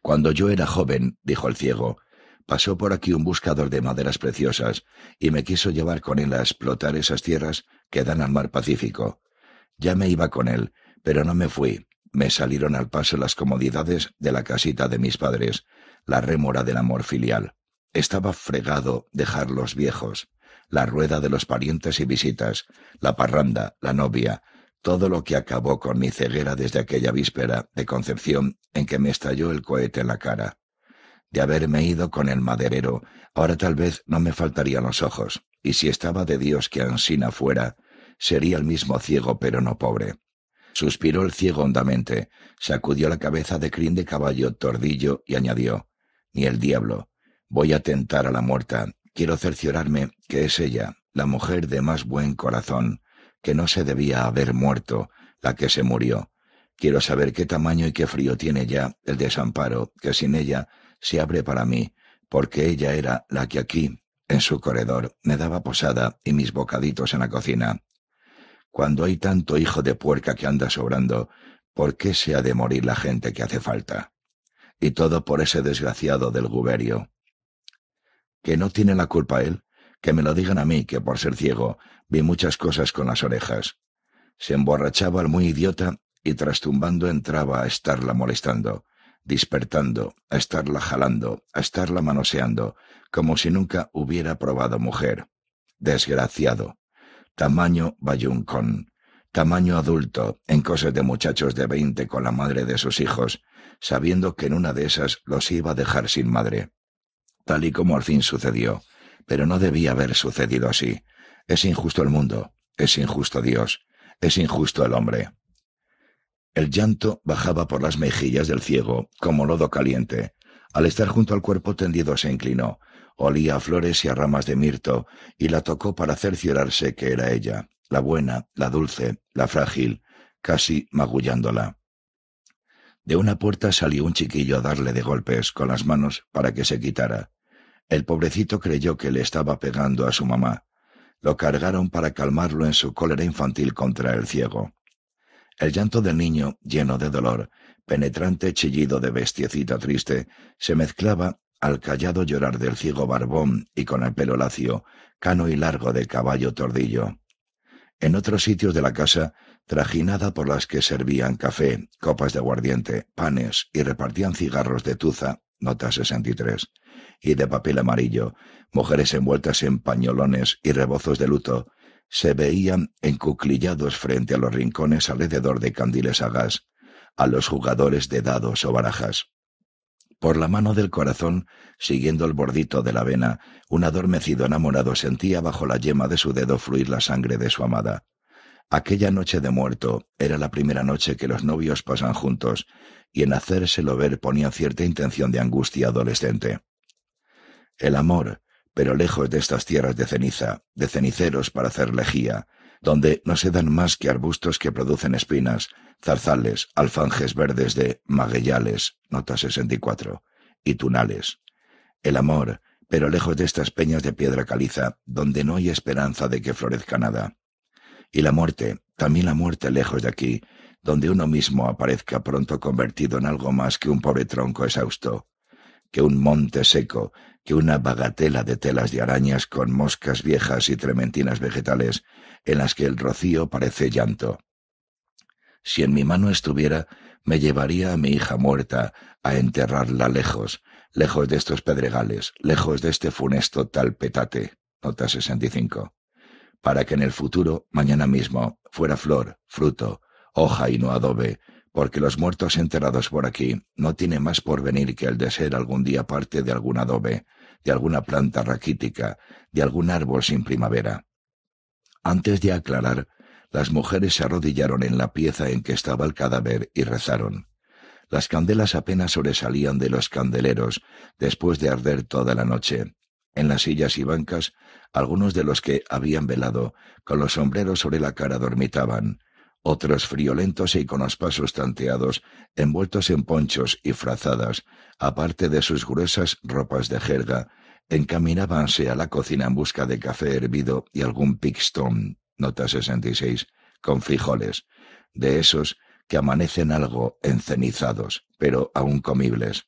Speaker 1: Cuando yo era joven, dijo el ciego, pasó por aquí un buscador de maderas preciosas y me quiso llevar con él a explotar esas tierras que dan al mar Pacífico. Ya me iba con él, pero no me fui. Me salieron al paso las comodidades de la casita de mis padres, la rémora del amor filial. Estaba fregado dejar los viejos, la rueda de los parientes y visitas, la parranda, la novia, todo lo que acabó con mi ceguera desde aquella víspera de Concepción en que me estalló el cohete en la cara de haberme ido con el maderero, ahora tal vez no me faltarían los ojos, y si estaba de Dios que ansina fuera, sería el mismo ciego pero no pobre. Suspiró el ciego hondamente, sacudió la cabeza de crin de caballo tordillo y añadió Ni el diablo. Voy a tentar a la muerta. Quiero cerciorarme que es ella, la mujer de más buen corazón, que no se debía haber muerto, la que se murió. Quiero saber qué tamaño y qué frío tiene ya el desamparo, que sin ella se abre para mí, porque ella era la que aquí, en su corredor, me daba posada y mis bocaditos en la cocina. Cuando hay tanto hijo de puerca que anda sobrando, ¿por qué se ha de morir la gente que hace falta? Y todo por ese desgraciado del guberio. ¿Que no tiene la culpa él? Que me lo digan a mí, que por ser ciego vi muchas cosas con las orejas. Se emborrachaba el muy idiota y trastumbando entraba a estarla molestando despertando, a estarla jalando, a estarla manoseando, como si nunca hubiera probado mujer. Desgraciado. Tamaño bayuncón. Tamaño adulto, en cosas de muchachos de veinte con la madre de sus hijos, sabiendo que en una de esas los iba a dejar sin madre. Tal y como al fin sucedió. Pero no debía haber sucedido así. Es injusto el mundo, es injusto Dios, es injusto el hombre. El llanto bajaba por las mejillas del ciego, como lodo caliente. Al estar junto al cuerpo tendido se inclinó, olía a flores y a ramas de mirto, y la tocó para cerciorarse que era ella, la buena, la dulce, la frágil, casi magullándola. De una puerta salió un chiquillo a darle de golpes con las manos para que se quitara. El pobrecito creyó que le estaba pegando a su mamá. Lo cargaron para calmarlo en su cólera infantil contra el ciego. El llanto del niño, lleno de dolor, penetrante chillido de bestiecita triste, se mezclaba al callado llorar del ciego barbón y con el pelo lacio, cano y largo de caballo tordillo. En otros sitios de la casa, trajinada por las que servían café, copas de aguardiente, panes y repartían cigarros de tuza, nota 63, y de papel amarillo, mujeres envueltas en pañolones y rebozos de luto, se veían encuclillados frente a los rincones alrededor de candiles a gas, a los jugadores de dados o barajas. Por la mano del corazón, siguiendo el bordito de la vena, un adormecido enamorado sentía bajo la yema de su dedo fluir la sangre de su amada. Aquella noche de muerto era la primera noche que los novios pasan juntos, y en hacérselo ver ponía cierta intención de angustia adolescente. El amor, pero lejos de estas tierras de ceniza, de ceniceros para hacer lejía, donde no se dan más que arbustos que producen espinas, zarzales, alfanjes verdes de magueyales, nota 64, y tunales. El amor, pero lejos de estas peñas de piedra caliza, donde no hay esperanza de que florezca nada. Y la muerte, también la muerte lejos de aquí, donde uno mismo aparezca pronto convertido en algo más que un pobre tronco exhausto, que un monte seco que una bagatela de telas de arañas con moscas viejas y trementinas vegetales en las que el rocío parece llanto. Si en mi mano estuviera, me llevaría a mi hija muerta a enterrarla lejos, lejos de estos pedregales, lejos de este funesto talpetate. Nota 65. Para que en el futuro, mañana mismo, fuera flor, fruto, hoja y no adobe, porque los muertos enterrados por aquí no tienen más porvenir que el de ser algún día parte de algún adobe, de alguna planta raquítica, de algún árbol sin primavera. Antes de aclarar, las mujeres se arrodillaron en la pieza en que estaba el cadáver y rezaron. Las candelas apenas sobresalían de los candeleros después de arder toda la noche. En las sillas y bancas, algunos de los que habían velado, con los sombreros sobre la cara, dormitaban, otros friolentos y con los pasos tanteados, envueltos en ponchos y frazadas, aparte de sus gruesas ropas de jerga, encaminábanse a la cocina en busca de café hervido y algún pickstone nota 66, con frijoles, de esos que amanecen algo encenizados, pero aún comibles.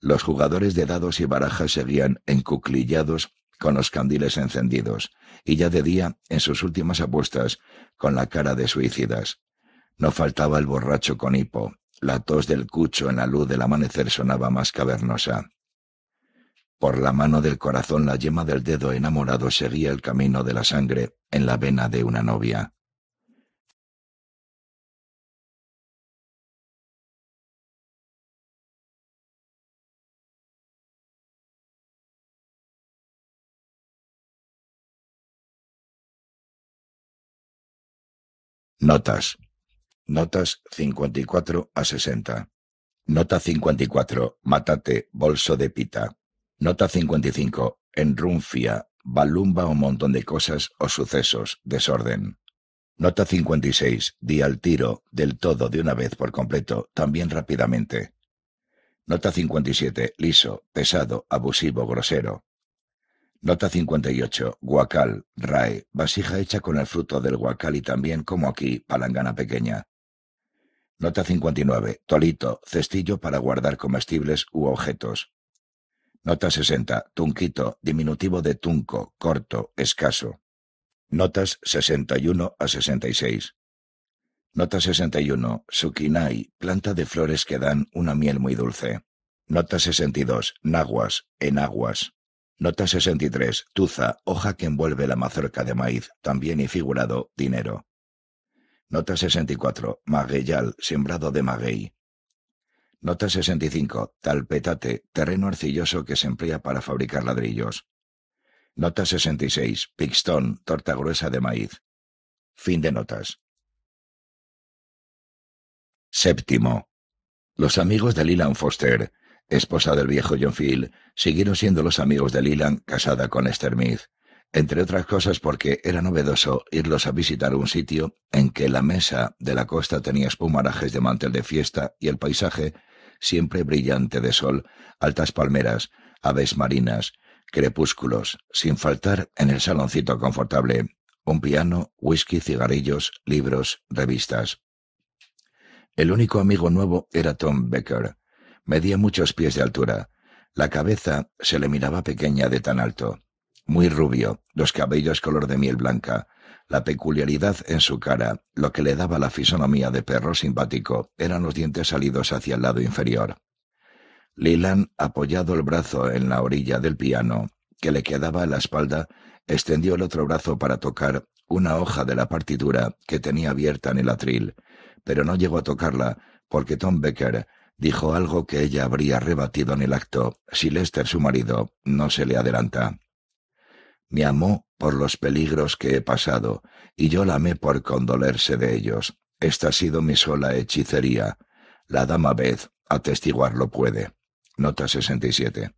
Speaker 1: Los jugadores de dados y barajas seguían encuclillados con los candiles encendidos, y ya de día en sus últimas apuestas, con la cara de suicidas. No faltaba el borracho con hipo, la tos del cucho en la luz del amanecer sonaba más cavernosa. Por la mano del corazón la yema del dedo enamorado seguía el camino de la sangre en la vena de una novia. Notas. Notas 54 a 60. Nota 54. Matate, bolso de pita. Nota 55. Enrunfia, balumba o montón de cosas o sucesos, desorden. Nota 56. Di al tiro, del todo, de una vez por completo, también rápidamente. Nota 57. Liso, pesado, abusivo, grosero. Nota 58. Guacal, rae, vasija hecha con el fruto del guacal y también, como aquí, palangana pequeña. Nota 59. Tolito, cestillo para guardar comestibles u objetos. Nota 60. Tunquito, diminutivo de tunco, corto, escaso. Notas 61 a 66. Nota 61. Sukinai, planta de flores que dan una miel muy dulce. Nota 62. Naguas, enaguas. Nota 63. Tuza, hoja que envuelve la mazorca de maíz, también y figurado, dinero. Nota 64. Magueyal, sembrado de maguey. Nota 65. Talpetate, terreno arcilloso que se emplea para fabricar ladrillos. Nota 66. Pixton, torta gruesa de maíz. Fin de notas. Séptimo. Los amigos de Leland Foster esposa del viejo John Phil, siguieron siendo los amigos de Leland casada con Esther entre otras cosas porque era novedoso irlos a visitar un sitio en que la mesa de la costa tenía espumarajes de mantel de fiesta y el paisaje, siempre brillante de sol, altas palmeras, aves marinas, crepúsculos, sin faltar en el saloncito confortable un piano, whisky, cigarrillos, libros, revistas. El único amigo nuevo era Tom Becker, Medía muchos pies de altura. La cabeza se le miraba pequeña de tan alto. Muy rubio, los cabellos color de miel blanca, la peculiaridad en su cara, lo que le daba la fisonomía de perro simpático, eran los dientes salidos hacia el lado inferior. Lilan, apoyado el brazo en la orilla del piano, que le quedaba a la espalda, extendió el otro brazo para tocar una hoja de la partitura que tenía abierta en el atril, pero no llegó a tocarla porque Tom Becker dijo algo que ella habría rebatido en el acto si Lester, su marido, no se le adelanta. Me amó por los peligros que he pasado, y yo la amé por condolerse de ellos. Esta ha sido mi sola hechicería. La dama Beth atestiguarlo puede. Nota 67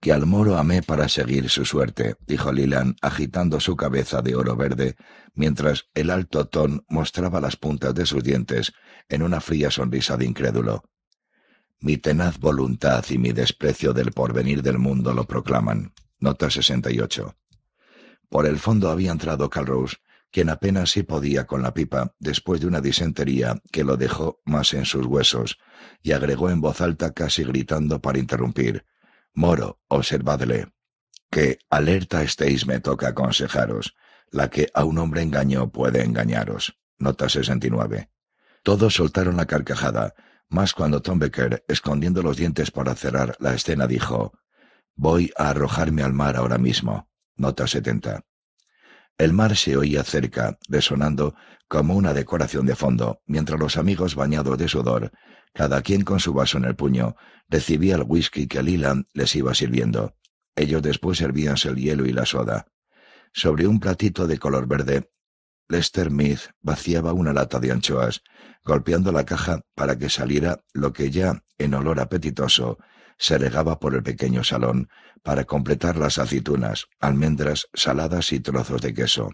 Speaker 1: que al moro amé para seguir su suerte, dijo Lilan, agitando su cabeza de oro verde, mientras el alto ton mostraba las puntas de sus dientes en una fría sonrisa de incrédulo. Mi tenaz voluntad y mi desprecio del porvenir del mundo lo proclaman. Nota 68. Por el fondo había entrado Calrose, quien apenas sí podía con la pipa después de una disentería que lo dejó más en sus huesos, y agregó en voz alta casi gritando para interrumpir. Moro, observadle, que alerta estéis me toca aconsejaros, la que a un hombre engañó puede engañaros. Nota 69. Todos soltaron la carcajada, Mas cuando Tom Becker, escondiendo los dientes para cerrar la escena, dijo, Voy a arrojarme al mar ahora mismo. Nota 70. El mar se oía cerca, resonando como una decoración de fondo, mientras los amigos bañados de sudor cada quien con su vaso en el puño recibía el whisky que Leland les iba sirviendo. Ellos después servíanse el hielo y la soda. Sobre un platito de color verde, Lester Mead vaciaba una lata de anchoas, golpeando la caja para que saliera lo que ya, en olor apetitoso, se regaba por el pequeño salón para completar las aceitunas, almendras, saladas y trozos de queso.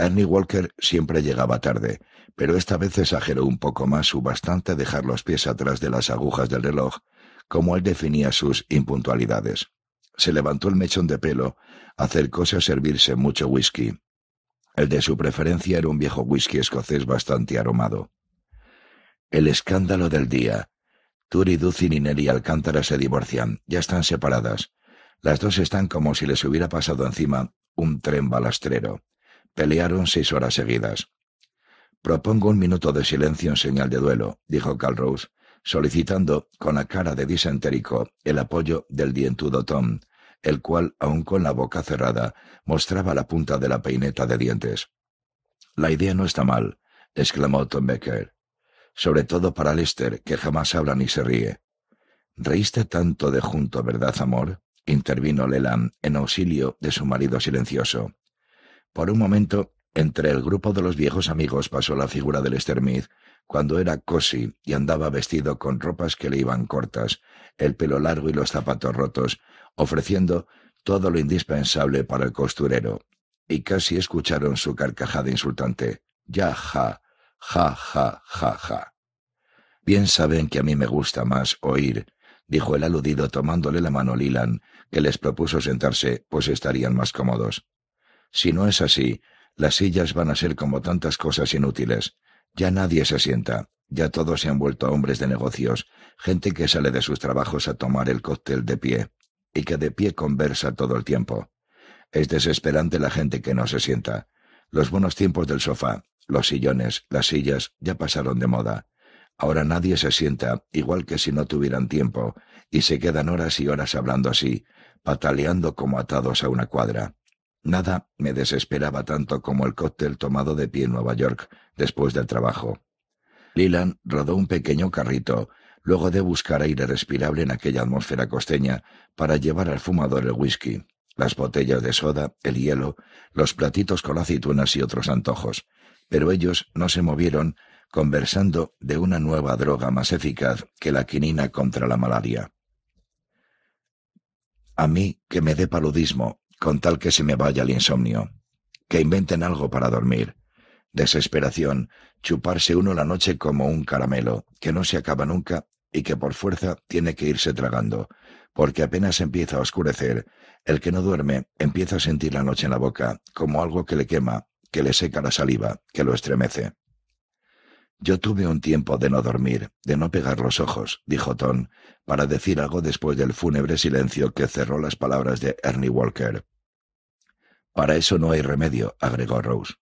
Speaker 1: Annie Walker siempre llegaba tarde, pero esta vez exageró un poco más su bastante dejar los pies atrás de las agujas del reloj, como él definía sus impuntualidades. Se levantó el mechón de pelo, acercóse a servirse mucho whisky. El de su preferencia era un viejo whisky escocés bastante aromado. El escándalo del día. Turi Ducin y Nelly Alcántara se divorcian. Ya están separadas. Las dos están como si les hubiera pasado encima un tren balastrero. Pelearon seis horas seguidas. Propongo un minuto de silencio en señal de duelo, dijo Calrose, solicitando, con la cara de disentérico, el apoyo del dientudo Tom, el cual, aun con la boca cerrada, mostraba la punta de la peineta de dientes. La idea no está mal, exclamó Tom Becker. Sobre todo para Lester, que jamás habla ni se ríe. Reíste tanto de junto, ¿verdad, amor? intervino Leland en auxilio de su marido silencioso. Por un momento, entre el grupo de los viejos amigos pasó la figura del Estermid, cuando era cosi y andaba vestido con ropas que le iban cortas, el pelo largo y los zapatos rotos, ofreciendo todo lo indispensable para el costurero, y casi escucharon su carcajada insultante. Ya, ja, ja, ja, ja, ja. Bien saben que a mí me gusta más oír, dijo el aludido tomándole la mano Lilan, que les propuso sentarse, pues estarían más cómodos. Si no es así, las sillas van a ser como tantas cosas inútiles. Ya nadie se sienta, ya todos se han vuelto hombres de negocios, gente que sale de sus trabajos a tomar el cóctel de pie, y que de pie conversa todo el tiempo. Es desesperante la gente que no se sienta. Los buenos tiempos del sofá, los sillones, las sillas ya pasaron de moda. Ahora nadie se sienta, igual que si no tuvieran tiempo, y se quedan horas y horas hablando así, pataleando como atados a una cuadra. Nada me desesperaba tanto como el cóctel tomado de pie en Nueva York después del trabajo. Lilan rodó un pequeño carrito, luego de buscar aire respirable en aquella atmósfera costeña para llevar al fumador el whisky, las botellas de soda, el hielo, los platitos con aceitunas y otros antojos. Pero ellos no se movieron, conversando de una nueva droga más eficaz que la quinina contra la malaria. A mí que me dé paludismo, con tal que se me vaya el insomnio. Que inventen algo para dormir. Desesperación, chuparse uno la noche como un caramelo, que no se acaba nunca y que por fuerza tiene que irse tragando, porque apenas empieza a oscurecer, el que no duerme empieza a sentir la noche en la boca, como algo que le quema, que le seca la saliva, que lo estremece. Yo tuve un tiempo de no dormir, de no pegar los ojos, dijo Tom, para decir algo después del fúnebre silencio que cerró las palabras de Ernie Walker. Para eso no hay remedio, agregó Rose.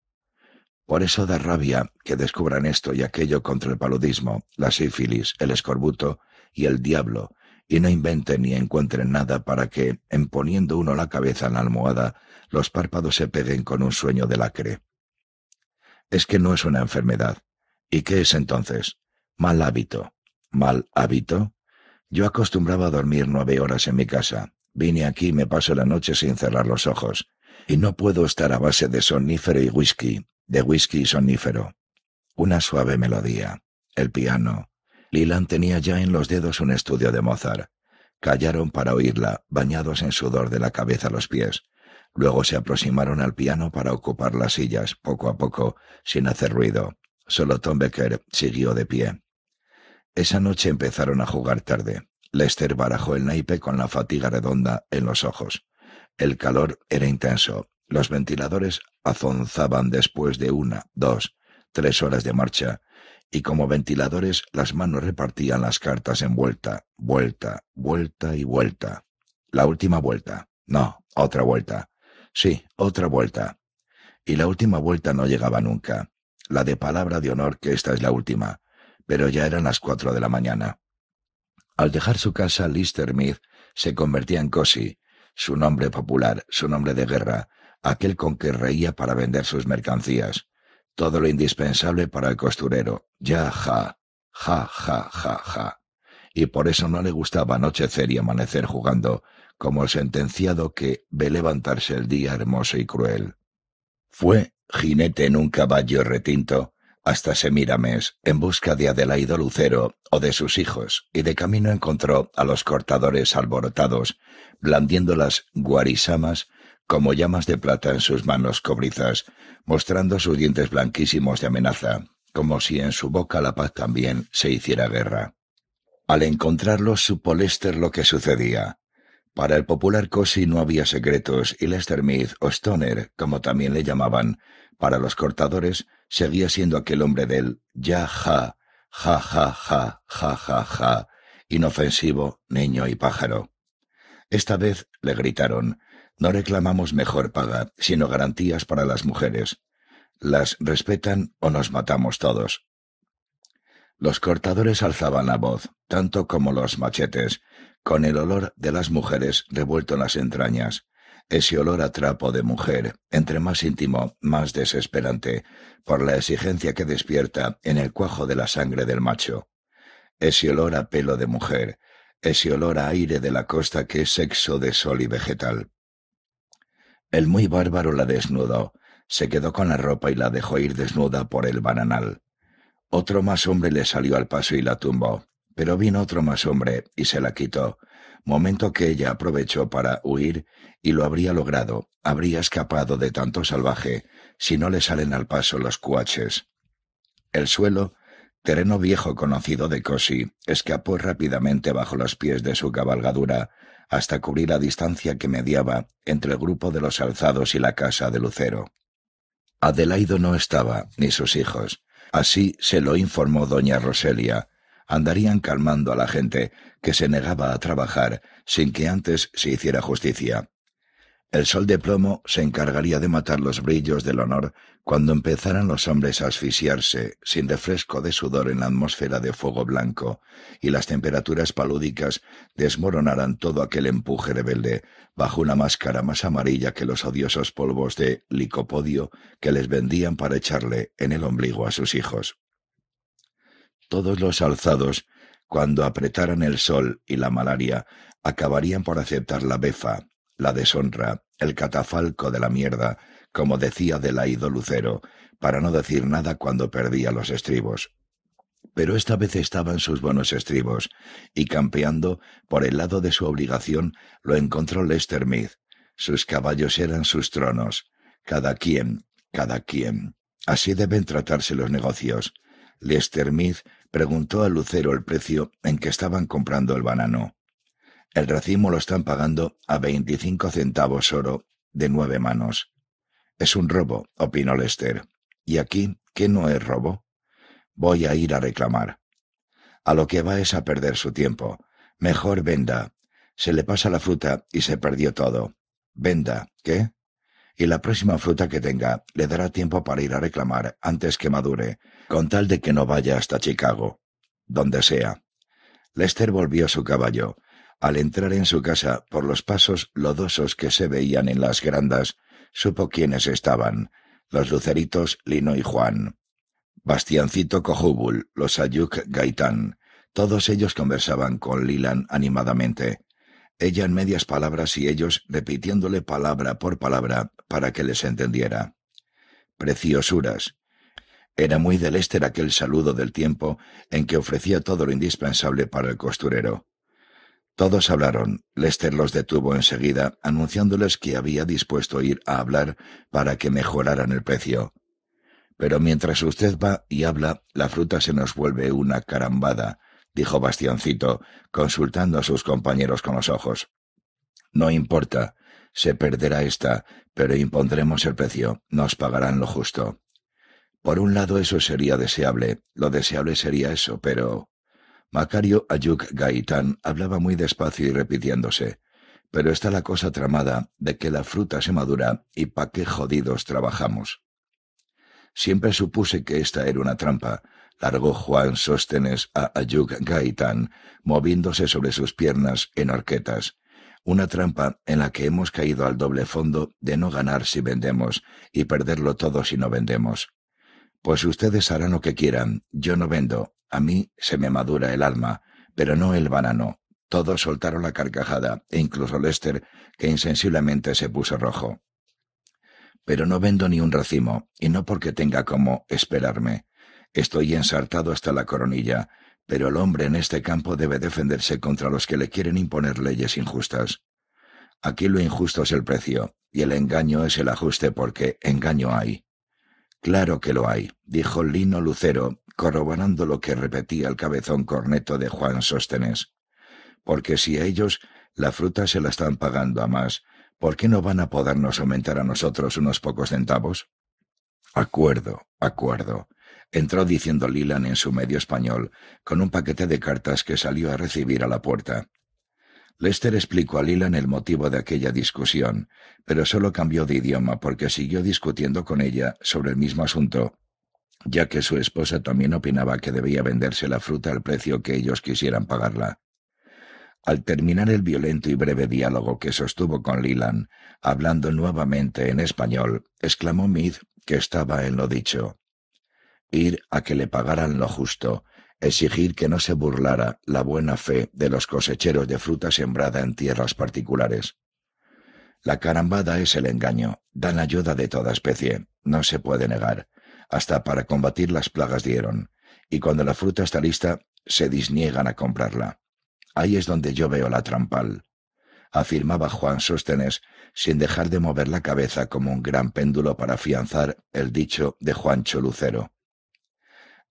Speaker 1: Por eso da rabia que descubran esto y aquello contra el paludismo, la sífilis, el escorbuto y el diablo, y no inventen ni encuentren nada para que, en poniendo uno la cabeza en la almohada, los párpados se peguen con un sueño de lacre. Es que no es una enfermedad. ¿Y qué es entonces? Mal hábito. ¿Mal hábito? Yo acostumbraba a dormir nueve horas en mi casa. Vine aquí y me paso la noche sin cerrar los ojos y no puedo estar a base de sonífero y whisky, de whisky y sonífero. Una suave melodía, el piano. Lilan tenía ya en los dedos un estudio de Mozart. Callaron para oírla, bañados en sudor de la cabeza a los pies. Luego se aproximaron al piano para ocupar las sillas, poco a poco, sin hacer ruido. Solo Tom Becker siguió de pie. Esa noche empezaron a jugar tarde. Lester barajó el naipe con la fatiga redonda en los ojos. El calor era intenso. Los ventiladores azonzaban después de una, dos, tres horas de marcha, y como ventiladores las manos repartían las cartas en vuelta, vuelta, vuelta y vuelta. La última vuelta. No, otra vuelta. Sí, otra vuelta. Y la última vuelta no llegaba nunca. La de palabra de honor que esta es la última. Pero ya eran las cuatro de la mañana. Al dejar su casa, Mead se convertía en Cosy, su nombre popular, su nombre de guerra, aquel con que reía para vender sus mercancías, todo lo indispensable para el costurero, ya ja, ja, ja, ja, ja. Y por eso no le gustaba anochecer y amanecer jugando, como el sentenciado que ve levantarse el día hermoso y cruel. Fue jinete en un caballo retinto, hasta Semírames, en busca de Adelaido Lucero o de sus hijos, y de camino encontró a los cortadores alborotados, blandiendo las guarisamas como llamas de plata en sus manos cobrizas, mostrando sus dientes blanquísimos de amenaza, como si en su boca la paz también se hiciera guerra. Al encontrarlos supo Lester lo que sucedía. Para el popular Cosi no había secretos y Lester o Stoner, como también le llamaban, para los cortadores, seguía siendo aquel hombre del ya, ja, ja, ja, ja, ja, ja, ja, inofensivo, niño y pájaro. Esta vez le gritaron, no reclamamos mejor paga, sino garantías para las mujeres. Las respetan o nos matamos todos. Los cortadores alzaban la voz, tanto como los machetes, con el olor de las mujeres revuelto en las entrañas, ese olor a trapo de mujer, entre más íntimo, más desesperante, por la exigencia que despierta en el cuajo de la sangre del macho. Ese olor a pelo de mujer, ese olor a aire de la costa que es sexo de sol y vegetal. El muy bárbaro la desnudó, se quedó con la ropa y la dejó ir desnuda por el bananal. Otro más hombre le salió al paso y la tumbó, pero vino otro más hombre y se la quitó, momento que ella aprovechó para huir y lo habría logrado, habría escapado de tanto salvaje si no le salen al paso los cuaches. El suelo, terreno viejo conocido de Cosi, escapó rápidamente bajo los pies de su cabalgadura hasta cubrir la distancia que mediaba entre el grupo de los alzados y la casa de Lucero. Adelaido no estaba, ni sus hijos. Así se lo informó doña Roselia. Andarían calmando a la gente, que se negaba a trabajar sin que antes se hiciera justicia. El sol de plomo se encargaría de matar los brillos del honor cuando empezaran los hombres a asfixiarse sin refresco de sudor en la atmósfera de fuego blanco y las temperaturas palúdicas desmoronaran todo aquel empuje rebelde bajo una máscara más amarilla que los odiosos polvos de licopodio que les vendían para echarle en el ombligo a sus hijos. Todos los alzados cuando apretaran el sol y la malaria, acabarían por aceptar la befa, la deshonra, el catafalco de la mierda, como decía Delaído Lucero, para no decir nada cuando perdía los estribos. Pero esta vez estaban sus buenos estribos, y campeando por el lado de su obligación lo encontró Lester Sus caballos eran sus tronos. Cada quien, cada quien. Así deben tratarse los negocios. Lester preguntó a Lucero el precio en que estaban comprando el banano. El racimo lo están pagando a veinticinco centavos oro de nueve manos. Es un robo, opinó Lester. ¿Y aquí qué no es robo? Voy a ir a reclamar. A lo que va es a perder su tiempo. Mejor venda. Se le pasa la fruta y se perdió todo. Venda, ¿qué? y la próxima fruta que tenga le dará tiempo para ir a reclamar antes que madure, con tal de que no vaya hasta Chicago, donde sea. Lester volvió a su caballo. Al entrar en su casa, por los pasos lodosos que se veían en las grandas, supo quiénes estaban, los luceritos Lino y Juan. Bastiancito Cojúbul, los Ayuk Gaitán, todos ellos conversaban con Lilan animadamente ella en medias palabras y ellos repitiéndole palabra por palabra para que les entendiera. Preciosuras. Era muy de Lester aquel saludo del tiempo en que ofrecía todo lo indispensable para el costurero. Todos hablaron. Lester los detuvo enseguida, anunciándoles que había dispuesto ir a hablar para que mejoraran el precio. Pero mientras usted va y habla, la fruta se nos vuelve una carambada, dijo Bastioncito, consultando a sus compañeros con los ojos. No importa, se perderá esta, pero impondremos el precio, nos pagarán lo justo. Por un lado eso sería deseable, lo deseable sería eso, pero... Macario Ayuk Gaitán hablaba muy despacio y repitiéndose, pero está la cosa tramada de que la fruta se madura y pa' qué jodidos trabajamos. Siempre supuse que esta era una trampa, largó Juan Sóstenes a Ayuk Gaitán, moviéndose sobre sus piernas en horquetas. Una trampa en la que hemos caído al doble fondo de no ganar si vendemos y perderlo todo si no vendemos. Pues ustedes harán lo que quieran, yo no vendo, a mí se me madura el alma, pero no el banano. Todos soltaron la carcajada, e incluso Lester, que insensiblemente se puso rojo. Pero no vendo ni un racimo, y no porque tenga como esperarme. Estoy ensartado hasta la coronilla, pero el hombre en este campo debe defenderse contra los que le quieren imponer leyes injustas. Aquí lo injusto es el precio, y el engaño es el ajuste porque engaño hay. Claro que lo hay, dijo Lino Lucero, corroborando lo que repetía el cabezón corneto de Juan Sóstenes. Porque si a ellos la fruta se la están pagando a más, ¿por qué no van a podernos aumentar a nosotros unos pocos centavos? Acuerdo, acuerdo entró diciendo Lilan en su medio español, con un paquete de cartas que salió a recibir a la puerta. Lester explicó a Lilan el motivo de aquella discusión, pero solo cambió de idioma porque siguió discutiendo con ella sobre el mismo asunto, ya que su esposa también opinaba que debía venderse la fruta al precio que ellos quisieran pagarla. Al terminar el violento y breve diálogo que sostuvo con Lilan, hablando nuevamente en español, exclamó Mead que estaba en lo dicho ir a que le pagaran lo justo, exigir que no se burlara la buena fe de los cosecheros de fruta sembrada en tierras particulares. La carambada es el engaño, dan ayuda de toda especie, no se puede negar, hasta para combatir las plagas dieron, y cuando la fruta está lista, se disniegan a comprarla. Ahí es donde yo veo la trampal, afirmaba Juan Sóstenes, sin dejar de mover la cabeza como un gran péndulo para afianzar el dicho de Juancho Lucero.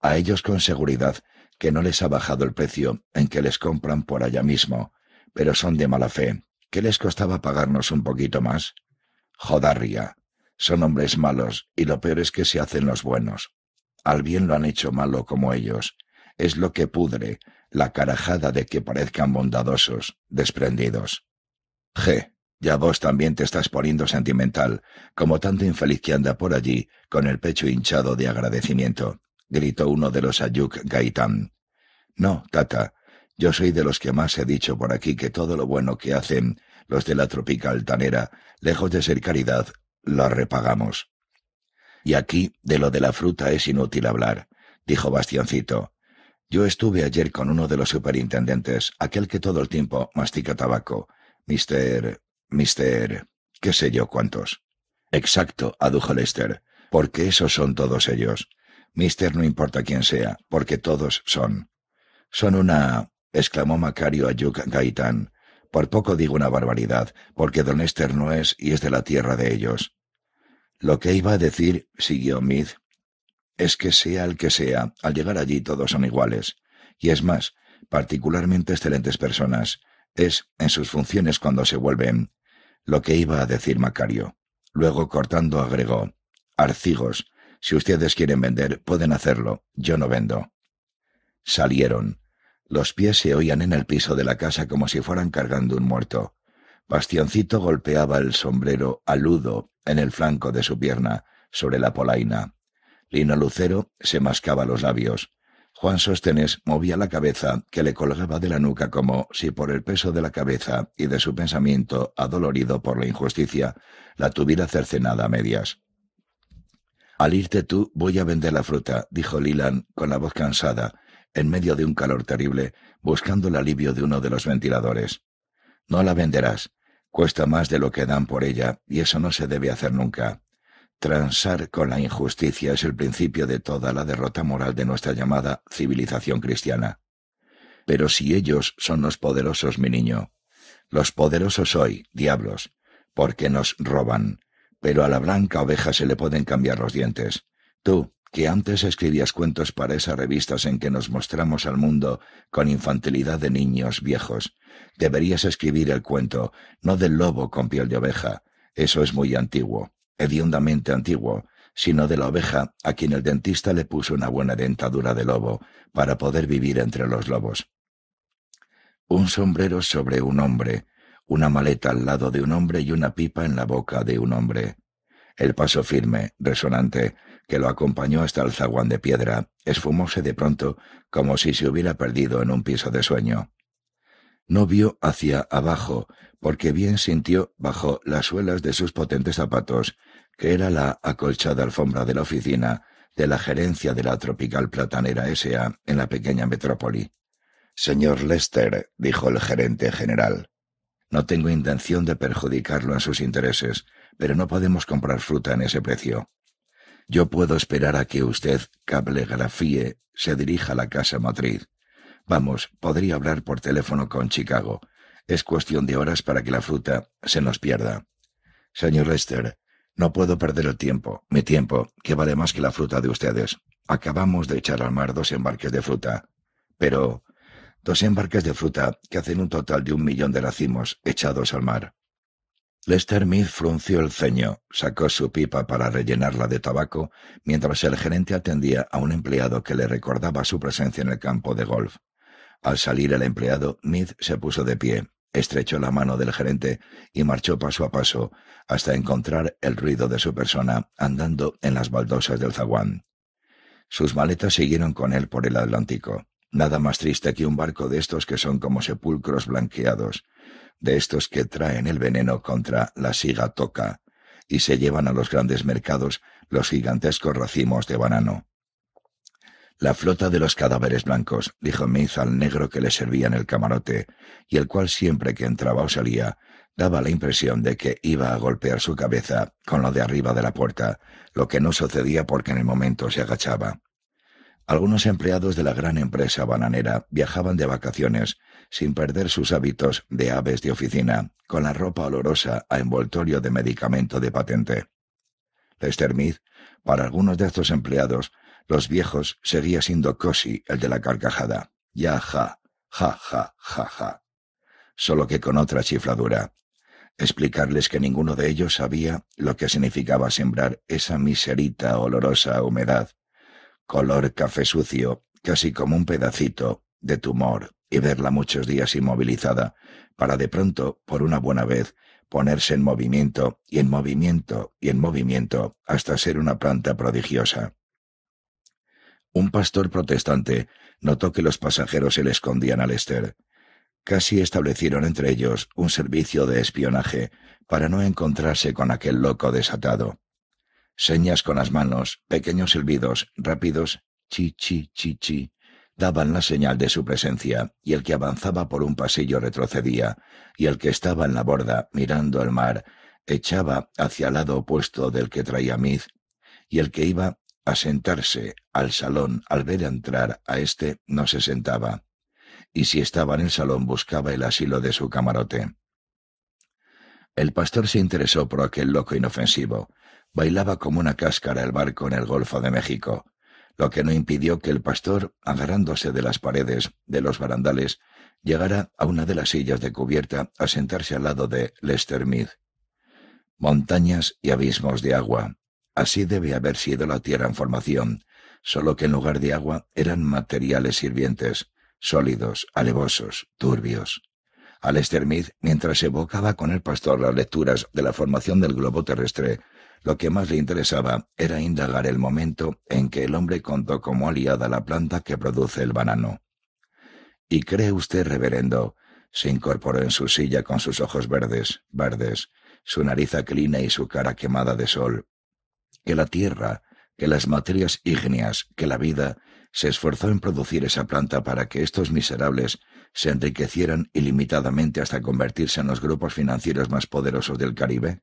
Speaker 1: A ellos con seguridad que no les ha bajado el precio en que les compran por allá mismo, pero son de mala fe. ¿Qué les costaba pagarnos un poquito más? Jodaría, Son hombres malos y lo peor es que se hacen los buenos. Al bien lo han hecho malo como ellos. Es lo que pudre la carajada de que parezcan bondadosos, desprendidos. G. Ya vos también te estás poniendo sentimental, como tanto infeliz que anda por allí con el pecho hinchado de agradecimiento gritó uno de los Ayuk Gaitán. No, tata, yo soy de los que más he dicho por aquí que todo lo bueno que hacen los de la tropical tanera, lejos de ser caridad, lo repagamos. Y aquí de lo de la fruta es inútil hablar, dijo Bastiancito. Yo estuve ayer con uno de los superintendentes, aquel que todo el tiempo mastica tabaco, mister... mister... qué sé yo cuántos. Exacto, adujo Lester, porque esos son todos ellos. Mister no importa quién sea, porque todos son. Son una... exclamó Macario a Ayuk Gaitán. Por poco digo una barbaridad, porque don Esther no es y es de la tierra de ellos. Lo que iba a decir, siguió Mid es que sea el que sea, al llegar allí todos son iguales. Y es más, particularmente excelentes personas. Es en sus funciones cuando se vuelven. Lo que iba a decir Macario. Luego cortando agregó, Arcigos, si ustedes quieren vender, pueden hacerlo. Yo no vendo. Salieron. Los pies se oían en el piso de la casa como si fueran cargando un muerto. Bastioncito golpeaba el sombrero aludo en el flanco de su pierna, sobre la polaina. Lino Lucero se mascaba los labios. Juan Sostenes movía la cabeza que le colgaba de la nuca como si por el peso de la cabeza y de su pensamiento adolorido por la injusticia la tuviera cercenada a medias. Al irte tú voy a vender la fruta, dijo Lilan, con la voz cansada, en medio de un calor terrible, buscando el alivio de uno de los ventiladores. No la venderás. Cuesta más de lo que dan por ella, y eso no se debe hacer nunca. Transar con la injusticia es el principio de toda la derrota moral de nuestra llamada civilización cristiana. Pero si ellos son los poderosos, mi niño, los poderosos hoy, diablos, porque nos roban, pero a la blanca oveja se le pueden cambiar los dientes. Tú, que antes escribías cuentos para esas revistas en que nos mostramos al mundo con infantilidad de niños viejos, deberías escribir el cuento, no del lobo con piel de oveja, eso es muy antiguo, hediondamente antiguo, sino de la oveja a quien el dentista le puso una buena dentadura de lobo para poder vivir entre los lobos. Un sombrero sobre un hombre, una maleta al lado de un hombre y una pipa en la boca de un hombre. El paso firme, resonante, que lo acompañó hasta el zaguán de piedra, esfumóse de pronto como si se hubiera perdido en un piso de sueño. No vio hacia abajo, porque bien sintió bajo las suelas de sus potentes zapatos que era la acolchada alfombra de la oficina de la gerencia de la Tropical Platanera S.A. en la pequeña metrópoli. Señor Lester, dijo el gerente general, no tengo intención de perjudicarlo en sus intereses, pero no podemos comprar fruta en ese precio. Yo puedo esperar a que usted cablegrafíe, se dirija a la casa Madrid. Vamos, podría hablar por teléfono con Chicago. Es cuestión de horas para que la fruta se nos pierda. Señor Lester, no puedo perder el tiempo, mi tiempo, que vale más que la fruta de ustedes. Acabamos de echar al mar dos embarques de fruta. Pero dos embarques de fruta que hacen un total de un millón de racimos echados al mar. Lester Mead frunció el ceño, sacó su pipa para rellenarla de tabaco, mientras el gerente atendía a un empleado que le recordaba su presencia en el campo de golf. Al salir el empleado, Mead se puso de pie, estrechó la mano del gerente y marchó paso a paso hasta encontrar el ruido de su persona andando en las baldosas del zaguán. Sus maletas siguieron con él por el Atlántico. Nada más triste que un barco de estos que son como sepulcros blanqueados, de estos que traen el veneno contra la siga toca y se llevan a los grandes mercados los gigantescos racimos de banano. La flota de los cadáveres blancos, dijo Miz al negro que le servía en el camarote, y el cual siempre que entraba o salía, daba la impresión de que iba a golpear su cabeza con lo de arriba de la puerta, lo que no sucedía porque en el momento se agachaba. Algunos empleados de la gran empresa bananera viajaban de vacaciones sin perder sus hábitos de aves de oficina, con la ropa olorosa a envoltorio de medicamento de patente. Lester para algunos de estos empleados, los viejos seguía siendo Cosi el de la carcajada. Ya, ja, ja, ja, ja, ja. Solo que con otra chifladura. Explicarles que ninguno de ellos sabía lo que significaba sembrar esa miserita olorosa humedad color café sucio, casi como un pedacito, de tumor, y verla muchos días inmovilizada, para de pronto, por una buena vez, ponerse en movimiento y en movimiento y en movimiento hasta ser una planta prodigiosa. Un pastor protestante notó que los pasajeros se le escondían al Esther. Casi establecieron entre ellos un servicio de espionaje para no encontrarse con aquel loco desatado. Señas con las manos, pequeños silbidos, rápidos, chi, chi, chi, chi, daban la señal de su presencia, y el que avanzaba por un pasillo retrocedía, y el que estaba en la borda, mirando al mar, echaba hacia el lado opuesto del que traía Miz, y el que iba a sentarse al salón al ver entrar a éste no se sentaba, y si estaba en el salón buscaba el asilo de su camarote. El pastor se interesó por aquel loco inofensivo, bailaba como una cáscara el barco en el Golfo de México, lo que no impidió que el pastor, agarrándose de las paredes de los barandales, llegara a una de las sillas de cubierta a sentarse al lado de Lester Montañas y abismos de agua. Así debe haber sido la tierra en formación, solo que en lugar de agua eran materiales sirvientes, sólidos, alevosos, turbios. Al Mead, mientras evocaba con el pastor las lecturas de la formación del globo terrestre, lo que más le interesaba era indagar el momento en que el hombre contó como aliada la planta que produce el banano. ¿Y cree usted, reverendo? Se incorporó en su silla con sus ojos verdes, verdes, su nariz aclina y su cara quemada de sol. Que la tierra, que las materias ígneas, que la vida, se esforzó en producir esa planta para que estos miserables se enriquecieran ilimitadamente hasta convertirse en los grupos financieros más poderosos del Caribe?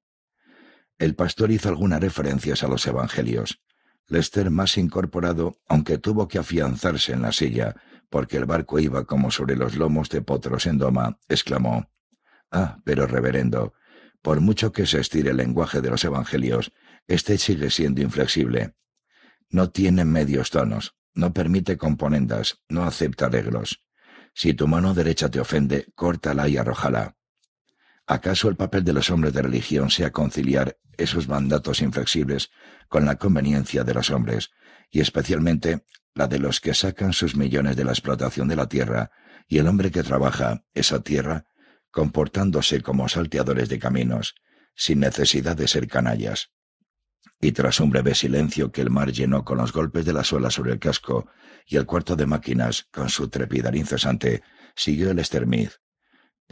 Speaker 1: El pastor hizo algunas referencias a los evangelios. Lester más incorporado, aunque tuvo que afianzarse en la silla, porque el barco iba como sobre los lomos de potros en doma, exclamó Ah, pero reverendo, por mucho que se estire el lenguaje de los evangelios, este sigue siendo inflexible. No tiene medios tonos, no permite componendas, no acepta arreglos. Si tu mano derecha te ofende, córtala y arrójala. ¿Acaso el papel de los hombres de religión sea conciliar esos mandatos inflexibles con la conveniencia de los hombres, y especialmente la de los que sacan sus millones de la explotación de la tierra, y el hombre que trabaja esa tierra, comportándose como salteadores de caminos, sin necesidad de ser canallas? y tras un breve silencio que el mar llenó con los golpes de la suela sobre el casco y el cuarto de máquinas con su trepidar incesante, siguió el estermiz,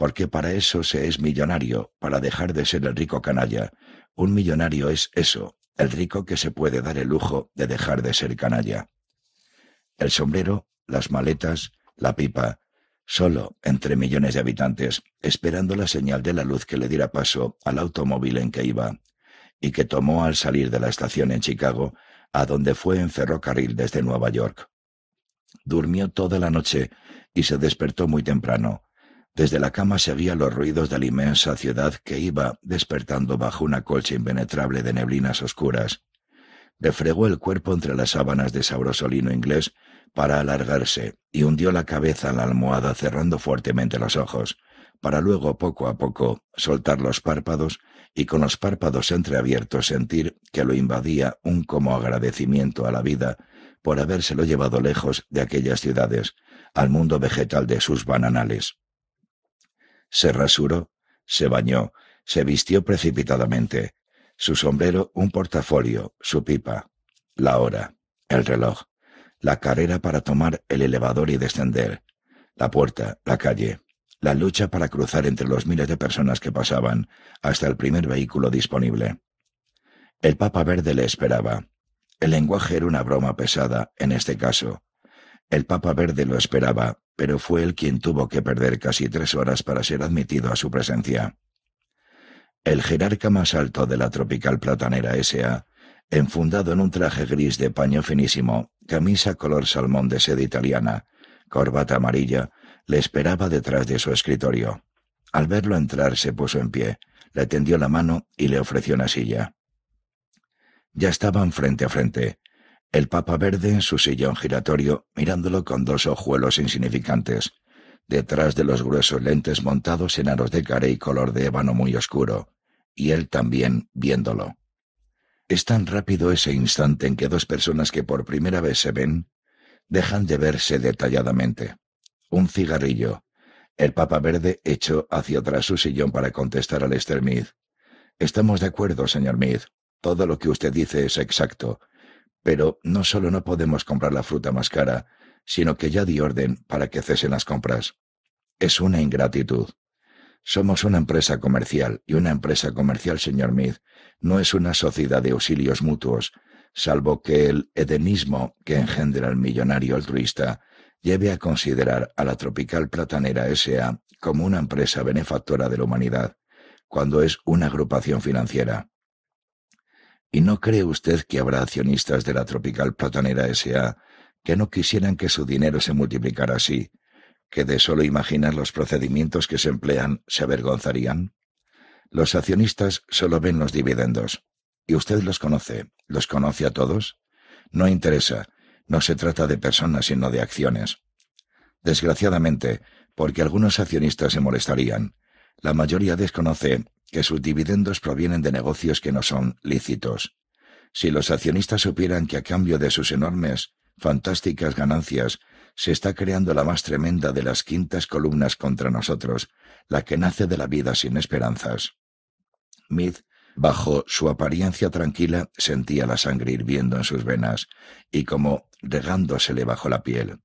Speaker 1: porque para eso se es millonario, para dejar de ser el rico canalla. Un millonario es eso, el rico que se puede dar el lujo de dejar de ser canalla. El sombrero, las maletas, la pipa, solo entre millones de habitantes, esperando la señal de la luz que le diera paso al automóvil en que iba, y que tomó al salir de la estación en Chicago, a donde fue en ferrocarril desde Nueva York. Durmió toda la noche y se despertó muy temprano, desde la cama se oía los ruidos de la inmensa ciudad que iba despertando bajo una colcha impenetrable de neblinas oscuras. Refregó el cuerpo entre las sábanas de sabrosolino inglés para alargarse y hundió la cabeza en la almohada cerrando fuertemente los ojos, para luego poco a poco soltar los párpados y con los párpados entreabiertos sentir que lo invadía un como agradecimiento a la vida por habérselo llevado lejos de aquellas ciudades, al mundo vegetal de sus bananales. Se rasuró, se bañó, se vistió precipitadamente. Su sombrero, un portafolio, su pipa, la hora, el reloj, la carrera para tomar el elevador y descender, la puerta, la calle, la lucha para cruzar entre los miles de personas que pasaban hasta el primer vehículo disponible. El Papa Verde le esperaba. El lenguaje era una broma pesada, en este caso, el Papa Verde lo esperaba, pero fue él quien tuvo que perder casi tres horas para ser admitido a su presencia. El jerarca más alto de la tropical platanera S.A., enfundado en un traje gris de paño finísimo, camisa color salmón de seda italiana, corbata amarilla, le esperaba detrás de su escritorio. Al verlo entrar se puso en pie, le tendió la mano y le ofreció una silla. Ya estaban frente a frente, el Papa Verde en su sillón giratorio mirándolo con dos ojuelos insignificantes, detrás de los gruesos lentes montados en aros de carey color de ébano muy oscuro, y él también viéndolo. Es tan rápido ese instante en que dos personas que por primera vez se ven dejan de verse detalladamente. Un cigarrillo. El Papa Verde echó hacia atrás su sillón para contestar al Esther Mead. Estamos de acuerdo, señor Mead. Todo lo que usted dice es exacto pero no solo no podemos comprar la fruta más cara, sino que ya di orden para que cesen las compras. Es una ingratitud. Somos una empresa comercial y una empresa comercial, señor Mead, no es una sociedad de auxilios mutuos, salvo que el edenismo que engendra el millonario altruista lleve a considerar a la Tropical Platanera S.A. como una empresa benefactora de la humanidad, cuando es una agrupación financiera. ¿Y no cree usted que habrá accionistas de la Tropical Platanera S.A. que no quisieran que su dinero se multiplicara así, que de solo imaginar los procedimientos que se emplean se avergonzarían? Los accionistas solo ven los dividendos. ¿Y usted los conoce? ¿Los conoce a todos? No interesa. No se trata de personas, sino de acciones. Desgraciadamente, porque algunos accionistas se molestarían, la mayoría desconoce que sus dividendos provienen de negocios que no son lícitos. Si los accionistas supieran que a cambio de sus enormes, fantásticas ganancias, se está creando la más tremenda de las quintas columnas contra nosotros, la que nace de la vida sin esperanzas. Mid bajo su apariencia tranquila, sentía la sangre hirviendo en sus venas y como regándosele bajo la piel.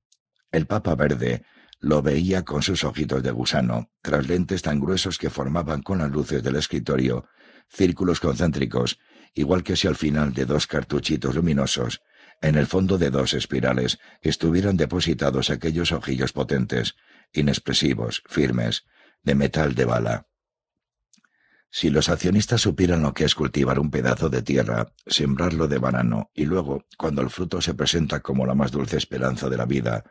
Speaker 1: El papa verde, lo veía con sus ojitos de gusano, tras lentes tan gruesos que formaban con las luces del escritorio círculos concéntricos, igual que si al final de dos cartuchitos luminosos, en el fondo de dos espirales, estuvieran depositados aquellos ojillos potentes, inexpresivos, firmes, de metal de bala. Si los accionistas supieran lo que es cultivar un pedazo de tierra, sembrarlo de banano y luego, cuando el fruto se presenta como la más dulce esperanza de la vida,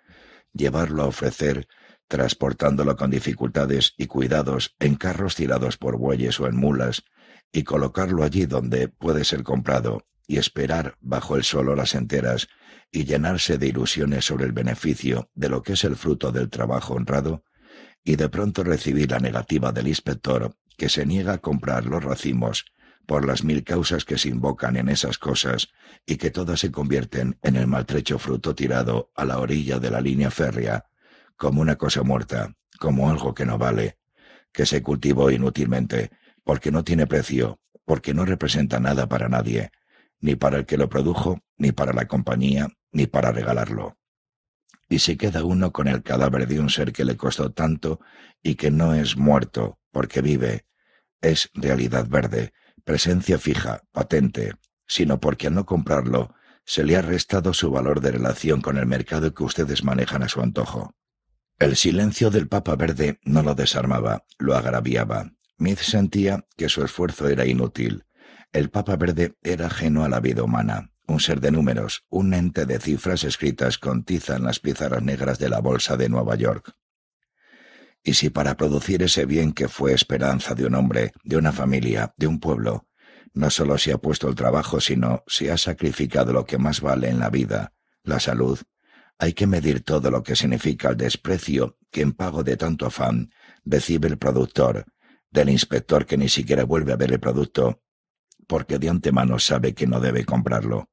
Speaker 1: llevarlo a ofrecer, transportándolo con dificultades y cuidados en carros tirados por bueyes o en mulas, y colocarlo allí donde puede ser comprado y esperar bajo el sol horas enteras y llenarse de ilusiones sobre el beneficio de lo que es el fruto del trabajo honrado, y de pronto recibir la negativa del inspector que se niega a comprar los racimos por las mil causas que se invocan en esas cosas y que todas se convierten en el maltrecho fruto tirado a la orilla de la línea férrea, como una cosa muerta, como algo que no vale, que se cultivó inútilmente, porque no tiene precio, porque no representa nada para nadie, ni para el que lo produjo, ni para la compañía, ni para regalarlo. Y se queda uno con el cadáver de un ser que le costó tanto y que no es muerto, porque vive, es realidad verde, presencia fija, patente, sino porque al no comprarlo se le ha restado su valor de relación con el mercado que ustedes manejan a su antojo. El silencio del Papa Verde no lo desarmaba, lo agraviaba. Mith sentía que su esfuerzo era inútil. El Papa Verde era ajeno a la vida humana, un ser de números, un ente de cifras escritas con tiza en las pizarras negras de la Bolsa de Nueva York y si para producir ese bien que fue esperanza de un hombre, de una familia, de un pueblo, no solo se ha puesto el trabajo, sino se ha sacrificado lo que más vale en la vida, la salud, hay que medir todo lo que significa el desprecio que en pago de tanto afán recibe el productor, del inspector que ni siquiera vuelve a ver el producto, porque de antemano sabe que no debe comprarlo.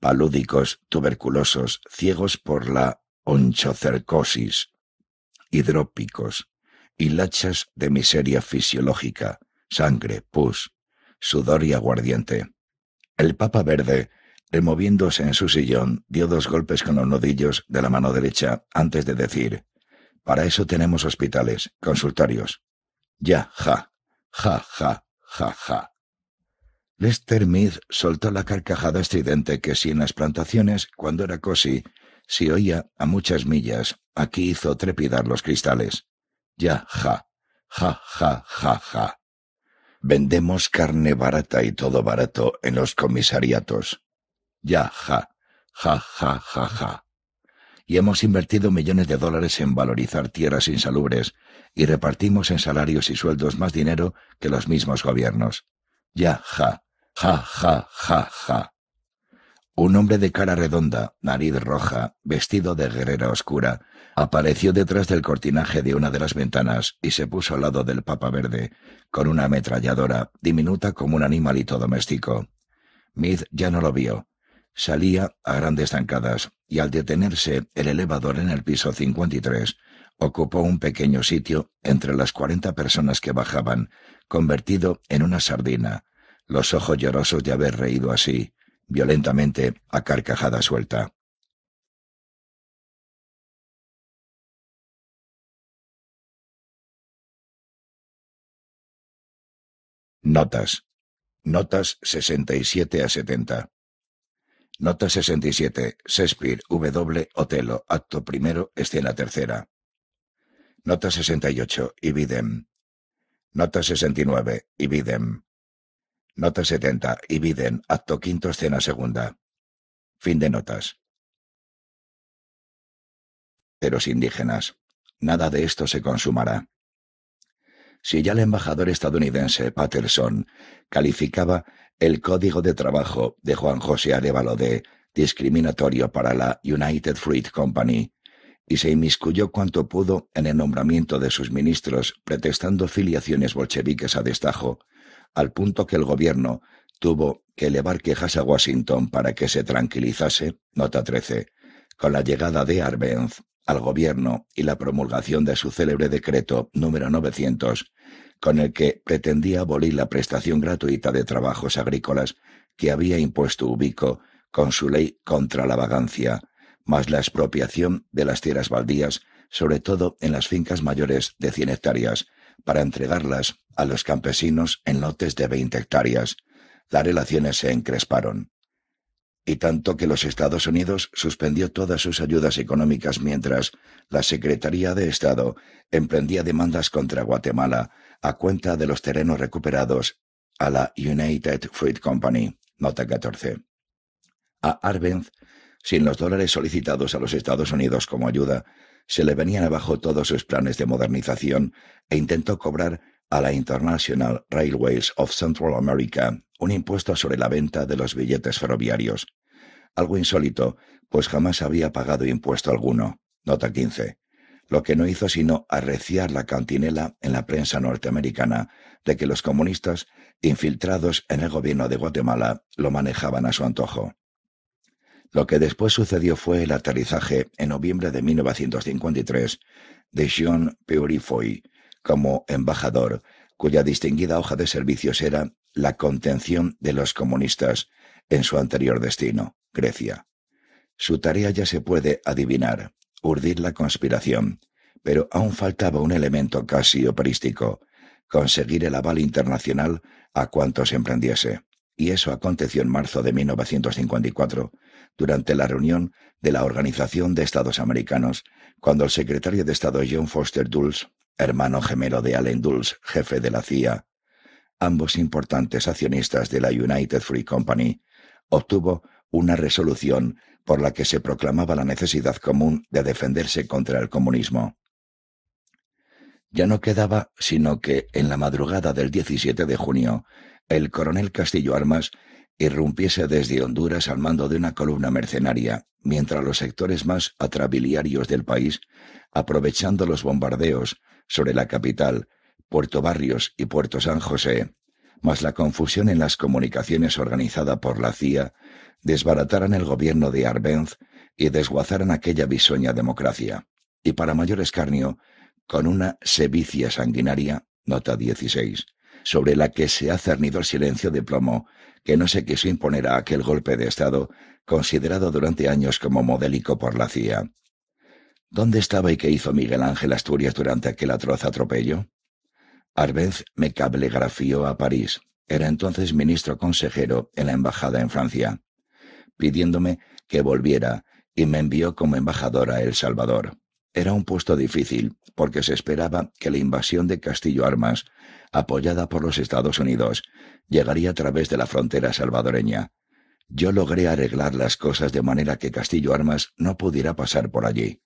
Speaker 1: Palúdicos, tuberculosos, ciegos por la onchocercosis, hidrópicos, y lachas de miseria fisiológica, sangre, pus, sudor y aguardiente. El papa verde, removiéndose en su sillón, dio dos golpes con los nudillos de la mano derecha antes de decir, para eso tenemos hospitales, consultorios. Ya, ja, ja, ja, ja, ja. Lester Mead soltó la carcajada estridente que si en las plantaciones, cuando era cosi, se oía a muchas millas. Aquí hizo trepidar los cristales. Ya, ja, ja, ja, ja, ja. Vendemos carne barata y todo barato en los comisariatos. Ya, ja, ja, ja, ja, ja. Y hemos invertido millones de dólares en valorizar tierras insalubres y repartimos en salarios y sueldos más dinero que los mismos gobiernos. Ya, ja, ja, ja, ja, ja. Un hombre de cara redonda, nariz roja, vestido de guerrera oscura, apareció detrás del cortinaje de una de las ventanas y se puso al lado del Papa Verde, con una ametralladora diminuta como un animalito doméstico. Mid ya no lo vio. Salía a grandes zancadas, y al detenerse el elevador en el piso 53, ocupó un pequeño sitio entre las cuarenta personas que bajaban, convertido en una sardina, los ojos llorosos de haber reído así, violentamente a carcajada suelta.
Speaker 2: Notas.
Speaker 1: Notas 67 a 70. Nota 67. Shakespeare, W. Otelo, acto primero, escena tercera. Nota 68. Ibidem. Nota 69. Ibidem. Nota 70. Y acto quinto, escena segunda. Fin de notas. Pero los indígenas. Nada de esto se consumará. Si ya el embajador estadounidense Patterson calificaba el código de trabajo de Juan José Arevalo de discriminatorio para la United Fruit Company, y se inmiscuyó cuanto pudo en el nombramiento de sus ministros, pretextando filiaciones bolcheviques a destajo, al punto que el gobierno tuvo que elevar quejas a Washington para que se tranquilizase, con la llegada de Arbenz al gobierno y la promulgación de su célebre decreto número 900, con el que pretendía abolir la prestación gratuita de trabajos agrícolas que había impuesto Ubico con su ley contra la vagancia, más la expropiación de las tierras baldías, sobre todo en las fincas mayores de 100 hectáreas, para entregarlas a los campesinos en lotes de 20 hectáreas. Las relaciones se encresparon. Y tanto que los Estados Unidos suspendió todas sus ayudas económicas mientras la Secretaría de Estado emprendía demandas contra Guatemala a cuenta de los terrenos recuperados a la United Fruit Company, nota 14. A Arbenz, sin los dólares solicitados a los Estados Unidos como ayuda, se le venían abajo todos sus planes de modernización e intentó cobrar a la International Railways of Central America un impuesto sobre la venta de los billetes ferroviarios. Algo insólito, pues jamás había pagado impuesto alguno. Nota 15. Lo que no hizo sino arreciar la cantinela en la prensa norteamericana de que los comunistas, infiltrados en el gobierno de Guatemala, lo manejaban a su antojo. Lo que después sucedió fue el aterrizaje en noviembre de 1953 de Jean Peurifoy como embajador, cuya distinguida hoja de servicios era la contención de los comunistas en su anterior destino, Grecia. Su tarea ya se puede adivinar, urdir la conspiración, pero aún faltaba un elemento casi operístico, conseguir el aval internacional a cuantos emprendiese. Y eso aconteció en marzo de 1954, durante la reunión de la Organización de Estados Americanos, cuando el secretario de Estado John Foster Dulles, hermano gemelo de Allen Dulles, jefe de la CIA, ambos importantes accionistas de la United Free Company, obtuvo una resolución por la que se proclamaba la necesidad común de defenderse contra el comunismo. Ya no quedaba sino que en la madrugada del 17 de junio, el coronel Castillo Armas irrumpiese desde Honduras al mando de una columna mercenaria, mientras los sectores más atrabiliarios del país, aprovechando los bombardeos sobre la capital, Puerto Barrios y Puerto San José, más la confusión en las comunicaciones organizada por la CIA, desbarataran el gobierno de Arbenz y desguazaran aquella bisoña democracia. Y para mayor escarnio, con una sevicia sanguinaria, nota 16, sobre la que se ha cernido el silencio de plomo que no se quiso imponer a aquel golpe de Estado considerado durante años como modélico por la CIA. ¿Dónde estaba y qué hizo Miguel Ángel Asturias durante aquel atroz atropello? Arbenz me cablegrafió a París, era entonces ministro consejero en la embajada en Francia, pidiéndome que volviera y me envió como embajador a El Salvador. Era un puesto difícil, porque se esperaba que la invasión de Castillo Armas, apoyada por los Estados Unidos, llegaría a través de la frontera salvadoreña. Yo logré arreglar las cosas de manera que Castillo Armas no pudiera pasar por allí.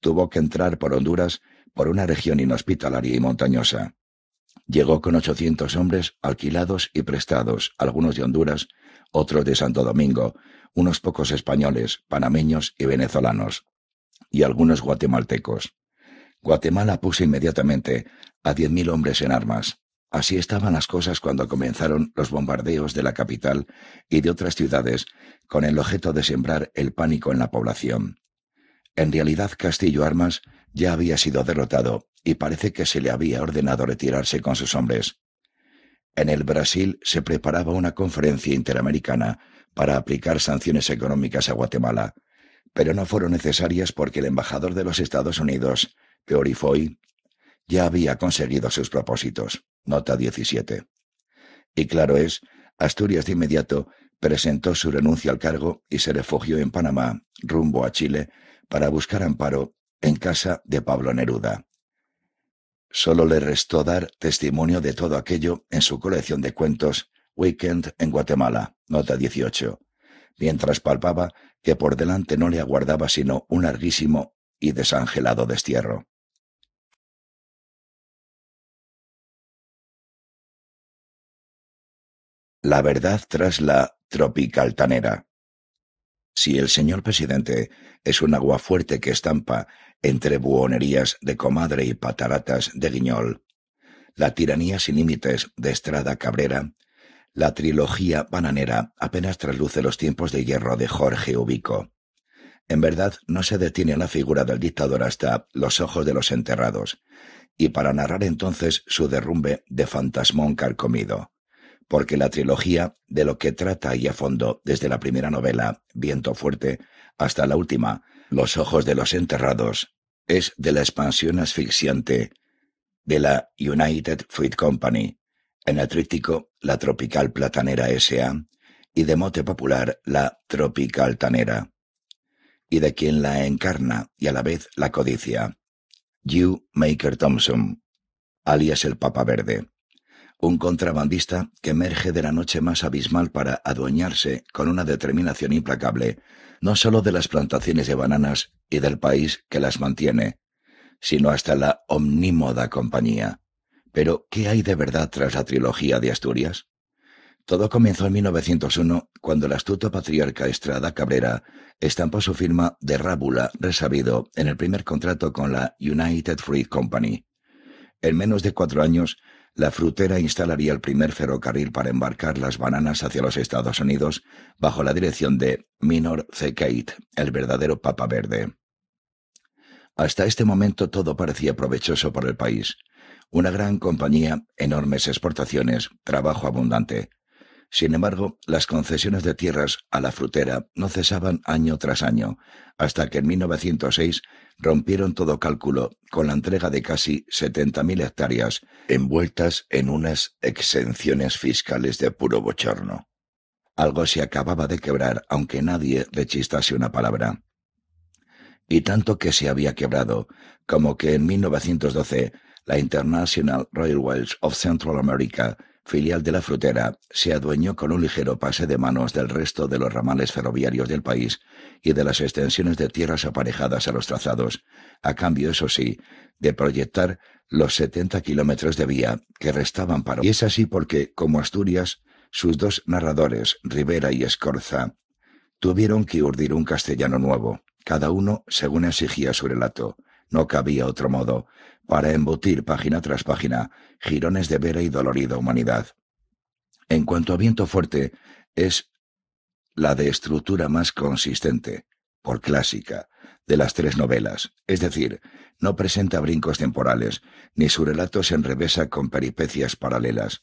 Speaker 1: Tuvo que entrar por Honduras, por una región inhospitalaria y montañosa. Llegó con ochocientos hombres alquilados y prestados, algunos de Honduras, otros de Santo Domingo, unos pocos españoles, panameños y venezolanos, y algunos guatemaltecos. Guatemala puso inmediatamente a diez mil hombres en armas. Así estaban las cosas cuando comenzaron los bombardeos de la capital y de otras ciudades con el objeto de sembrar el pánico en la población. En realidad Castillo Armas ya había sido derrotado y parece que se le había ordenado retirarse con sus hombres. En el Brasil se preparaba una conferencia interamericana para aplicar sanciones económicas a Guatemala, pero no fueron necesarias porque el embajador de los Estados Unidos, Peorifoy, ya había conseguido sus propósitos. Nota 17. Y claro es, Asturias de inmediato presentó su renuncia al cargo y se refugió en Panamá, rumbo a Chile, para buscar amparo en casa de Pablo Neruda. Solo le restó dar testimonio de todo aquello en su colección de cuentos Weekend en Guatemala, nota 18, mientras palpaba que por delante no le aguardaba sino un larguísimo y desangelado destierro. La verdad tras la tanera. Si el señor presidente es un agua fuerte que estampa entre buhonerías de comadre y pataratas de guiñol, la tiranía sin límites de Estrada Cabrera, la trilogía bananera apenas trasluce los tiempos de hierro de Jorge Ubico. En verdad no se detiene la figura del dictador hasta los ojos de los enterrados, y para narrar entonces su derrumbe de fantasmón carcomido porque la trilogía, de lo que trata y a fondo desde la primera novela, Viento Fuerte, hasta la última, Los Ojos de los Enterrados, es de la expansión asfixiante de la United Fruit Company, en el tríptico La Tropical Platanera S.A. y de mote popular La Tropical Tanera, y de quien la encarna y a la vez la codicia, Hugh Maker Thompson, alias el Papa Verde un contrabandista que emerge de la noche más abismal para adueñarse con una determinación implacable no sólo de las plantaciones de bananas y del país que las mantiene, sino hasta la omnímoda compañía. Pero, ¿qué hay de verdad tras la trilogía de Asturias? Todo comenzó en 1901, cuando el astuto patriarca Estrada Cabrera estampó su firma de Rábula resabido en el primer contrato con la United Fruit Company. En menos de cuatro años, la frutera instalaría el primer ferrocarril para embarcar las bananas hacia los Estados Unidos bajo la dirección de Minor C. Kate, el verdadero Papa Verde. Hasta este momento todo parecía provechoso para el país. Una gran compañía, enormes exportaciones, trabajo abundante. Sin embargo, las concesiones de tierras a la frutera no cesaban año tras año, hasta que en 1906 rompieron todo cálculo con la entrega de casi 70.000 hectáreas envueltas en unas exenciones fiscales de puro bochorno. Algo se acababa de quebrar, aunque nadie chistase una palabra. Y tanto que se había quebrado, como que en 1912 la International Railways of Central America filial de la frutera, se adueñó con un ligero pase de manos del resto de los ramales ferroviarios del país y de las extensiones de tierras aparejadas a los trazados, a cambio, eso sí, de proyectar los 70 kilómetros de vía que restaban para... Y es así porque, como Asturias, sus dos narradores, Rivera y Escorza, tuvieron que urdir un castellano nuevo, cada uno según exigía su relato. No cabía otro modo, para embutir página tras página jirones de vera y dolorida humanidad. En cuanto a viento fuerte, es la de estructura más consistente, por clásica, de las tres novelas, es decir, no presenta brincos temporales, ni su relato se enrevesa con peripecias paralelas,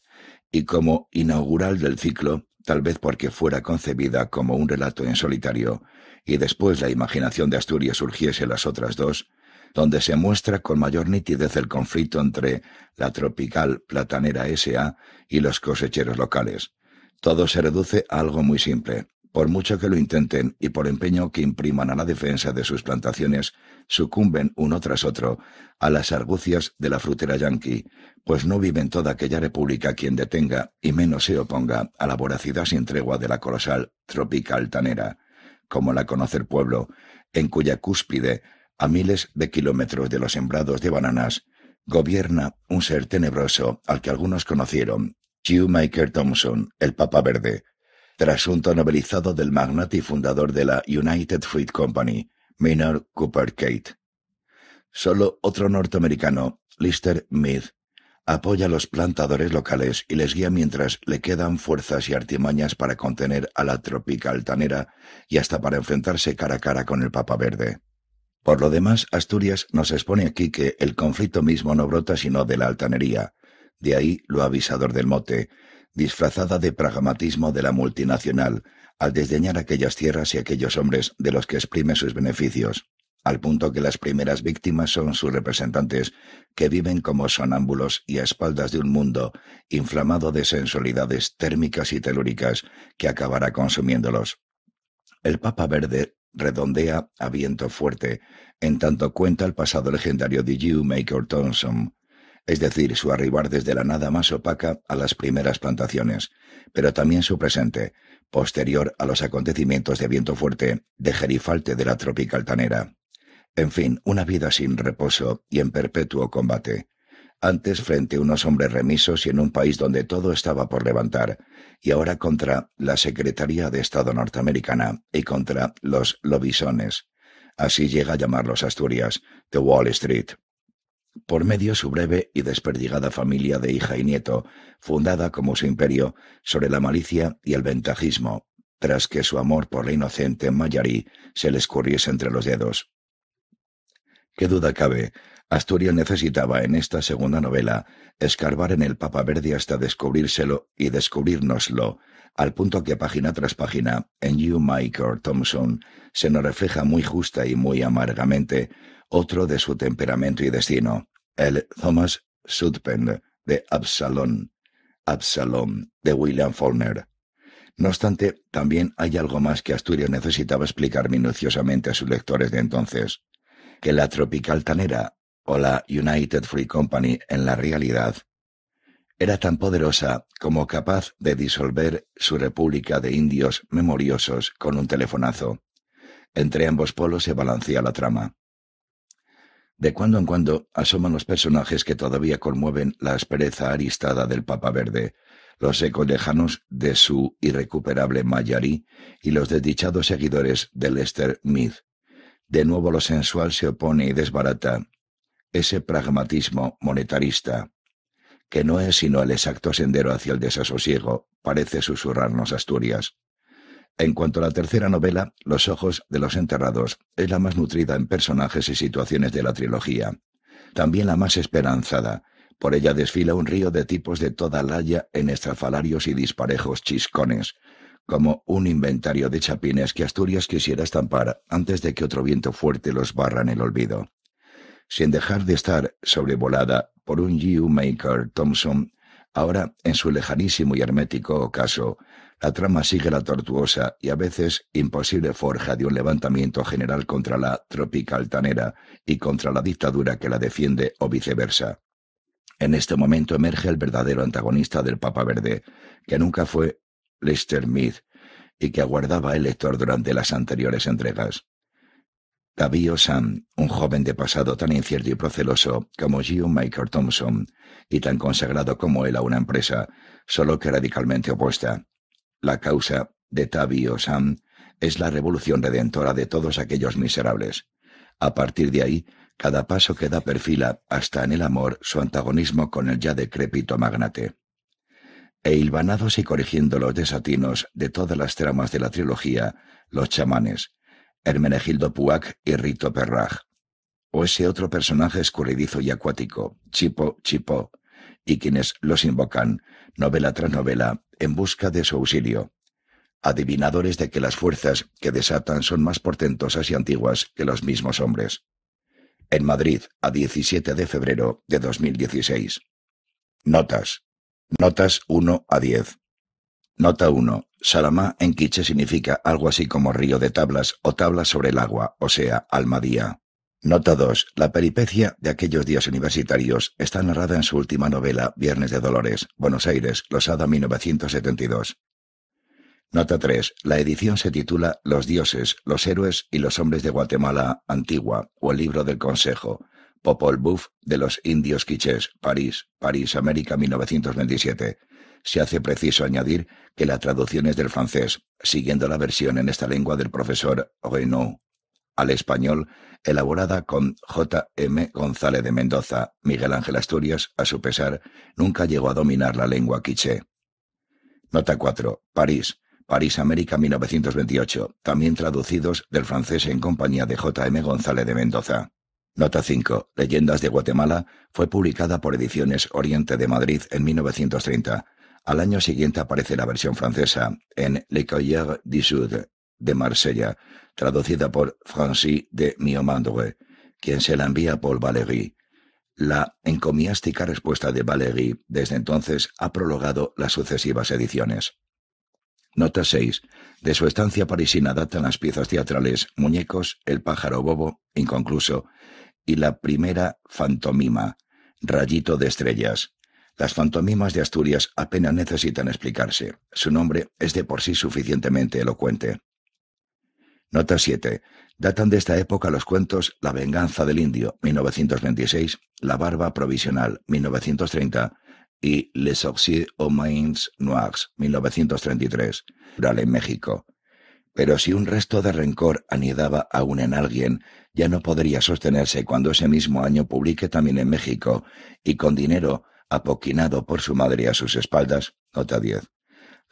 Speaker 1: y como inaugural del ciclo, tal vez porque fuera concebida como un relato en solitario, y después la imaginación de Asturias surgiese las otras dos, donde se muestra con mayor nitidez el conflicto entre la tropical platanera SA y los cosecheros locales. Todo se reduce a algo muy simple. Por mucho que lo intenten y por empeño que impriman a la defensa de sus plantaciones, sucumben uno tras otro a las argucias de la frutera yanqui, pues no vive en toda aquella república quien detenga y menos se oponga a la voracidad sin tregua de la colosal tropical tanera, como la conoce el pueblo, en cuya cúspide a miles de kilómetros de los sembrados de bananas, gobierna un ser tenebroso al que algunos conocieron, Hugh Maker Thompson, el Papa Verde, trasunto novelizado del magnate y fundador de la United Fruit Company, Minor Cooper Kate. Solo otro norteamericano, Lister Mead, apoya a los plantadores locales y les guía mientras le quedan fuerzas y artimañas para contener a la tropical altanera y hasta para enfrentarse cara a cara con el Papa Verde. Por lo demás, Asturias nos expone aquí que el conflicto mismo no brota sino de la altanería, de ahí lo avisador del mote, disfrazada de pragmatismo de la multinacional, al desdeñar aquellas tierras y aquellos hombres de los que exprime sus beneficios, al punto que las primeras víctimas son sus representantes, que viven como sonámbulos y a espaldas de un mundo inflamado de sensualidades térmicas y telúricas que acabará consumiéndolos. El Papa Verde redondea a viento fuerte, en tanto cuenta el pasado legendario de Hugh Maker Thompson, es decir, su arribar desde la nada más opaca a las primeras plantaciones, pero también su presente, posterior a los acontecimientos de viento fuerte de Gerifalte de la tropical tanera. En fin, una vida sin reposo y en perpetuo combate. Antes frente a unos hombres remisos y en un país donde todo estaba por levantar, y ahora contra la Secretaría de Estado norteamericana y contra los lobisones. Así llega a llamarlos Asturias, The Wall Street. Por medio su breve y desperdigada familia de hija y nieto, fundada como su imperio sobre la malicia y el ventajismo, tras que su amor por la inocente Mayari se le escurriese entre los dedos. Qué duda cabe Asturio necesitaba en esta segunda novela escarbar en el Papa Verde hasta descubrírselo y descubrírnoslo, al punto que página tras página en You Michael Thompson se nos refleja muy justa y muy amargamente otro de su temperamento y destino, el Thomas Sudpend de Absalom, Absalom de William Faulkner. No obstante, también hay algo más que Asturias necesitaba explicar minuciosamente a sus lectores de entonces, que la tropical tanera o la United Free Company en la realidad, era tan poderosa como capaz de disolver su república de indios memoriosos con un telefonazo. Entre ambos polos se balancea la trama. De cuando en cuando asoman los personajes que todavía conmueven la aspereza aristada del Papa Verde, los ecos lejanos de su irrecuperable Mayari y los desdichados seguidores de Lester Mead. De nuevo lo sensual se opone y desbarata, ese pragmatismo monetarista, que no es sino el exacto sendero hacia el desasosiego, parece susurrarnos Asturias. En cuanto a la tercera novela, Los ojos de los enterrados es la más nutrida en personajes y situaciones de la trilogía, también la más esperanzada. Por ella desfila un río de tipos de toda laya en estrafalarios y disparejos chiscones, como un inventario de chapines que Asturias quisiera estampar antes de que otro viento fuerte los barra en el olvido sin dejar de estar sobrevolada por un Hugh Maker Thompson, ahora en su lejanísimo y hermético ocaso, la trama sigue la tortuosa y a veces imposible forja de un levantamiento general contra la tropical tanera y contra la dictadura que la defiende o viceversa. En este momento emerge el verdadero antagonista del Papa Verde, que nunca fue Lester Mead y que aguardaba el lector durante las anteriores entregas. Gabio Sam, un joven de pasado tan incierto y proceloso como Hugh Michael Thompson, y tan consagrado como él a una empresa, solo que radicalmente opuesta. La causa de Tavio Sam es la revolución redentora de todos aquellos miserables. A partir de ahí, cada paso que da perfila hasta en el amor su antagonismo con el ya decrépito magnate. E hilvanados y corrigiendo los desatinos de todas las tramas de la trilogía, los chamanes, Hermenegildo Puac y Rito Perraj, o ese otro personaje escurridizo y acuático, Chipo Chipo, y quienes los invocan, novela tras novela, en busca de su auxilio, adivinadores de que las fuerzas que desatan son más portentosas y antiguas que los mismos hombres. En Madrid, a 17 de febrero de 2016. Notas. Notas 1 a 10. Nota 1. Salamá en quiche significa algo así como río de tablas o tablas sobre el agua, o sea, Almadía. Nota 2. La peripecia de aquellos días universitarios está narrada en su última novela, Viernes de Dolores, Buenos Aires, Losada 1972. Nota 3. La edición se titula Los dioses, los héroes y los hombres de Guatemala Antigua, o el libro del Consejo, Popol Vuh de los indios quichés, París, París, América 1927 se hace preciso añadir que la traducción es del francés, siguiendo la versión en esta lengua del profesor Renaud. al español, elaborada con J. M. González de Mendoza. Miguel Ángel Asturias, a su pesar, nunca llegó a dominar la lengua quiché. Nota 4. París. París, América, 1928. También traducidos del francés en compañía de J. M. González de Mendoza. Nota 5. Leyendas de Guatemala fue publicada por Ediciones Oriente de Madrid en 1930 al año siguiente aparece la versión francesa en Le Coeur du Sud de Marsella, traducida por Francis de Miomandre, quien se la envía a Paul Valéry. La encomiástica respuesta de Valéry desde entonces ha prologado las sucesivas ediciones. Nota 6. De su estancia parisina datan las piezas teatrales Muñecos, El pájaro bobo, inconcluso, y la primera Fantomima, Rayito de estrellas, las fantomimas de Asturias apenas necesitan explicarse. Su nombre es de por sí suficientemente elocuente. Nota 7. Datan de esta época los cuentos La venganza del indio, 1926, La barba provisional, 1930, y Les Oxy aux Mains Noirs, 1933, en México. Pero si un resto de rencor anidaba aún en alguien, ya no podría sostenerse cuando ese mismo año publique también en México, y con dinero apoquinado por su madre a sus espaldas, nota 10.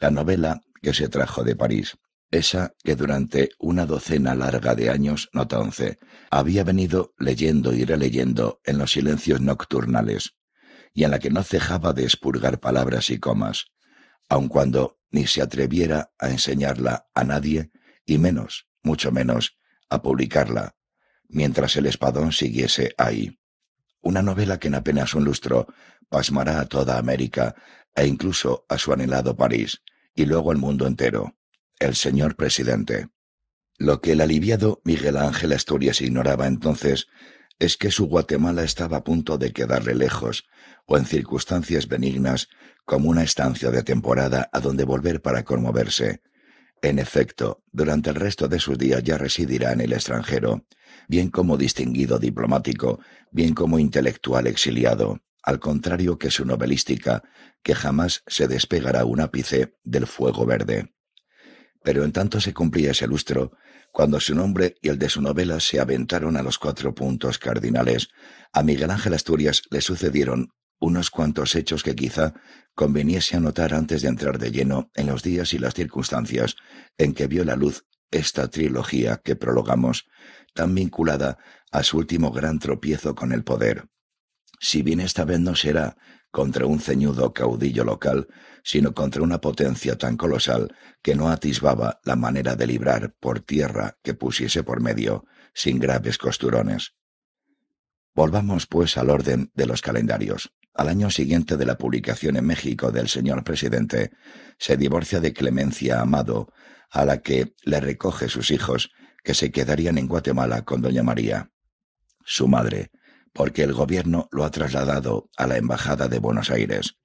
Speaker 1: La novela que se trajo de París, esa que durante una docena larga de años, nota 11, había venido leyendo y releyendo en los silencios nocturnales, y en la que no cejaba de expurgar palabras y comas, aun cuando ni se atreviera a enseñarla a nadie, y menos, mucho menos, a publicarla, mientras el espadón siguiese ahí. Una novela que en apenas un lustro pasmará a toda América e incluso a su anhelado París, y luego al mundo entero. El señor presidente. Lo que el aliviado Miguel Ángel Asturias ignoraba entonces es que su Guatemala estaba a punto de quedarle lejos, o en circunstancias benignas, como una estancia de temporada a donde volver para conmoverse. En efecto, durante el resto de sus días ya residirá en el extranjero, bien como distinguido diplomático, bien como intelectual exiliado, al contrario que su novelística, que jamás se despegará un ápice del fuego verde. Pero en tanto se cumplía ese lustro, cuando su nombre y el de su novela se aventaron a los cuatro puntos cardinales, a Miguel Ángel Asturias le sucedieron unos cuantos hechos que quizá conveniese anotar antes de entrar de lleno en los días y las circunstancias en que vio la luz esta trilogía que prologamos, tan vinculada a su último gran tropiezo con el poder. Si bien esta vez no será contra un ceñudo caudillo local, sino contra una potencia tan colosal que no atisbaba la manera de librar por tierra que pusiese por medio, sin graves costurones. Volvamos, pues, al orden de los calendarios. Al año siguiente de la publicación en México del señor presidente, se divorcia de Clemencia Amado, a la que le recoge sus hijos que se quedarían en Guatemala con doña María, su madre, porque el gobierno lo ha trasladado a la Embajada de Buenos Aires.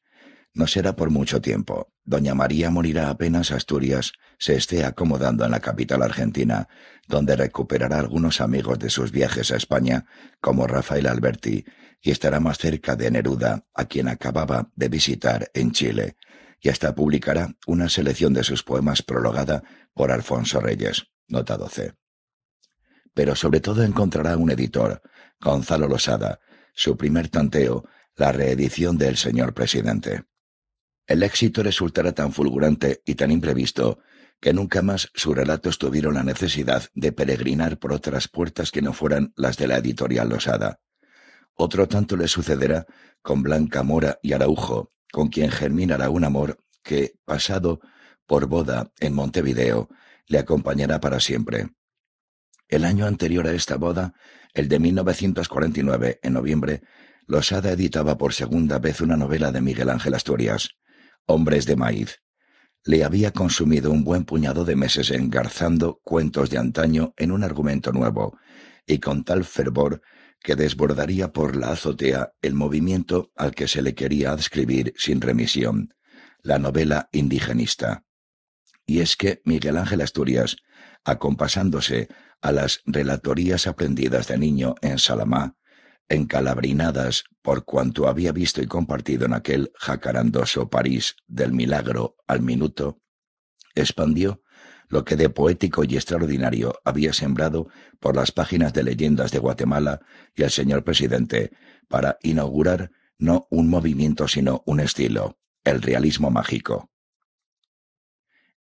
Speaker 1: No será por mucho tiempo. Doña María morirá apenas Asturias se esté acomodando en la capital argentina, donde recuperará algunos amigos de sus viajes a España, como Rafael Alberti, y estará más cerca de Neruda, a quien acababa de visitar en Chile, y hasta publicará una selección de sus poemas prologada por Alfonso Reyes. Nota 12 pero sobre todo encontrará un editor, Gonzalo Losada, su primer tanteo, la reedición del señor presidente. El éxito resultará tan fulgurante y tan imprevisto que nunca más sus relatos tuvieron la necesidad de peregrinar por otras puertas que no fueran las de la editorial Losada. Otro tanto le sucederá con Blanca Mora y Araujo, con quien germinará un amor que, pasado por boda en Montevideo, le acompañará para siempre. El año anterior a esta boda, el de 1949, en noviembre, Losada editaba por segunda vez una novela de Miguel Ángel Asturias, Hombres de Maíz. Le había consumido un buen puñado de meses engarzando cuentos de antaño en un argumento nuevo, y con tal fervor que desbordaría por la azotea el movimiento al que se le quería adscribir sin remisión, la novela indigenista. Y es que Miguel Ángel Asturias, acompasándose a las relatorías aprendidas de niño en Salamá, encalabrinadas por cuanto había visto y compartido en aquel jacarandoso París del milagro al minuto, expandió lo que de poético y extraordinario había sembrado por las páginas de leyendas de Guatemala y el señor presidente, para inaugurar no un movimiento sino un estilo, el realismo mágico.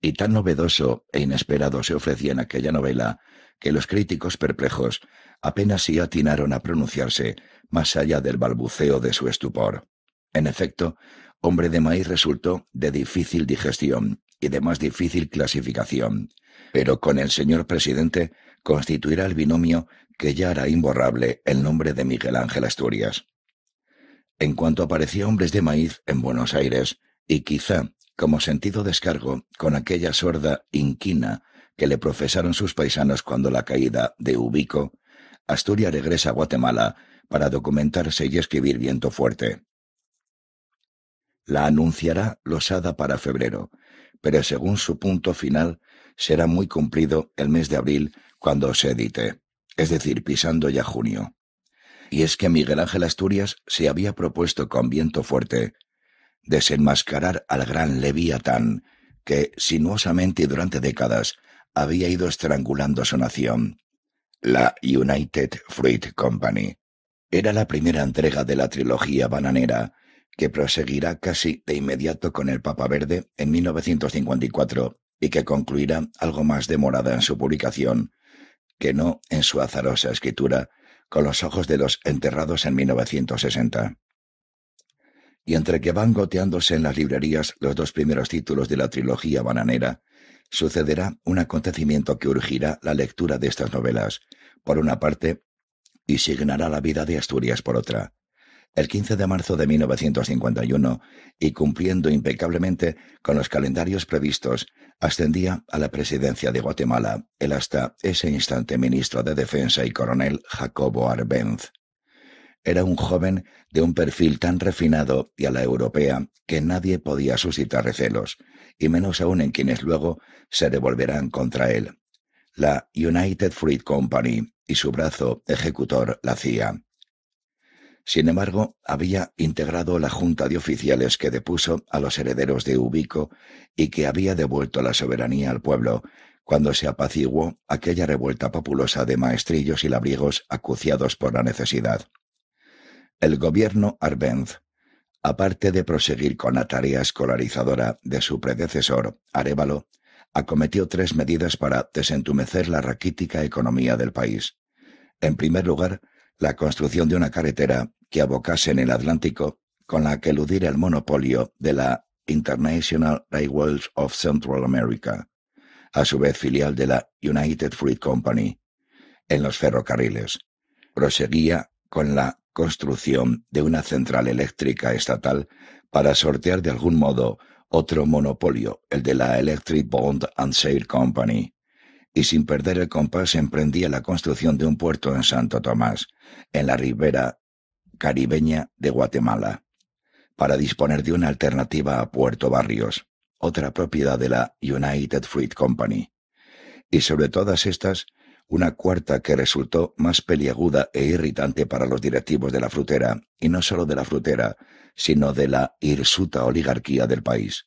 Speaker 1: Y tan novedoso e inesperado se ofrecía en aquella novela que los críticos perplejos apenas si atinaron a pronunciarse más allá del balbuceo de su estupor. En efecto, hombre de maíz resultó de difícil digestión y de más difícil clasificación, pero con el señor presidente constituirá el binomio que ya era imborrable el nombre de Miguel Ángel Asturias. En cuanto aparecía hombres de maíz en Buenos Aires, y quizá como sentido descargo con aquella sorda inquina que le profesaron sus paisanos cuando la caída de Ubico, Asturias regresa a Guatemala para documentarse y escribir Viento Fuerte. La anunciará Losada para febrero, pero según su punto final será muy cumplido el mes de abril cuando se edite, es decir, pisando ya junio. Y es que Miguel Ángel Asturias se había propuesto con viento fuerte desenmascarar al gran Leviatán, que sinuosamente y durante décadas había ido estrangulando su nación. La United Fruit Company era la primera entrega de la trilogía bananera, que proseguirá casi de inmediato con el Papa Verde en 1954 y que concluirá algo más demorada en su publicación, que no en su azarosa escritura, con los ojos de los enterrados en 1960. Y entre que van goteándose en las librerías los dos primeros títulos de la trilogía bananera, sucederá un acontecimiento que urgirá la lectura de estas novelas, por una parte, y signará la vida de Asturias por otra. El 15 de marzo de 1951, y cumpliendo impecablemente con los calendarios previstos, ascendía a la presidencia de Guatemala el hasta ese instante ministro de Defensa y coronel Jacobo Arbenz era un joven de un perfil tan refinado y a la europea que nadie podía suscitar recelos, y menos aún en quienes luego se devolverán contra él, la United Fruit Company y su brazo ejecutor, la CIA. Sin embargo, había integrado la junta de oficiales que depuso a los herederos de Ubico y que había devuelto la soberanía al pueblo, cuando se apaciguó aquella revuelta populosa de maestrillos y labriegos acuciados por la necesidad. El gobierno Arbenz, aparte de proseguir con la tarea escolarizadora de su predecesor, Arevalo, acometió tres medidas para desentumecer la raquítica economía del país. En primer lugar, la construcción de una carretera que abocase en el Atlántico con la que eludir el monopolio de la International Railways of Central America, a su vez filial de la United Fruit Company, en los ferrocarriles. Proseguía con la construcción de una central eléctrica estatal para sortear de algún modo otro monopolio, el de la Electric Bond and Sale Company, y sin perder el compás emprendía la construcción de un puerto en Santo Tomás, en la ribera caribeña de Guatemala, para disponer de una alternativa a Puerto Barrios, otra propiedad de la United Fruit Company. Y sobre todas estas una cuarta que resultó más peliaguda e irritante para los directivos de la frutera, y no solo de la frutera, sino de la hirsuta oligarquía del país,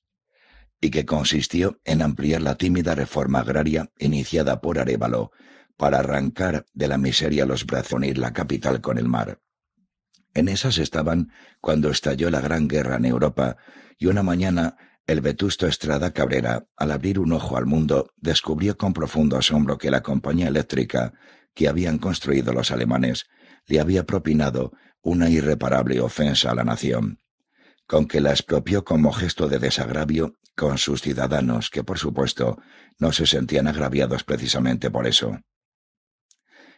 Speaker 1: y que consistió en ampliar la tímida reforma agraria iniciada por Arevalo para arrancar de la miseria los brazos y la capital con el mar. En esas estaban cuando estalló la Gran Guerra en Europa y una mañana el vetusto Estrada Cabrera, al abrir un ojo al mundo, descubrió con profundo asombro que la compañía eléctrica que habían construido los alemanes le había propinado una irreparable ofensa a la nación, con que la expropió como gesto de desagravio con sus ciudadanos, que por supuesto no se sentían agraviados precisamente por eso.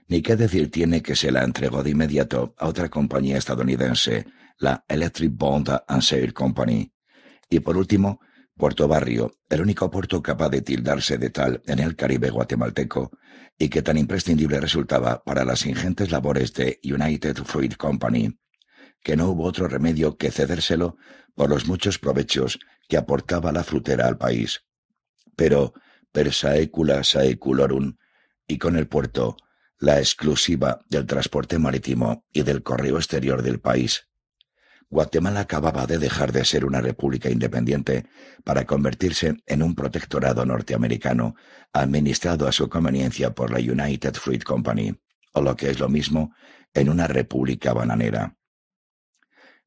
Speaker 1: Ni qué decir tiene que se la entregó de inmediato a otra compañía estadounidense, la Electric Bond and Sale Company, y por último, Puerto Barrio, el único puerto capaz de tildarse de tal en el Caribe guatemalteco y que tan imprescindible resultaba para las ingentes labores de United Fruit Company, que no hubo otro remedio que cedérselo por los muchos provechos que aportaba la frutera al país. Pero per saecula saeculorum, y con el puerto, la exclusiva del transporte marítimo y del correo exterior del país Guatemala acababa de dejar de ser una república independiente para convertirse en un protectorado norteamericano administrado a su conveniencia por la United Fruit Company, o lo que es lo mismo, en una república bananera.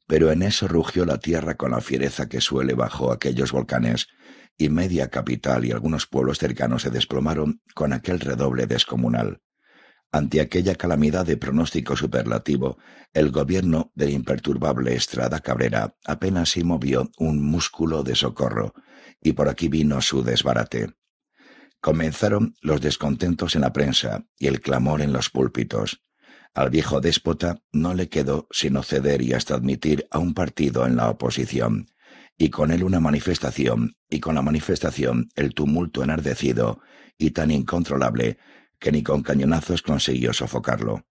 Speaker 1: Pero en eso rugió la tierra con la fiereza que suele bajo aquellos volcanes, y media capital y algunos pueblos cercanos se desplomaron con aquel redoble descomunal. Ante aquella calamidad de pronóstico superlativo, el gobierno del imperturbable Estrada Cabrera apenas se movió un músculo de socorro, y por aquí vino su desbarate. Comenzaron los descontentos en la prensa y el clamor en los púlpitos. Al viejo déspota no le quedó sino ceder y hasta admitir a un partido en la oposición, y con él una manifestación, y con la manifestación el tumulto enardecido y tan incontrolable que ni con cañonazos consiguió sofocarlo.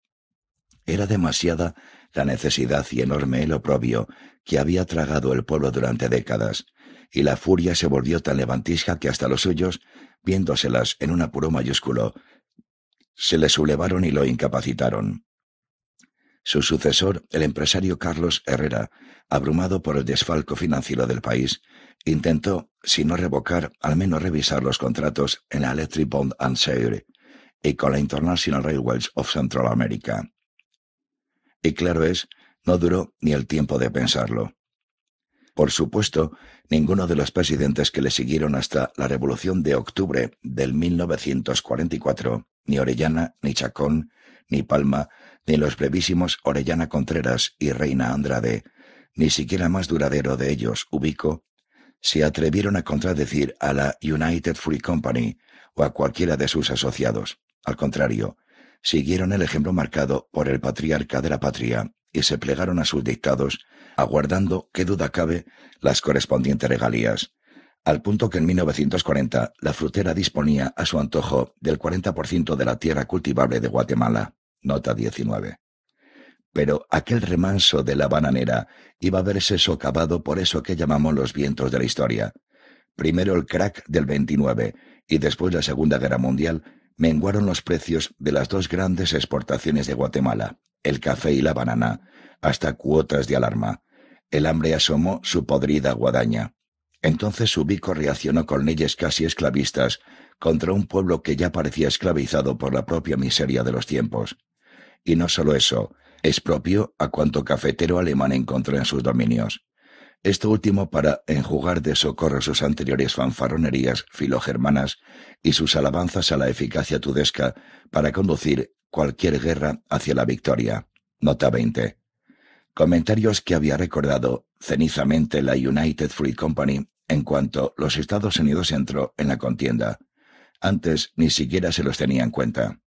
Speaker 1: Era demasiada la necesidad y enorme el oprobio que había tragado el pueblo durante décadas, y la furia se volvió tan levantisca que hasta los suyos, viéndoselas en un apuro mayúsculo, se le sublevaron y lo incapacitaron. Su sucesor, el empresario Carlos Herrera, abrumado por el desfalco financiero del país, intentó, si no revocar, al menos revisar los contratos en la Electric Bond and y con la International Railways of Central America. Y claro es, no duró ni el tiempo de pensarlo. Por supuesto, ninguno de los presidentes que le siguieron hasta la Revolución de Octubre del 1944, ni Orellana, ni Chacón, ni Palma, ni los brevísimos Orellana Contreras y Reina Andrade, ni siquiera más duradero de ellos, Ubico, se atrevieron a contradecir a la United Free Company o a cualquiera de sus asociados. Al contrario, siguieron el ejemplo marcado por el patriarca de la patria y se plegaron a sus dictados, aguardando, qué duda cabe, las correspondientes regalías, al punto que en 1940 la frutera disponía a su antojo del 40% de la tierra cultivable de Guatemala, nota 19. Pero aquel remanso de la bananera iba a verse socavado por eso que llamamos los vientos de la historia. Primero el crack del 29 y después la Segunda Guerra Mundial menguaron los precios de las dos grandes exportaciones de Guatemala, el café y la banana, hasta cuotas de alarma. El hambre asomó su podrida guadaña. Entonces Ubico reaccionó con leyes casi esclavistas contra un pueblo que ya parecía esclavizado por la propia miseria de los tiempos. Y no solo eso, es propio a cuanto cafetero alemán encontró en sus dominios esto último para enjugar de socorro sus anteriores fanfarronerías filogermanas y sus alabanzas a la eficacia tudesca para conducir cualquier guerra hacia la victoria. Nota 20. Comentarios que había recordado cenizamente la United Fruit Company en cuanto los Estados Unidos entró en la contienda. Antes ni siquiera se los tenía en cuenta.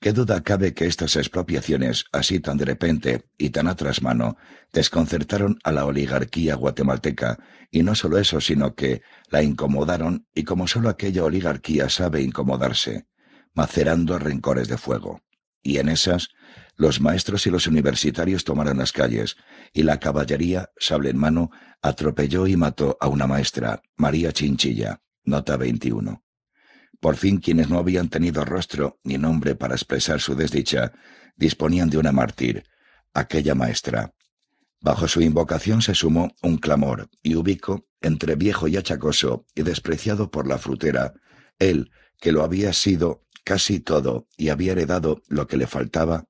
Speaker 1: ¿Qué duda cabe que estas expropiaciones, así tan de repente y tan a trasmano, desconcertaron a la oligarquía guatemalteca, y no solo eso, sino que la incomodaron y como solo aquella oligarquía sabe incomodarse, macerando rencores de fuego. Y en esas, los maestros y los universitarios tomaron las calles, y la caballería, sable en mano, atropelló y mató a una maestra, María Chinchilla, nota 21. Por fin quienes no habían tenido rostro ni nombre para expresar su desdicha, disponían de una mártir, aquella maestra. Bajo su invocación se sumó un clamor, y Ubico, entre viejo y achacoso y despreciado por la frutera, él, que lo había sido casi todo y había heredado lo que le faltaba,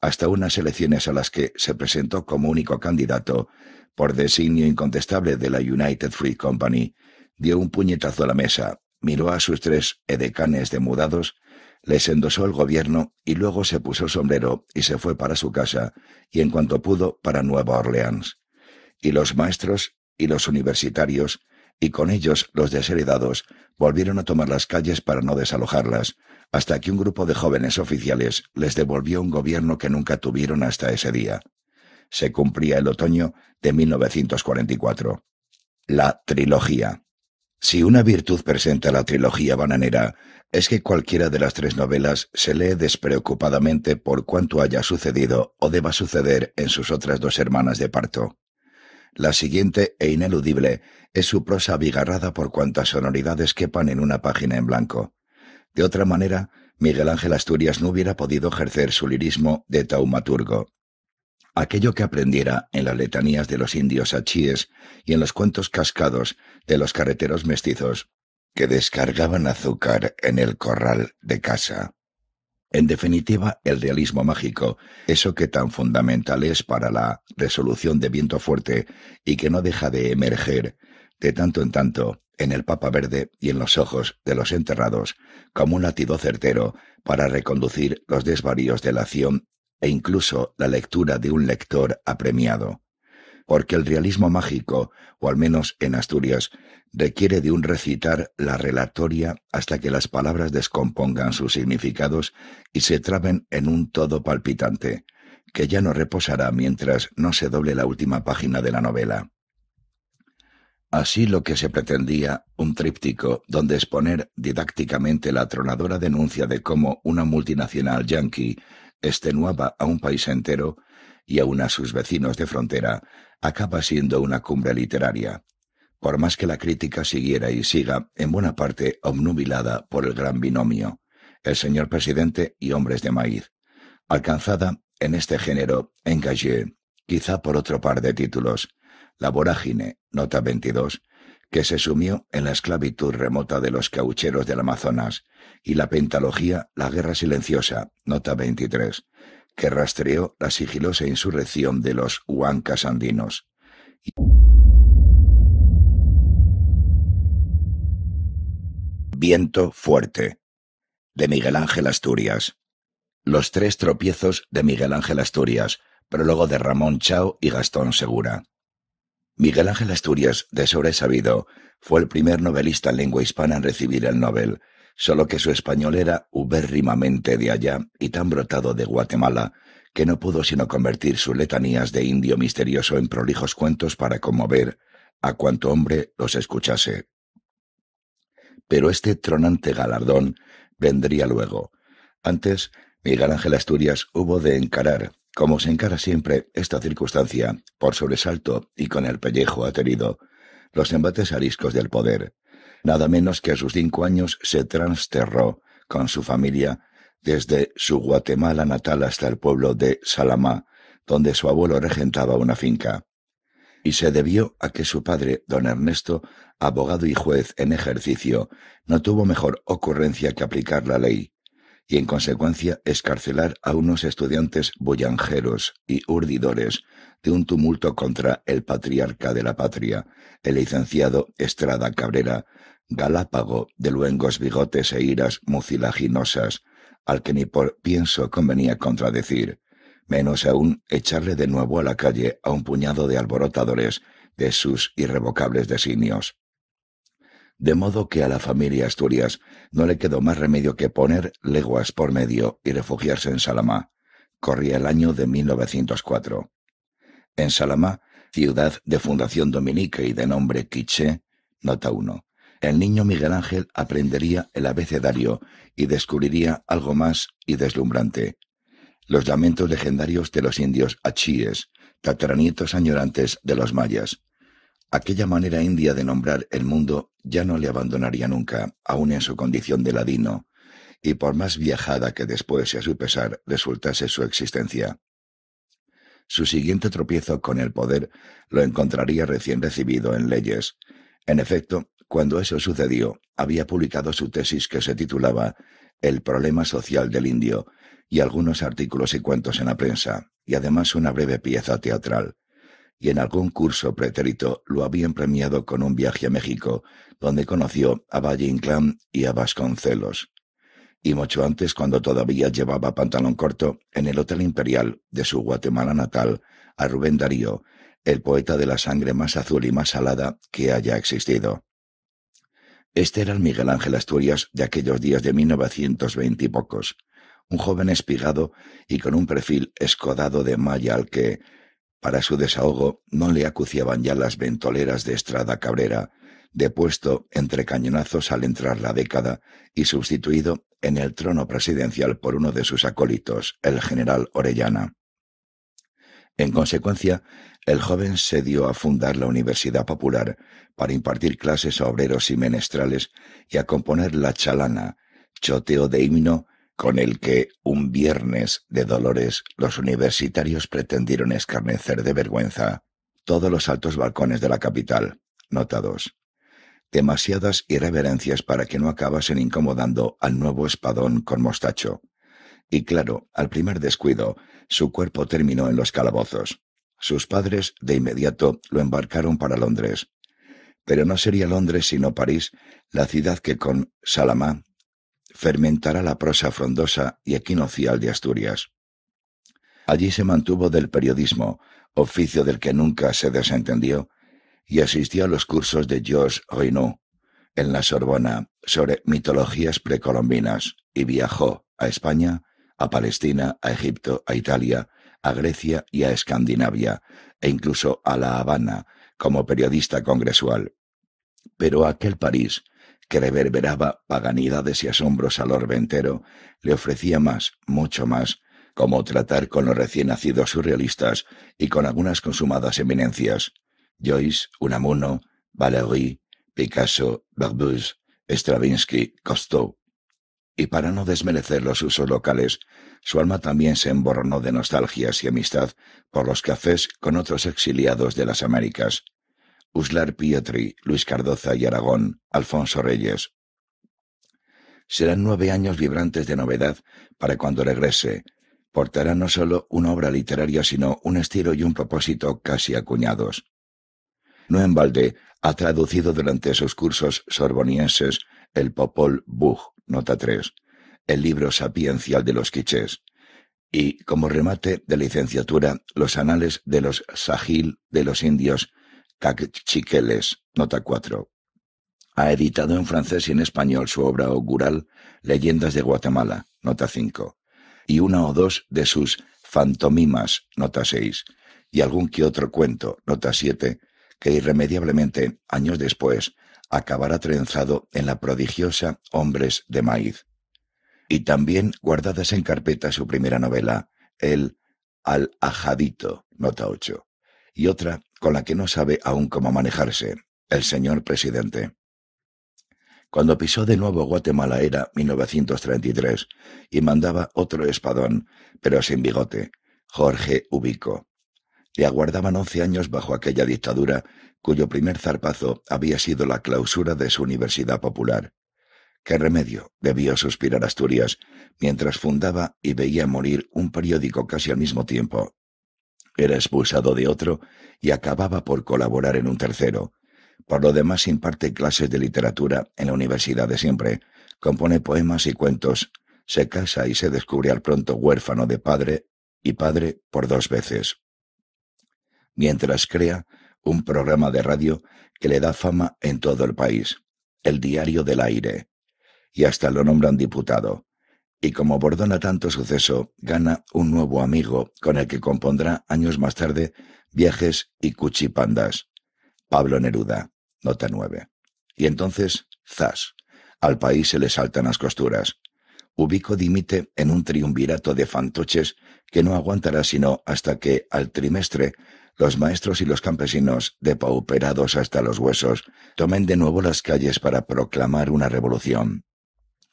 Speaker 1: hasta unas elecciones a las que se presentó como único candidato, por designio incontestable de la United Free Company, dio un puñetazo a la mesa, miró a sus tres edecanes demudados, les endosó el gobierno y luego se puso sombrero y se fue para su casa y en cuanto pudo para Nueva Orleans. Y los maestros y los universitarios y con ellos los desheredados volvieron a tomar las calles para no desalojarlas, hasta que un grupo de jóvenes oficiales les devolvió un gobierno que nunca tuvieron hasta ese día. Se cumplía el otoño de 1944. La trilogía. Si una virtud presenta la trilogía bananera, es que cualquiera de las tres novelas se lee despreocupadamente por cuanto haya sucedido o deba suceder en sus otras dos hermanas de parto. La siguiente e ineludible es su prosa abigarrada por cuantas sonoridades quepan en una página en blanco. De otra manera, Miguel Ángel Asturias no hubiera podido ejercer su lirismo de taumaturgo aquello que aprendiera en las letanías de los indios achíes y en los cuentos cascados de los carreteros mestizos que descargaban azúcar en el corral de casa. En definitiva, el realismo mágico, eso que tan fundamental es para la resolución de viento fuerte y que no deja de emerger de tanto en tanto en el papa verde y en los ojos de los enterrados como un latido certero para reconducir los desvaríos de la acción e incluso la lectura de un lector apremiado, porque el realismo mágico, o al menos en Asturias, requiere de un recitar la relatoria hasta que las palabras descompongan sus significados y se traben en un todo palpitante, que ya no reposará mientras no se doble la última página de la novela. Así lo que se pretendía, un tríptico donde exponer didácticamente la tronadora denuncia de cómo una multinacional yanqui extenuaba a un país entero y aun a sus vecinos de frontera, acaba siendo una cumbre literaria, por más que la crítica siguiera y siga en buena parte obnubilada por el gran binomio, el señor presidente y hombres de maíz, alcanzada en este género en quizá por otro par de títulos, La vorágine, nota 22, que se sumió en la esclavitud remota de los caucheros del Amazonas, y la pentalogía La Guerra Silenciosa, nota 23, que rastreó la sigilosa insurrección de los huancas andinos. Viento fuerte, de Miguel Ángel Asturias. Los tres tropiezos de Miguel Ángel Asturias, prólogo de Ramón Chao y Gastón Segura. Miguel Ángel Asturias, de sobresabido, fue el primer novelista en lengua hispana en recibir el Nobel, solo que su español era ubérrimamente de allá y tan brotado de Guatemala que no pudo sino convertir sus letanías de indio misterioso en prolijos cuentos para conmover a cuanto hombre los escuchase. Pero este tronante galardón vendría luego. Antes, Miguel Ángel Asturias hubo de encarar, como se encara siempre esta circunstancia, por sobresalto y con el pellejo aterido, los embates ariscos del poder, Nada menos que a sus cinco años se transterró con su familia desde su Guatemala natal hasta el pueblo de Salamá, donde su abuelo regentaba una finca. Y se debió a que su padre, don Ernesto, abogado y juez en ejercicio, no tuvo mejor ocurrencia que aplicar la ley, y en consecuencia escarcelar a unos estudiantes bullanjeros y urdidores de un tumulto contra el patriarca de la patria, el licenciado Estrada Cabrera, galápago de luengos bigotes e iras mucilaginosas, al que ni por pienso convenía contradecir, menos aún echarle de nuevo a la calle a un puñado de alborotadores de sus irrevocables designios. De modo que a la familia Asturias no le quedó más remedio que poner leguas por medio y refugiarse en Salamá. Corría el año de 1904. En Salamá, ciudad de fundación dominica y de nombre Quiche, nota 1 el niño Miguel Ángel aprendería el abecedario y descubriría algo más y deslumbrante. Los lamentos legendarios de los indios achíes, tataranietos añorantes de los mayas. Aquella manera india de nombrar el mundo ya no le abandonaría nunca, aun en su condición de ladino, y por más viajada que después y a su pesar resultase su existencia. Su siguiente tropiezo con el poder lo encontraría recién recibido en leyes. En efecto, cuando eso sucedió, había publicado su tesis que se titulaba El problema social del indio y algunos artículos y cuentos en la prensa, y además una breve pieza teatral. Y en algún curso pretérito lo habían premiado con un viaje a México, donde conoció a Valle Inclán y a Vasconcelos. Y mucho antes, cuando todavía llevaba pantalón corto, en el Hotel Imperial de su Guatemala natal, a Rubén Darío, el poeta de la sangre más azul y más salada que haya existido. Este era el Miguel Ángel Asturias de aquellos días de 1920 y pocos, un joven espigado y con un perfil escodado de malla al que, para su desahogo, no le acuciaban ya las ventoleras de Estrada Cabrera, depuesto entre cañonazos al entrar la década y sustituido en el trono presidencial por uno de sus acólitos, el general Orellana. En consecuencia, el joven se dio a fundar la Universidad Popular para impartir clases a obreros y menestrales y a componer la chalana, choteo de himno con el que un viernes de dolores los universitarios pretendieron escarnecer de vergüenza todos los altos balcones de la capital. notados. Demasiadas irreverencias para que no acabasen incomodando al nuevo espadón con mostacho. Y claro, al primer descuido, su cuerpo terminó en los calabozos. Sus padres, de inmediato, lo embarcaron para Londres. Pero no sería Londres sino París, la ciudad que con Salamá fermentará la prosa frondosa y equinocial de Asturias. Allí se mantuvo del periodismo, oficio del que nunca se desentendió, y asistió a los cursos de Georges Reynaud en la Sorbona sobre mitologías precolombinas y viajó a España, a Palestina, a Egipto, a Italia, a Grecia y a Escandinavia, e incluso a La Habana, como periodista congresual. Pero aquel París, que reverberaba paganidades y asombros al orbe entero, le ofrecía más, mucho más, como tratar con los recién nacidos surrealistas y con algunas consumadas eminencias. Joyce, Unamuno, Valéry, Picasso, Barbus, Stravinsky, Costeau. Y para no desmerecer los usos locales, su alma también se emborronó de nostalgias y amistad por los cafés con otros exiliados de las Américas. Uslar Pietri, Luis Cardoza y Aragón, Alfonso Reyes. Serán nueve años vibrantes de novedad para cuando regrese. Portará no solo una obra literaria, sino un estilo y un propósito casi acuñados. No en ha traducido durante sus cursos sorbonienses el Popol Vuh, nota 3, el libro sapiencial de los quichés, y, como remate de licenciatura, los anales de los Sajil de los indios Cachiqueles, nota 4. Ha editado en francés y en español su obra augural Leyendas de Guatemala, nota 5, y una o dos de sus Fantomimas, nota 6, y algún que otro cuento, nota 7, que irremediablemente, años después, acabará trenzado en la prodigiosa Hombres de Maíz, y también guardadas en carpeta su primera novela, el Al-Ajadito, nota 8, y otra con la que no sabe aún cómo manejarse, el señor presidente. Cuando pisó de nuevo Guatemala era 1933 y mandaba otro espadón, pero sin bigote, Jorge Ubico. Le aguardaban once años bajo aquella dictadura, cuyo primer zarpazo había sido la clausura de su Universidad Popular. ¿Qué remedio? debió suspirar Asturias, mientras fundaba y veía morir un periódico casi al mismo tiempo. Era expulsado de otro y acababa por colaborar en un tercero. Por lo demás imparte clases de literatura en la universidad de siempre, compone poemas y cuentos, se casa y se descubre al pronto huérfano de padre y padre por dos veces. Mientras crea un programa de radio que le da fama en todo el país, el Diario del Aire, y hasta lo nombran diputado. Y como bordona tanto suceso, gana un nuevo amigo con el que compondrá años más tarde Viajes y Cuchipandas, Pablo Neruda, nota 9. Y entonces, zas, al país se le saltan las costuras. Ubico dimite en un triunvirato de fantoches que no aguantará sino hasta que, al trimestre, los maestros y los campesinos, depauperados hasta los huesos, tomen de nuevo las calles para proclamar una revolución.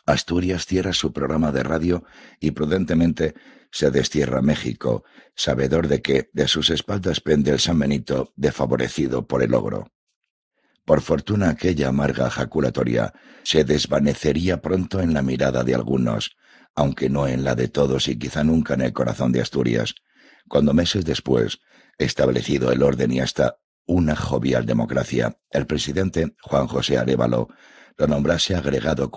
Speaker 1: Asturias cierra su programa de radio y prudentemente se destierra México, sabedor de que de sus espaldas pende el San Benito desfavorecido por el ogro. Por fortuna aquella amarga jaculatoria se desvanecería pronto en la mirada de algunos, aunque no en la de todos y quizá nunca en el corazón de Asturias, cuando meses después, establecido el orden y hasta una jovial democracia, el presidente Juan José Arévalo lo nombrase agregado